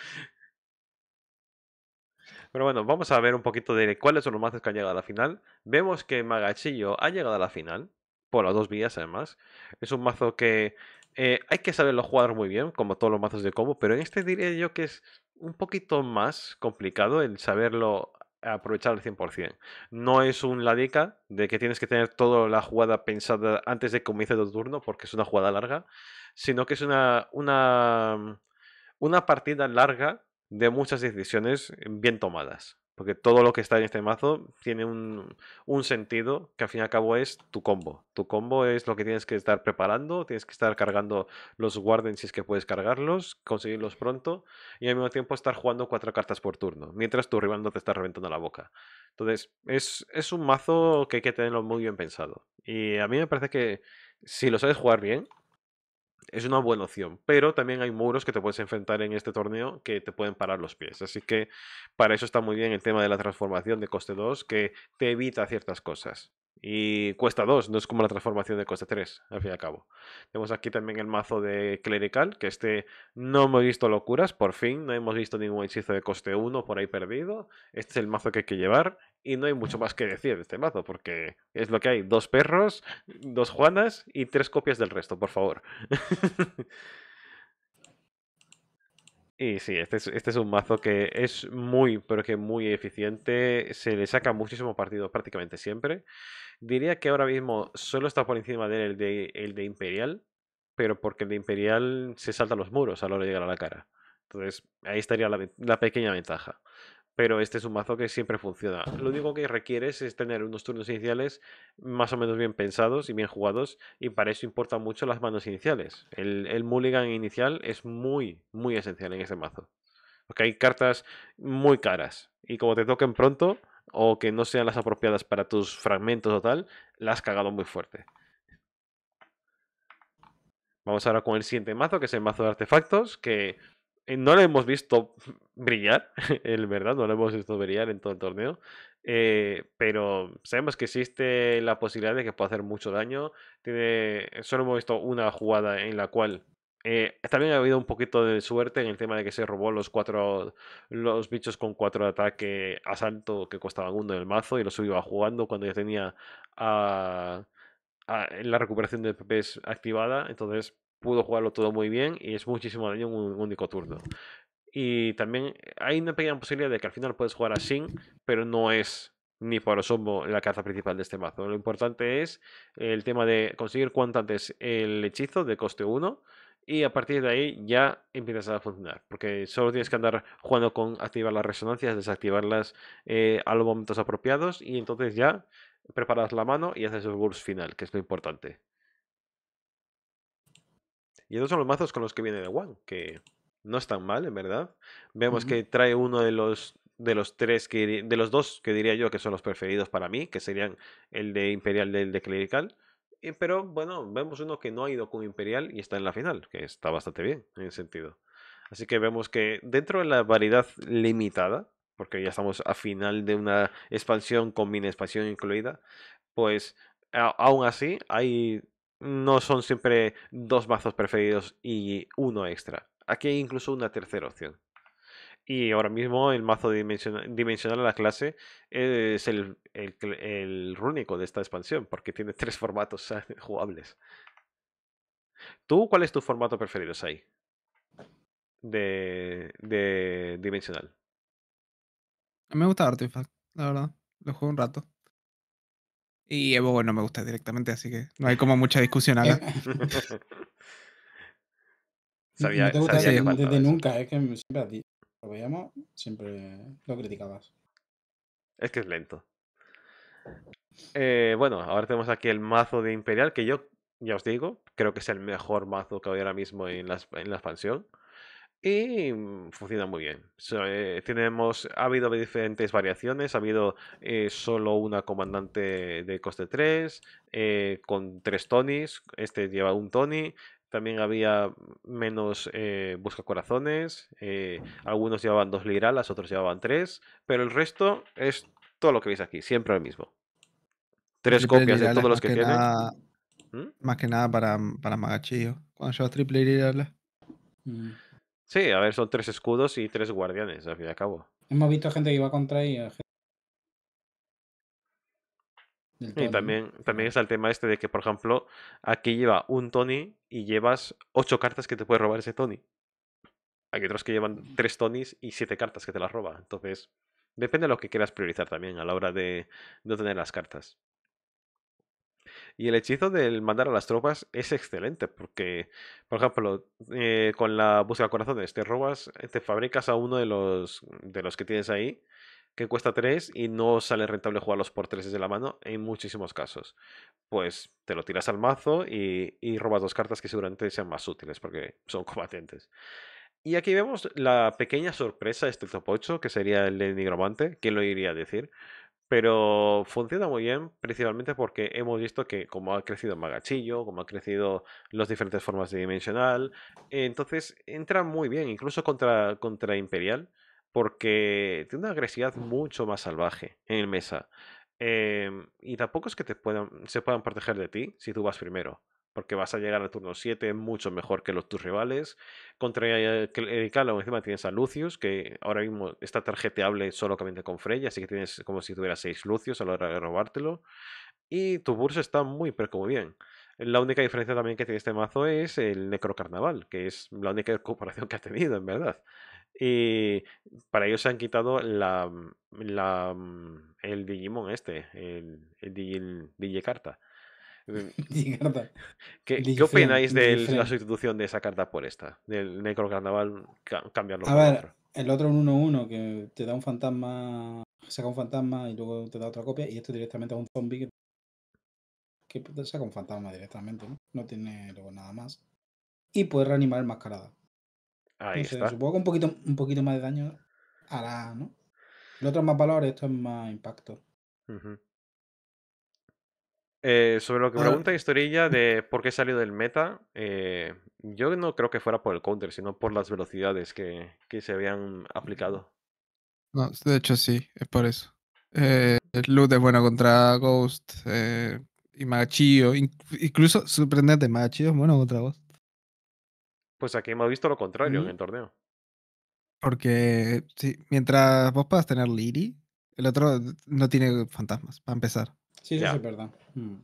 Pero bueno, vamos a ver un poquito de cuáles son los mazos que han llegado a la final. Vemos que Magachillo ha llegado a la final, por las dos vías además. Es un mazo que eh, hay que saberlo jugar muy bien, como todos los mazos de combo, pero en este diría yo que es un poquito más complicado el saberlo aprovechar al 100%. No es un ladica de que tienes que tener toda la jugada pensada antes de que comience tu turno, porque es una jugada larga, sino que es una, una partida larga de muchas decisiones bien tomadas. Porque todo lo que está en este mazo tiene un, sentido que al fin y al cabo es tu combo. Tu combo es lo que tienes que estar preparando, tienes que estar cargando los guardens si es que puedes cargarlos, conseguirlos pronto y al mismo tiempo estar jugando cuatro cartas por turno, mientras tu rival no te está reventando la boca. Entonces, es, es un mazo que hay que tenerlo muy bien pensado. Y a mí me parece que si lo sabes jugar bien, es una buena opción. Pero también hay muros que te puedes enfrentar en este torneo que te pueden parar los pies. Así que para eso está muy bien el tema de la transformación de coste 2, que te evita ciertas cosas. Y cuesta 2, no es como la transformación de coste 3, al fin y al cabo. Tenemos aquí también el mazo de clerical, que este no hemos visto locuras, por fin, no hemos visto ningún hechizo de coste 1 por ahí perdido. Este es el mazo que hay que llevar y no hay mucho más que decir de este mazo, porque es lo que hay, dos perros, dos Juanas y tres copias del resto, por favor. y sí, este es, este es un mazo que es muy, pero que muy eficiente, se le saca muchísimo partido prácticamente siempre. Diría que ahora mismo solo está por encima de él el de, Imperial, pero porque el de Imperial se salta los muros a la hora de llegar a la cara. Entonces, ahí estaría la, la pequeña ventaja pero este es un mazo que siempre funciona. Lo único que requieres es tener unos turnos iniciales más o menos bien pensados y bien jugados, y para eso importan mucho las manos iniciales. El, mulligan inicial es muy, muy esencial en ese mazo. Porque hay cartas muy caras, y como te toquen pronto, o que no sean las apropiadas para tus fragmentos o tal, la has cagado muy fuerte. Vamos ahora con el siguiente mazo, que es el mazo de artefactos, que no lo hemos visto brillar, en verdad, no lo hemos visto brillar en todo el torneo, eh, pero sabemos que existe la posibilidad de que pueda hacer mucho daño. Tiene, solo hemos visto una jugada en la cual eh, también ha habido un poquito de suerte en el tema de que se robó los cuatro los bichos con cuatro de ataque asalto que costaban uno en el mazo y los iba jugando cuando ya tenía ah, ah, la recuperación de PPs activada. Entonces pudo jugarlo todo muy bien y es muchísimo daño en un único turno. Y también eh, hay una pequeña posibilidad de que al final puedes jugar así, pero no es ni por asomo la carta principal de este mazo. Lo importante es el tema de conseguir cuanto antes el hechizo de coste 1 y a partir de ahí ya empiezas a funcionar, porque solo tienes que andar jugando con activar las resonancias, desactivarlas eh, a los momentos apropiados y entonces ya preparas la mano y haces el burst final, que es lo importante. Y estos son los mazos con los que viene de One, que no están mal, en verdad. Vemos que trae uno de los de los tres que de los dos que diría yo que son los preferidos para mí, que serían el de Imperial y el de Clerical. Y, pero bueno, vemos uno que no ha ido con Imperial y está en la final, que está bastante bien en ese sentido. Así que vemos que dentro de la variedad limitada, porque ya estamos a final de una expansión con mini expansión incluida, pues aún así hay no son siempre dos mazos preferidos y uno extra. Aquí hay incluso una tercera opción. Y ahora mismo el mazo dimensional, a la clase es el, el, rúnico de esta expansión, porque tiene tres formatos jugables. ¿Tú cuál es tu formato preferido, Sai? De, de dimensional. Me gusta Artifact, la verdad. Lo juego un rato. Y Evo, bueno, me gusta directamente, así que no hay como mucha discusión ahora. sabía, te gusta sabía desde, nunca, es que siempre a ti lo veíamos, siempre lo criticabas. Es que es lento. Eh, bueno, ahora tenemos aquí el mazo de Imperial, que yo, ya os digo, creo que es el mejor mazo que hay ahora mismo en en la expansión. Y mm, funciona muy bien. Eh, tenemos, ha habido diferentes variaciones. Ha habido eh, solo una comandante de coste 3, eh, con tres tonis Este lleva un Tony. También había menos busca corazones. algunos llevaban dos liralas, otros llevaban tres. Pero el resto es todo lo que veis aquí, siempre lo mismo. Tres copias de todos los que, tienen. ¿Mm? Más que nada para, para Magachillo. Cuando llevas triple liralas. Mm. Sí, a ver, son tres escudos y tres guardianes, al fin y al cabo. Hemos visto gente que iba contra eh, ella. Y también, también está el tema este de que, por ejemplo, aquí lleva un Tony y llevas ocho cartas que te puede robar ese Tony. Hay otros que llevan tres Tonys y siete cartas que te las roba. Entonces, depende de lo que quieras priorizar también a la hora de, no tener las cartas. Y el hechizo del mandar a las tropas es excelente, porque, por ejemplo, eh, con la búsqueda de corazones, te robas, eh, te fabricas a uno de los, de los que tienes ahí, que cuesta 3 y no sale rentable jugarlos por 3 de la mano en muchísimos casos. Pues te lo tiras al mazo y, robas dos cartas que seguramente sean más útiles porque son combatientes. Y aquí vemos la pequeña sorpresa de este top 8, que sería el de Nigromante, ¿quién lo iría a decir? Pero funciona muy bien, principalmente porque hemos visto que como ha crecido Magachillo, como ha crecido las diferentes formas de dimensional, entonces entra muy bien, incluso contra, contra Imperial, porque tiene una agresividad mucho más salvaje en el mesa. Em, y tampoco es que te puedan, se puedan proteger de ti si tú vas primero porque vas a llegar al turno 7 mucho mejor que los tus rivales. Contra Ericalo eh, eh, encima tienes a Lucius, que ahora mismo está tarjeteable solamente con Freya, así que tienes como si tuviera 6 Lucius a la hora de robártelo. Y tu burso está muy, pero como bien. La única diferencia también que tiene este mazo es el Carnaval. que es la única recuperación que ha tenido, en verdad. Y para ellos se han quitado la, el Digimon este, el, el, el Digicarta. ¿Qué, opináis de la sustitución de esa carta por esta? Del Necro Carnaval cambiarlo. A ver, otro. el otro 1-1 que te da un fantasma, saca un fantasma y luego te da otra copia y esto directamente es un zombie que, saca un fantasma directamente, ¿no? No tiene luego nada más. Y puedes reanimar el mascarada. Ahí está. Supongo que un poquito, un poquito más de daño hará, ¿no? El otro es más valor, esto es más impacto. mhm eh, sobre lo que ah. pregunta Historilla de por qué salió del meta, eh, yo no creo que fuera por el counter, sino por las velocidades que, que se habían aplicado. No, de hecho sí, es por eso. Eh, el loot es bueno contra Ghost eh, y machio Incluso sorprendente, machio es bueno contra Ghost. Pues aquí hemos visto lo contrario en el torneo. Porque sí, mientras vos puedas tener Liri, el otro no tiene fantasmas, para empezar. Sí, sí, es verdad. Mm.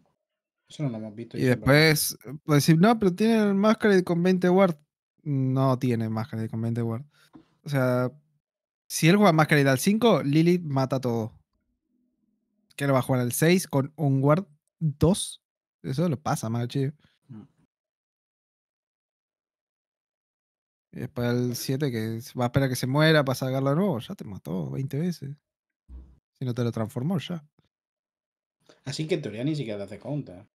Eso no lo hemos visto. Y después, pues decir, no, pero tiene máscara con 20 ward. No tiene y con 20 ward. O sea, si él juega Masquerade al 5, Lilith mata todo. Que lo va a jugar al 6 con un ward 2. Eso lo pasa, más chido. Mm. Y después el 7 que va a esperar que se muera para sacarlo de nuevo. Ya te mató 20 veces. Si no te lo transformó ya. Así que en teoría ni siquiera te hace cuenta.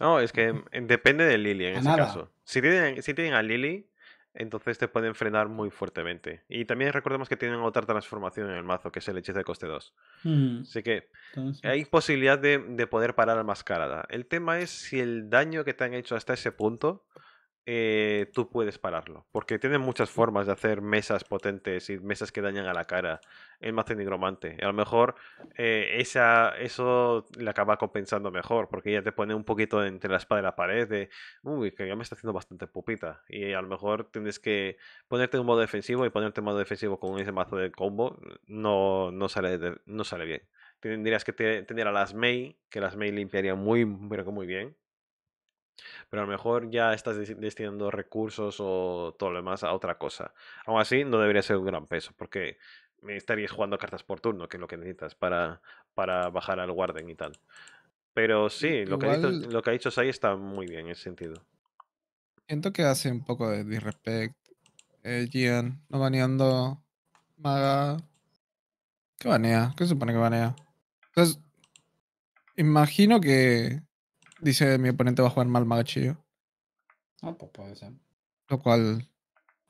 No, es que mm, depende de Lily en ese caso. Si tienen, si tienen a Lily, entonces te pueden frenar muy fuertemente. Y también recordemos que tienen otra transformación en el mazo, que es el hechizo de coste 2. Mm. Así que hay posibilidad de, de, poder parar la mascarada. El tema es si el daño que te han hecho hasta ese punto eh, tú puedes pararlo. Porque tienen muchas formas de hacer mesas potentes y mesas que dañan a la cara. El mazo Y a lo mejor eh, esa, eso le acaba compensando mejor. Porque ya te pone un poquito entre la espada y la pared de. Uy, que ya me está haciendo bastante pupita. Y a lo mejor tienes que ponerte en un modo defensivo. Y ponerte en modo defensivo con ese mazo de combo no, no, sale, no sale bien. Tendrías que tener a las Mei. Que las Mei limpiarían muy, muy bien pero a lo mejor ya estás destinando recursos o todo lo demás a otra cosa. Aún así, no debería ser un gran peso, porque me estarías jugando cartas por turno, que es lo que necesitas para, para bajar al Warden y tal. Pero sí, lo, que, ha dicho, lo que Sai está muy bien en ese sentido. Siento que hace un poco de disrespect. Eh, Gian, no baneando Maga. ¿Qué banea? ¿Qué supone que banea? Entonces, imagino que dice mi oponente va a jugar mal Magachillo. Ah, pues puede ser. Lo cual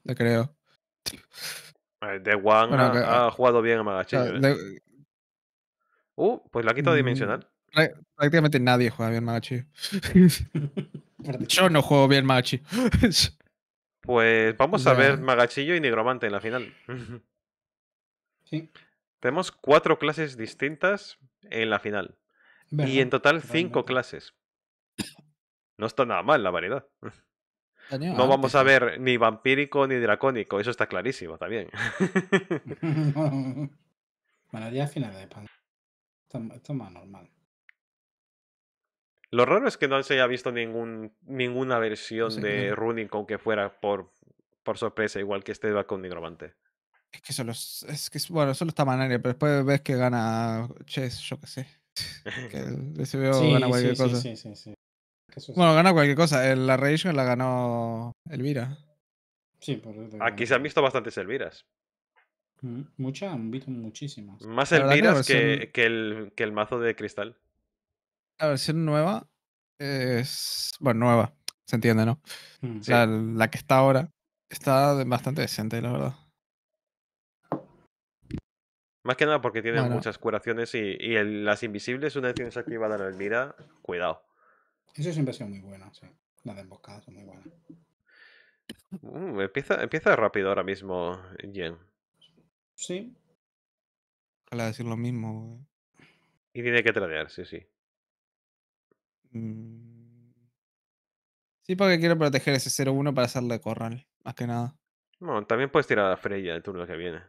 le creo. The One ha, jugado bien a Magachillo. ¿eh? Uh, pues la ha quitado mm, dimensional. Prácticamente nadie juega bien Magachillo. Yo no juego bien Magachillo. pues vamos a ver Magachillo y Nigromante en la final. sí. Tenemos cuatro clases distintas en la final. y en total cinco clases. No está nada mal la variedad. Ah, no ah, vamos pues a ver ni vampírico ni dracónico, eso está clarísimo también. bueno, final. de pan. Esto más normal. Lo raro es que no se haya visto ningún, ninguna versión de running aunque fuera por, por sorpresa, igual que este va con Nigromante. Es que solo, es que, bueno, solo está Manaria, pero después ves que gana Chess, yo qué sé. se veo sí, sí, sí. Bueno, gana cualquier cosa. la Radiation la ganó Elvira. Sí, por ah, Aquí se han visto bastantes Elviras. Mm, muchas, han visto muchísimas. Más Elviras que, el, mazo de cristal. La versión nueva es. Bueno, nueva. Se entiende, ¿no? O mm. La, la que está ahora está bastante decente, la verdad. Más que nada porque tiene muchas curaciones y, las invisibles, una vez que activada la Elvira, cuidado. Eso siempre ha sido muy bueno, sí. Las emboscadas son muy buenas. Uh, empieza, empieza rápido ahora mismo, Jen. Sí. Ojalá decir lo mismo. Eh. Y tiene que tradear, sí, sí. Mm. Sí, porque quiero proteger ese 0-1 para hacerle corral, más que nada. Bueno, también puedes tirar a Freya el turno que viene.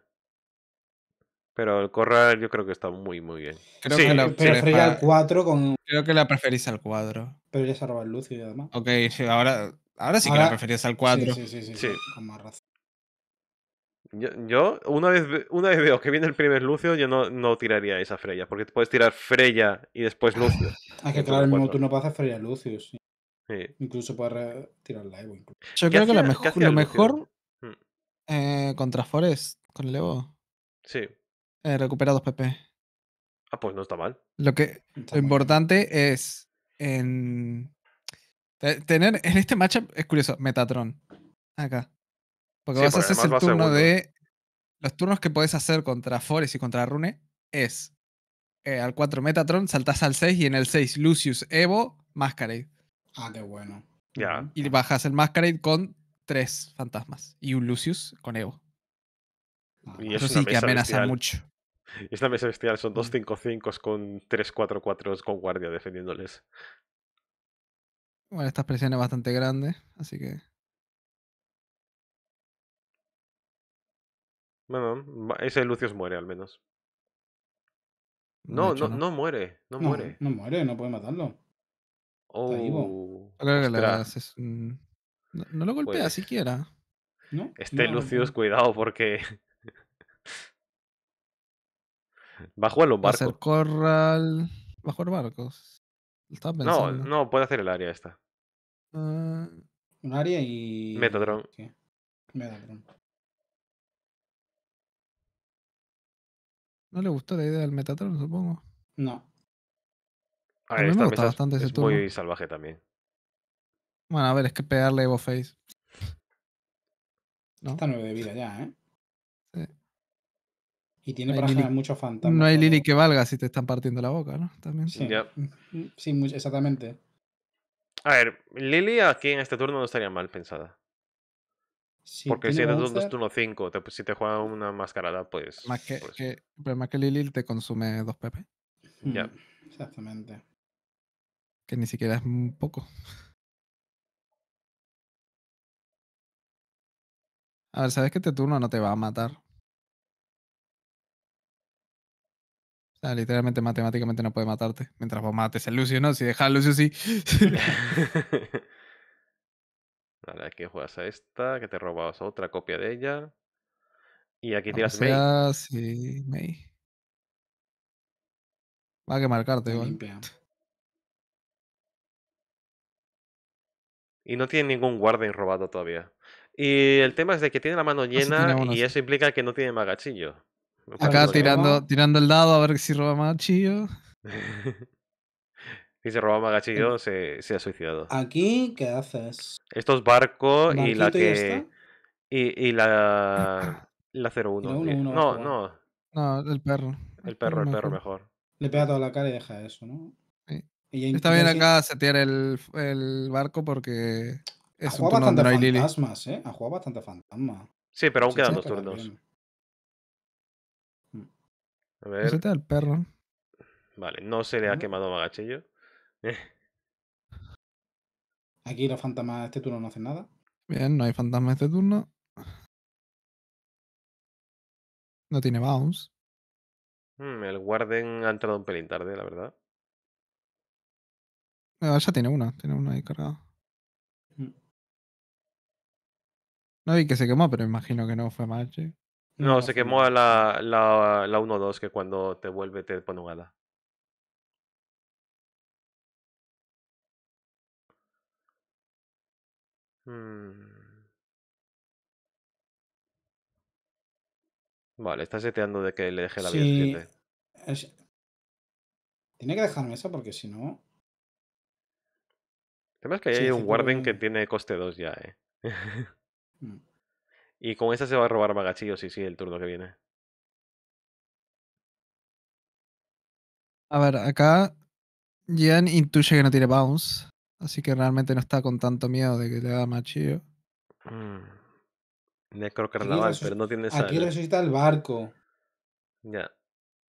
Pero el Corral yo creo que está muy, muy bien. Creo sí, que la preferís al 4 con... Creo que la preferís al 4. Pero ya se roba el Lucio y además. Ok, ahora, ahora sí que la preferís al 4. Sí, sí, sí, sí, con más razón. Yo, yo, una, vez, una vez veo que viene el primer Lucio, yo no, no tiraría esa Freya, porque te puedes tirar Freya y después ah, Lucio. hay que claro, el mismo turno puedes hacer Freya Lucio, sí. Incluso para tirar la Evo. Yo creo que lo mejor, mm. eh, contra Forest, con el Evo. Sí. Recupera eh, recuperados PP. Ah, pues no está mal. Lo que importante es en tener en este matchup es curioso, Metatron. Acá. Porque vas a hacer el turno de los turnos que puedes hacer contra Forest y contra Rune es eh, al 4 Metatron, saltas al 6 y en el 6 Lucius Evo, Masquerade. Ah, qué bueno. Y bajas el Masquerade con 3 fantasmas y un Lucius con Evo. Ah, y Eso sí que amenaza mucho. Esta mesa bestial son 2 5 5 con 3 4 4 con guardia defendiéndoles. Bueno, esta presión es bastante grande, así que. Bueno, ese Lucius muere al menos. No, no, muere, no, muere. No muere, no puede matarlo. Oh, Está no, lo golpea pues siquiera. ¿No? Este Lucius, cuidado porque bajo a los barcos. Va a corral. a barcos. No, no, puede hacer el área esta. Ah. un área y. Metatron. No le gustó la idea del Metatron, supongo. No. A, bastante es, Muy salvaje también. Bueno, a ver, es que pegarle Evo Face. ¿No? Está nueve de vida ya, ¿eh? Y tiene no para muchos fantasmas. No hay Lili que valga si te están partiendo la boca, ¿no? También. Sí, sí exactamente. A ver, Lili aquí en este turno no estaría mal pensada. Porque si eres un turno 5, pues, si te juega una mascarada, pues. Más que, pues. pero más que Lili te consume dos PP. Ya. Exactamente. Que ni siquiera es un poco. A ver, sabes que este turno no te va a matar. Ah, literalmente matemáticamente no puede matarte. Mientras vos mates a Lucio, ¿no? Si dejas a Lucio, sí. vale, aquí juegas a esta, que te robas otra copia de ella. Y aquí tiras May. Va a que marcarte, Y no tiene ningún guarden robado todavía. Y el tema es de que tiene la mano ah, llena y eso implica que no tiene magachillo. Acá tirando, tirando el dado a ver si roba más Si se roba Magachillo, se, se, ha suicidado. ¿Aquí qué haces? Estos barcos y la que. Y, y, la. La 01. 1, no, este, no. No, el perro. El perro, el perro mejor. Le pega toda la cara y deja eso, ¿no? Está bien acá setear el, el barco porque. Es ha jugado bastante fantasmas, ¿eh? Ha jugado bastante fantasma. Sí, pero aún quedan dos turnos. A pues ver. perro. Vale, no se le ha quemado Magachillo. Aquí los fantasmas de este turno no hacen nada. Bien, no hay fantasmas de este turno. No tiene bounce. Hmm, el Warden ha entrado un pelín tarde, la verdad. ya ah, ya tiene una, tiene una ahí cargada. Hmm. No vi que se quemó, pero imagino que no fue Magic. No, se quemó la, la, la 1-2 que cuando te vuelve te pone un ala. Mm. Vale, está seteando de que le deje la sí. Tiene que dejarme esa porque si no. El tema es que ahí hay un warden que tiene coste 2 ya, eh. Mm. Y con esa se va a robar Magachillo, sí, sí, el turno que viene. A ver, acá y intuye que no tiene bounce. Así que realmente no está con tanto miedo de que le haga machillo. Mm. Necro carnaval, pero no tiene Aquí necesita el barco. Ya.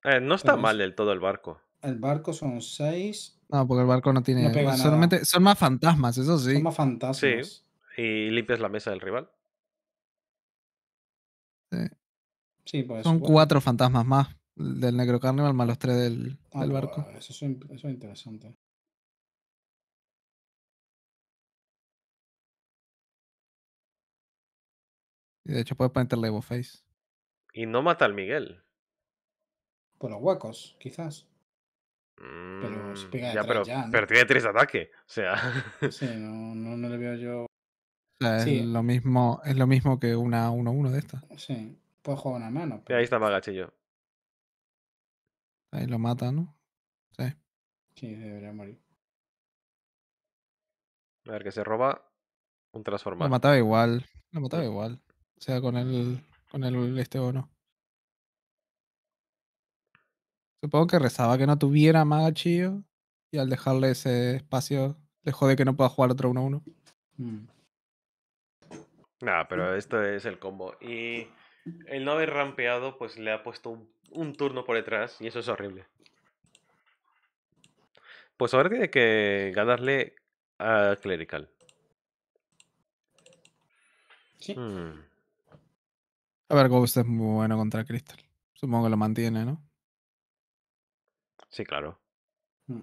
Eh, no está mal del todo el barco. El barco son seis. No, porque el barco no tiene. solamente, son más fantasmas, eso sí. Son más fantasmas. Sí. Y limpias la mesa del rival. Pues, Son cuatro fantasmas más del Negro Carnival más los tres del, ah, barco. Eso es, interesante. Y de hecho puedes ponerle Evo Face. Y no mata al Miguel. Por los huecos, quizás. pero mm, pero, tiene tres ataques. O sea. sí, no, le veo yo. es, lo mismo, es lo mismo que una 1-1 de estas. Sí. Puedo jugar una mano. Pero... Y ahí pues. está Magachillo. Ahí lo mata, ¿no? Sí. Sí, debería morir. A ver, que se roba un transformador. Lo mataba igual. Lo mataba igual. O sea, con el. con el este o no. Supongo que rezaba que no tuviera Magachillo. Y al dejarle ese espacio, le de que no pueda jugar otro 1-1. Nah, Nada, pero mm. esto es el combo. Y el no haber rampeado, pues le ha puesto un, turno por detrás y eso es horrible. Pues ahora tiene que ganarle a Clerical. Sí. Hmm. A ver, Ghost es muy bueno contra Crystal. Supongo que lo mantiene, ¿no? Sí, claro. Hmm.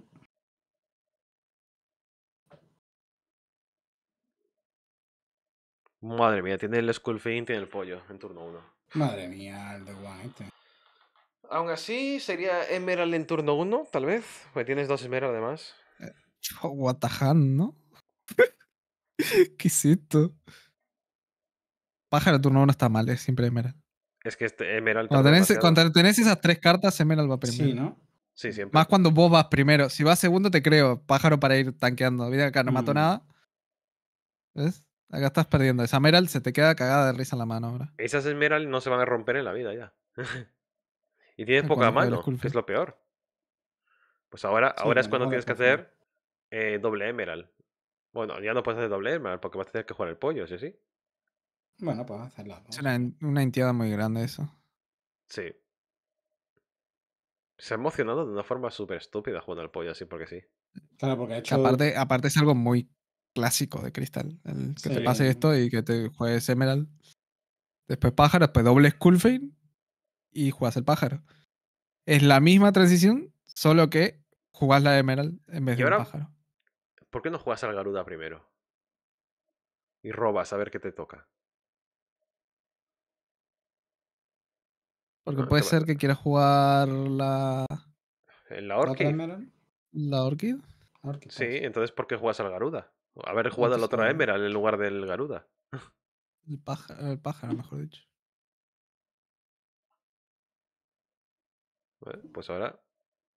Madre mía, tiene el Skull y tiene el pollo en turno uno. Madre mía, el de One Aún así, sería Emerald en turno 1, tal vez. Porque tienes dos Emerald además. Eh, oh, Watahan, ¿no? ¿Qué es esto? Pájaro turno 1 está mal, es eh, siempre Emerald. Es que este Emerald. Cuando tenés, esas tres cartas, Emerald va primero. Sí, ¿no? Sí, siempre. Más cuando vos vas primero. Si vas segundo, te creo. Pájaro para ir tanqueando. Mira acá, no mató mm. nada. ¿Ves? Acá estás perdiendo. Esa Meral se te queda cagada de risa en la mano ahora. Esas Meral no se van a romper en la vida ya. y tienes poca mano, que es lo peor. Pues ahora, ahora es cuando tienes que hacer eh, doble Emerald. Bueno, ya no puedes hacer doble Emerald porque vas a tener que jugar el pollo, ¿sí? sí? Bueno, pues hacerlo. Es una, entidad muy grande eso. Sí. Se ha emocionado de una forma súper estúpida jugando al pollo así porque sí. Claro, porque ha hecho... Aparte, aparte es algo muy clásico de cristal. que te pase esto y que te juegues Emerald. Después pájaro, después doble Skullfane y juegas el pájaro. Es la misma transición, solo que jugás la Emerald en vez de pájaro. ¿Por qué no juegas al Garuda primero? Y robas a ver qué te toca. Porque ah, puede ser que quieras jugar la. ¿En la Orchid? ¿La Sí, pues. entonces ¿por qué juegas al Garuda? Haber jugado la otra Emerald en lugar del Garuda. El pájaro, mejor dicho. pues ahora.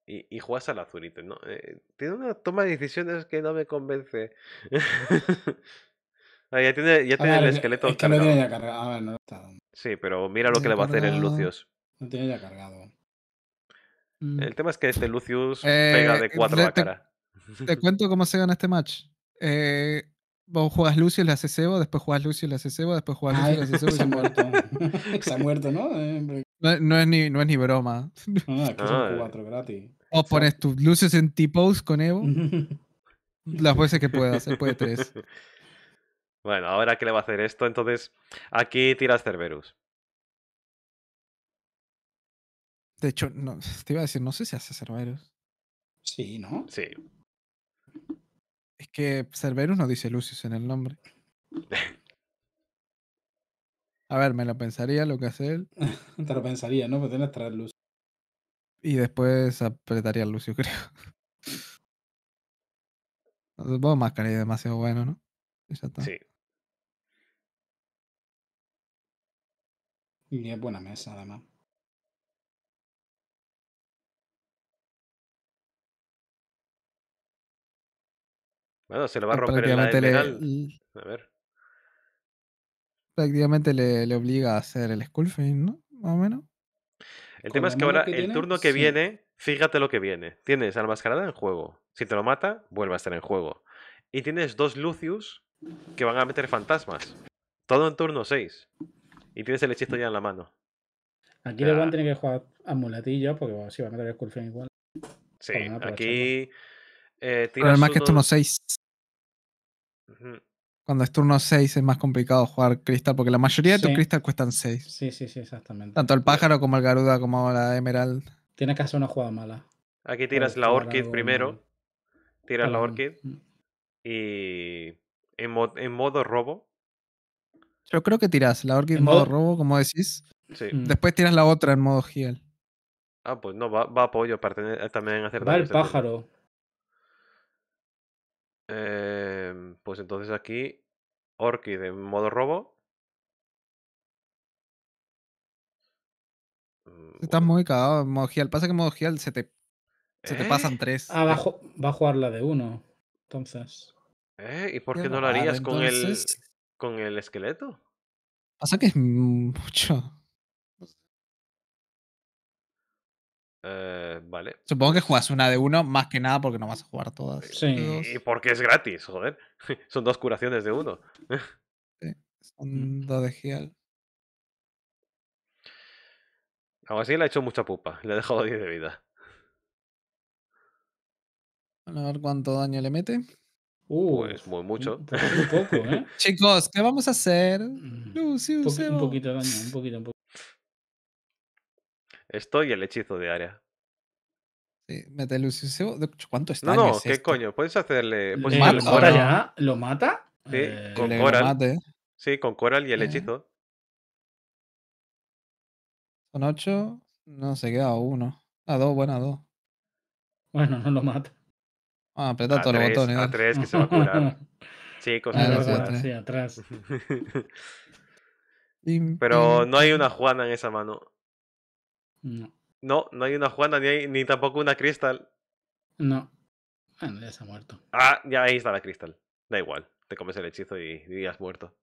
Y, y juegas al azulito, ¿no? Eh, tiene una toma de decisiones que no me convence. Ah, ya tiene, el esqueleto. Sí, pero mira lo que le va a hacer el Lucius. Lo tiene ya cargado. Mm. El tema es que este Lucius pega eh, de eh, cuatro a la cara. te cuento cómo se gana este match. Eh, vos juegas Lucio y le haces sebo después juegas Lucio y le haces sebo después jugas Lucio y le haces Evo se ha muerto. se ha muerto, ¿no? No, es, ni, no es ni broma. Ah, ah. gratis. O pones tus luces en T-Pose con Evo. Las veces que puedas, después de tres. Bueno, ahora que le va a hacer esto, entonces aquí tiras Cerberus. De hecho, te iba a decir, no sé si hace Cerberus. Sí, ¿no? Sí. Es que Cerberus no dice Lucius en el nombre. A ver, me lo pensaría lo que hace él. Te lo pensaría, ¿no? Pues tienes traer Lucius. Y después apretaría a Lucio, creo. y es demasiado bueno, ¿no? Sí. Y es buena mesa, además. Bueno, se lo va a ah, romper el le, A ver. Prácticamente le, obliga a hacer el Skullfin, ¿no? Más o menos. El tema es que ahora, el turno que viene, fíjate lo que viene. Tienes al mascarada en juego. Si te lo mata, vuelve a estar en juego. Y tienes dos Lucius que van a meter fantasmas. Todo en turno 6. Y tienes el hechizo ya en la mano. Aquí le van a tener que jugar a mulatilla porque así si va a meter el Skullfin igual. Sí, aquí. Eh, Pero además que es turno 6. Cuando es turno 6 es más complicado jugar cristal, porque la mayoría de tus cristal cuestan 6. Sí, sí, sí, exactamente. Tanto el eh, pájaro como el garuda como la emerald. Tienes que hacer una jugada mala. Aquí tiras la orchid primero. Tiras la orchid. Mm. Y en, modo robo. Yo creo que tiras la orchid en modo, robo, como decís. Mm. Después tiras la otra en modo heal. Ah, pues no, va, apoyo para tener, eh, también hacer Va el pájaro. Eh, pues entonces aquí, Orki, de modo robo. Mm, Estás muy cagado en modo Pasa que en modo se te, te ¿Eh? pasan tres. Ah, va, a jugar la de uno. Entonces. ¿Eh? ¿Y por qué, no lo harías con el, con el esqueleto? Pasa que es mucho. Eh, vale. Supongo que juegas una de uno más que nada porque no vas a jugar todas. Y porque es gratis, joder. Son dos curaciones de uno. Sí, son mm. dos de Gial. Aún así le ha hecho mucha pupa. Le ha dejado 10 de vida. A ver cuánto daño le mete. Uh, es muy mucho. Un poco, ¿eh? Chicos, ¿qué vamos a hacer? Mm. un, poquito de daño, un poquito, un poquito. Esto y el hechizo de área. Sí, mete Metaluceo. ¿Cuánto está? No, no, ¿qué coño? Puedes hacerle. Pues ¿Lo, ¿Ahora ya? ¿Lo mata? Sí, eh, con Coral. Sí, con Coral y el eh. hechizo. Son 8. No, se queda uno. 1. A 2, bueno, a 2. Bueno, no lo mata. Ah, aprieta todos los botones. A 3, que se va a curar. sí, con ah, atrás. Sí, atrás. Pero no hay una Juana en esa mano. No. No, hay una Juana ni, tampoco una Crystal. No. Bueno, ya se ha muerto. Ah, ya ahí está la Crystal. Da igual, te comes el hechizo y, ya has muerto.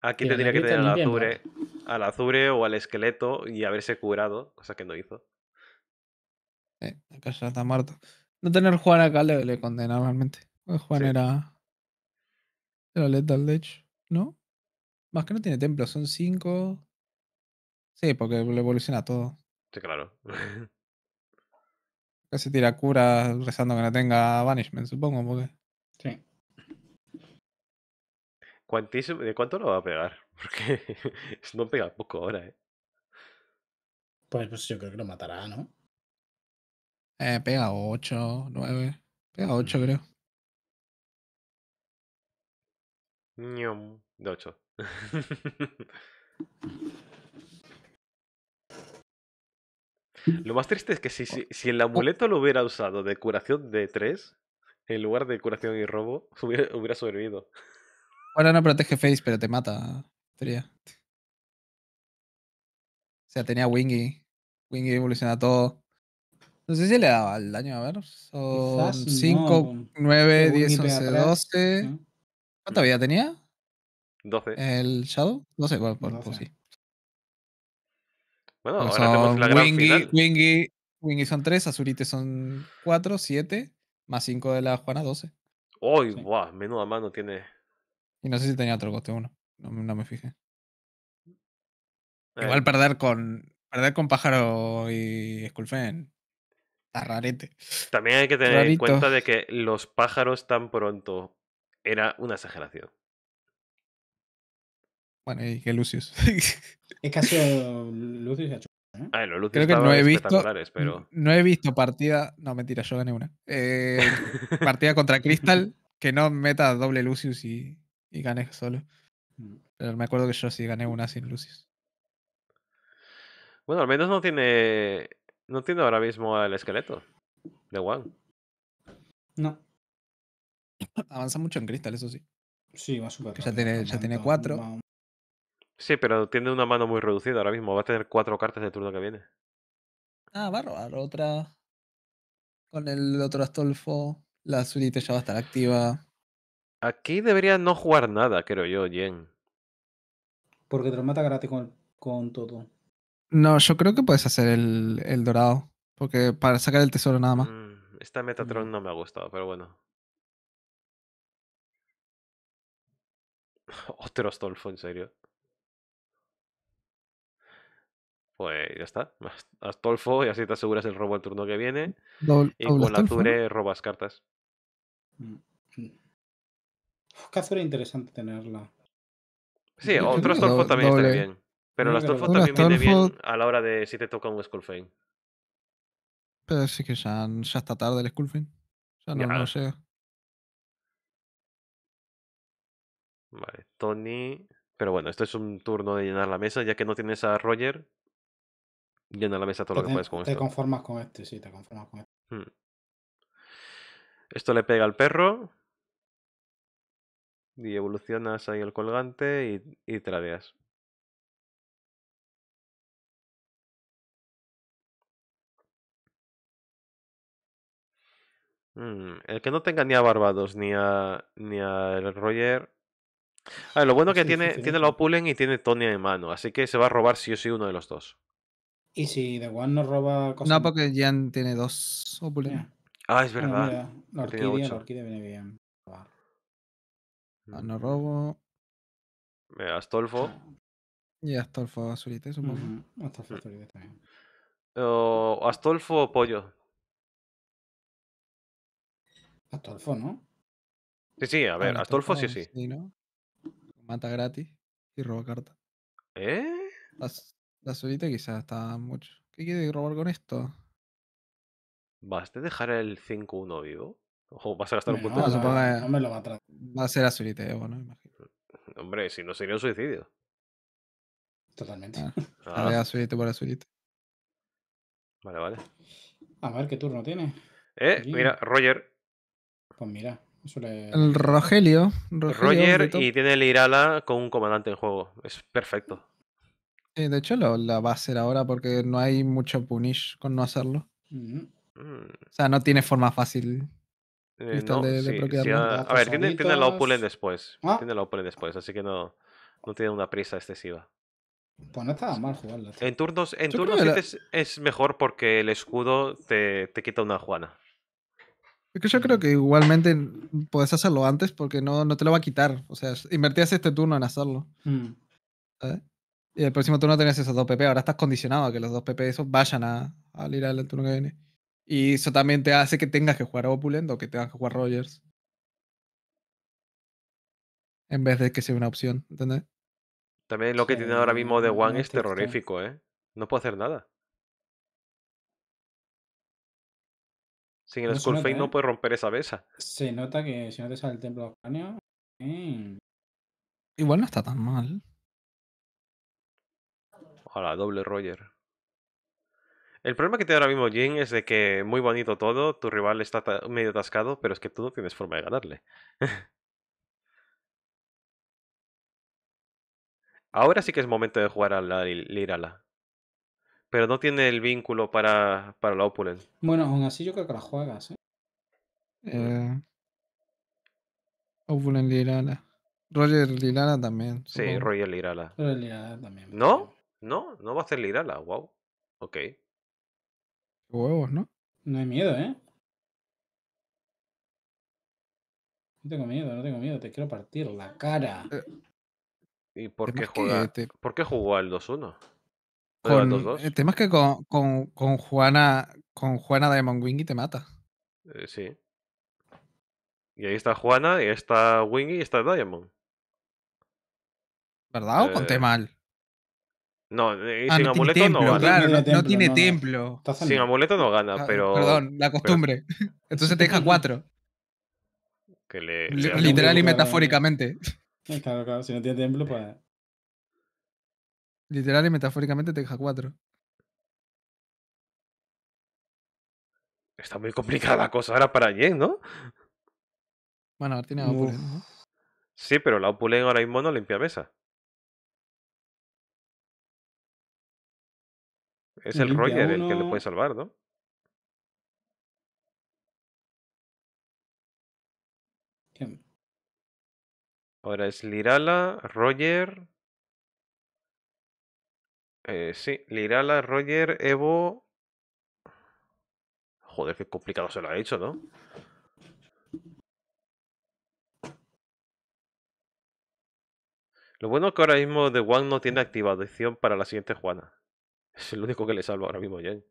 Aquí tendría que tener al Azure, al Azure o al esqueleto y haberse curado, cosa que no hizo. Eh, acá está muerto No tener Juan acá le, le condena realmente pues Juan era. Era Lethal, de ¿no? Más que no tiene templo, son cinco Sí, porque lo evoluciona todo. Sí, claro. Casi tira cura rezando que no tenga banishment, supongo, porque. Sí. ¿De cuánto lo va a pegar? Porque no pega poco ahora, ¿eh? Pues, pues yo creo que lo matará, ¿no? Eh, pega 8, 9. Pega 8, mm. creo. creo. De 8. Lo más triste es que si, el amuleto lo hubiera usado de curación de 3, en lugar de curación y robo, hubiera, sobrevivido. Bueno, no protege Face, pero te mata. Sería. O sea, tenía Wingy. Wingy evoluciona todo. No sé si le daba el daño, a ver. 5, 9, 10, 11, 12. ¿Cuánta vida tenía? 12. ¿El Shadow? 12, sé, por, pues sí. Bueno, ahora tenemos la gran final. Wingy, Wingy son 3, Azurite son 4, 7, más 5 de la Juana, 12. ¡Uy! guau! menuda mano tiene. Y no sé si tenía otro coste uno. No, no me fijé. Eh. Igual perder con. con pájaro y Skullfen. Está rarete. También hay que tener en cuenta de que los pájaros tan pronto era una exageración. Bueno, y que Lucius. es que Lucius y ha ¿eh? ah, Creo que no he visto, pero... no he visto partida, no mentira, yo gané una. Eh, partida contra Crystal que no meta doble Lucius y, y solo. Mm. Pero me acuerdo que yo sí gané una sin Lucius. Bueno, al menos no tiene no tiene ahora mismo el esqueleto de One. No. Avanza mucho en Crystal, eso sí. Sí, va súper. Ya tiene, ya tiene cuatro. Sí, pero tiene una mano muy reducida ahora mismo. Va a tener cuatro cartas de turno que viene. Ah, va a robar otra. Con el otro Astolfo. La Azulita ya va a estar activa. Aquí debería no jugar nada, creo yo, Jen. Porque te lo mata gratis con, todo. No, yo creo que puedes hacer el, el dorado. Porque para sacar el tesoro nada más. Mm, esta Metatron mm. no me ha gustado, pero bueno. Otro Astolfo, en serio. pues ya está. Astolfo y así te aseguras el robo el turno que viene. y con la Azure robas cartas. Mm, mm. Que Azure interesante tenerla. Sí, otro Astolfo también está bien. Pero el Astolfo también viene bien a la hora de si te toca un Skullfane. Pero sí que ya, tarde el Skullfane. sea, no, lo no sé. Vale, Tony. Pero bueno, esto es un turno de llenar la mesa, ya que no tienes a Roger, Llena la mesa todo lo que puedes con esto. Te conformas con este, sí, te conformas con este. Esto le pega al perro. Y evolucionas ahí el colgante y, y hmm, El que no tenga ni a Barbados ni a, ni a el Roger. Ah, lo bueno que tiene, tiene ¿eh? la Opulen y tiene Tony en mano, así que se va a robar si o sí uno de los dos. ¿Y si The One no roba cosas? No, porque Jan tiene dos opulentas. Ah, es ah, verdad. la, orquídea, la viene bien. Ah, no, robo. Astolfo. Ah. Y Astolfo Azulite, supongo. Astolfo Azulite también. Mm. Astolfo o Pollo. Astolfo, ¿no? Sí, sí, a ver, Astolfo, sí, sí. sí Mata gratis y roba carta. ¿Eh? La quizás está mucho. ¿Qué quiere robar con esto? ¿Vas a dejar el 5-1 vivo? ¿O vas a gastar un punto? No, no me lo va a tratar. Va a ser eh, bueno, Imagino. Mm, hombre, si no sería un suicidio. Totalmente. Azulite ah, ah. por azulite. Vale, vale. A ver qué turno tiene. Eh, mira, Roger. Pues mira, suele... El Rogelio. Rogelio Roger y tiene el Irala con un comandante en juego. Es perfecto de hecho la va a hacer ahora porque no hay mucho punish con no hacerlo. Mm. Mm. O sea, no tiene forma fácil. Eh, sí, ah, a, ver, tiene, la Opulent después. Tiene la ah. después, así que no, no tiene una prisa excesiva. Pues no estaba mal jugarla. En turnos, en es, mejor porque el escudo te, quita una Juana. Es que yo creo que igualmente puedes hacerlo antes porque no, no te lo va a quitar. O sea, invertías este turno en hacerlo. Mm. Y el próximo turno tenías esos dos PP. Ahora estás condicionado a que los dos PP esos vayan a, a al turno que viene. Y eso también te hace que tengas que jugar a Opulent o que tengas que jugar a Rogers. En vez de que sea una opción, ¿entendés? También lo que tiene ahora mismo de One es terrorífico, ¿eh? No puedo hacer nada. Sin el no no ¿eh? puede romper esa besa. Se nota que si no te sale el templo de eh. Igual no está tan mal la doble Roger. El problema que tiene ahora mismo Jin es de que muy bonito todo, tu rival está medio atascado, pero es que tú no tienes forma de ganarle. ahora sí que es momento de jugar a la Lirala. Pero no tiene el vínculo para, para la Opulent. Bueno, aún así yo creo que la juegas, ¿eh? eh opulent Lirala. Roger Lirala también. Sí, Roger Lirala. Roger Lirala también. ¿No? No, no va a hacerle ir a la, wow. Ok. Huevos, ¿no? No hay miedo, ¿eh? No tengo miedo, no tengo miedo, te quiero partir la cara. Eh, ¿Y por qué, juega, por qué jugó al 2-1? Con, el tema es que con, Juana con Juana Diamond Wingy te mata. Eh, sí. Y ahí está Juana, y está Wingy y está Diamond. ¿Verdad? ¿O conté eh, mal? No, sin amuleto no gana. no, tiene templo. Sin amuleto no gana, pero. Perdón, la costumbre. Entonces te deja cuatro. Literal y metafóricamente. Claro, claro, si no tiene templo, pues. Literal y metafóricamente te deja cuatro. Está muy complicada la cosa ahora para Jen, ¿no? Bueno, ahora tiene Opulen, Sí, pero la Opulen ahora mismo no limpia mesa. Es el Roger el que le puede salvar, ¿no? Em. Ahora es Lirala, Roger. Eh, sí, Lirala, Roger, Evo. Joder, qué complicado se lo ha hecho, ¿no? Lo bueno es que ahora mismo The One no tiene activación para la siguiente Juana. Es el único que le salva ahora mismo Jen.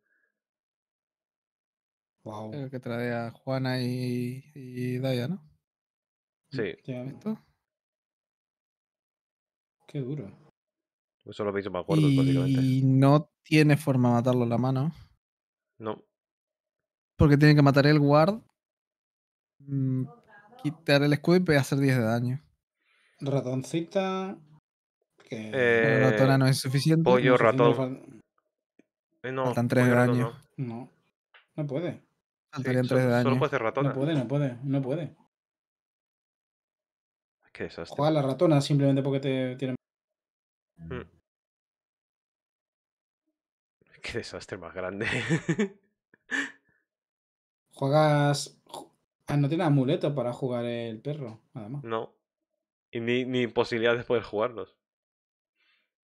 Wow. El que trae a Juana y, Daya, ¿no? Sí. Mm, ¿Ya visto? Qué duro. Eso lo veis más y... Y no tiene forma de matarlo en la mano. No. Porque tiene que matar el guard, mm, quitar el escudo y hacer 10 de daño. Ratoncita. Que... Eh, ratona no es suficiente. Pollo, ratón. Eh, no, No. puede. de daño. Solo puede ratona. No puede, no puede, no puede. Qué Juega la ratona simplemente porque te tiene mm. Qué desastre más grande. Juegas. Ah, no tiene amuleto para jugar el perro, nada más. No. Y ni, ni posibilidad de poder jugarlos.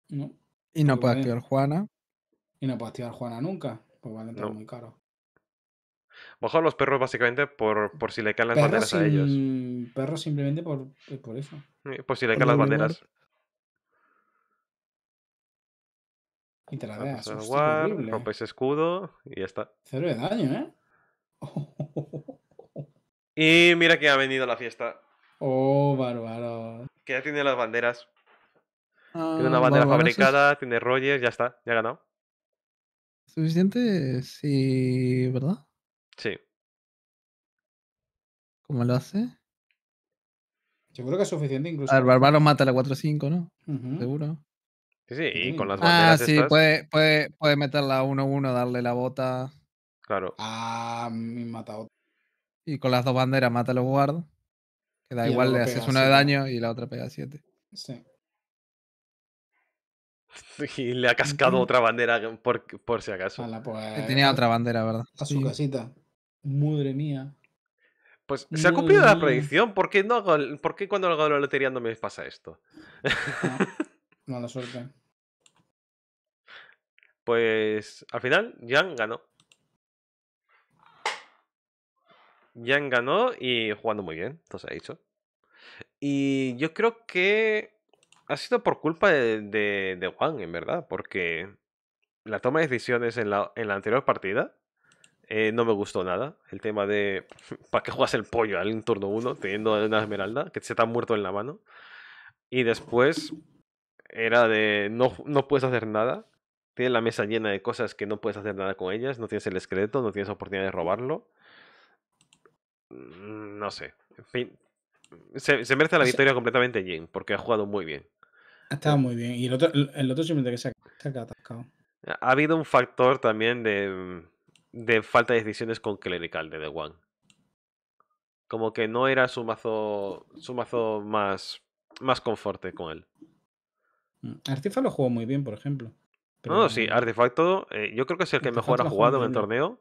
No. Y no puede activar Juana. Y no puedo activar Juana nunca, porque pues a entrar muy caro. Mejor los perros básicamente por, mm, por si le caen las banderas a ellos. Perros simplemente por, eh, por eso. Por si le caen las banderas. Y te la ah, veas. Pues ¿eh? rompes escudo y ya está. Cero de daño, ¿eh? y mira que ha venido la fiesta. Oh, bárbaro. Que ya tiene las banderas. tiene una ah, bandera fabricada, tiene Rogers, ya está, ya ha ganado. Suficiente, sí, ¿verdad? Sí. ¿Cómo lo hace? Seguro que es suficiente incluso. El bárbaro mata la 4-5, ¿no? Seguro. Sí, sí, y con las ah, banderas. Ah, sí, puede, puede, puede meterla 1-1, darle la bota. Claro. Ah, me mm, mata otro. Y con las dos banderas mata a los guardos. Que da igual, le haces una de daño y la otra pega 7. Sí. Y le ha cascado otra bandera por, por si acaso. Pues, tenía otra bandera, ¿verdad? A su casita. Madre mía. Pues se ha cumplido la predicción. ¿Por qué, no ¿Por qué cuando hago la lotería no me pasa esto? Ah, mala suerte. Pues al final, Jan ganó. Jan ganó y jugando muy bien, entonces ha hecho. Y yo creo que ha sido por culpa de, Juan, en verdad, porque la toma de decisiones en la, anterior partida eh, no me gustó nada. El tema de ¿para qué juegas el pollo al turno uno teniendo una esmeralda que se te ha muerto en la mano? Y después era de no, no puedes hacer nada. Tienes la mesa llena de cosas que no puedes hacer nada con ellas. No tienes el esqueleto, no tienes oportunidad de robarlo. Mm, no sé. En fin, se, merece la victoria completamente Jin, porque ha jugado muy bien. Ha estado muy bien. Y el otro, el simplemente que se ha, quedado ha atascado. Ha habido un factor también de, de falta de decisiones con Clerical de The One. Como que no era su mazo, su mazo más, más conforte con él. Mm, Artifact lo jugó muy bien, por ejemplo. No, sí, Artefacto, eh, yo creo que es el que mejor ha jugado en el torneo.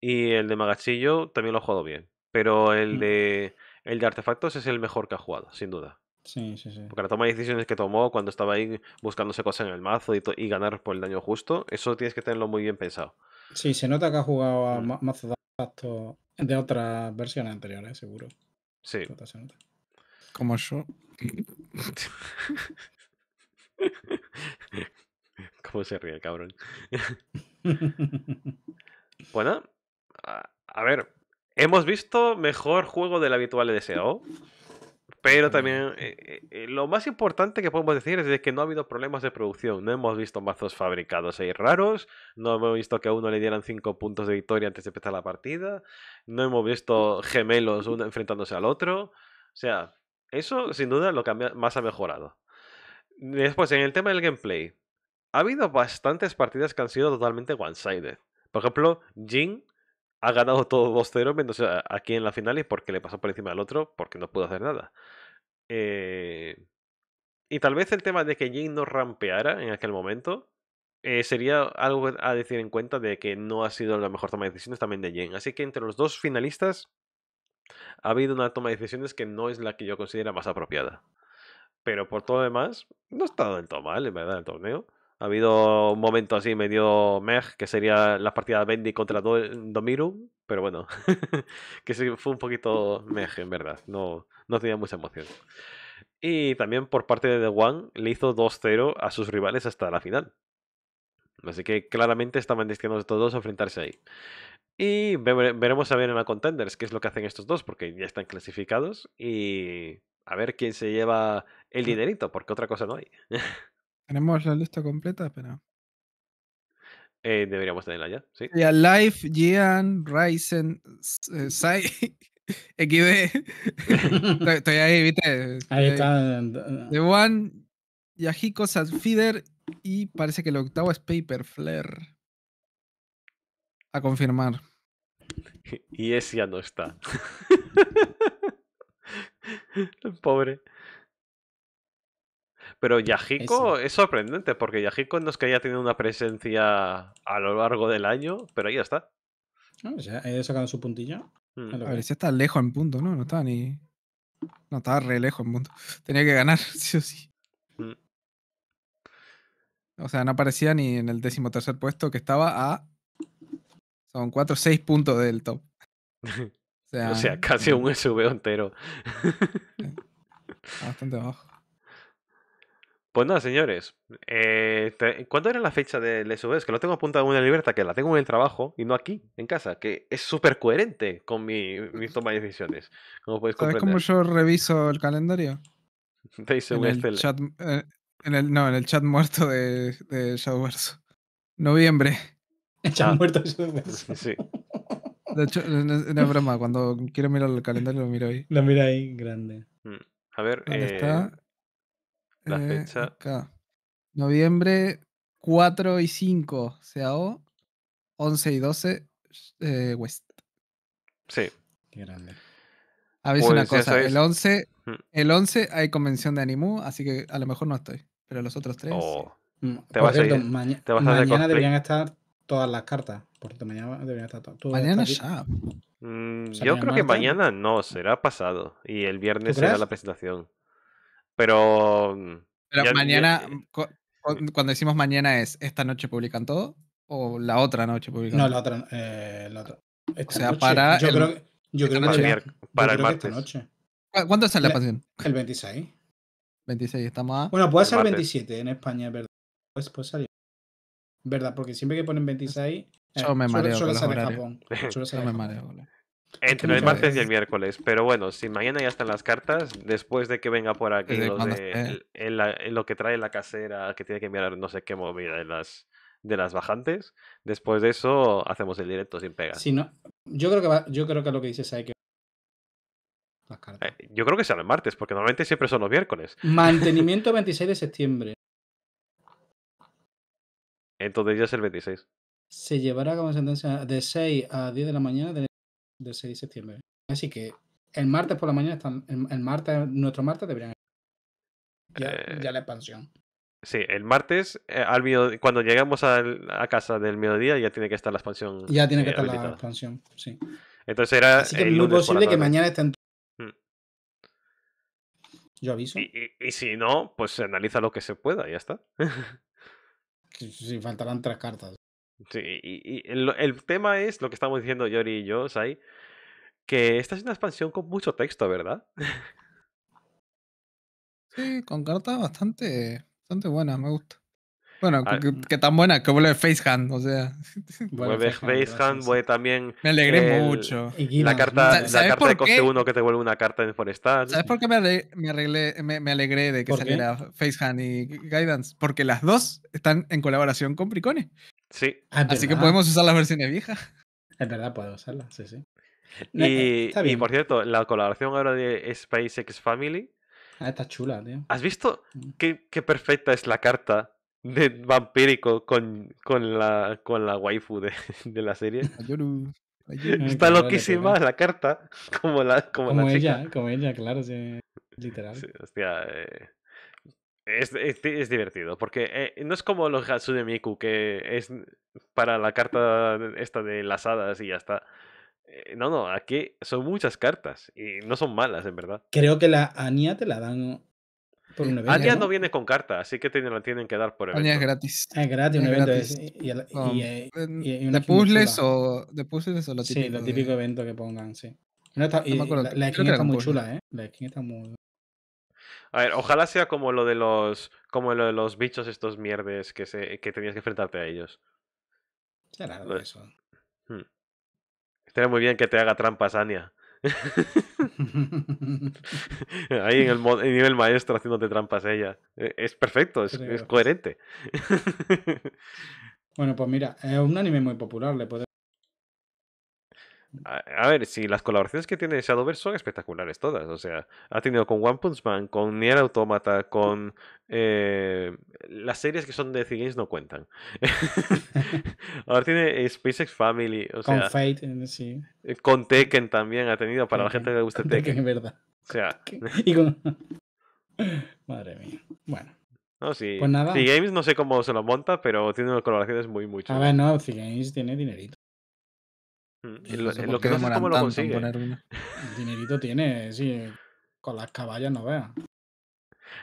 Y el de Magachillo también lo ha jugado bien. Pero el mm. de el de artefactos es el mejor que ha jugado, sin duda. Sí, sí, sí. Porque la toma de decisiones que tomó cuando estaba ahí buscándose cosas en el mazo y, ganar por el daño justo, eso tienes que tenerlo muy bien pensado. Sí, se nota que ha jugado a mm. mazo de artefactos de otras versiones anteriores, seguro. Sí. Como yo. ¿Cómo se ríe, el cabrón? bueno, a ver, Hemos visto mejor juego del habitual SEO, Pero mm. también eh, eh, eh, lo más importante que podemos decir es que no ha habido problemas de producción. No hemos visto mazos fabricados ahí raros. No hemos visto que a uno le dieran 5 puntos de victoria antes de empezar la partida. No hemos visto gemelos uno enfrentándose al otro. O sea, eso sin duda lo que más ha mejorado. Después, en el tema del gameplay. Ha habido bastantes partidas que han sido totalmente one-sided. Por ejemplo, Jin ha ganado todo 2-0 menos aquí en la final y porque le pasó por encima al otro porque no pudo hacer nada. Eh, y tal vez el tema de que Jin no rampeara en aquel momento eh, sería algo a decir en cuenta de que no ha sido la mejor toma de decisiones también de Jin. Así que entre los dos finalistas ha habido una toma de decisiones que no es la que yo considero más apropiada. Pero por todo lo demás, no ha estado del todo mal, en verdad, el torneo. Ha habido un momento así medio meh, que sería las partidas Bendy contra Do Domiru, pero bueno, que sí, fue un poquito meh, en verdad. No, no tenía mucha emoción. Y también por parte de The One le hizo 2-0 a sus rivales hasta la final. Así que claramente estaban destinados todos dos a enfrentarse ahí. Y veremos a ver en la Contenders qué es lo que hacen estos dos, porque ya están clasificados. Y a ver quién se lleva el dinerito, porque otra cosa no hay. Tenemos la lista completa, pero. Eh, deberíamos tenerla ya, sí. Ya, Life, Gian, Ryzen, eh, XD. estoy, ahí, viste. ahí está. Eh, The One, Yahiko, Sadfeeder y parece que el octavo es Paper Flare. A confirmar. Y ese ya no está. Pobre. Pero Yahiko es sorprendente, porque Yahiko no es que haya tenido una presencia a lo largo del año, pero ahí ya está. No, ah, ya ha sacado su puntilla mm. A ver, si está lejos en punto, ¿no? No estaba ni. No estaba re lejos en punto. Tenía que ganar, sí o sí. Mm. O sea, no aparecía ni en el décimo tercer puesto, que estaba a. Son 4 o 6 puntos del top. O sea, casi un SV entero. Bastante bajo. Pues nada, señores. Eh, ¿Cuándo era la fecha del Es Que lo tengo apuntado en una libertad, que la tengo en el trabajo y no aquí, en casa, que es súper coherente con mis tomas toma de decisiones. Como podéis ¿Sabes cómo yo reviso el calendario? Eh, en el chat, no, en el chat muerto de, de Noviembre. El chat ah. muerto de Shadowverse. Sí. De hecho, no es broma, cuando quiero mirar el calendario lo miro ahí. Lo mira ahí, grande. Mm, a ver, ¿Dónde eh, está? La eh, fecha. Noviembre 4 y 5, CAO. 11 y 12, eh, West. Sí. Qué grande. ver pues una cosa, el 11, el 11 hay convención de Animu, así que a lo mejor no estoy, pero los otros tres... Oh, mm, te, vas a te vas a mañana deberían estar todas las cartas. Por mañana deberían estar todas. Mañana ya. Mm, yo creo que mañana no, será pasado. Y el viernes será la presentación pero... Mm, pero mañana, eh, mm. cuando decimos mañana es, ¿esta noche publican todo? ¿O la otra noche publican? No, la otra. Eh, o sea, para... Yo el, yo creo para el martes. Noche. ¿Cuándo sale la pasión? El 26. 26, estamos a... Bueno, puede ser el 27 en España, ¿verdad? Pues puede salir. ¿Verdad? Porque siempre que ponen 26... Eh, me Solo, Japón. Solo sale yo me mareo. Entre el martes y el pues, miércoles, pero bueno, si mañana ya están las cartas, después de que venga por aquí lo, que trae la casera, que tiene que enviar no sé qué movida de las, de las bajantes, después de eso hacemos el directo sin pegas. yo creo que yo creo que lo que dices hay que las cartas. Eh, yo creo que sale el martes, porque normalmente siempre son los miércoles. Mantenimiento 26 de septiembre. Entonces ya es el 26. Se llevará como sentencia de 6 a 10 de la mañana del 6 de septiembre. Así que el martes por la mañana, están, el, martes, nuestro martes deberían ya, eh, ya la expansión. Sí, el martes, eh, al cuando llegamos a casa del mediodía, ya tiene que estar la expansión. Ya tiene que eh, estar la expansión, sí. Entonces era. que es muy posible que mañana estén. Mm. Yo aviso. Y, si no, pues se analiza lo que se pueda, ya está. si faltarán tres cartas. Sí, y, el, el, tema es lo que estamos diciendo Yori y yo, Sai, que esta es una expansión con mucho texto, ¿verdad? Sí, con cartas bastante, bastante buenas, me gusta. Bueno, ah, mm. que, tan buena que vuelve Facehand, o sea. Vuelve Facehand, vuelve también. Me alegré mucho. La carta, la carta de coste 1 que te vuelve una carta de Forestal. ¿Sabes por qué me, arreglé, me, me, alegré de que saliera Facehand y Guidance? Porque las dos están en colaboración con Pricone. Sí. Ah, Así que podemos usar la versión de vieja. En verdad, puedo usarla, sí, sí. y, por cierto, la colaboración ahora de SpaceX Family. Ah, está chula, tío. ¿Has visto mm. qué, qué perfecta es la carta de vampírico con, con, la, con la waifu de, la serie? Está loquísima la carta, como la, como, ella, como ella, claro, literal. hostia, eh, es, es, divertido, porque eh, no es como los Hatsune Miku, que es para la carta esta de las hadas y ya está. Eh, no, no, aquí son muchas cartas y no son malas, en verdad. Creo que la Ania te la dan por un evento. Ania ¿no? viene con carta, así que te la tienen que dar por evento. Ania es gratis. Ah, es gratis, un evento. Eh, ¿De, puzzles o, ¿De puzzles o lo típico? Sí, lo típico evento que pongan, sí. está, la, la skin está muy chula, ¿eh? La skin está muy... A ver, ojalá sea como lo de los. como lo de los bichos estos mierdes que se. tenías que enfrentarte a ellos. Será pues, eso. Hmm. Estaría muy bien que te haga trampas, Anya. Ahí en el, nivel maestro haciéndote trampas ella. E, es perfecto, es, coherente. bueno, pues mira, es un anime muy popular, le a, ver, si las colaboraciones que tiene Shadowverse son espectaculares todas. O sea, ha tenido con One Punch Man, con Nier Automata, con. Eh, las series que son de The no cuentan. Ahora tiene eh, SpaceX Family. con Fate, eh, sí. Con Tekken también ha tenido, para la gente que le gusta Tekken. verdad. O sea. Madre mía. Bueno. No, sí. Pues Games no sé cómo se lo monta, pero tiene unas colaboraciones muy, muy A ver, no, C tiene dinerito. Mm, lo, eh, que cómo lo Dinerito tiene, Con las caballas no vean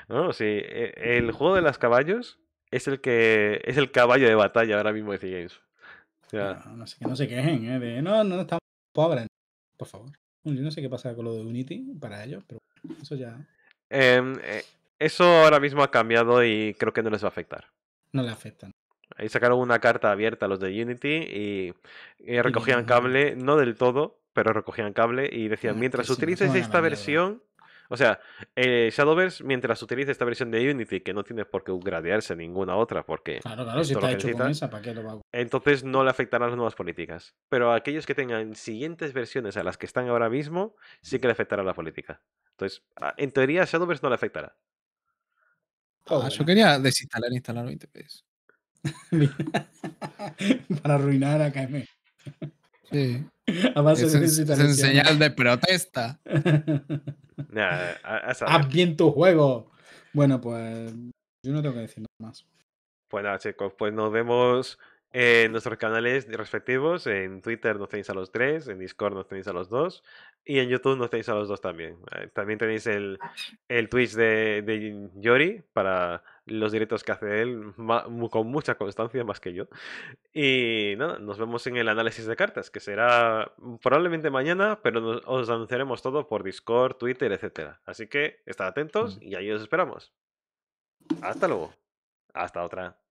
No, sí. E, el juego de las caballos es el que es el caballo de batalla ahora mismo de C-Games. no, se quejen, ¿eh? no, no, pobres. Por favor. Yo no sé qué pasa con lo de Unity para ellos, pero eso ya. Em, eh, eso ahora mismo ha cambiado y creo que no les va a afectar. No le afectan. Ahí sacaron una carta abierta a los de Unity y, eh, recogían cable, no del todo, pero recogían cable y decían, ah, mientras utilices esta versión, o sea, eh, Shadowverse, mientras utilices esta versión de Unity, que no tienes por qué upgradearse ninguna otra, porque. Claro, claro, si hecho ¿para qué lo Entonces no le afectarán las nuevas políticas. Pero a aquellos que tengan siguientes versiones a las que están ahora mismo, sí que le afectará la política. Entonces, ah, en teoría, Shadowverse no le afectará. Ah, yo quería desinstalar e instalar 20 Para arruinar a KM Sí. es, de señal de protesta. Haz ah, bien tu juego. Bueno, pues yo no tengo que decir nada más. Pues chicos, pues nos vemos en nuestros canales respectivos, en Twitter nos tenéis a los tres, en Discord nos tenéis a los dos y en YouTube nos tenéis a los dos también. Eh, también tenéis el, ah, el Twitch de, Yori para los directos que hace él con mucha constancia, más que yo. Y nada, nos vemos en el análisis de cartas, que será probablemente mañana, pero os anunciaremos todo por Discord, Twitter, etc. Así que estad atentos mm. y ahí os esperamos. Hasta luego. Hasta otra.